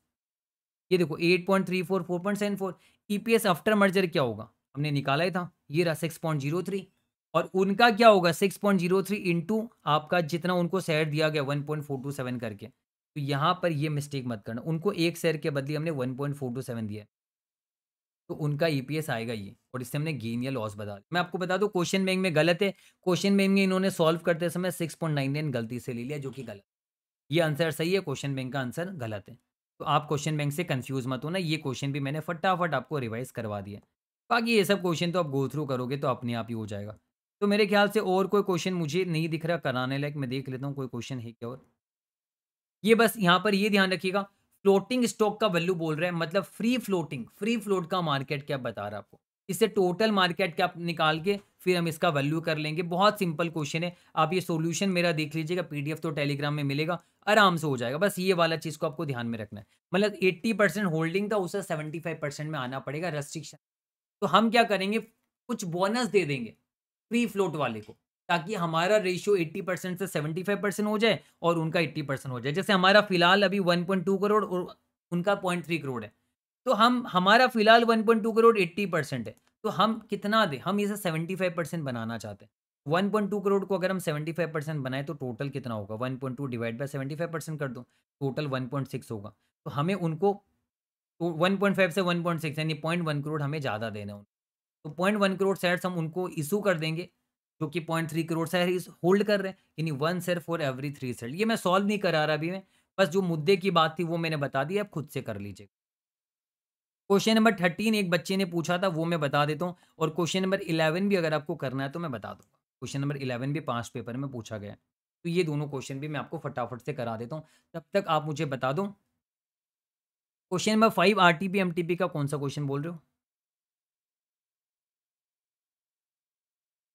ये देखो eight point three four four point seven four E P S after merger क्या होगा हमने निकाला ही था ये रहा सिक्स पॉइंट जीरो थ्री और उनका क्या होगा six point zero three into आपका जितना उनको शेयर दिया गया one point four two seven करके तो यहाँ पर ये मिस्टेक मत करना उनको एक शेयर के बदले हमने one point four two seven दिया तो उनका ई e आएगा ये और इससे हमने गेन या लॉस बता दिया मैं आपको बता दूँ क्वेश्चन बैंक में गलत है क्वेश्चन बैंक में इन्होंने सॉल्व करते समय सिक्स पॉइंट नाइन नाइन गलती से ले लिया जो कि गलत ये आंसर सही है क्वेश्चन बैंक का आंसर गलत है तो आप क्वेश्चन बैंक से कंफ्यूज मत हो ना ये क्वेश्चन भी मैंने फटाफट आपको रिवाइज करवा दिया बाकी ये सब क्वेश्चन तो आप गो थ्रू करोगे तो अपने आप ही हो जाएगा तो मेरे ख्याल से और कोई क्वेश्चन मुझे नहीं दिख रहा कराने लायक मैं देख लेता हूँ कोई क्वेश्चन है क्या और ये बस यहाँ पर ये ध्यान रखिएगा फ्लोटिंग स्टॉक का वैल्यू बोल रहे हैं मतलब फ्री फ्लोटिंग फ्री फ्लोट का मार्केट क्या बता रहा है आपको इससे टोटल मार्केट क्या निकाल के फिर हम इसका वैल्यू कर लेंगे बहुत सिंपल क्वेश्चन है आप ये सोल्यूशन मेरा देख लीजिएगा पीडीएफ तो टेलीग्राम में मिलेगा आराम से हो जाएगा बस ये वाला चीज़ को आपको ध्यान में रखना है मतलब 80 परसेंट होल्डिंग था उसे 75 परसेंट में आना पड़ेगा रेस्ट्रिक्शन तो हम क्या करेंगे कुछ बोनस दे देंगे फ्री फ्लोट वाले को ताकि हमारा रेशियो 80 परसेंट से 75 परसेंट हो जाए और उनका 80 परसेंट हो जाए जैसे हमारा फिलहाल अभी 1.2 करोड़ और उनका 0.3 करोड़ है तो हम हमारा फिलहाल 1.2 करोड़ 80 परसेंट है तो हम कितना दें हम इसे सेवेंटी फाइव परसेंट बनाना चाहते हैं 1.2 करोड़ को अगर हम 75 परसेंट बनाए तो टोटल कितना होगा 1.2 डिवाइड बाय 75 परसेंट कर दो टोटल 1.6 होगा तो हमें उनको तो 1.5 से 1.6 यानी पॉइंट वन करोड़ हमें ज़्यादा देना है तो पॉइंट वन करोड़ शेयर्स हम उनको इशू कर देंगे जो कि point three crore share hold कर रहे हैं यानी one share for every three share ये मैं सॉल्व नहीं करा रहा अभी मैं बस जो मुद्दे की बात थी वो मैंने बता दी आप खुद से कर लीजिएगा क्वेश्चन नंबर थर्टीन एक बच्चे ने पूछा था वो मैं बता देता हूँ और क्वेश्चन नंबर इलेवन भी अगर आपको करना है तो मैं बता दूंगा क्वेश्चन नंबर इलेवन भी पास्ट पेपर में पूछा गया तो ये दोनों क्वेश्चन भी मैं आपको फटाफट से करा देता हूँ तब तक आप मुझे बता दो question number five R T P का कौन सा क्वेश्चन बोल रहे हो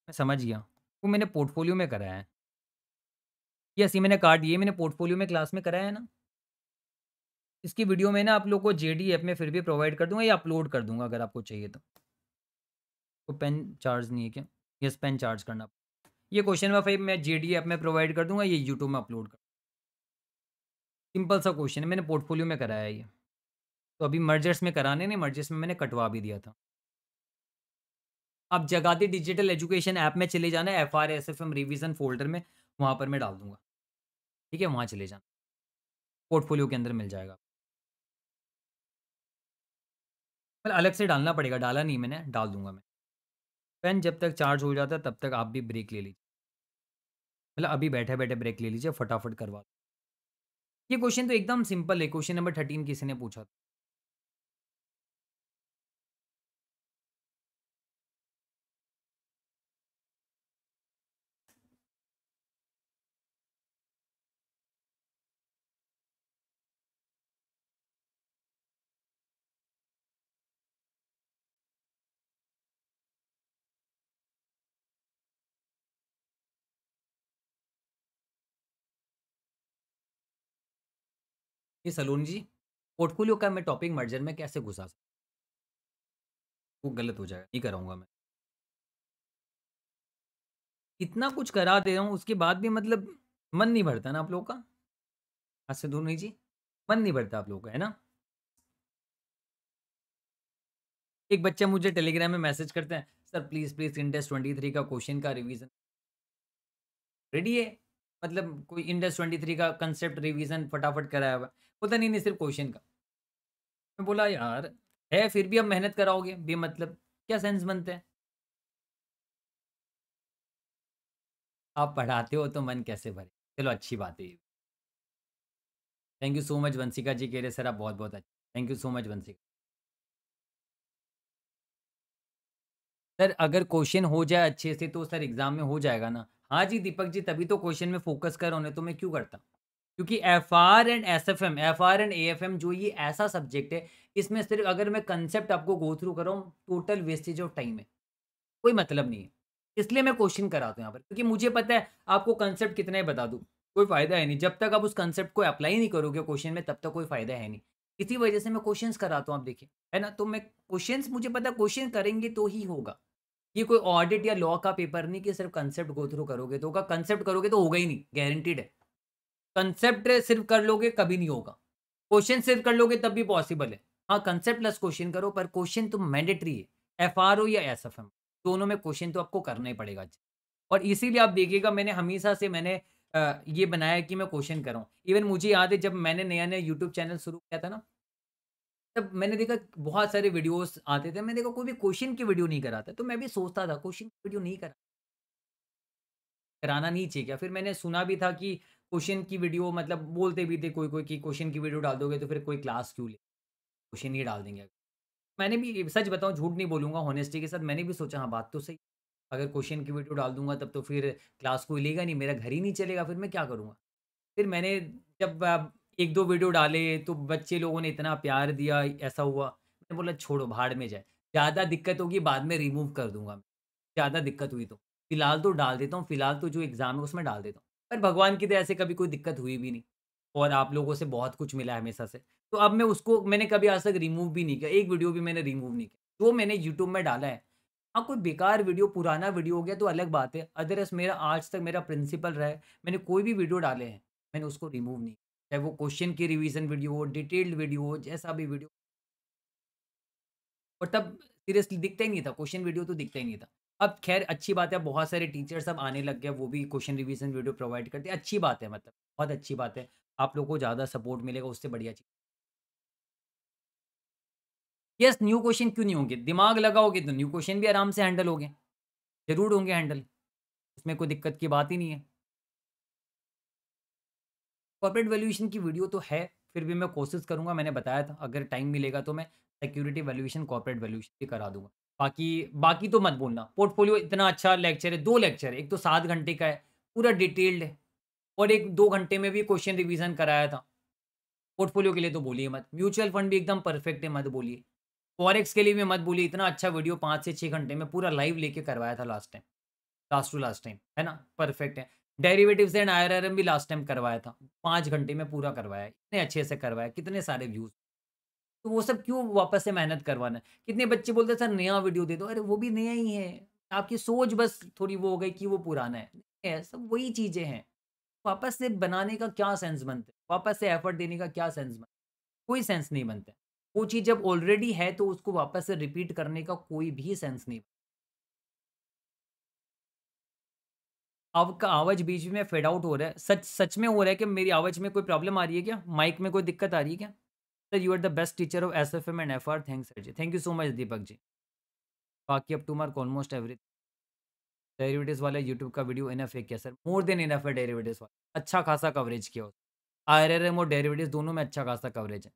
मैं समझ गया वो मैंने पोर्टफोलियो में कराया है यस ये मैंने कार्ड ये मैंने पोर्टफोलियो में क्लास में कराया है ना इसकी वीडियो में ना आप लोग को जे डी ऐप में फिर भी प्रोवाइड कर दूंगा या अपलोड कर दूंगा अगर आपको चाहिए तो, तो पेन चार्ज नहीं है क्या यस पेन चार्ज करना ये क्वेश्चन वाफ मैं जे डी ऐप में प्रोवाइड कर दूंगा ये यूट्यूब में अपलोड कर सिंपल सा क्वेश्चन है मैंने पोर्टफोलियो में कराया ये तो अभी मर्जर्स में कराने नहीं मर्जर्स में मैंने कटवा भी दिया था आप जगाती डिजिटल एजुकेशन ऐप में चले जाना F R S F M revision folder में वहाँ पर मैं डाल दूंगा ठीक है वहाँ चले जाना पोर्टफोलियो के अंदर मिल जाएगा मतलब अलग से डालना पड़ेगा डाला नहीं मैंने डाल दूंगा मैं पेन जब तक चार्ज हो जाता है तब तक आप भी ब्रेक ले लीजिए मतलब अभी बैठे बैठे ब्रेक ले लीजिए फटाफट करवा दो ये क्वेश्चन तो एकदम सिंपल है क्वेश्चन नंबर थर्टीन किसी ने पूछा था कि सलोनी जी पोर्टफोलियो का मैं टॉपिक मर्जर में कैसे घुसा सकता वो गलत हो जाएगा नहीं कराऊंगा मैं इतना कुछ करा दे रहा हूँ उसके बाद भी मतलब मन नहीं भरता ना आप लोगों का हाथ से दूर नहीं जी मन नहीं भरता आप लोगों का है ना एक बच्चा मुझे टेलीग्राम में मैसेज करते हैं sir please please Ind AS twenty three का क्वेश्चन का रिवीजन रेडी है मतलब कोई इंडेस ट्वेंटी थ्री का कंसेप्ट रिवीजन फटाफट कराया हुआ पता नहीं नहीं सिर्फ क्वेश्चन का मैं बोला यार है फिर भी अब मेहनत कराओगे मतलब क्या सेंस बनते हैं आप पढ़ाते हो तो मन कैसे भरे चलो अच्छी बात है ये thank you so much Vanshika ji कह रहे सर आप बहुत बहुत अच्छे thank you so much Vanshika sir अगर क्वेश्चन हो जाए अच्छे से तो सर एग्जाम में हो जाएगा ना हाँ जी दीपक जी तभी तो क्वेश्चन में फोकस करो ना तो मैं क्यों करता क्योंकि F R and S F M F R and A F M जो ये ऐसा सब्जेक्ट है इसमें सिर्फ अगर मैं कंसेप्ट आपको गो थ्रू कर रहा हूँ टोटल वेस्टेज ऑफ टाइम है कोई मतलब नहीं है इसलिए मैं क्वेश्चन कराता हूँ यहाँ पर क्योंकि मुझे पता है आपको कंसेप्ट कितना ही बता दूँ कोई फायदा है नहीं जब तक आप उस कंसेप्ट को अप्लाई नहीं करोगे क्वेश्चन में तब तक कोई फायदा है नहीं इसी वजह से मैं क्वेश्चन कराता हूँ आप देखिए है ना तो मैं क्वेश्चन मुझे पता क्वेश्चन करेंगे तो ही होगा ये कोई ऑडिट या लॉ का पेपर नहीं कि सिर्फ कंसेप्ट गो थ्रू करोगे तो होगा कंसेप्ट करोगे तो होगा ही नहीं गारंटीड है कंसेप्ट सिर्फ कर लोगे कभी नहीं होगा क्वेश्चन सिर्फ कर लोगे तब भी पॉसिबल है हाँ कंसेप्ट प्लस क्वेश्चन करो पर क्वेश्चन तो मैंडेटरी है एफ आर ओ या एस एफ एम दोनों में क्वेश्चन तो आपको करना ही पड़ेगा और इसीलिए आप देखिएगा मैंने हमेशा से मैंने ये बनाया कि मैं क्वेश्चन करूँ इवन मुझे याद है जब मैंने नया नया यूट्यूब चैनल शुरू किया था ना तब मैंने देखा बहुत सारे वीडियोस आते थे मैंने देखा कोई भी क्वेश्चन की वीडियो नहीं कराता तो मैं भी सोचता था क्वेश्चन की वीडियो नहीं करा कराना नहीं चाहिए क्या फिर मैंने सुना भी था कि क्वेश्चन की वीडियो मतलब बोलते भी थे कोई कोई कि क्वेश्चन की वीडियो डाल दोगे तो फिर कोई क्लास क्यों ले क्वेश्चन ही डाल देंगे मैंने भी सच बताऊँ झूठ नहीं बोलूँगा होनेस्टी के साथ मैंने भी सोचा हाँ बात तो सही अगर क्वेश्चन की वीडियो डाल दूंगा तब तो फिर क्लास कोई लेगा नहीं मेरा घर ही नहीं चलेगा फिर मैं क्या करूँगा फिर मैंने जब एक दो वीडियो डाले तो बच्चे लोगों ने इतना प्यार दिया ऐसा हुआ मैंने बोला छोड़ो भाड़ में जाए ज़्यादा दिक्कत होगी बाद में रिमूव कर दूंगा ज़्यादा दिक्कत हुई तो फिलहाल तो डाल देता हूँ फिलहाल तो जो एग्ज़ाम है उसमें डाल देता हूँ पर भगवान की दया से कभी कोई दिक्कत हुई भी नहीं और आप लोगों से बहुत कुछ मिला है हमेशा से तो अब मैं उसको मैंने कभी आज तक रिमूव भी नहीं किया एक वीडियो भी मैंने रिमूव नहीं किया जो मैंने यूट्यूब में डाला है हाँ कोई बेकार वीडियो पुराना वीडियो हो गया तो अलग बात है अदरस मेरा आज तक मेरा प्रिंसिपल रहा है मैंने कोई भी वीडियो डाले हैं मैंने उसको रिमूव नहीं चाहे वो क्वेश्चन की रिवीजन वीडियो हो डिटेल्ड वीडियो हो जैसा भी वीडियो और तब सीरियसली दिखता ही नहीं था क्वेश्चन वीडियो तो दिखता ही नहीं था अब खैर अच्छी बात है बहुत सारे टीचर्स अब आने लग गए वो भी क्वेश्चन रिवीजन वीडियो प्रोवाइड करते हैं अच्छी बात है मतलब बहुत अच्छी बात है आप लोगों को ज़्यादा सपोर्ट मिलेगा उससे बढ़िया चीज़ यस न्यू क्वेश्चन क्यों नहीं होंगे दिमाग लगाओगे तो न्यू क्वेश्चन भी आराम से हैंडल होंगे जरूर होंगे हैंडल उसमें कोई दिक्कत की बात ही नहीं है कॉर्पोरेट वैल्यूएशन की वीडियो तो है फिर भी मैं कोशिश करूंगा मैंने बताया था अगर टाइम मिलेगा तो मैं सिक्योरिटी वैल्यूएशन कॉर्पोरेट वैल्यूएशन भी करा दूंगा बाकी बाकी तो मत बोलना पोर्टफोलियो इतना अच्छा लेक्चर है दो लेक्चर है एक तो सात घंटे का है पूरा डिटेल्ड है और एक दो घंटे में भी क्वेश्चन रिवीजन कराया था पोर्टफोलियो के लिए तो बोलिए मत म्यूचुअल फंड भी एकदम परफेक्ट है मत बोलिए फॉरेक्स के लिए भी मत बोलिए इतना अच्छा वीडियो पाँच से छः घंटे में पूरा लाइव लेके करवाया था last time last to last time है ना परफेक्ट है डेरिवेटिव्स एंड आई भी लास्ट टाइम करवाया था पाँच घंटे में पूरा करवाया इतने अच्छे से करवाया कितने सारे व्यूज़ तो वो सब क्यों वापस से मेहनत करवाना कितने बच्चे बोलते हैं सर नया वीडियो दे दो अरे वो भी नया ही है आपकी सोच बस थोड़ी वो हो गई कि वो पुराना है सब वही चीज़ें हैं वापस से बनाने का क्या सेंस बनता है वापस से एफर्ट देने का क्या सेंस बनता है कोई सेंस नहीं बनता वो चीज़ जब ऑलरेडी है तो उसको वापस से रिपीट करने का कोई भी सेंस नहीं आपका आवाज़ बीच में फेड आउट हो रहा है सच सच में हो रहा है कि मेरी आवाज़ में कोई प्रॉब्लम आ रही है क्या माइक में कोई दिक्कत आ रही है क्या sir you are the best teacher of S F M and F R thank sir ji thank you so much Deepak ji बाकी up to mark almost everything derivative वाले यूट्यूब का वीडियो इनफ है क्या सर मोर देन इनफ है derivative वाले अच्छा खासा coverage किया हो आर आर एम और डेरीवेटिव दोनों में अच्छा खासा कवरेज है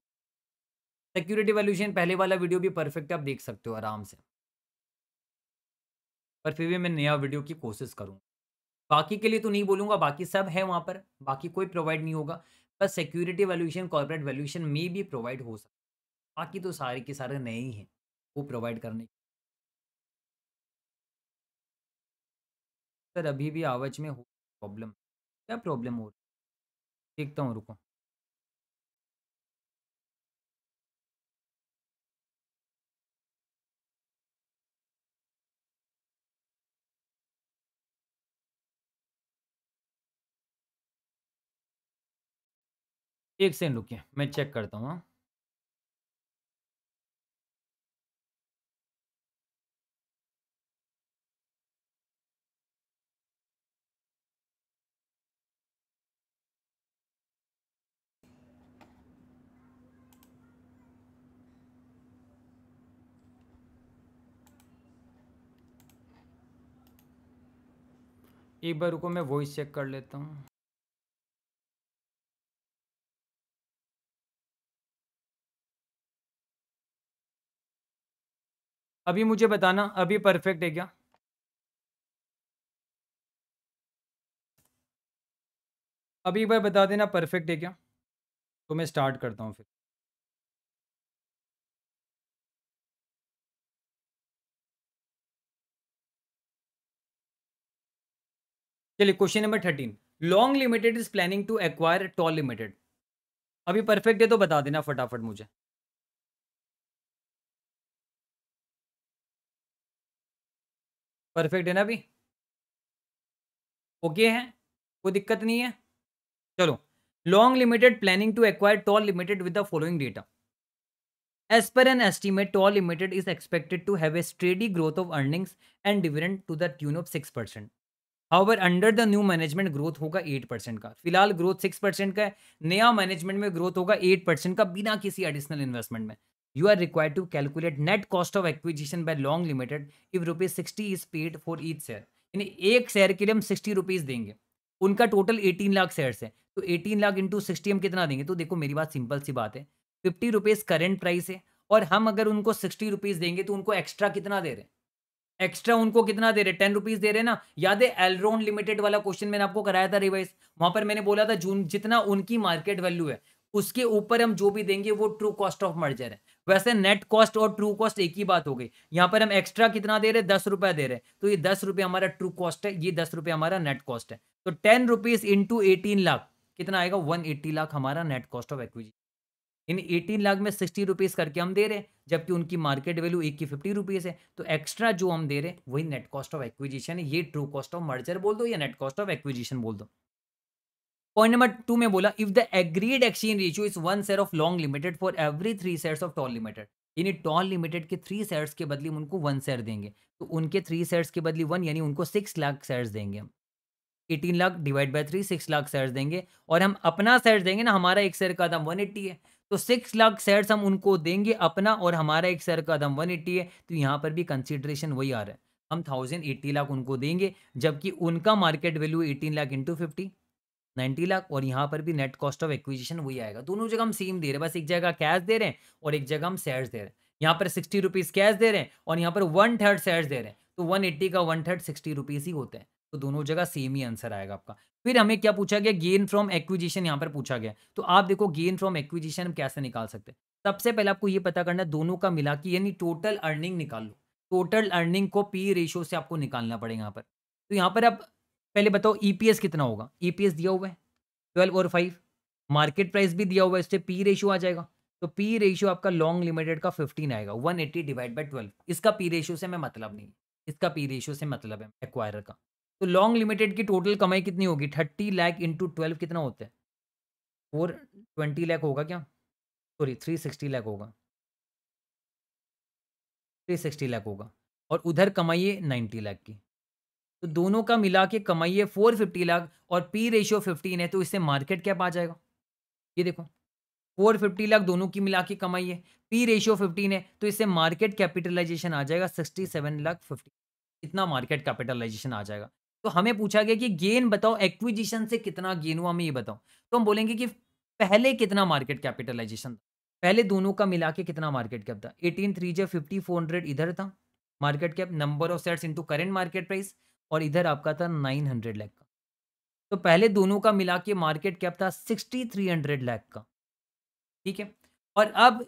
सिक्योरिटी वैल्यूशन पहले वाला वीडियो भी परफेक्ट आप देख सकते हो आराम से पर फिर भी मैं नया वीडियो की कोशिश करूँगा बाकी के लिए तो नहीं बोलूँगा बाकी सब है वहाँ पर बाकी कोई प्रोवाइड नहीं होगा पर सिक्योरिटी वैल्यूशन कॉर्पोरेट वैल्यूशन में भी प्रोवाइड हो सकता है बाकी तो सारे के सारे नए ही हैं वो प्रोवाइड करने सर अभी भी आवाज में हो प्रॉब्लम क्या प्रॉब्लम हो रही देखता हूँ रुको एक सेकेंड रुकिए मैं चेक करता हूँ हाँ। एक बार रुको मैं वॉइस चेक कर लेता हूँ अभी मुझे बताना अभी परफेक्ट है क्या अभी एक बार बता देना परफेक्ट है क्या तो मैं स्टार्ट करता हूँ फिर चलिए question number thirteen Long Limited is planning to acquire Tall Limited अभी परफेक्ट है तो बता देना फटाफट मुझे परफेक्ट है ना अभी ओके है कोई दिक्कत नहीं है चलो Long Limited planning to acquire Tall Limited with the following data as per an estimate Tall Limited is expected to have a steady growth of earnings and dividend to the tune of six percent however under the new management growth होगा eight percent का फिलहाल growth six percent का है नया management में growth होगा eight percent का बिना किसी एडिशनल इन्वेस्टमेंट में you are require to calculate net cost of acquisition by long limited if rupees 60 is paid for each share यानी एक शेयर के लिए हम सिक्सटी रुपीज देंगे उनका टोटल एटीन लाख शेयर है तो एटीन लाख इंटू सिक्सटी हम कितना देंगे तो देखो मेरी बात सिंपल सी बात है फिफ्टी रुपीज करेंट प्राइस है और हम अगर उनको सिक्सटी रुपीज देंगे तो उनको एक्स्ट्रा कितना दे रहे हैं एक्स्ट्रा उनको कितना दे रहे टेन रुपीज दे रहे ना याद है एलरोन लिमिटेड वाला क्वेश्चन मैंने आपको कराया था रिवाइज वहां पर मैंने बोला था जून जितना उनकी मार्केट वैल्यू है उसके ऊपर हम जो भी देंगे वो ट्रू कॉस्ट ऑफ मर्जर है वैसे नेट कॉस्ट और ट्रू कॉस्ट एक ही बात हो गई यहाँ पर हम एक्स्ट्रा कितना दे रहे हैं दस रुपए दे रहे हैं तो ये दस रुपये हमारा ट्रू कॉस्ट है ये दस रुपये हमारा नेट कॉस्ट है तो ten rupees into eighteen lakh कितना आएगा वन एट्टी लाख हमारा नेट कॉस्ट ऑफ एक्विजी इन एटीन लाख में सिक्सटी रुपीज़ करके हम दे रहे हैं जबकि उनकी मार्केट वैल्यू एक की फिफ्टी रुपीज़ है तो एक्स्ट्रा जो हम दे रहे हैं वही नेट कॉस्ट ऑफ एक्विजिशन है ये ट्रू कॉस्ट ऑफ मर्जर बोल दो या नेट कॉस्ट ऑफ एक्विजिशन बोल दो पॉइंट नंबर टू में बोला if the agreed exchange ratio is one share of Long Limited for every three shares of Tall Limited यानी टॉल लिमिटेड के three shares के बदले उनको वन शेयर देंगे तो उनके थ्री शेयर्स के बदले वन यानी उनको सिक्स लाख शेयर्स देंगे हम eighteen lakh divide by three six lakh shares देंगे और हम अपना शेयर देंगे ना हमारा एक शेयर का दम वन एट्टी है तो सिक्स लाख शेयर्स हम उनको देंगे अपना और हमारा एक शेयर का दम वन एट्टी है तो यहाँ पर भी कंसिडरेशन वही आ रहा है हम थाउजेंड एट्टी लाख उनको देंगे जबकि उनका market value eighteen lakh into fifty ninety lakh और यहाँ पर भी नेट कॉस्ट ऑफ एक्विजिशन वही आएगा दोनों जगह हम सेम दे रहे हैं बस एक जगह कैश दे रहे हैं और एक जगह हम शेयर्स दे रहे हैं यहाँ पर सिक्सटी रुपीज़ कैश दे रहे हैं और यहाँ पर वन थर्ड शेयर्स दे रहे हैं तो वन एट्टी का वन थर्ड सिक्सटी रुपीज़ ही होते हैं तो दोनों जगह सेम ही आंसर आएगा आपका फिर हमें क्या पूछा गया गेन फ्रॉम एक्विजिशन यहाँ पर पूछा गया तो आप देखो गेन फ्रॉम एक्विजिशन कैसे निकाल सकते हैं सबसे पहले आपको ये पता करना है दोनों का मिला कि यानी टोटल अर्निंग निकाल लो टोटल अर्निंग को पी रेशियो से आपको निकालना पड़ेगा यहाँ पर तो यहाँ पर आप पहले बताओ ईपीएस e कितना होगा ईपीएस e दिया हुआ है ट्वेल्व और फाइव मार्केट प्राइस भी दिया हुआ है इससे पी रेशियो आ जाएगा तो पी रेशियो आपका लॉन्ग लिमिटेड का फिफ्टीन आएगा one eighty divide by twelve इसका पी रेशियो से मैं मतलब नहीं इसका पी रेशियो से मतलब है एक्वायर का तो लॉन्ग लिमिटेड की टोटल कमाई कितनी होगी थर्टी लैख इंटू ट्वेल्व कितना होता है फोर ट्वेंटी लैख होगा क्या सॉरी थ्री सिक्सटी लैख होगा थ्री सिक्सटी लैख होगा और उधर कमाइए नाइन्टी लैख की तो दोनों का मिला के कमाई है फोर फिफ्टी लाख और पी रेशियो फिफ्टीन है तो इससे मार्केट कैप आ जाएगा ये देखो फोर फिफ्टी लाख दोनों की मिला के कमाई है पी रेशियो फिफ्टीन है तो इससे मार्केट कैपिटलाइजेशन आ जाएगा सिक्सटी सेवन लाख फिफ्टी इतना मार्केट कैपिटलाइजेशन आ जाएगा तो हमें पूछा गया कि गेन बताओ एक्विजिशन से कितना गेन हुआ हमें ये बताओ तो हम बोलेंगे कि पहले कितना मार्केट कैपिटलाइजेशन था पहले दोनों का मिला के कितना मार्केट कैप था एटीन थ्री जे फिफ्टी फोर हंड्रेड इधर था market cap number of sets into current market price और इधर आपका था नाइन हंड्रेड लैख का तो पहले दोनों का मिला के मार्केट कैप था सिक्सटी थ्री हंड्रेड लैख का ठीक है और अब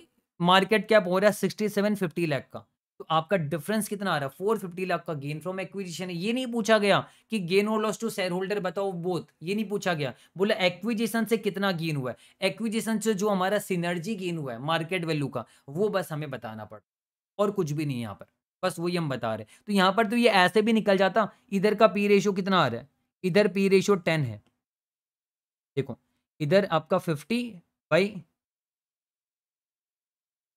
मार्केट कैप हो रहा है सिक्सटी सेवन फिफ्टी लैख का तो आपका डिफरेंस कितना आ रहा है फोर फिफ्टी लाख का गेन फ्रॉम एक्विजिशन ये नहीं पूछा गया कि गेन और लॉस टू शेयर होल्डर बताओ बोथ ये नहीं पूछा गया बोला एक्विजिशन से कितना गेन हुआ है एक्विजिशन से जो हमारा सिनर्जी गेन हुआ है मार्केट वैल्यू का वो बस हमें बताना पड़ा और कुछ भी नहीं यहाँ पर बस वही हम बता रहे हैं तो यहाँ पर तो ये ऐसे भी निकल जाता इधर का पी रेशो कितना आ रहा है इधर पी रेशो टेन है देखो इधर आपका fifty by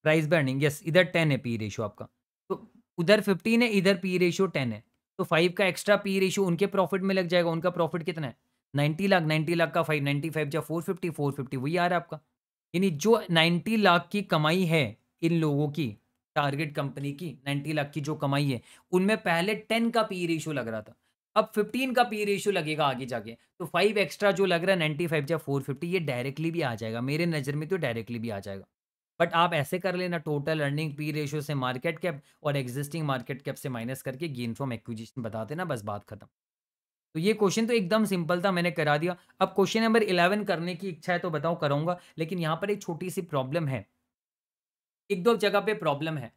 price by yes इधर टेन है पी रेशो आपका तो उधर फिफ्टीन है इधर पी रेशो टेन है तो फाइव का एक्स्ट्रा पी रेशो उनके प्रॉफिट में लग जाएगा उनका प्रॉफिट कितना है नाइन्टी लाख नाइन्टी लाख का फाइव नाइन्टी फाइव या फोर फिफ्टी फोर फिफ्टी वही आ रहा है आपका यानी जो नाइन्टी लाख की कमाई है इन लोगों की टारगेट कंपनी की नाइन्टी लाख की जो कमाई है उनमें पहले टेन का पी रेशियो e लग रहा था अब फिफ्टीन का पी रेशियो e लगेगा आगे जाके तो फाइव एक्स्ट्रा जो लग रहा है नाइन्टी फाइव या फोर फिफ्टी ये डायरेक्टली भी आ जाएगा मेरे नज़र में तो डायरेक्टली भी आ जाएगा बट आप ऐसे कर लेना टोटल अर्निंग पी रेशियो से मार्केट कैप और एग्जिस्टिंग मार्केट कैप से माइनस करके गेन फ्रॉम एक्विजिशन बता देना बस बात खत्म तो ये क्वेश्चन तो एकदम सिंपल था मैंने करा दिया अब क्वेश्चन नंबर इलेवन करने की इच्छा है तो बताओ करूँगा लेकिन यहाँ पर एक छोटी सी प्रॉब्लम है एक दो जगह पे प्रॉब्लम है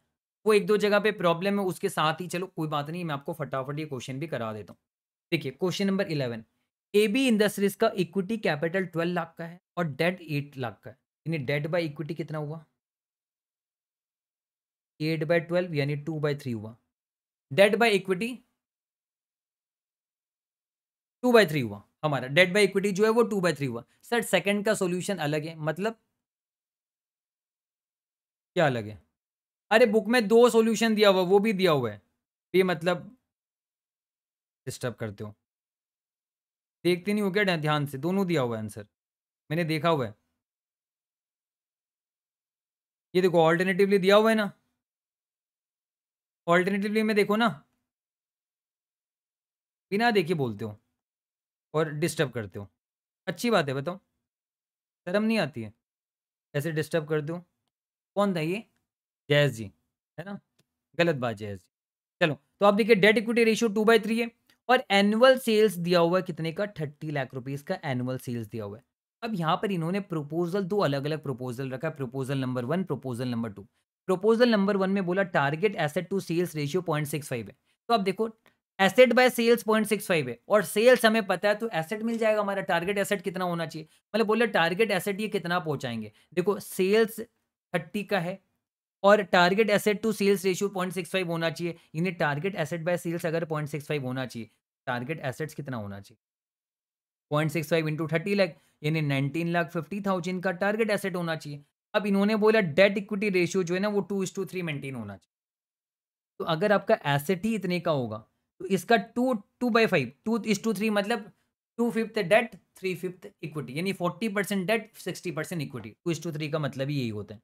वो एक दो जगह पे प्रॉब्लम है उसके साथ ही चलो कोई बात नहीं मैं आपको फटाफट ये क्वेश्चन भी करा देता हूँ देखिए question number eleven A B industries का इक्विटी कैपिटल ट्वेल्व लाख का है और डेट एट लाख का है यानी डेट बाई इक्विटी कितना हुआ एट बाई ट्वेल्व यानी टू बाई थ्री हुआ debt by equity two by three हुआ हमारा डेट बाई इक्विटी जो है वो टू बाई थ्री हुआ सर सेकंड का सॉल्यूशन अलग है मतलब क्या लगे अरे बुक में दो सॉल्यूशन दिया हुआ वो भी दिया हुआ है ये मतलब डिस्टर्ब करते हो देखते नहीं हो क्या ध्यान से दोनों दिया हुआ है आंसर मैंने देखा हुआ है ये देखो ऑल्टरनेटिवली दिया हुआ है ना ऑल्टरनेटिवली में देखो ना बिना देखे बोलते हो और डिस्टर्ब करते हो अच्छी बात है बताओ शर्म नहीं आती है ऐसे डिस्टर्ब करते हो कौन था ये जयस जी है ना गलत बात जयस जी चलो तो आप देखिए debt equity ratio two by three है और एनुअल सेल्स दिया हुआ है कितने का थर्टी लाख रुपीज का एनुअल सेल्स दिया हुआ है अब यहाँ पर इन्होंने प्रपोजल दो अलग अलग प्रपोजल रखा है proposal number one proposal number two proposal number one में बोला target asset to sales ratio point six five है तो आप देखो asset by sales point six five है और सेल्स हमें पता है तो एसेट मिल जाएगा हमारा टारगेट एसेट कितना होना चाहिए मतलब बोला टारगेट एसेट ये कितना पहुंचाएंगे देखो सेल्स थर्टी का है और target asset to sales ratio point six five होना चाहिए यानी टारगेट एसेट बाय सेल्स अगर पॉइंट सिक्स फाइव होना चाहिए टारगेट एसेट्स कितना होना चाहिए point six five into thirty lakh यानी नाइनटीन लाख फिफ्टी थाउजेंड का टारगेट एसेट होना चाहिए अब इन्होंने बोला डेट इक्विटी रेशियो जो है ना वो to is to three maintain होना चाहिए तो अगर आपका एसेट ही इतने का होगा तो इसका two two by five two is to three मतलब two fifth debt three fifth equity यानी forty percent debt sixty percent equity two is to three का मतलब ही यही होता है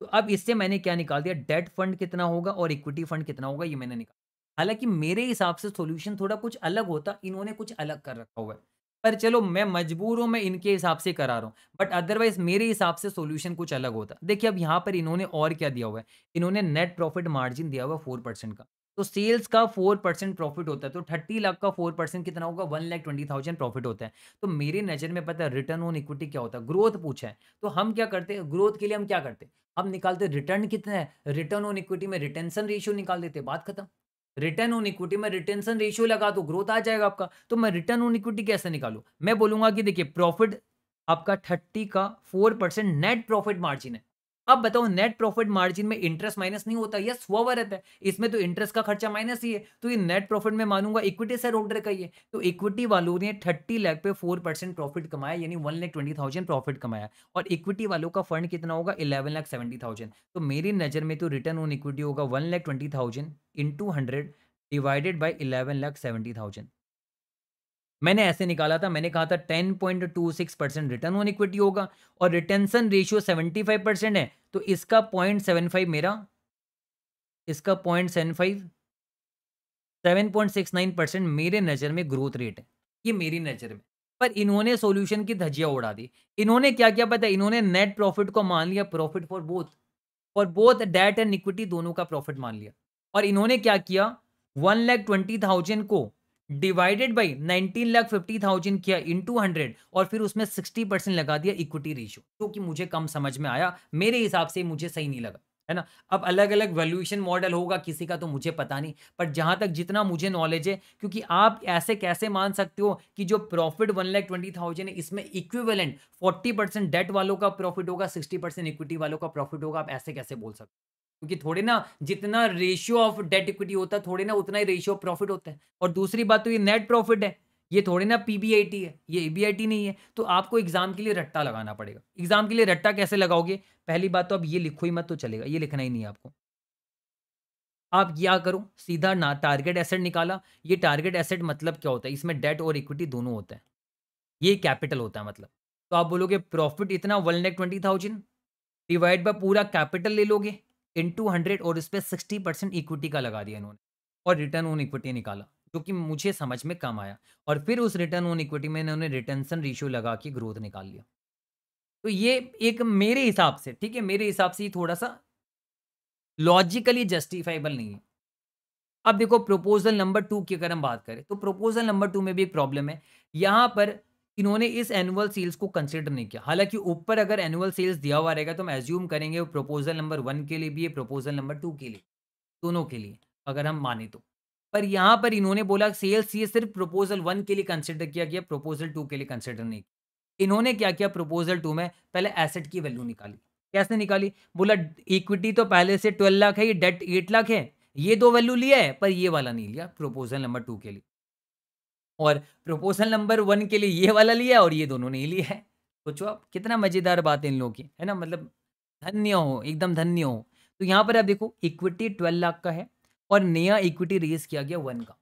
तो अब इससे मैंने क्या निकाल दिया डेट फंड कितना होगा और इक्विटी फंड कितना होगा ये मैंने निकाला हालांकि मेरे हिसाब से सोल्यूशन थोड़ा कुछ अलग होता इन्होंने कुछ अलग कर रखा हुआ है पर चलो मैं मजबूर हूँ मैं इनके हिसाब से करा रहा हूँ बट अदरवाइज मेरे हिसाब से सोल्यूशन कुछ अलग होता देखिए अब यहाँ पर इन्होंने और क्या दिया हुआ है इन्होंने नेट प्रॉफिट मार्जिन दिया हुआ फोर परसेंट का तो सेल्स का फोर परसेंट प्रॉफिट होता है तो थर्टी लाख का फोर परसेंट कितना होगा one lakh twenty thousand profit होता है तो मेरी नज़र में पता है रिटर्न ऑन इक्विटी क्या होता है ग्रोथ पूछा है तो हम क्या करते हैं ग्रोथ के लिए हम क्या करते हैं हम निकालते रिटर्न कितना है रिटर्न ऑन इक्विटी में रिटेंशन रेशियो निकाल देते बात खत्म रिटर्न ऑन इक्विटी में रिटेंशन रेशियो लगा दो ग्रोथ आ जाएगा आपका तो मैं रिटर्न ऑन इक्विटी कैसे निकालू मैं बोलूंगा कि देखिए प्रॉफिट आपका थर्टी का four percent net profit margin है अब बताओ नेट प्रॉफिट मार्जिन में इंटरेस्ट माइनस नहीं होता यह स्ववर रहता है इसमें तो इंटरेस्ट का खर्चा माइनस ही है तो ये नेट प्रॉफिट में मानूंगा इक्विटी शेयर होल्डर का ही है तो इक्विटी वालों ने थर्टी लाख पे फोर परसेंट प्रॉफिट कमाया यानी one lakh twenty thousand profit कमाया और इक्विटी वालों का फंड कितना होगा इलेवन लाख सेवेंटी थाउजेंड तो मेरी नज़र में तो रिटर्न ऑन इक्विटी होगा one lakh twenty thousand two hundred divided by eleven lakh seventy thousand मैंने ऐसे निकाला था मैंने कहा था ten point two six percent return on equity होगा और retention ratio seventy five percent है तो इसका पॉइंट सेवन फाइव मेरा इसका point point seven seven five six nine percent मेरे नज़र में ग्रोथ रेट है ये मेरी नज़र में पर इन्होंने सोल्यूशन की धजिया उड़ा दी इन्होंने क्या क्या पता इन्होंने नेट प्रॉफिट को मान लिया प्रॉफिट फॉर बोथ और बोथ डेट एंड इक्विटी दोनों का प्रॉफिट मान लिया और इन्होंने क्या किया वन लैख ट्वेंटी थाउजेंड को divided by nineteen lakh fifty thousand किया इन टू हंड्रेड और फिर उसमें सिक्सटी परसेंट लगा दिया इक्विटी रेशियो जो कि मुझे कम समझ में आया मेरे हिसाब से मुझे सही नहीं लगा है ना अब अलग अलग वैल्यूएशन मॉडल होगा किसी का तो मुझे पता नहीं बट जहां तक जितना मुझे नॉलेज है क्योंकि आप ऐसे कैसे मान सकते हो कि जो profit one lakh twenty thousand है इसमें इक्विवेलेंट फोर्टी परसेंट डेट वालों का प्रॉफिट होगा सिक्सटी परसेंट इक्विटी वालों का प्रॉफिट होगा आप ऐसे कैसे बोल सकते हो क्योंकि थोड़े ना जितना रेशियो ऑफ डेट इक्विटी होता है थोड़े ना उतना ही रेशियो ऑफ प्रॉफिट होता है और दूसरी बात तो ये नेट प्रॉफिट है ये थोड़े ना पी है ये ए नहीं है तो आपको एग्जाम के लिए रट्टा लगाना पड़ेगा एग्जाम के लिए रट्टा कैसे लगाओगे पहली बात तो आप ये लिखो ही मत तो चलेगा ये लिखना ही नहीं है आपको आप क्या करो सीधा ना टारगेट एसेट निकाला ये टारगेट एसेट मतलब क्या होता है इसमें डेट और इक्विटी दोनों होता है ये कैपिटल होता है मतलब तो आप बोलोगे प्रॉफिट इतना one lakh twenty thousand divide by पूरा कैपिटल ले लोगे इन टू हंड्रेड और इस पर सिक्सटी परसेंट इक्विटी का लगा दिया इन्होंने और रिटर्न ऑन इक्विटी निकाला जो कि मुझे समझ में कम आया और फिर उस रिटर्न ऑन इक्विटी में इन्होंने रिटर्नसन रेशियो लगा के ग्रोथ निकाल लिया तो ये एक मेरे हिसाब से ठीक है मेरे हिसाब से ये थोड़ा सा लॉजिकली जस्टिफाइबल नहीं है अब देखो प्रपोजल नंबर टू की अगर हम बात करें तो प्रपोजल नंबर टू में भी एक प्रॉब्लम है यहाँ पर इन्होंने इस एनुअल सेल्स को कंसिडर नहीं किया हालांकि ऊपर अगर एनुअल सेल्स दिया हुआ रहेगा तो हम एज्यूम करेंगे प्रपोजल नंबर वन के लिए भी है प्रपोजल नंबर टू के लिए दोनों के लिए अगर हम माने तो पर यहाँ पर इन्होंने बोला सेल्स ये सिर्फ प्रपोजल वन के लिए कंसिडर किया गया प्रपोजल टू के लिए कंसिडर नहीं किया इन्होंने क्या किया प्रपोजल टू में पहले एसेट की वैल्यू निकाली कैसे निकाली बोला इक्विटी तो पहले से ट्वेल्व लाख है ये डेट एट लाख है ये दो वैल्यू लिया है पर ये वाला नहीं लिया प्रपोजल नंबर टू के लिए और प्रपोजल नंबर वन के लिए ये वाला लिया और ये दोनों ने लिया है सोचो आप कितना मज़ेदार बात इन लोगों की है ना मतलब धन्य हो एकदम धन्य हो तो यहाँ पर आप देखो इक्विटी ट्वेल्व लाख का है और नया इक्विटी रेज किया गया वन का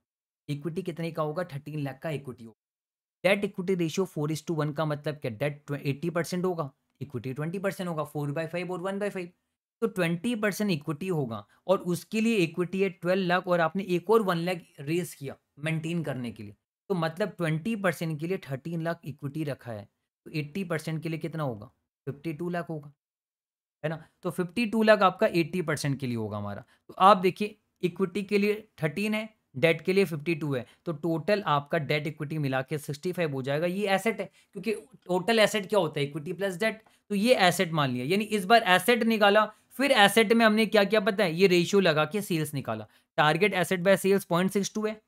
इक्विटी कितने का होगा थर्टीन लाख का इक्विटी होगा debt equity ratio four is to one का मतलब क्या डेट एट्टी परसेंट होगा इक्विटी ट्वेंटी परसेंट होगा फोर बाई फाइव और वन बाई फाइव तो ट्वेंटी परसेंट इक्विटी होगा और उसके लिए इक्विटी है ट्वेल्व लाख और आपने एक और वन लाख रेस किया मेंटेन करने के लिए तो मतलब ट्वेंटी परसेंट के लिए थर्टीन लाख इक्विटी रखा है तो एट्टी परसेंट के लिए कितना होगा फिफ्टी टू लाख होगा है ना तो फिफ्टी टू लाख आपका एट्टी परसेंट के लिए होगा हमारा तो आप देखिए इक्विटी के लिए थर्टीन है डेट के लिए 52 है तो टोटल आपका डेट इक्विटी मिला के सिक्सटी हो जाएगा ये एसेट है क्योंकि टोटल एसेट क्या होता है इक्विटी प्लस डेट तो ये एसेट मान लिया यानी इस बार एसेट निकाला फिर एसेट में हमने क्या क्या पता है ये रेशियो लगा के सेल्स निकाला target asset by sales point six two है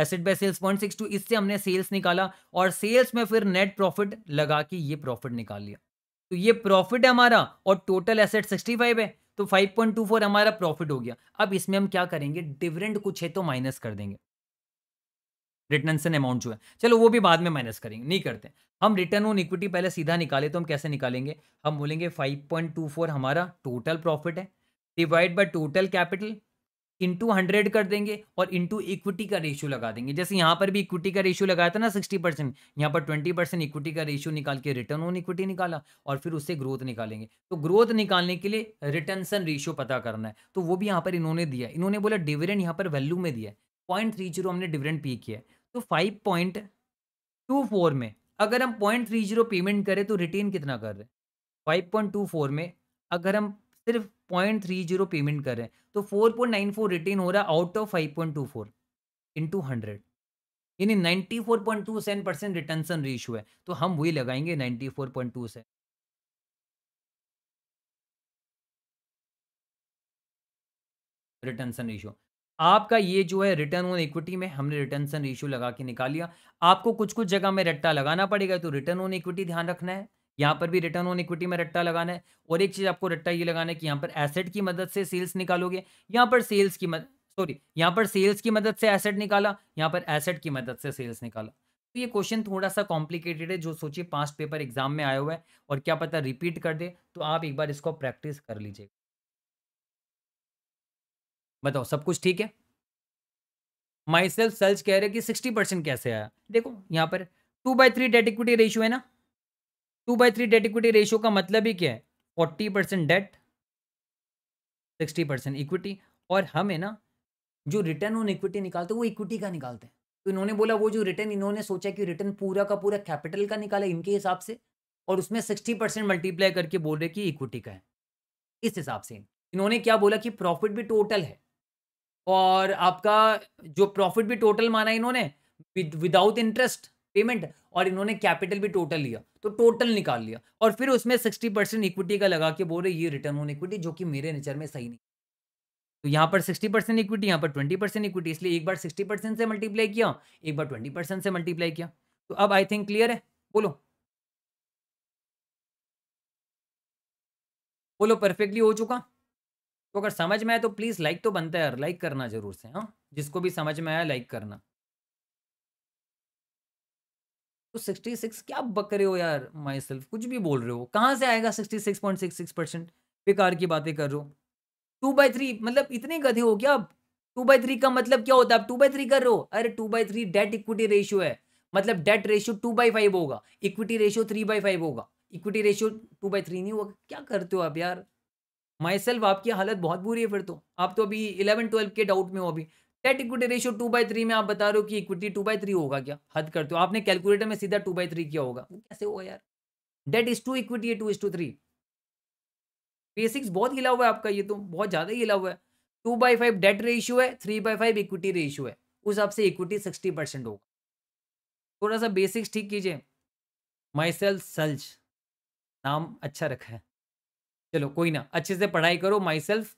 asset by sales point six two इससे हमने सेल्स निकाला और सेल्स में फिर नेट प्रॉफिट लगा के ये प्रॉफिट निकाल लिया तो ये प्रॉफिट है हमारा और टोटल एसेट सिक्सटी फाइव है तो 5.24 हमारा प्रॉफिट हो गया अब इसमें हम क्या करेंगे डिविडेंड कुछ है तो माइनस कर देंगे रिटर्न से अमाउंट जो है चलो वो भी बाद में माइनस करेंगे नहीं करते हम रिटर्न ऑन इक्विटी पहले सीधा निकाले तो हम कैसे निकालेंगे हम बोलेंगे 5.24 हमारा टोटल प्रॉफिट है divide by total capital into hundred कर देंगे और इंटू इक्विटी का रेशियो लगा देंगे जैसे यहाँ पर भी इक्विटी का रेशियो लगाया था ना सिक्सटी परसेंट यहाँ पर ट्वेंटी परसेंट इक्विटी का रेशियो निकाल के रिटर्न ऑन इक्विटी निकाला और फिर उससे ग्रोथ निकालेंगे तो ग्रोथ निकालने के लिए रिटर्नसन रेशियो पता करना है तो वो भी यहाँ पर इन्होंने दिया इन्होंने बोला डिविडेंड यहाँ पर वैल्यू में दिया है पॉइंट थ्री जीरो हमने डिविडेंड पे किया तो फाइव पॉइंट टू फोर में अगर हम पॉइंट थ्री जीरो पेमेंट करें तो रिटेन कितना कर रहे हैं फाइव पॉइंट टू फोर में अगर हम सिर्फ पॉइंट थ्री जीरो पेमेंट कर रहे हैं तो four point nine four retain हो रहा है out of five point two four into hundred यानी ninety four point two seven percent retention ratio है तो हम वही लगाएंगे नाइन्टी फोर पॉइंट टू से रिटर्नसन रेशियो आपका ये जो है रिटर्न ऑन इक्विटी में हमने रिटर्नसन रेशियो लगा के निकाल लिया आपको कुछ कुछ जगह में रट्टा लगाना पड़ेगा तो रिटर्न ऑन इक्विटी ध्यान रखना है यहाँ पर भी रिटर्न ऑन इक्विटी में रट्टा लगाना है और एक चीज़ आपको रट्टा ये लगाना है कि यहाँ पर एसेट की मदद से सेल्स निकालोगे यहाँ पर सेल्स की मदद सॉरी यहाँ पर सेल्स की मदद से एसेट निकाला यहाँ पर एसेट की मदद से सेल्स निकाला तो ये क्वेश्चन थोड़ा सा कॉम्प्लिकेटेड है जो सोचिए पास्ट पेपर एग्जाम में आया हुआ है और क्या पता रिपीट कर दे तो आप एक बार इसको प्रैक्टिस कर लीजिएगा बताओ सब कुछ ठीक है माई सेल्फ सेल्स कह रहे कि सिक्सटी परसेंट कैसे आया देखो यहाँ पर two by three debt equity ratio है ना two by three debt equity ratio का मतलब ही क्या है forty percent debt sixty percent equity और हम है ना जो रिटर्न ऑन इक्विटी निकालते हैं वो इक्विटी का निकालते हैं तो इन्होंने बोला वो जो रिटर्न इन्होंने सोचा कि रिटर्न पूरा का पूरा कैपिटल का निकाला इनके हिसाब से और उसमें सिक्सटी परसेंट मल्टीप्लाई करके बोल रहे कि इक्विटी का है इस हिसाब से इन्होंने क्या बोला कि प्रॉफिट भी टोटल है और आपका जो प्रॉफिट भी टोटल माना इन्होंने विदाउट इंटरेस्ट पेमेंट और इन्होंने कैपिटल भी टोटल लिया तो टोटल निकाल लिया और फिर उसमें सिक्सटी परसेंट इक्विटी का लगा के बोल रहे ये रिटर्न ऑन इक्विटी जो कि मेरे नेचर में सही नहीं तो यहाँ पर सिक्सटी परसेंट इक्विटी यहाँ पर ट्वेंटी परसेंट इक्विटी इसलिए एक बार सिक्सटी परसेंट से मल्टीप्लाई किया एक बार ट्वेंटी परसेंट से मल्टीप्लाई किया तो अब आई थिंक क्लियर है बोलो बोलो परफेक्टली हो चुका तो अगर समझ में आया तो प्लीज़ लाइक तो बनता है यार लाइक करना जरूर से हाँ जिसको भी समझ में आया लाइक करना तो 66 क्या बक रहे हो यार माई सेल्फ कुछ भी बोल रहे हो कहाँ से आएगा 66.66 परसेंट बेकार की बातें कर रहे हो टू बाई थ्री मतलब इतने गधे हो क्या अब टू बाई थ्री का मतलब क्या होता है आप टू बाई थ्री कर रहे हो अरे two by three debt equity ratio है मतलब debt ratio two by five होगा equity ratio three by five होगा equity ratio two by three नहीं होगा क्या करते हो आप यार माई सेल्फ आपकी हालत बहुत बुरी है फिर तो आप तो अभी इलेवन ट्वेल्व के डाउट में हो अभी debt equity ratio two by three में आप बता रहे हो कि इक्विटी टू बाई थ्री होगा क्या हद करते हो आपने कैलकुलेटर में सीधा टू बाई थ्री किया होगा वो कैसे होगा यार debt is to equity two is to three basics बहुत गिला हुआ है आपका ये तो बहुत ज़्यादा ही गिला हुआ है two by five debt ratio है three by five equity ratio है उस हिसाब से इक्विटी सिक्सटी परसेंट होगा थोड़ा सा बेसिक्स ठीक कीजिए माइसेल सल्ज नाम अच्छा रखा है चलो कोई ना अच्छे से पढ़ाई करो माई सेल्फ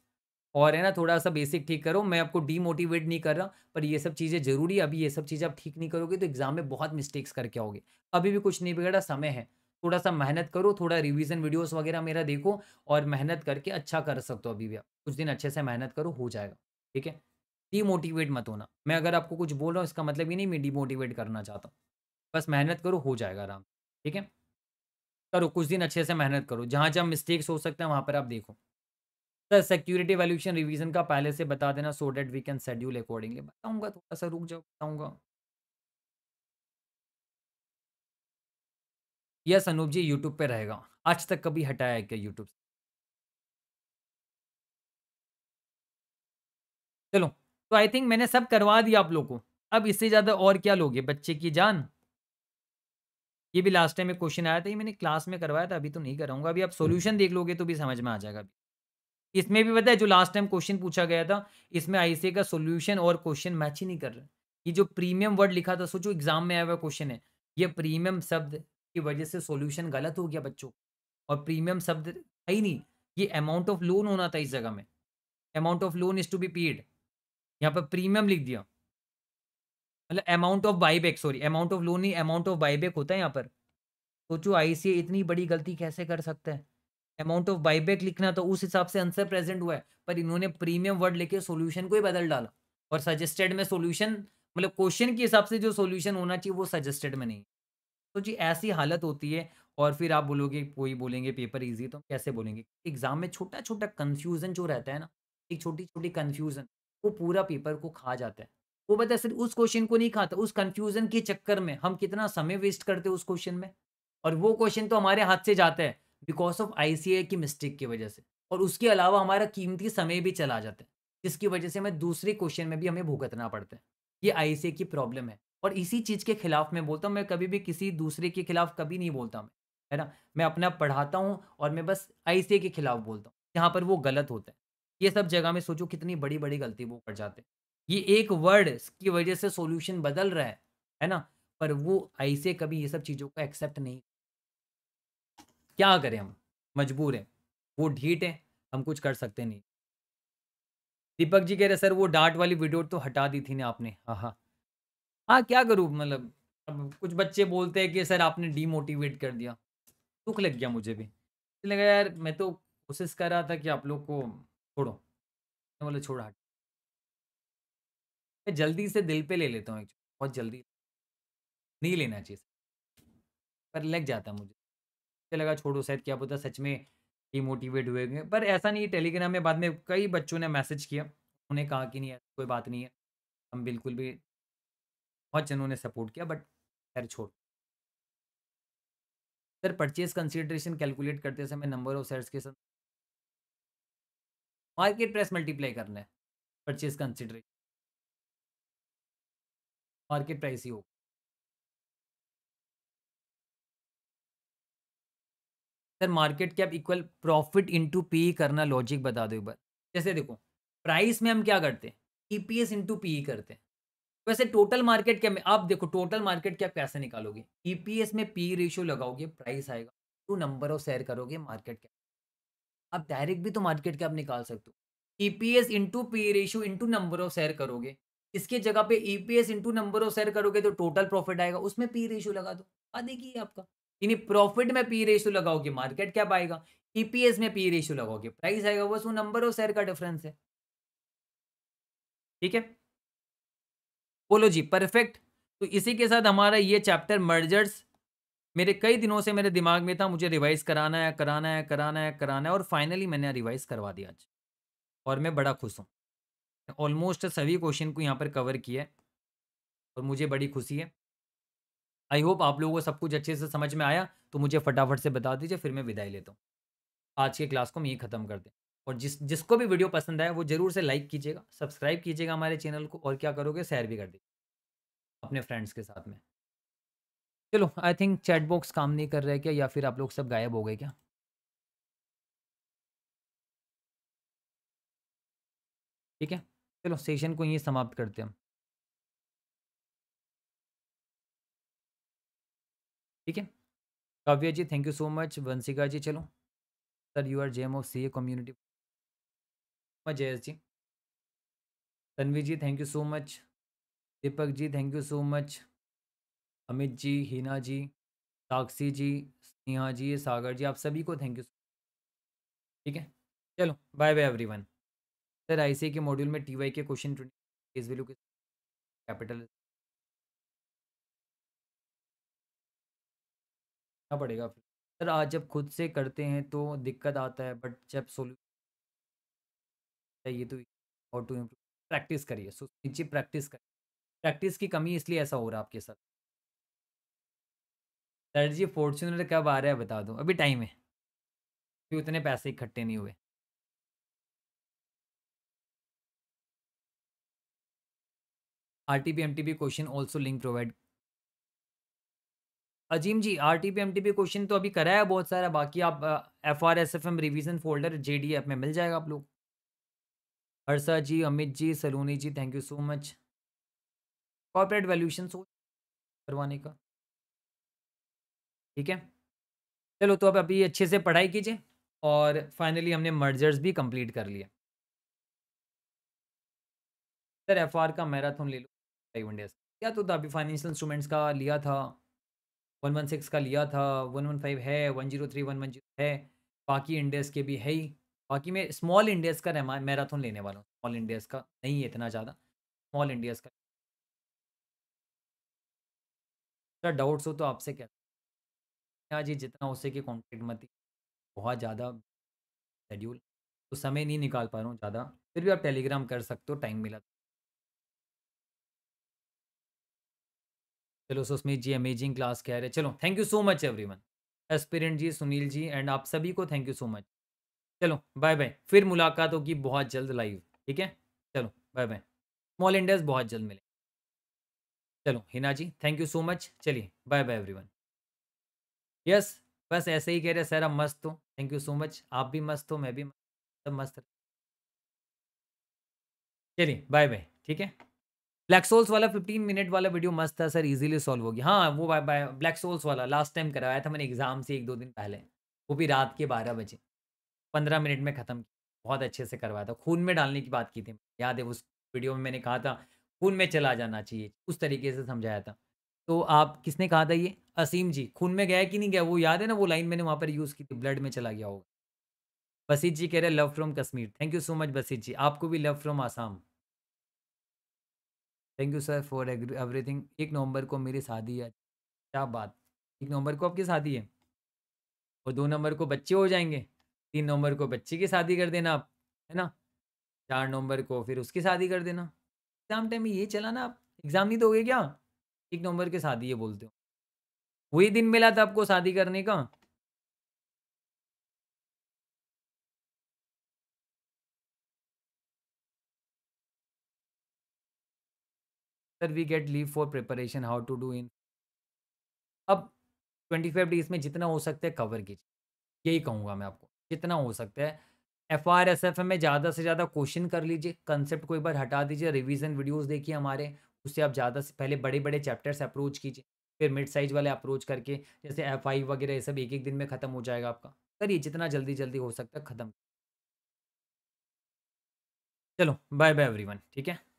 और है ना थोड़ा सा बेसिक ठीक करो मैं आपको डीमोटिवेट नहीं कर रहा पर ये सब चीज़ें जरूरी है अभी ये सब चीज़ें आप ठीक नहीं करोगे तो एग्जाम में बहुत मिस्टेक्स करके आओगे अभी भी कुछ नहीं बिगड़ा समय है थोड़ा सा मेहनत करो थोड़ा रिविजन वीडियोस वगैरह मेरा देखो और मेहनत करके अच्छा कर सकते हो अभी भी आप कुछ दिन अच्छे से मेहनत करो हो जाएगा ठीक है डीमोटिवेट मत होना मैं अगर आपको कुछ बोल रहा हूँ इसका मतलब ये नहीं मैं डीमोटिवेट करना चाहता हूँ बस मेहनत करो हो जाएगा आराम ठीक है करो कुछ दिन अच्छे से मेहनत करो जहाँ जहाँ मिस्टेक्स हो सकते हैं वहाँ पर आप देखो सर सिक्योरिटी वैल्यूशन रिवीजन का पहले से बता देना so that we can schedule accordingly बताऊंगा थोड़ा सा रुक जाओ बताऊंगा यस अनूप जी यूट्यूब पे रहेगा आज तक कभी हटाया है क्या यूट्यूब से चलो तो आई थिंक मैंने सब करवा दिया आप लोग को अब इससे ज़्यादा और क्या लोगे बच्चे की जान ये भी लास्ट टाइम में क्वेश्चन आया था ये मैंने क्लास में करवाया था अभी तो नहीं कराऊंगा अभी आप सॉल्यूशन हम्म। देख लोगे तो भी समझ में आ जाएगा अभी इसमें भी बताया जो लास्ट टाइम क्वेश्चन पूछा गया था इसमें आईसीए का सोल्यूशन और क्वेश्चन मैच ही नहीं कर रहे ये जो प्रीमियम वर्ड लिखा था सोचो एग्जाम में आया हुआ क्वेश्चन है ये प्रीमियम शब्द की वजह से सोल्यूशन गलत हो गया बच्चों और प्रीमियम शब्द था ही नहीं ये अमाउंट ऑफ लोन होना था इस जगह में amount of loan is to be paid यहाँ पर प्रीमियम लिख दिया मतलब amount of buyback sorry amount of loan नहीं अमाउंट ऑफ बाईबैक होता है यहाँ पर सोचो आईसीए इतनी बड़ी गलती कैसे कर सकता है अमाउंट ऑफ बाईबैक लिखना तो उस हिसाब से आंसर प्रेजेंट हुआ है पर इन्होंने प्रीमियम वर्ड लेके सॉल्यूशन को ही बदल डाला और सजेस्टेड में सॉल्यूशन मतलब क्वेश्चन के हिसाब से जो सॉल्यूशन होना चाहिए वो सजेस्टेड में नहीं तो जी ऐसी हालत होती है और फिर आप बोलोगे कोई बोलेंगे पेपर इजी तो कैसे बोलेंगे एग्जाम में छोटा छोटा कन्फ्यूजन जो रहता है ना एक छोटी छोटी कन्फ्यूजन वो पूरा पेपर को खा जाता है वो बता सिर्फ उस क्वेश्चन को नहीं खाता उस कन्फ्यूजन के चक्कर में हम कितना समय वेस्ट करते हैं उस क्वेश्चन में और वो क्वेश्चन तो हमारे हाथ से जाता है बिकॉज ऑफ आई की मिस्टेक की वजह से और उसके अलावा हमारा कीमती समय भी चला जाता है जिसकी वजह से हमें दूसरे क्वेश्चन में भी हमें भुगतना पड़ता है ये आई की प्रॉब्लम है और इसी चीज़ के खिलाफ मैं बोलता हूँ मैं कभी भी किसी दूसरे के खिलाफ कभी नहीं बोलता मैं है ना मैं अपना पढ़ाता हूँ और मैं बस आई के खिलाफ बोलता हूँ यहाँ पर वो गलत होते हैं ये सब जगह में सोचो कितनी बड़ी बड़ी गलती वो कर जाते हैं ये एक वर्ड की वजह से सोल्यूशन बदल रहा है है ना पर वो आई कभी ये सब चीज़ों को एक्सेप्ट नहीं क्या करें हम मजबूर हैं वो ढीट हैं हम कुछ कर सकते नहीं दीपक जी कह रहे सर वो डांट वाली वीडियो तो हटा दी थी ना आपने हाँ हाँ हाँ क्या करूँ मतलब अब कुछ बच्चे बोलते हैं कि सर आपने डीमोटिवेट कर दिया दुख लग गया मुझे भी लगा यार मैं तो कोशिश कर रहा था कि आप लोग को छोड़ो बोले छोड़ा मैं जल्दी से दिल पे ले लेता हूँ बहुत जल्दी नहीं लेना चाहिए पर लग जाता मुझे लगा छोड़ो शायद क्या पता सच में डिमोटिवेट हुए गए पर ऐसा नहीं टेलीग्राम में बाद में कई बच्चों ने मैसेज किया उन्होंने कहा कि नहीं कोई बात नहीं है हम बिल्कुल भी बहुत जनों ने सपोर्ट किया बट खैर छोड़ सर परचेज कंसिडरेशन कैलकुलेट करते समय नंबर ऑफ शेयर्स के साथ मार्केट प्राइस मल्टीप्लाई करना है परचेज कंसिडरेशन मार्केट प्राइस ही होगा sir market cap equal profit into P करना लॉजिक बता दो एक बार जैसे देखो प्राइस में हम क्या करते हैं E P S into P करते हैं वैसे टोटल मार्केट कैप में आप देखो टोटल मार्केट कैप कैसे निकालोगे ई पी एस में पी रेशियो लगाओगे प्राइस आएगा टू नंबर ऑफ शेयर करोगे मार्केट कैप आप डायरेक्ट भी तो मार्केट कैप निकाल सकते हो E P S into P ratio into number of share करोगे इसके जगह पे E P S into number of share करोगे तो टोटल प्रॉफिट आएगा उसमें पी रेशियो लगा दो आ देखिए आपका यानी प्रॉफिट में पी रेशो लगाओगे मार्केट क्या पाएगा ईपीएस e में पी रेशो लगाओगे प्राइस आएगा बस वो नंबर और शेयर का डिफरेंस है ठीक है बोलो जी परफेक्ट तो इसी के साथ हमारा ये चैप्टर मर्जर्स मेरे कई दिनों से मेरे दिमाग में था मुझे रिवाइज कराना है कराना है कराना है कराना है और फाइनली मैंने रिवाइज करवा दिया आज और मैं बड़ा खुश हूँ ऑलमोस्ट सभी क्वेश्चन को यहाँ पर कवर किया और मुझे बड़ी खुशी है आई होप आप लोगों को सब कुछ अच्छे से समझ में आया तो मुझे फटाफट से बता दीजिए फिर मैं विदाई लेता हूँ आज के क्लास को हम ये ख़त्म कर दें और जिस जिसको भी वीडियो पसंद आया वो ज़रूर से लाइक कीजिएगा सब्सक्राइब कीजिएगा हमारे चैनल को और क्या करोगे शेयर भी कर दीजिए अपने फ्रेंड्स के साथ में चलो आई थिंक चैट बॉक्स काम नहीं कर रहे क्या या फिर आप लोग सब गायब हो गए क्या ठीक है चलो सेशन को ये समाप्त करते हैं हम ठीक है Kavya ji thank you so much Vanshika ji चलो sir you are gem of C A community Jayas ji Tanvi ji thank you so much Deepak ji thank you so much Amit ji Hina ji Sakshi ji Sneha ji Sagar ji आप सभी को थैंक यू सो ठीक है चलो bye bye everyone sir ICA के मॉड्यूल में टीवाई के क्वेश्चन ट्वेंटी कैपिटल करना पड़ेगा फिर सर आज जब खुद से करते हैं तो दिक्कत आता है बट जब सोल्यूशन चाहिए तो हाउ टू इम्प्रूव प्रैक्टिस करिए सो नीचे प्रैक्टिस करिए प्रैक्टिस की कमी इसलिए ऐसा हो रहा है आपके साथ सर जी फॉर्चुनर कब आ रहा है बता दो अभी टाइम है अभी उतने पैसे इकट्ठे नहीं हुए R T P M T P question also link provide Azeem ji R T P M T P question तो अभी कराया बहुत सारा बाकी आप F R S F M revision folder J D F में मिल जाएगा आप लोग Harsha ji Amit ji Saloni ji thank you so much corporate valuation सोच करवाने का ठीक है चलो तो अब अभी अच्छे से पढ़ाई कीजिए और फाइनली हमने मर्जर्स भी कंप्लीट कर लिए सर एफ आर का मैराथन ले लो फाइव हंड्रेड क्या तो था अभी फाइनेंशियल इंस्ट्रूमेंट्स का लिया था वन वन सिक्स का लिया था वन वन फाइव है one zero three one one zero है बाकी इंडियस के भी है ही बाकी मैं स्मॉल इंडियस का मैराथन लेने वाला हूँ स्मॉल इंडियस का नहीं है इतना ज़्यादा स्मॉल इंडियस का अच्छा, डाउट्स हो तो आपसे क्या जी जितना उससे की कॉन्टेक्ट मत बहुत ज़्यादा शेड्यूल तो समय नहीं निकाल पा रहा हूँ ज़्यादा फिर भी आप टेलीग्राम कर सकते हो टाइम मिला तो। चलो सुस्मित जी अमेजिंग क्लास कह रहे चलो thank you so much everyone aspirant ji Sunil ji and आप सभी को थैंक यू सो मच चलो बाय बाय फिर मुलाकात होगी बहुत जल्द लाइव ठीक है चलो बाय बाय स्मॉल इंडियाज बहुत जल्द मिले चलो Hina ji thank you so much चलिए बाय बाय एवरीवन यस बस ऐसे ही कह रहे सर आप मस्त हो थैंक यू सो मच आप भी मस्त हो मैं भी मस्त सब मस्त चलिए बाय बाय ठीक है ब्लैक सोल्स वाला 15 मिनट वाला वीडियो मस्त था सर इजीली सॉल्व होगी हाँ वो बाय बाय ब्लैक सोल्स वाला लास्ट टाइम करवाया था मैंने एग्जाम से एक दो दिन पहले वो भी रात के बारह बजे पंद्रह मिनट में ख़त्म बहुत अच्छे से करवाया था खून में डालने की बात की थी याद है उस वीडियो में मैंने कहा था खून में चला जाना चाहिए उस तरीके से समझाया था तो आप किसने कहा था ये असीम जी खून में गया कि नहीं गया वो याद है ना वो लाइन मैंने वहाँ पर यूज़ की थी ब्लड में चला गया होगा बसीत जी कह रहे love from Kashmir thank you so much Basit ji आपको भी love from Assam thank you sir for everything एक नवंबर को मेरी शादी है क्या बात एक नवंबर को आपकी शादी है और दो नंबर को बच्चे हो जाएंगे तीन नवंबर को बच्चे की शादी कर देना आप है ना चार नवंबर को फिर उसकी शादी कर देना एग्ज़ाम टाइम में ये चला ना आप एग्ज़ाम नहीं दोगे क्या एक नवंबर की शादी है बोलते हो वही दिन मिला था आपको शादी करने का sir we get leave for preparation how to do in अब ट्वेंटी फाइव डेज में जितना हो सकता है कवर कीजिए यही कहूँगा मैं आपको जितना हो सकता है एफ आर एस एफ में ज़्यादा से ज़्यादा क्वेश्चन कर लीजिए कंसेप्ट को एक बार हटा दीजिए रिविजन वीडियोज़ देखिए हमारे उससे आप ज़्यादा से पहले बड़े बड़े चैप्टर्स अप्रोच कीजिए फिर मिड साइज वाले अप्रोच करके जैसे एफ आई वगैरह ये सब एक एक दिन में ख़त्म हो जाएगा आपका करिए जितना जल्दी जल्दी हो सकता है ख़त्म चलो बाय बाय एवरीवन ठीक है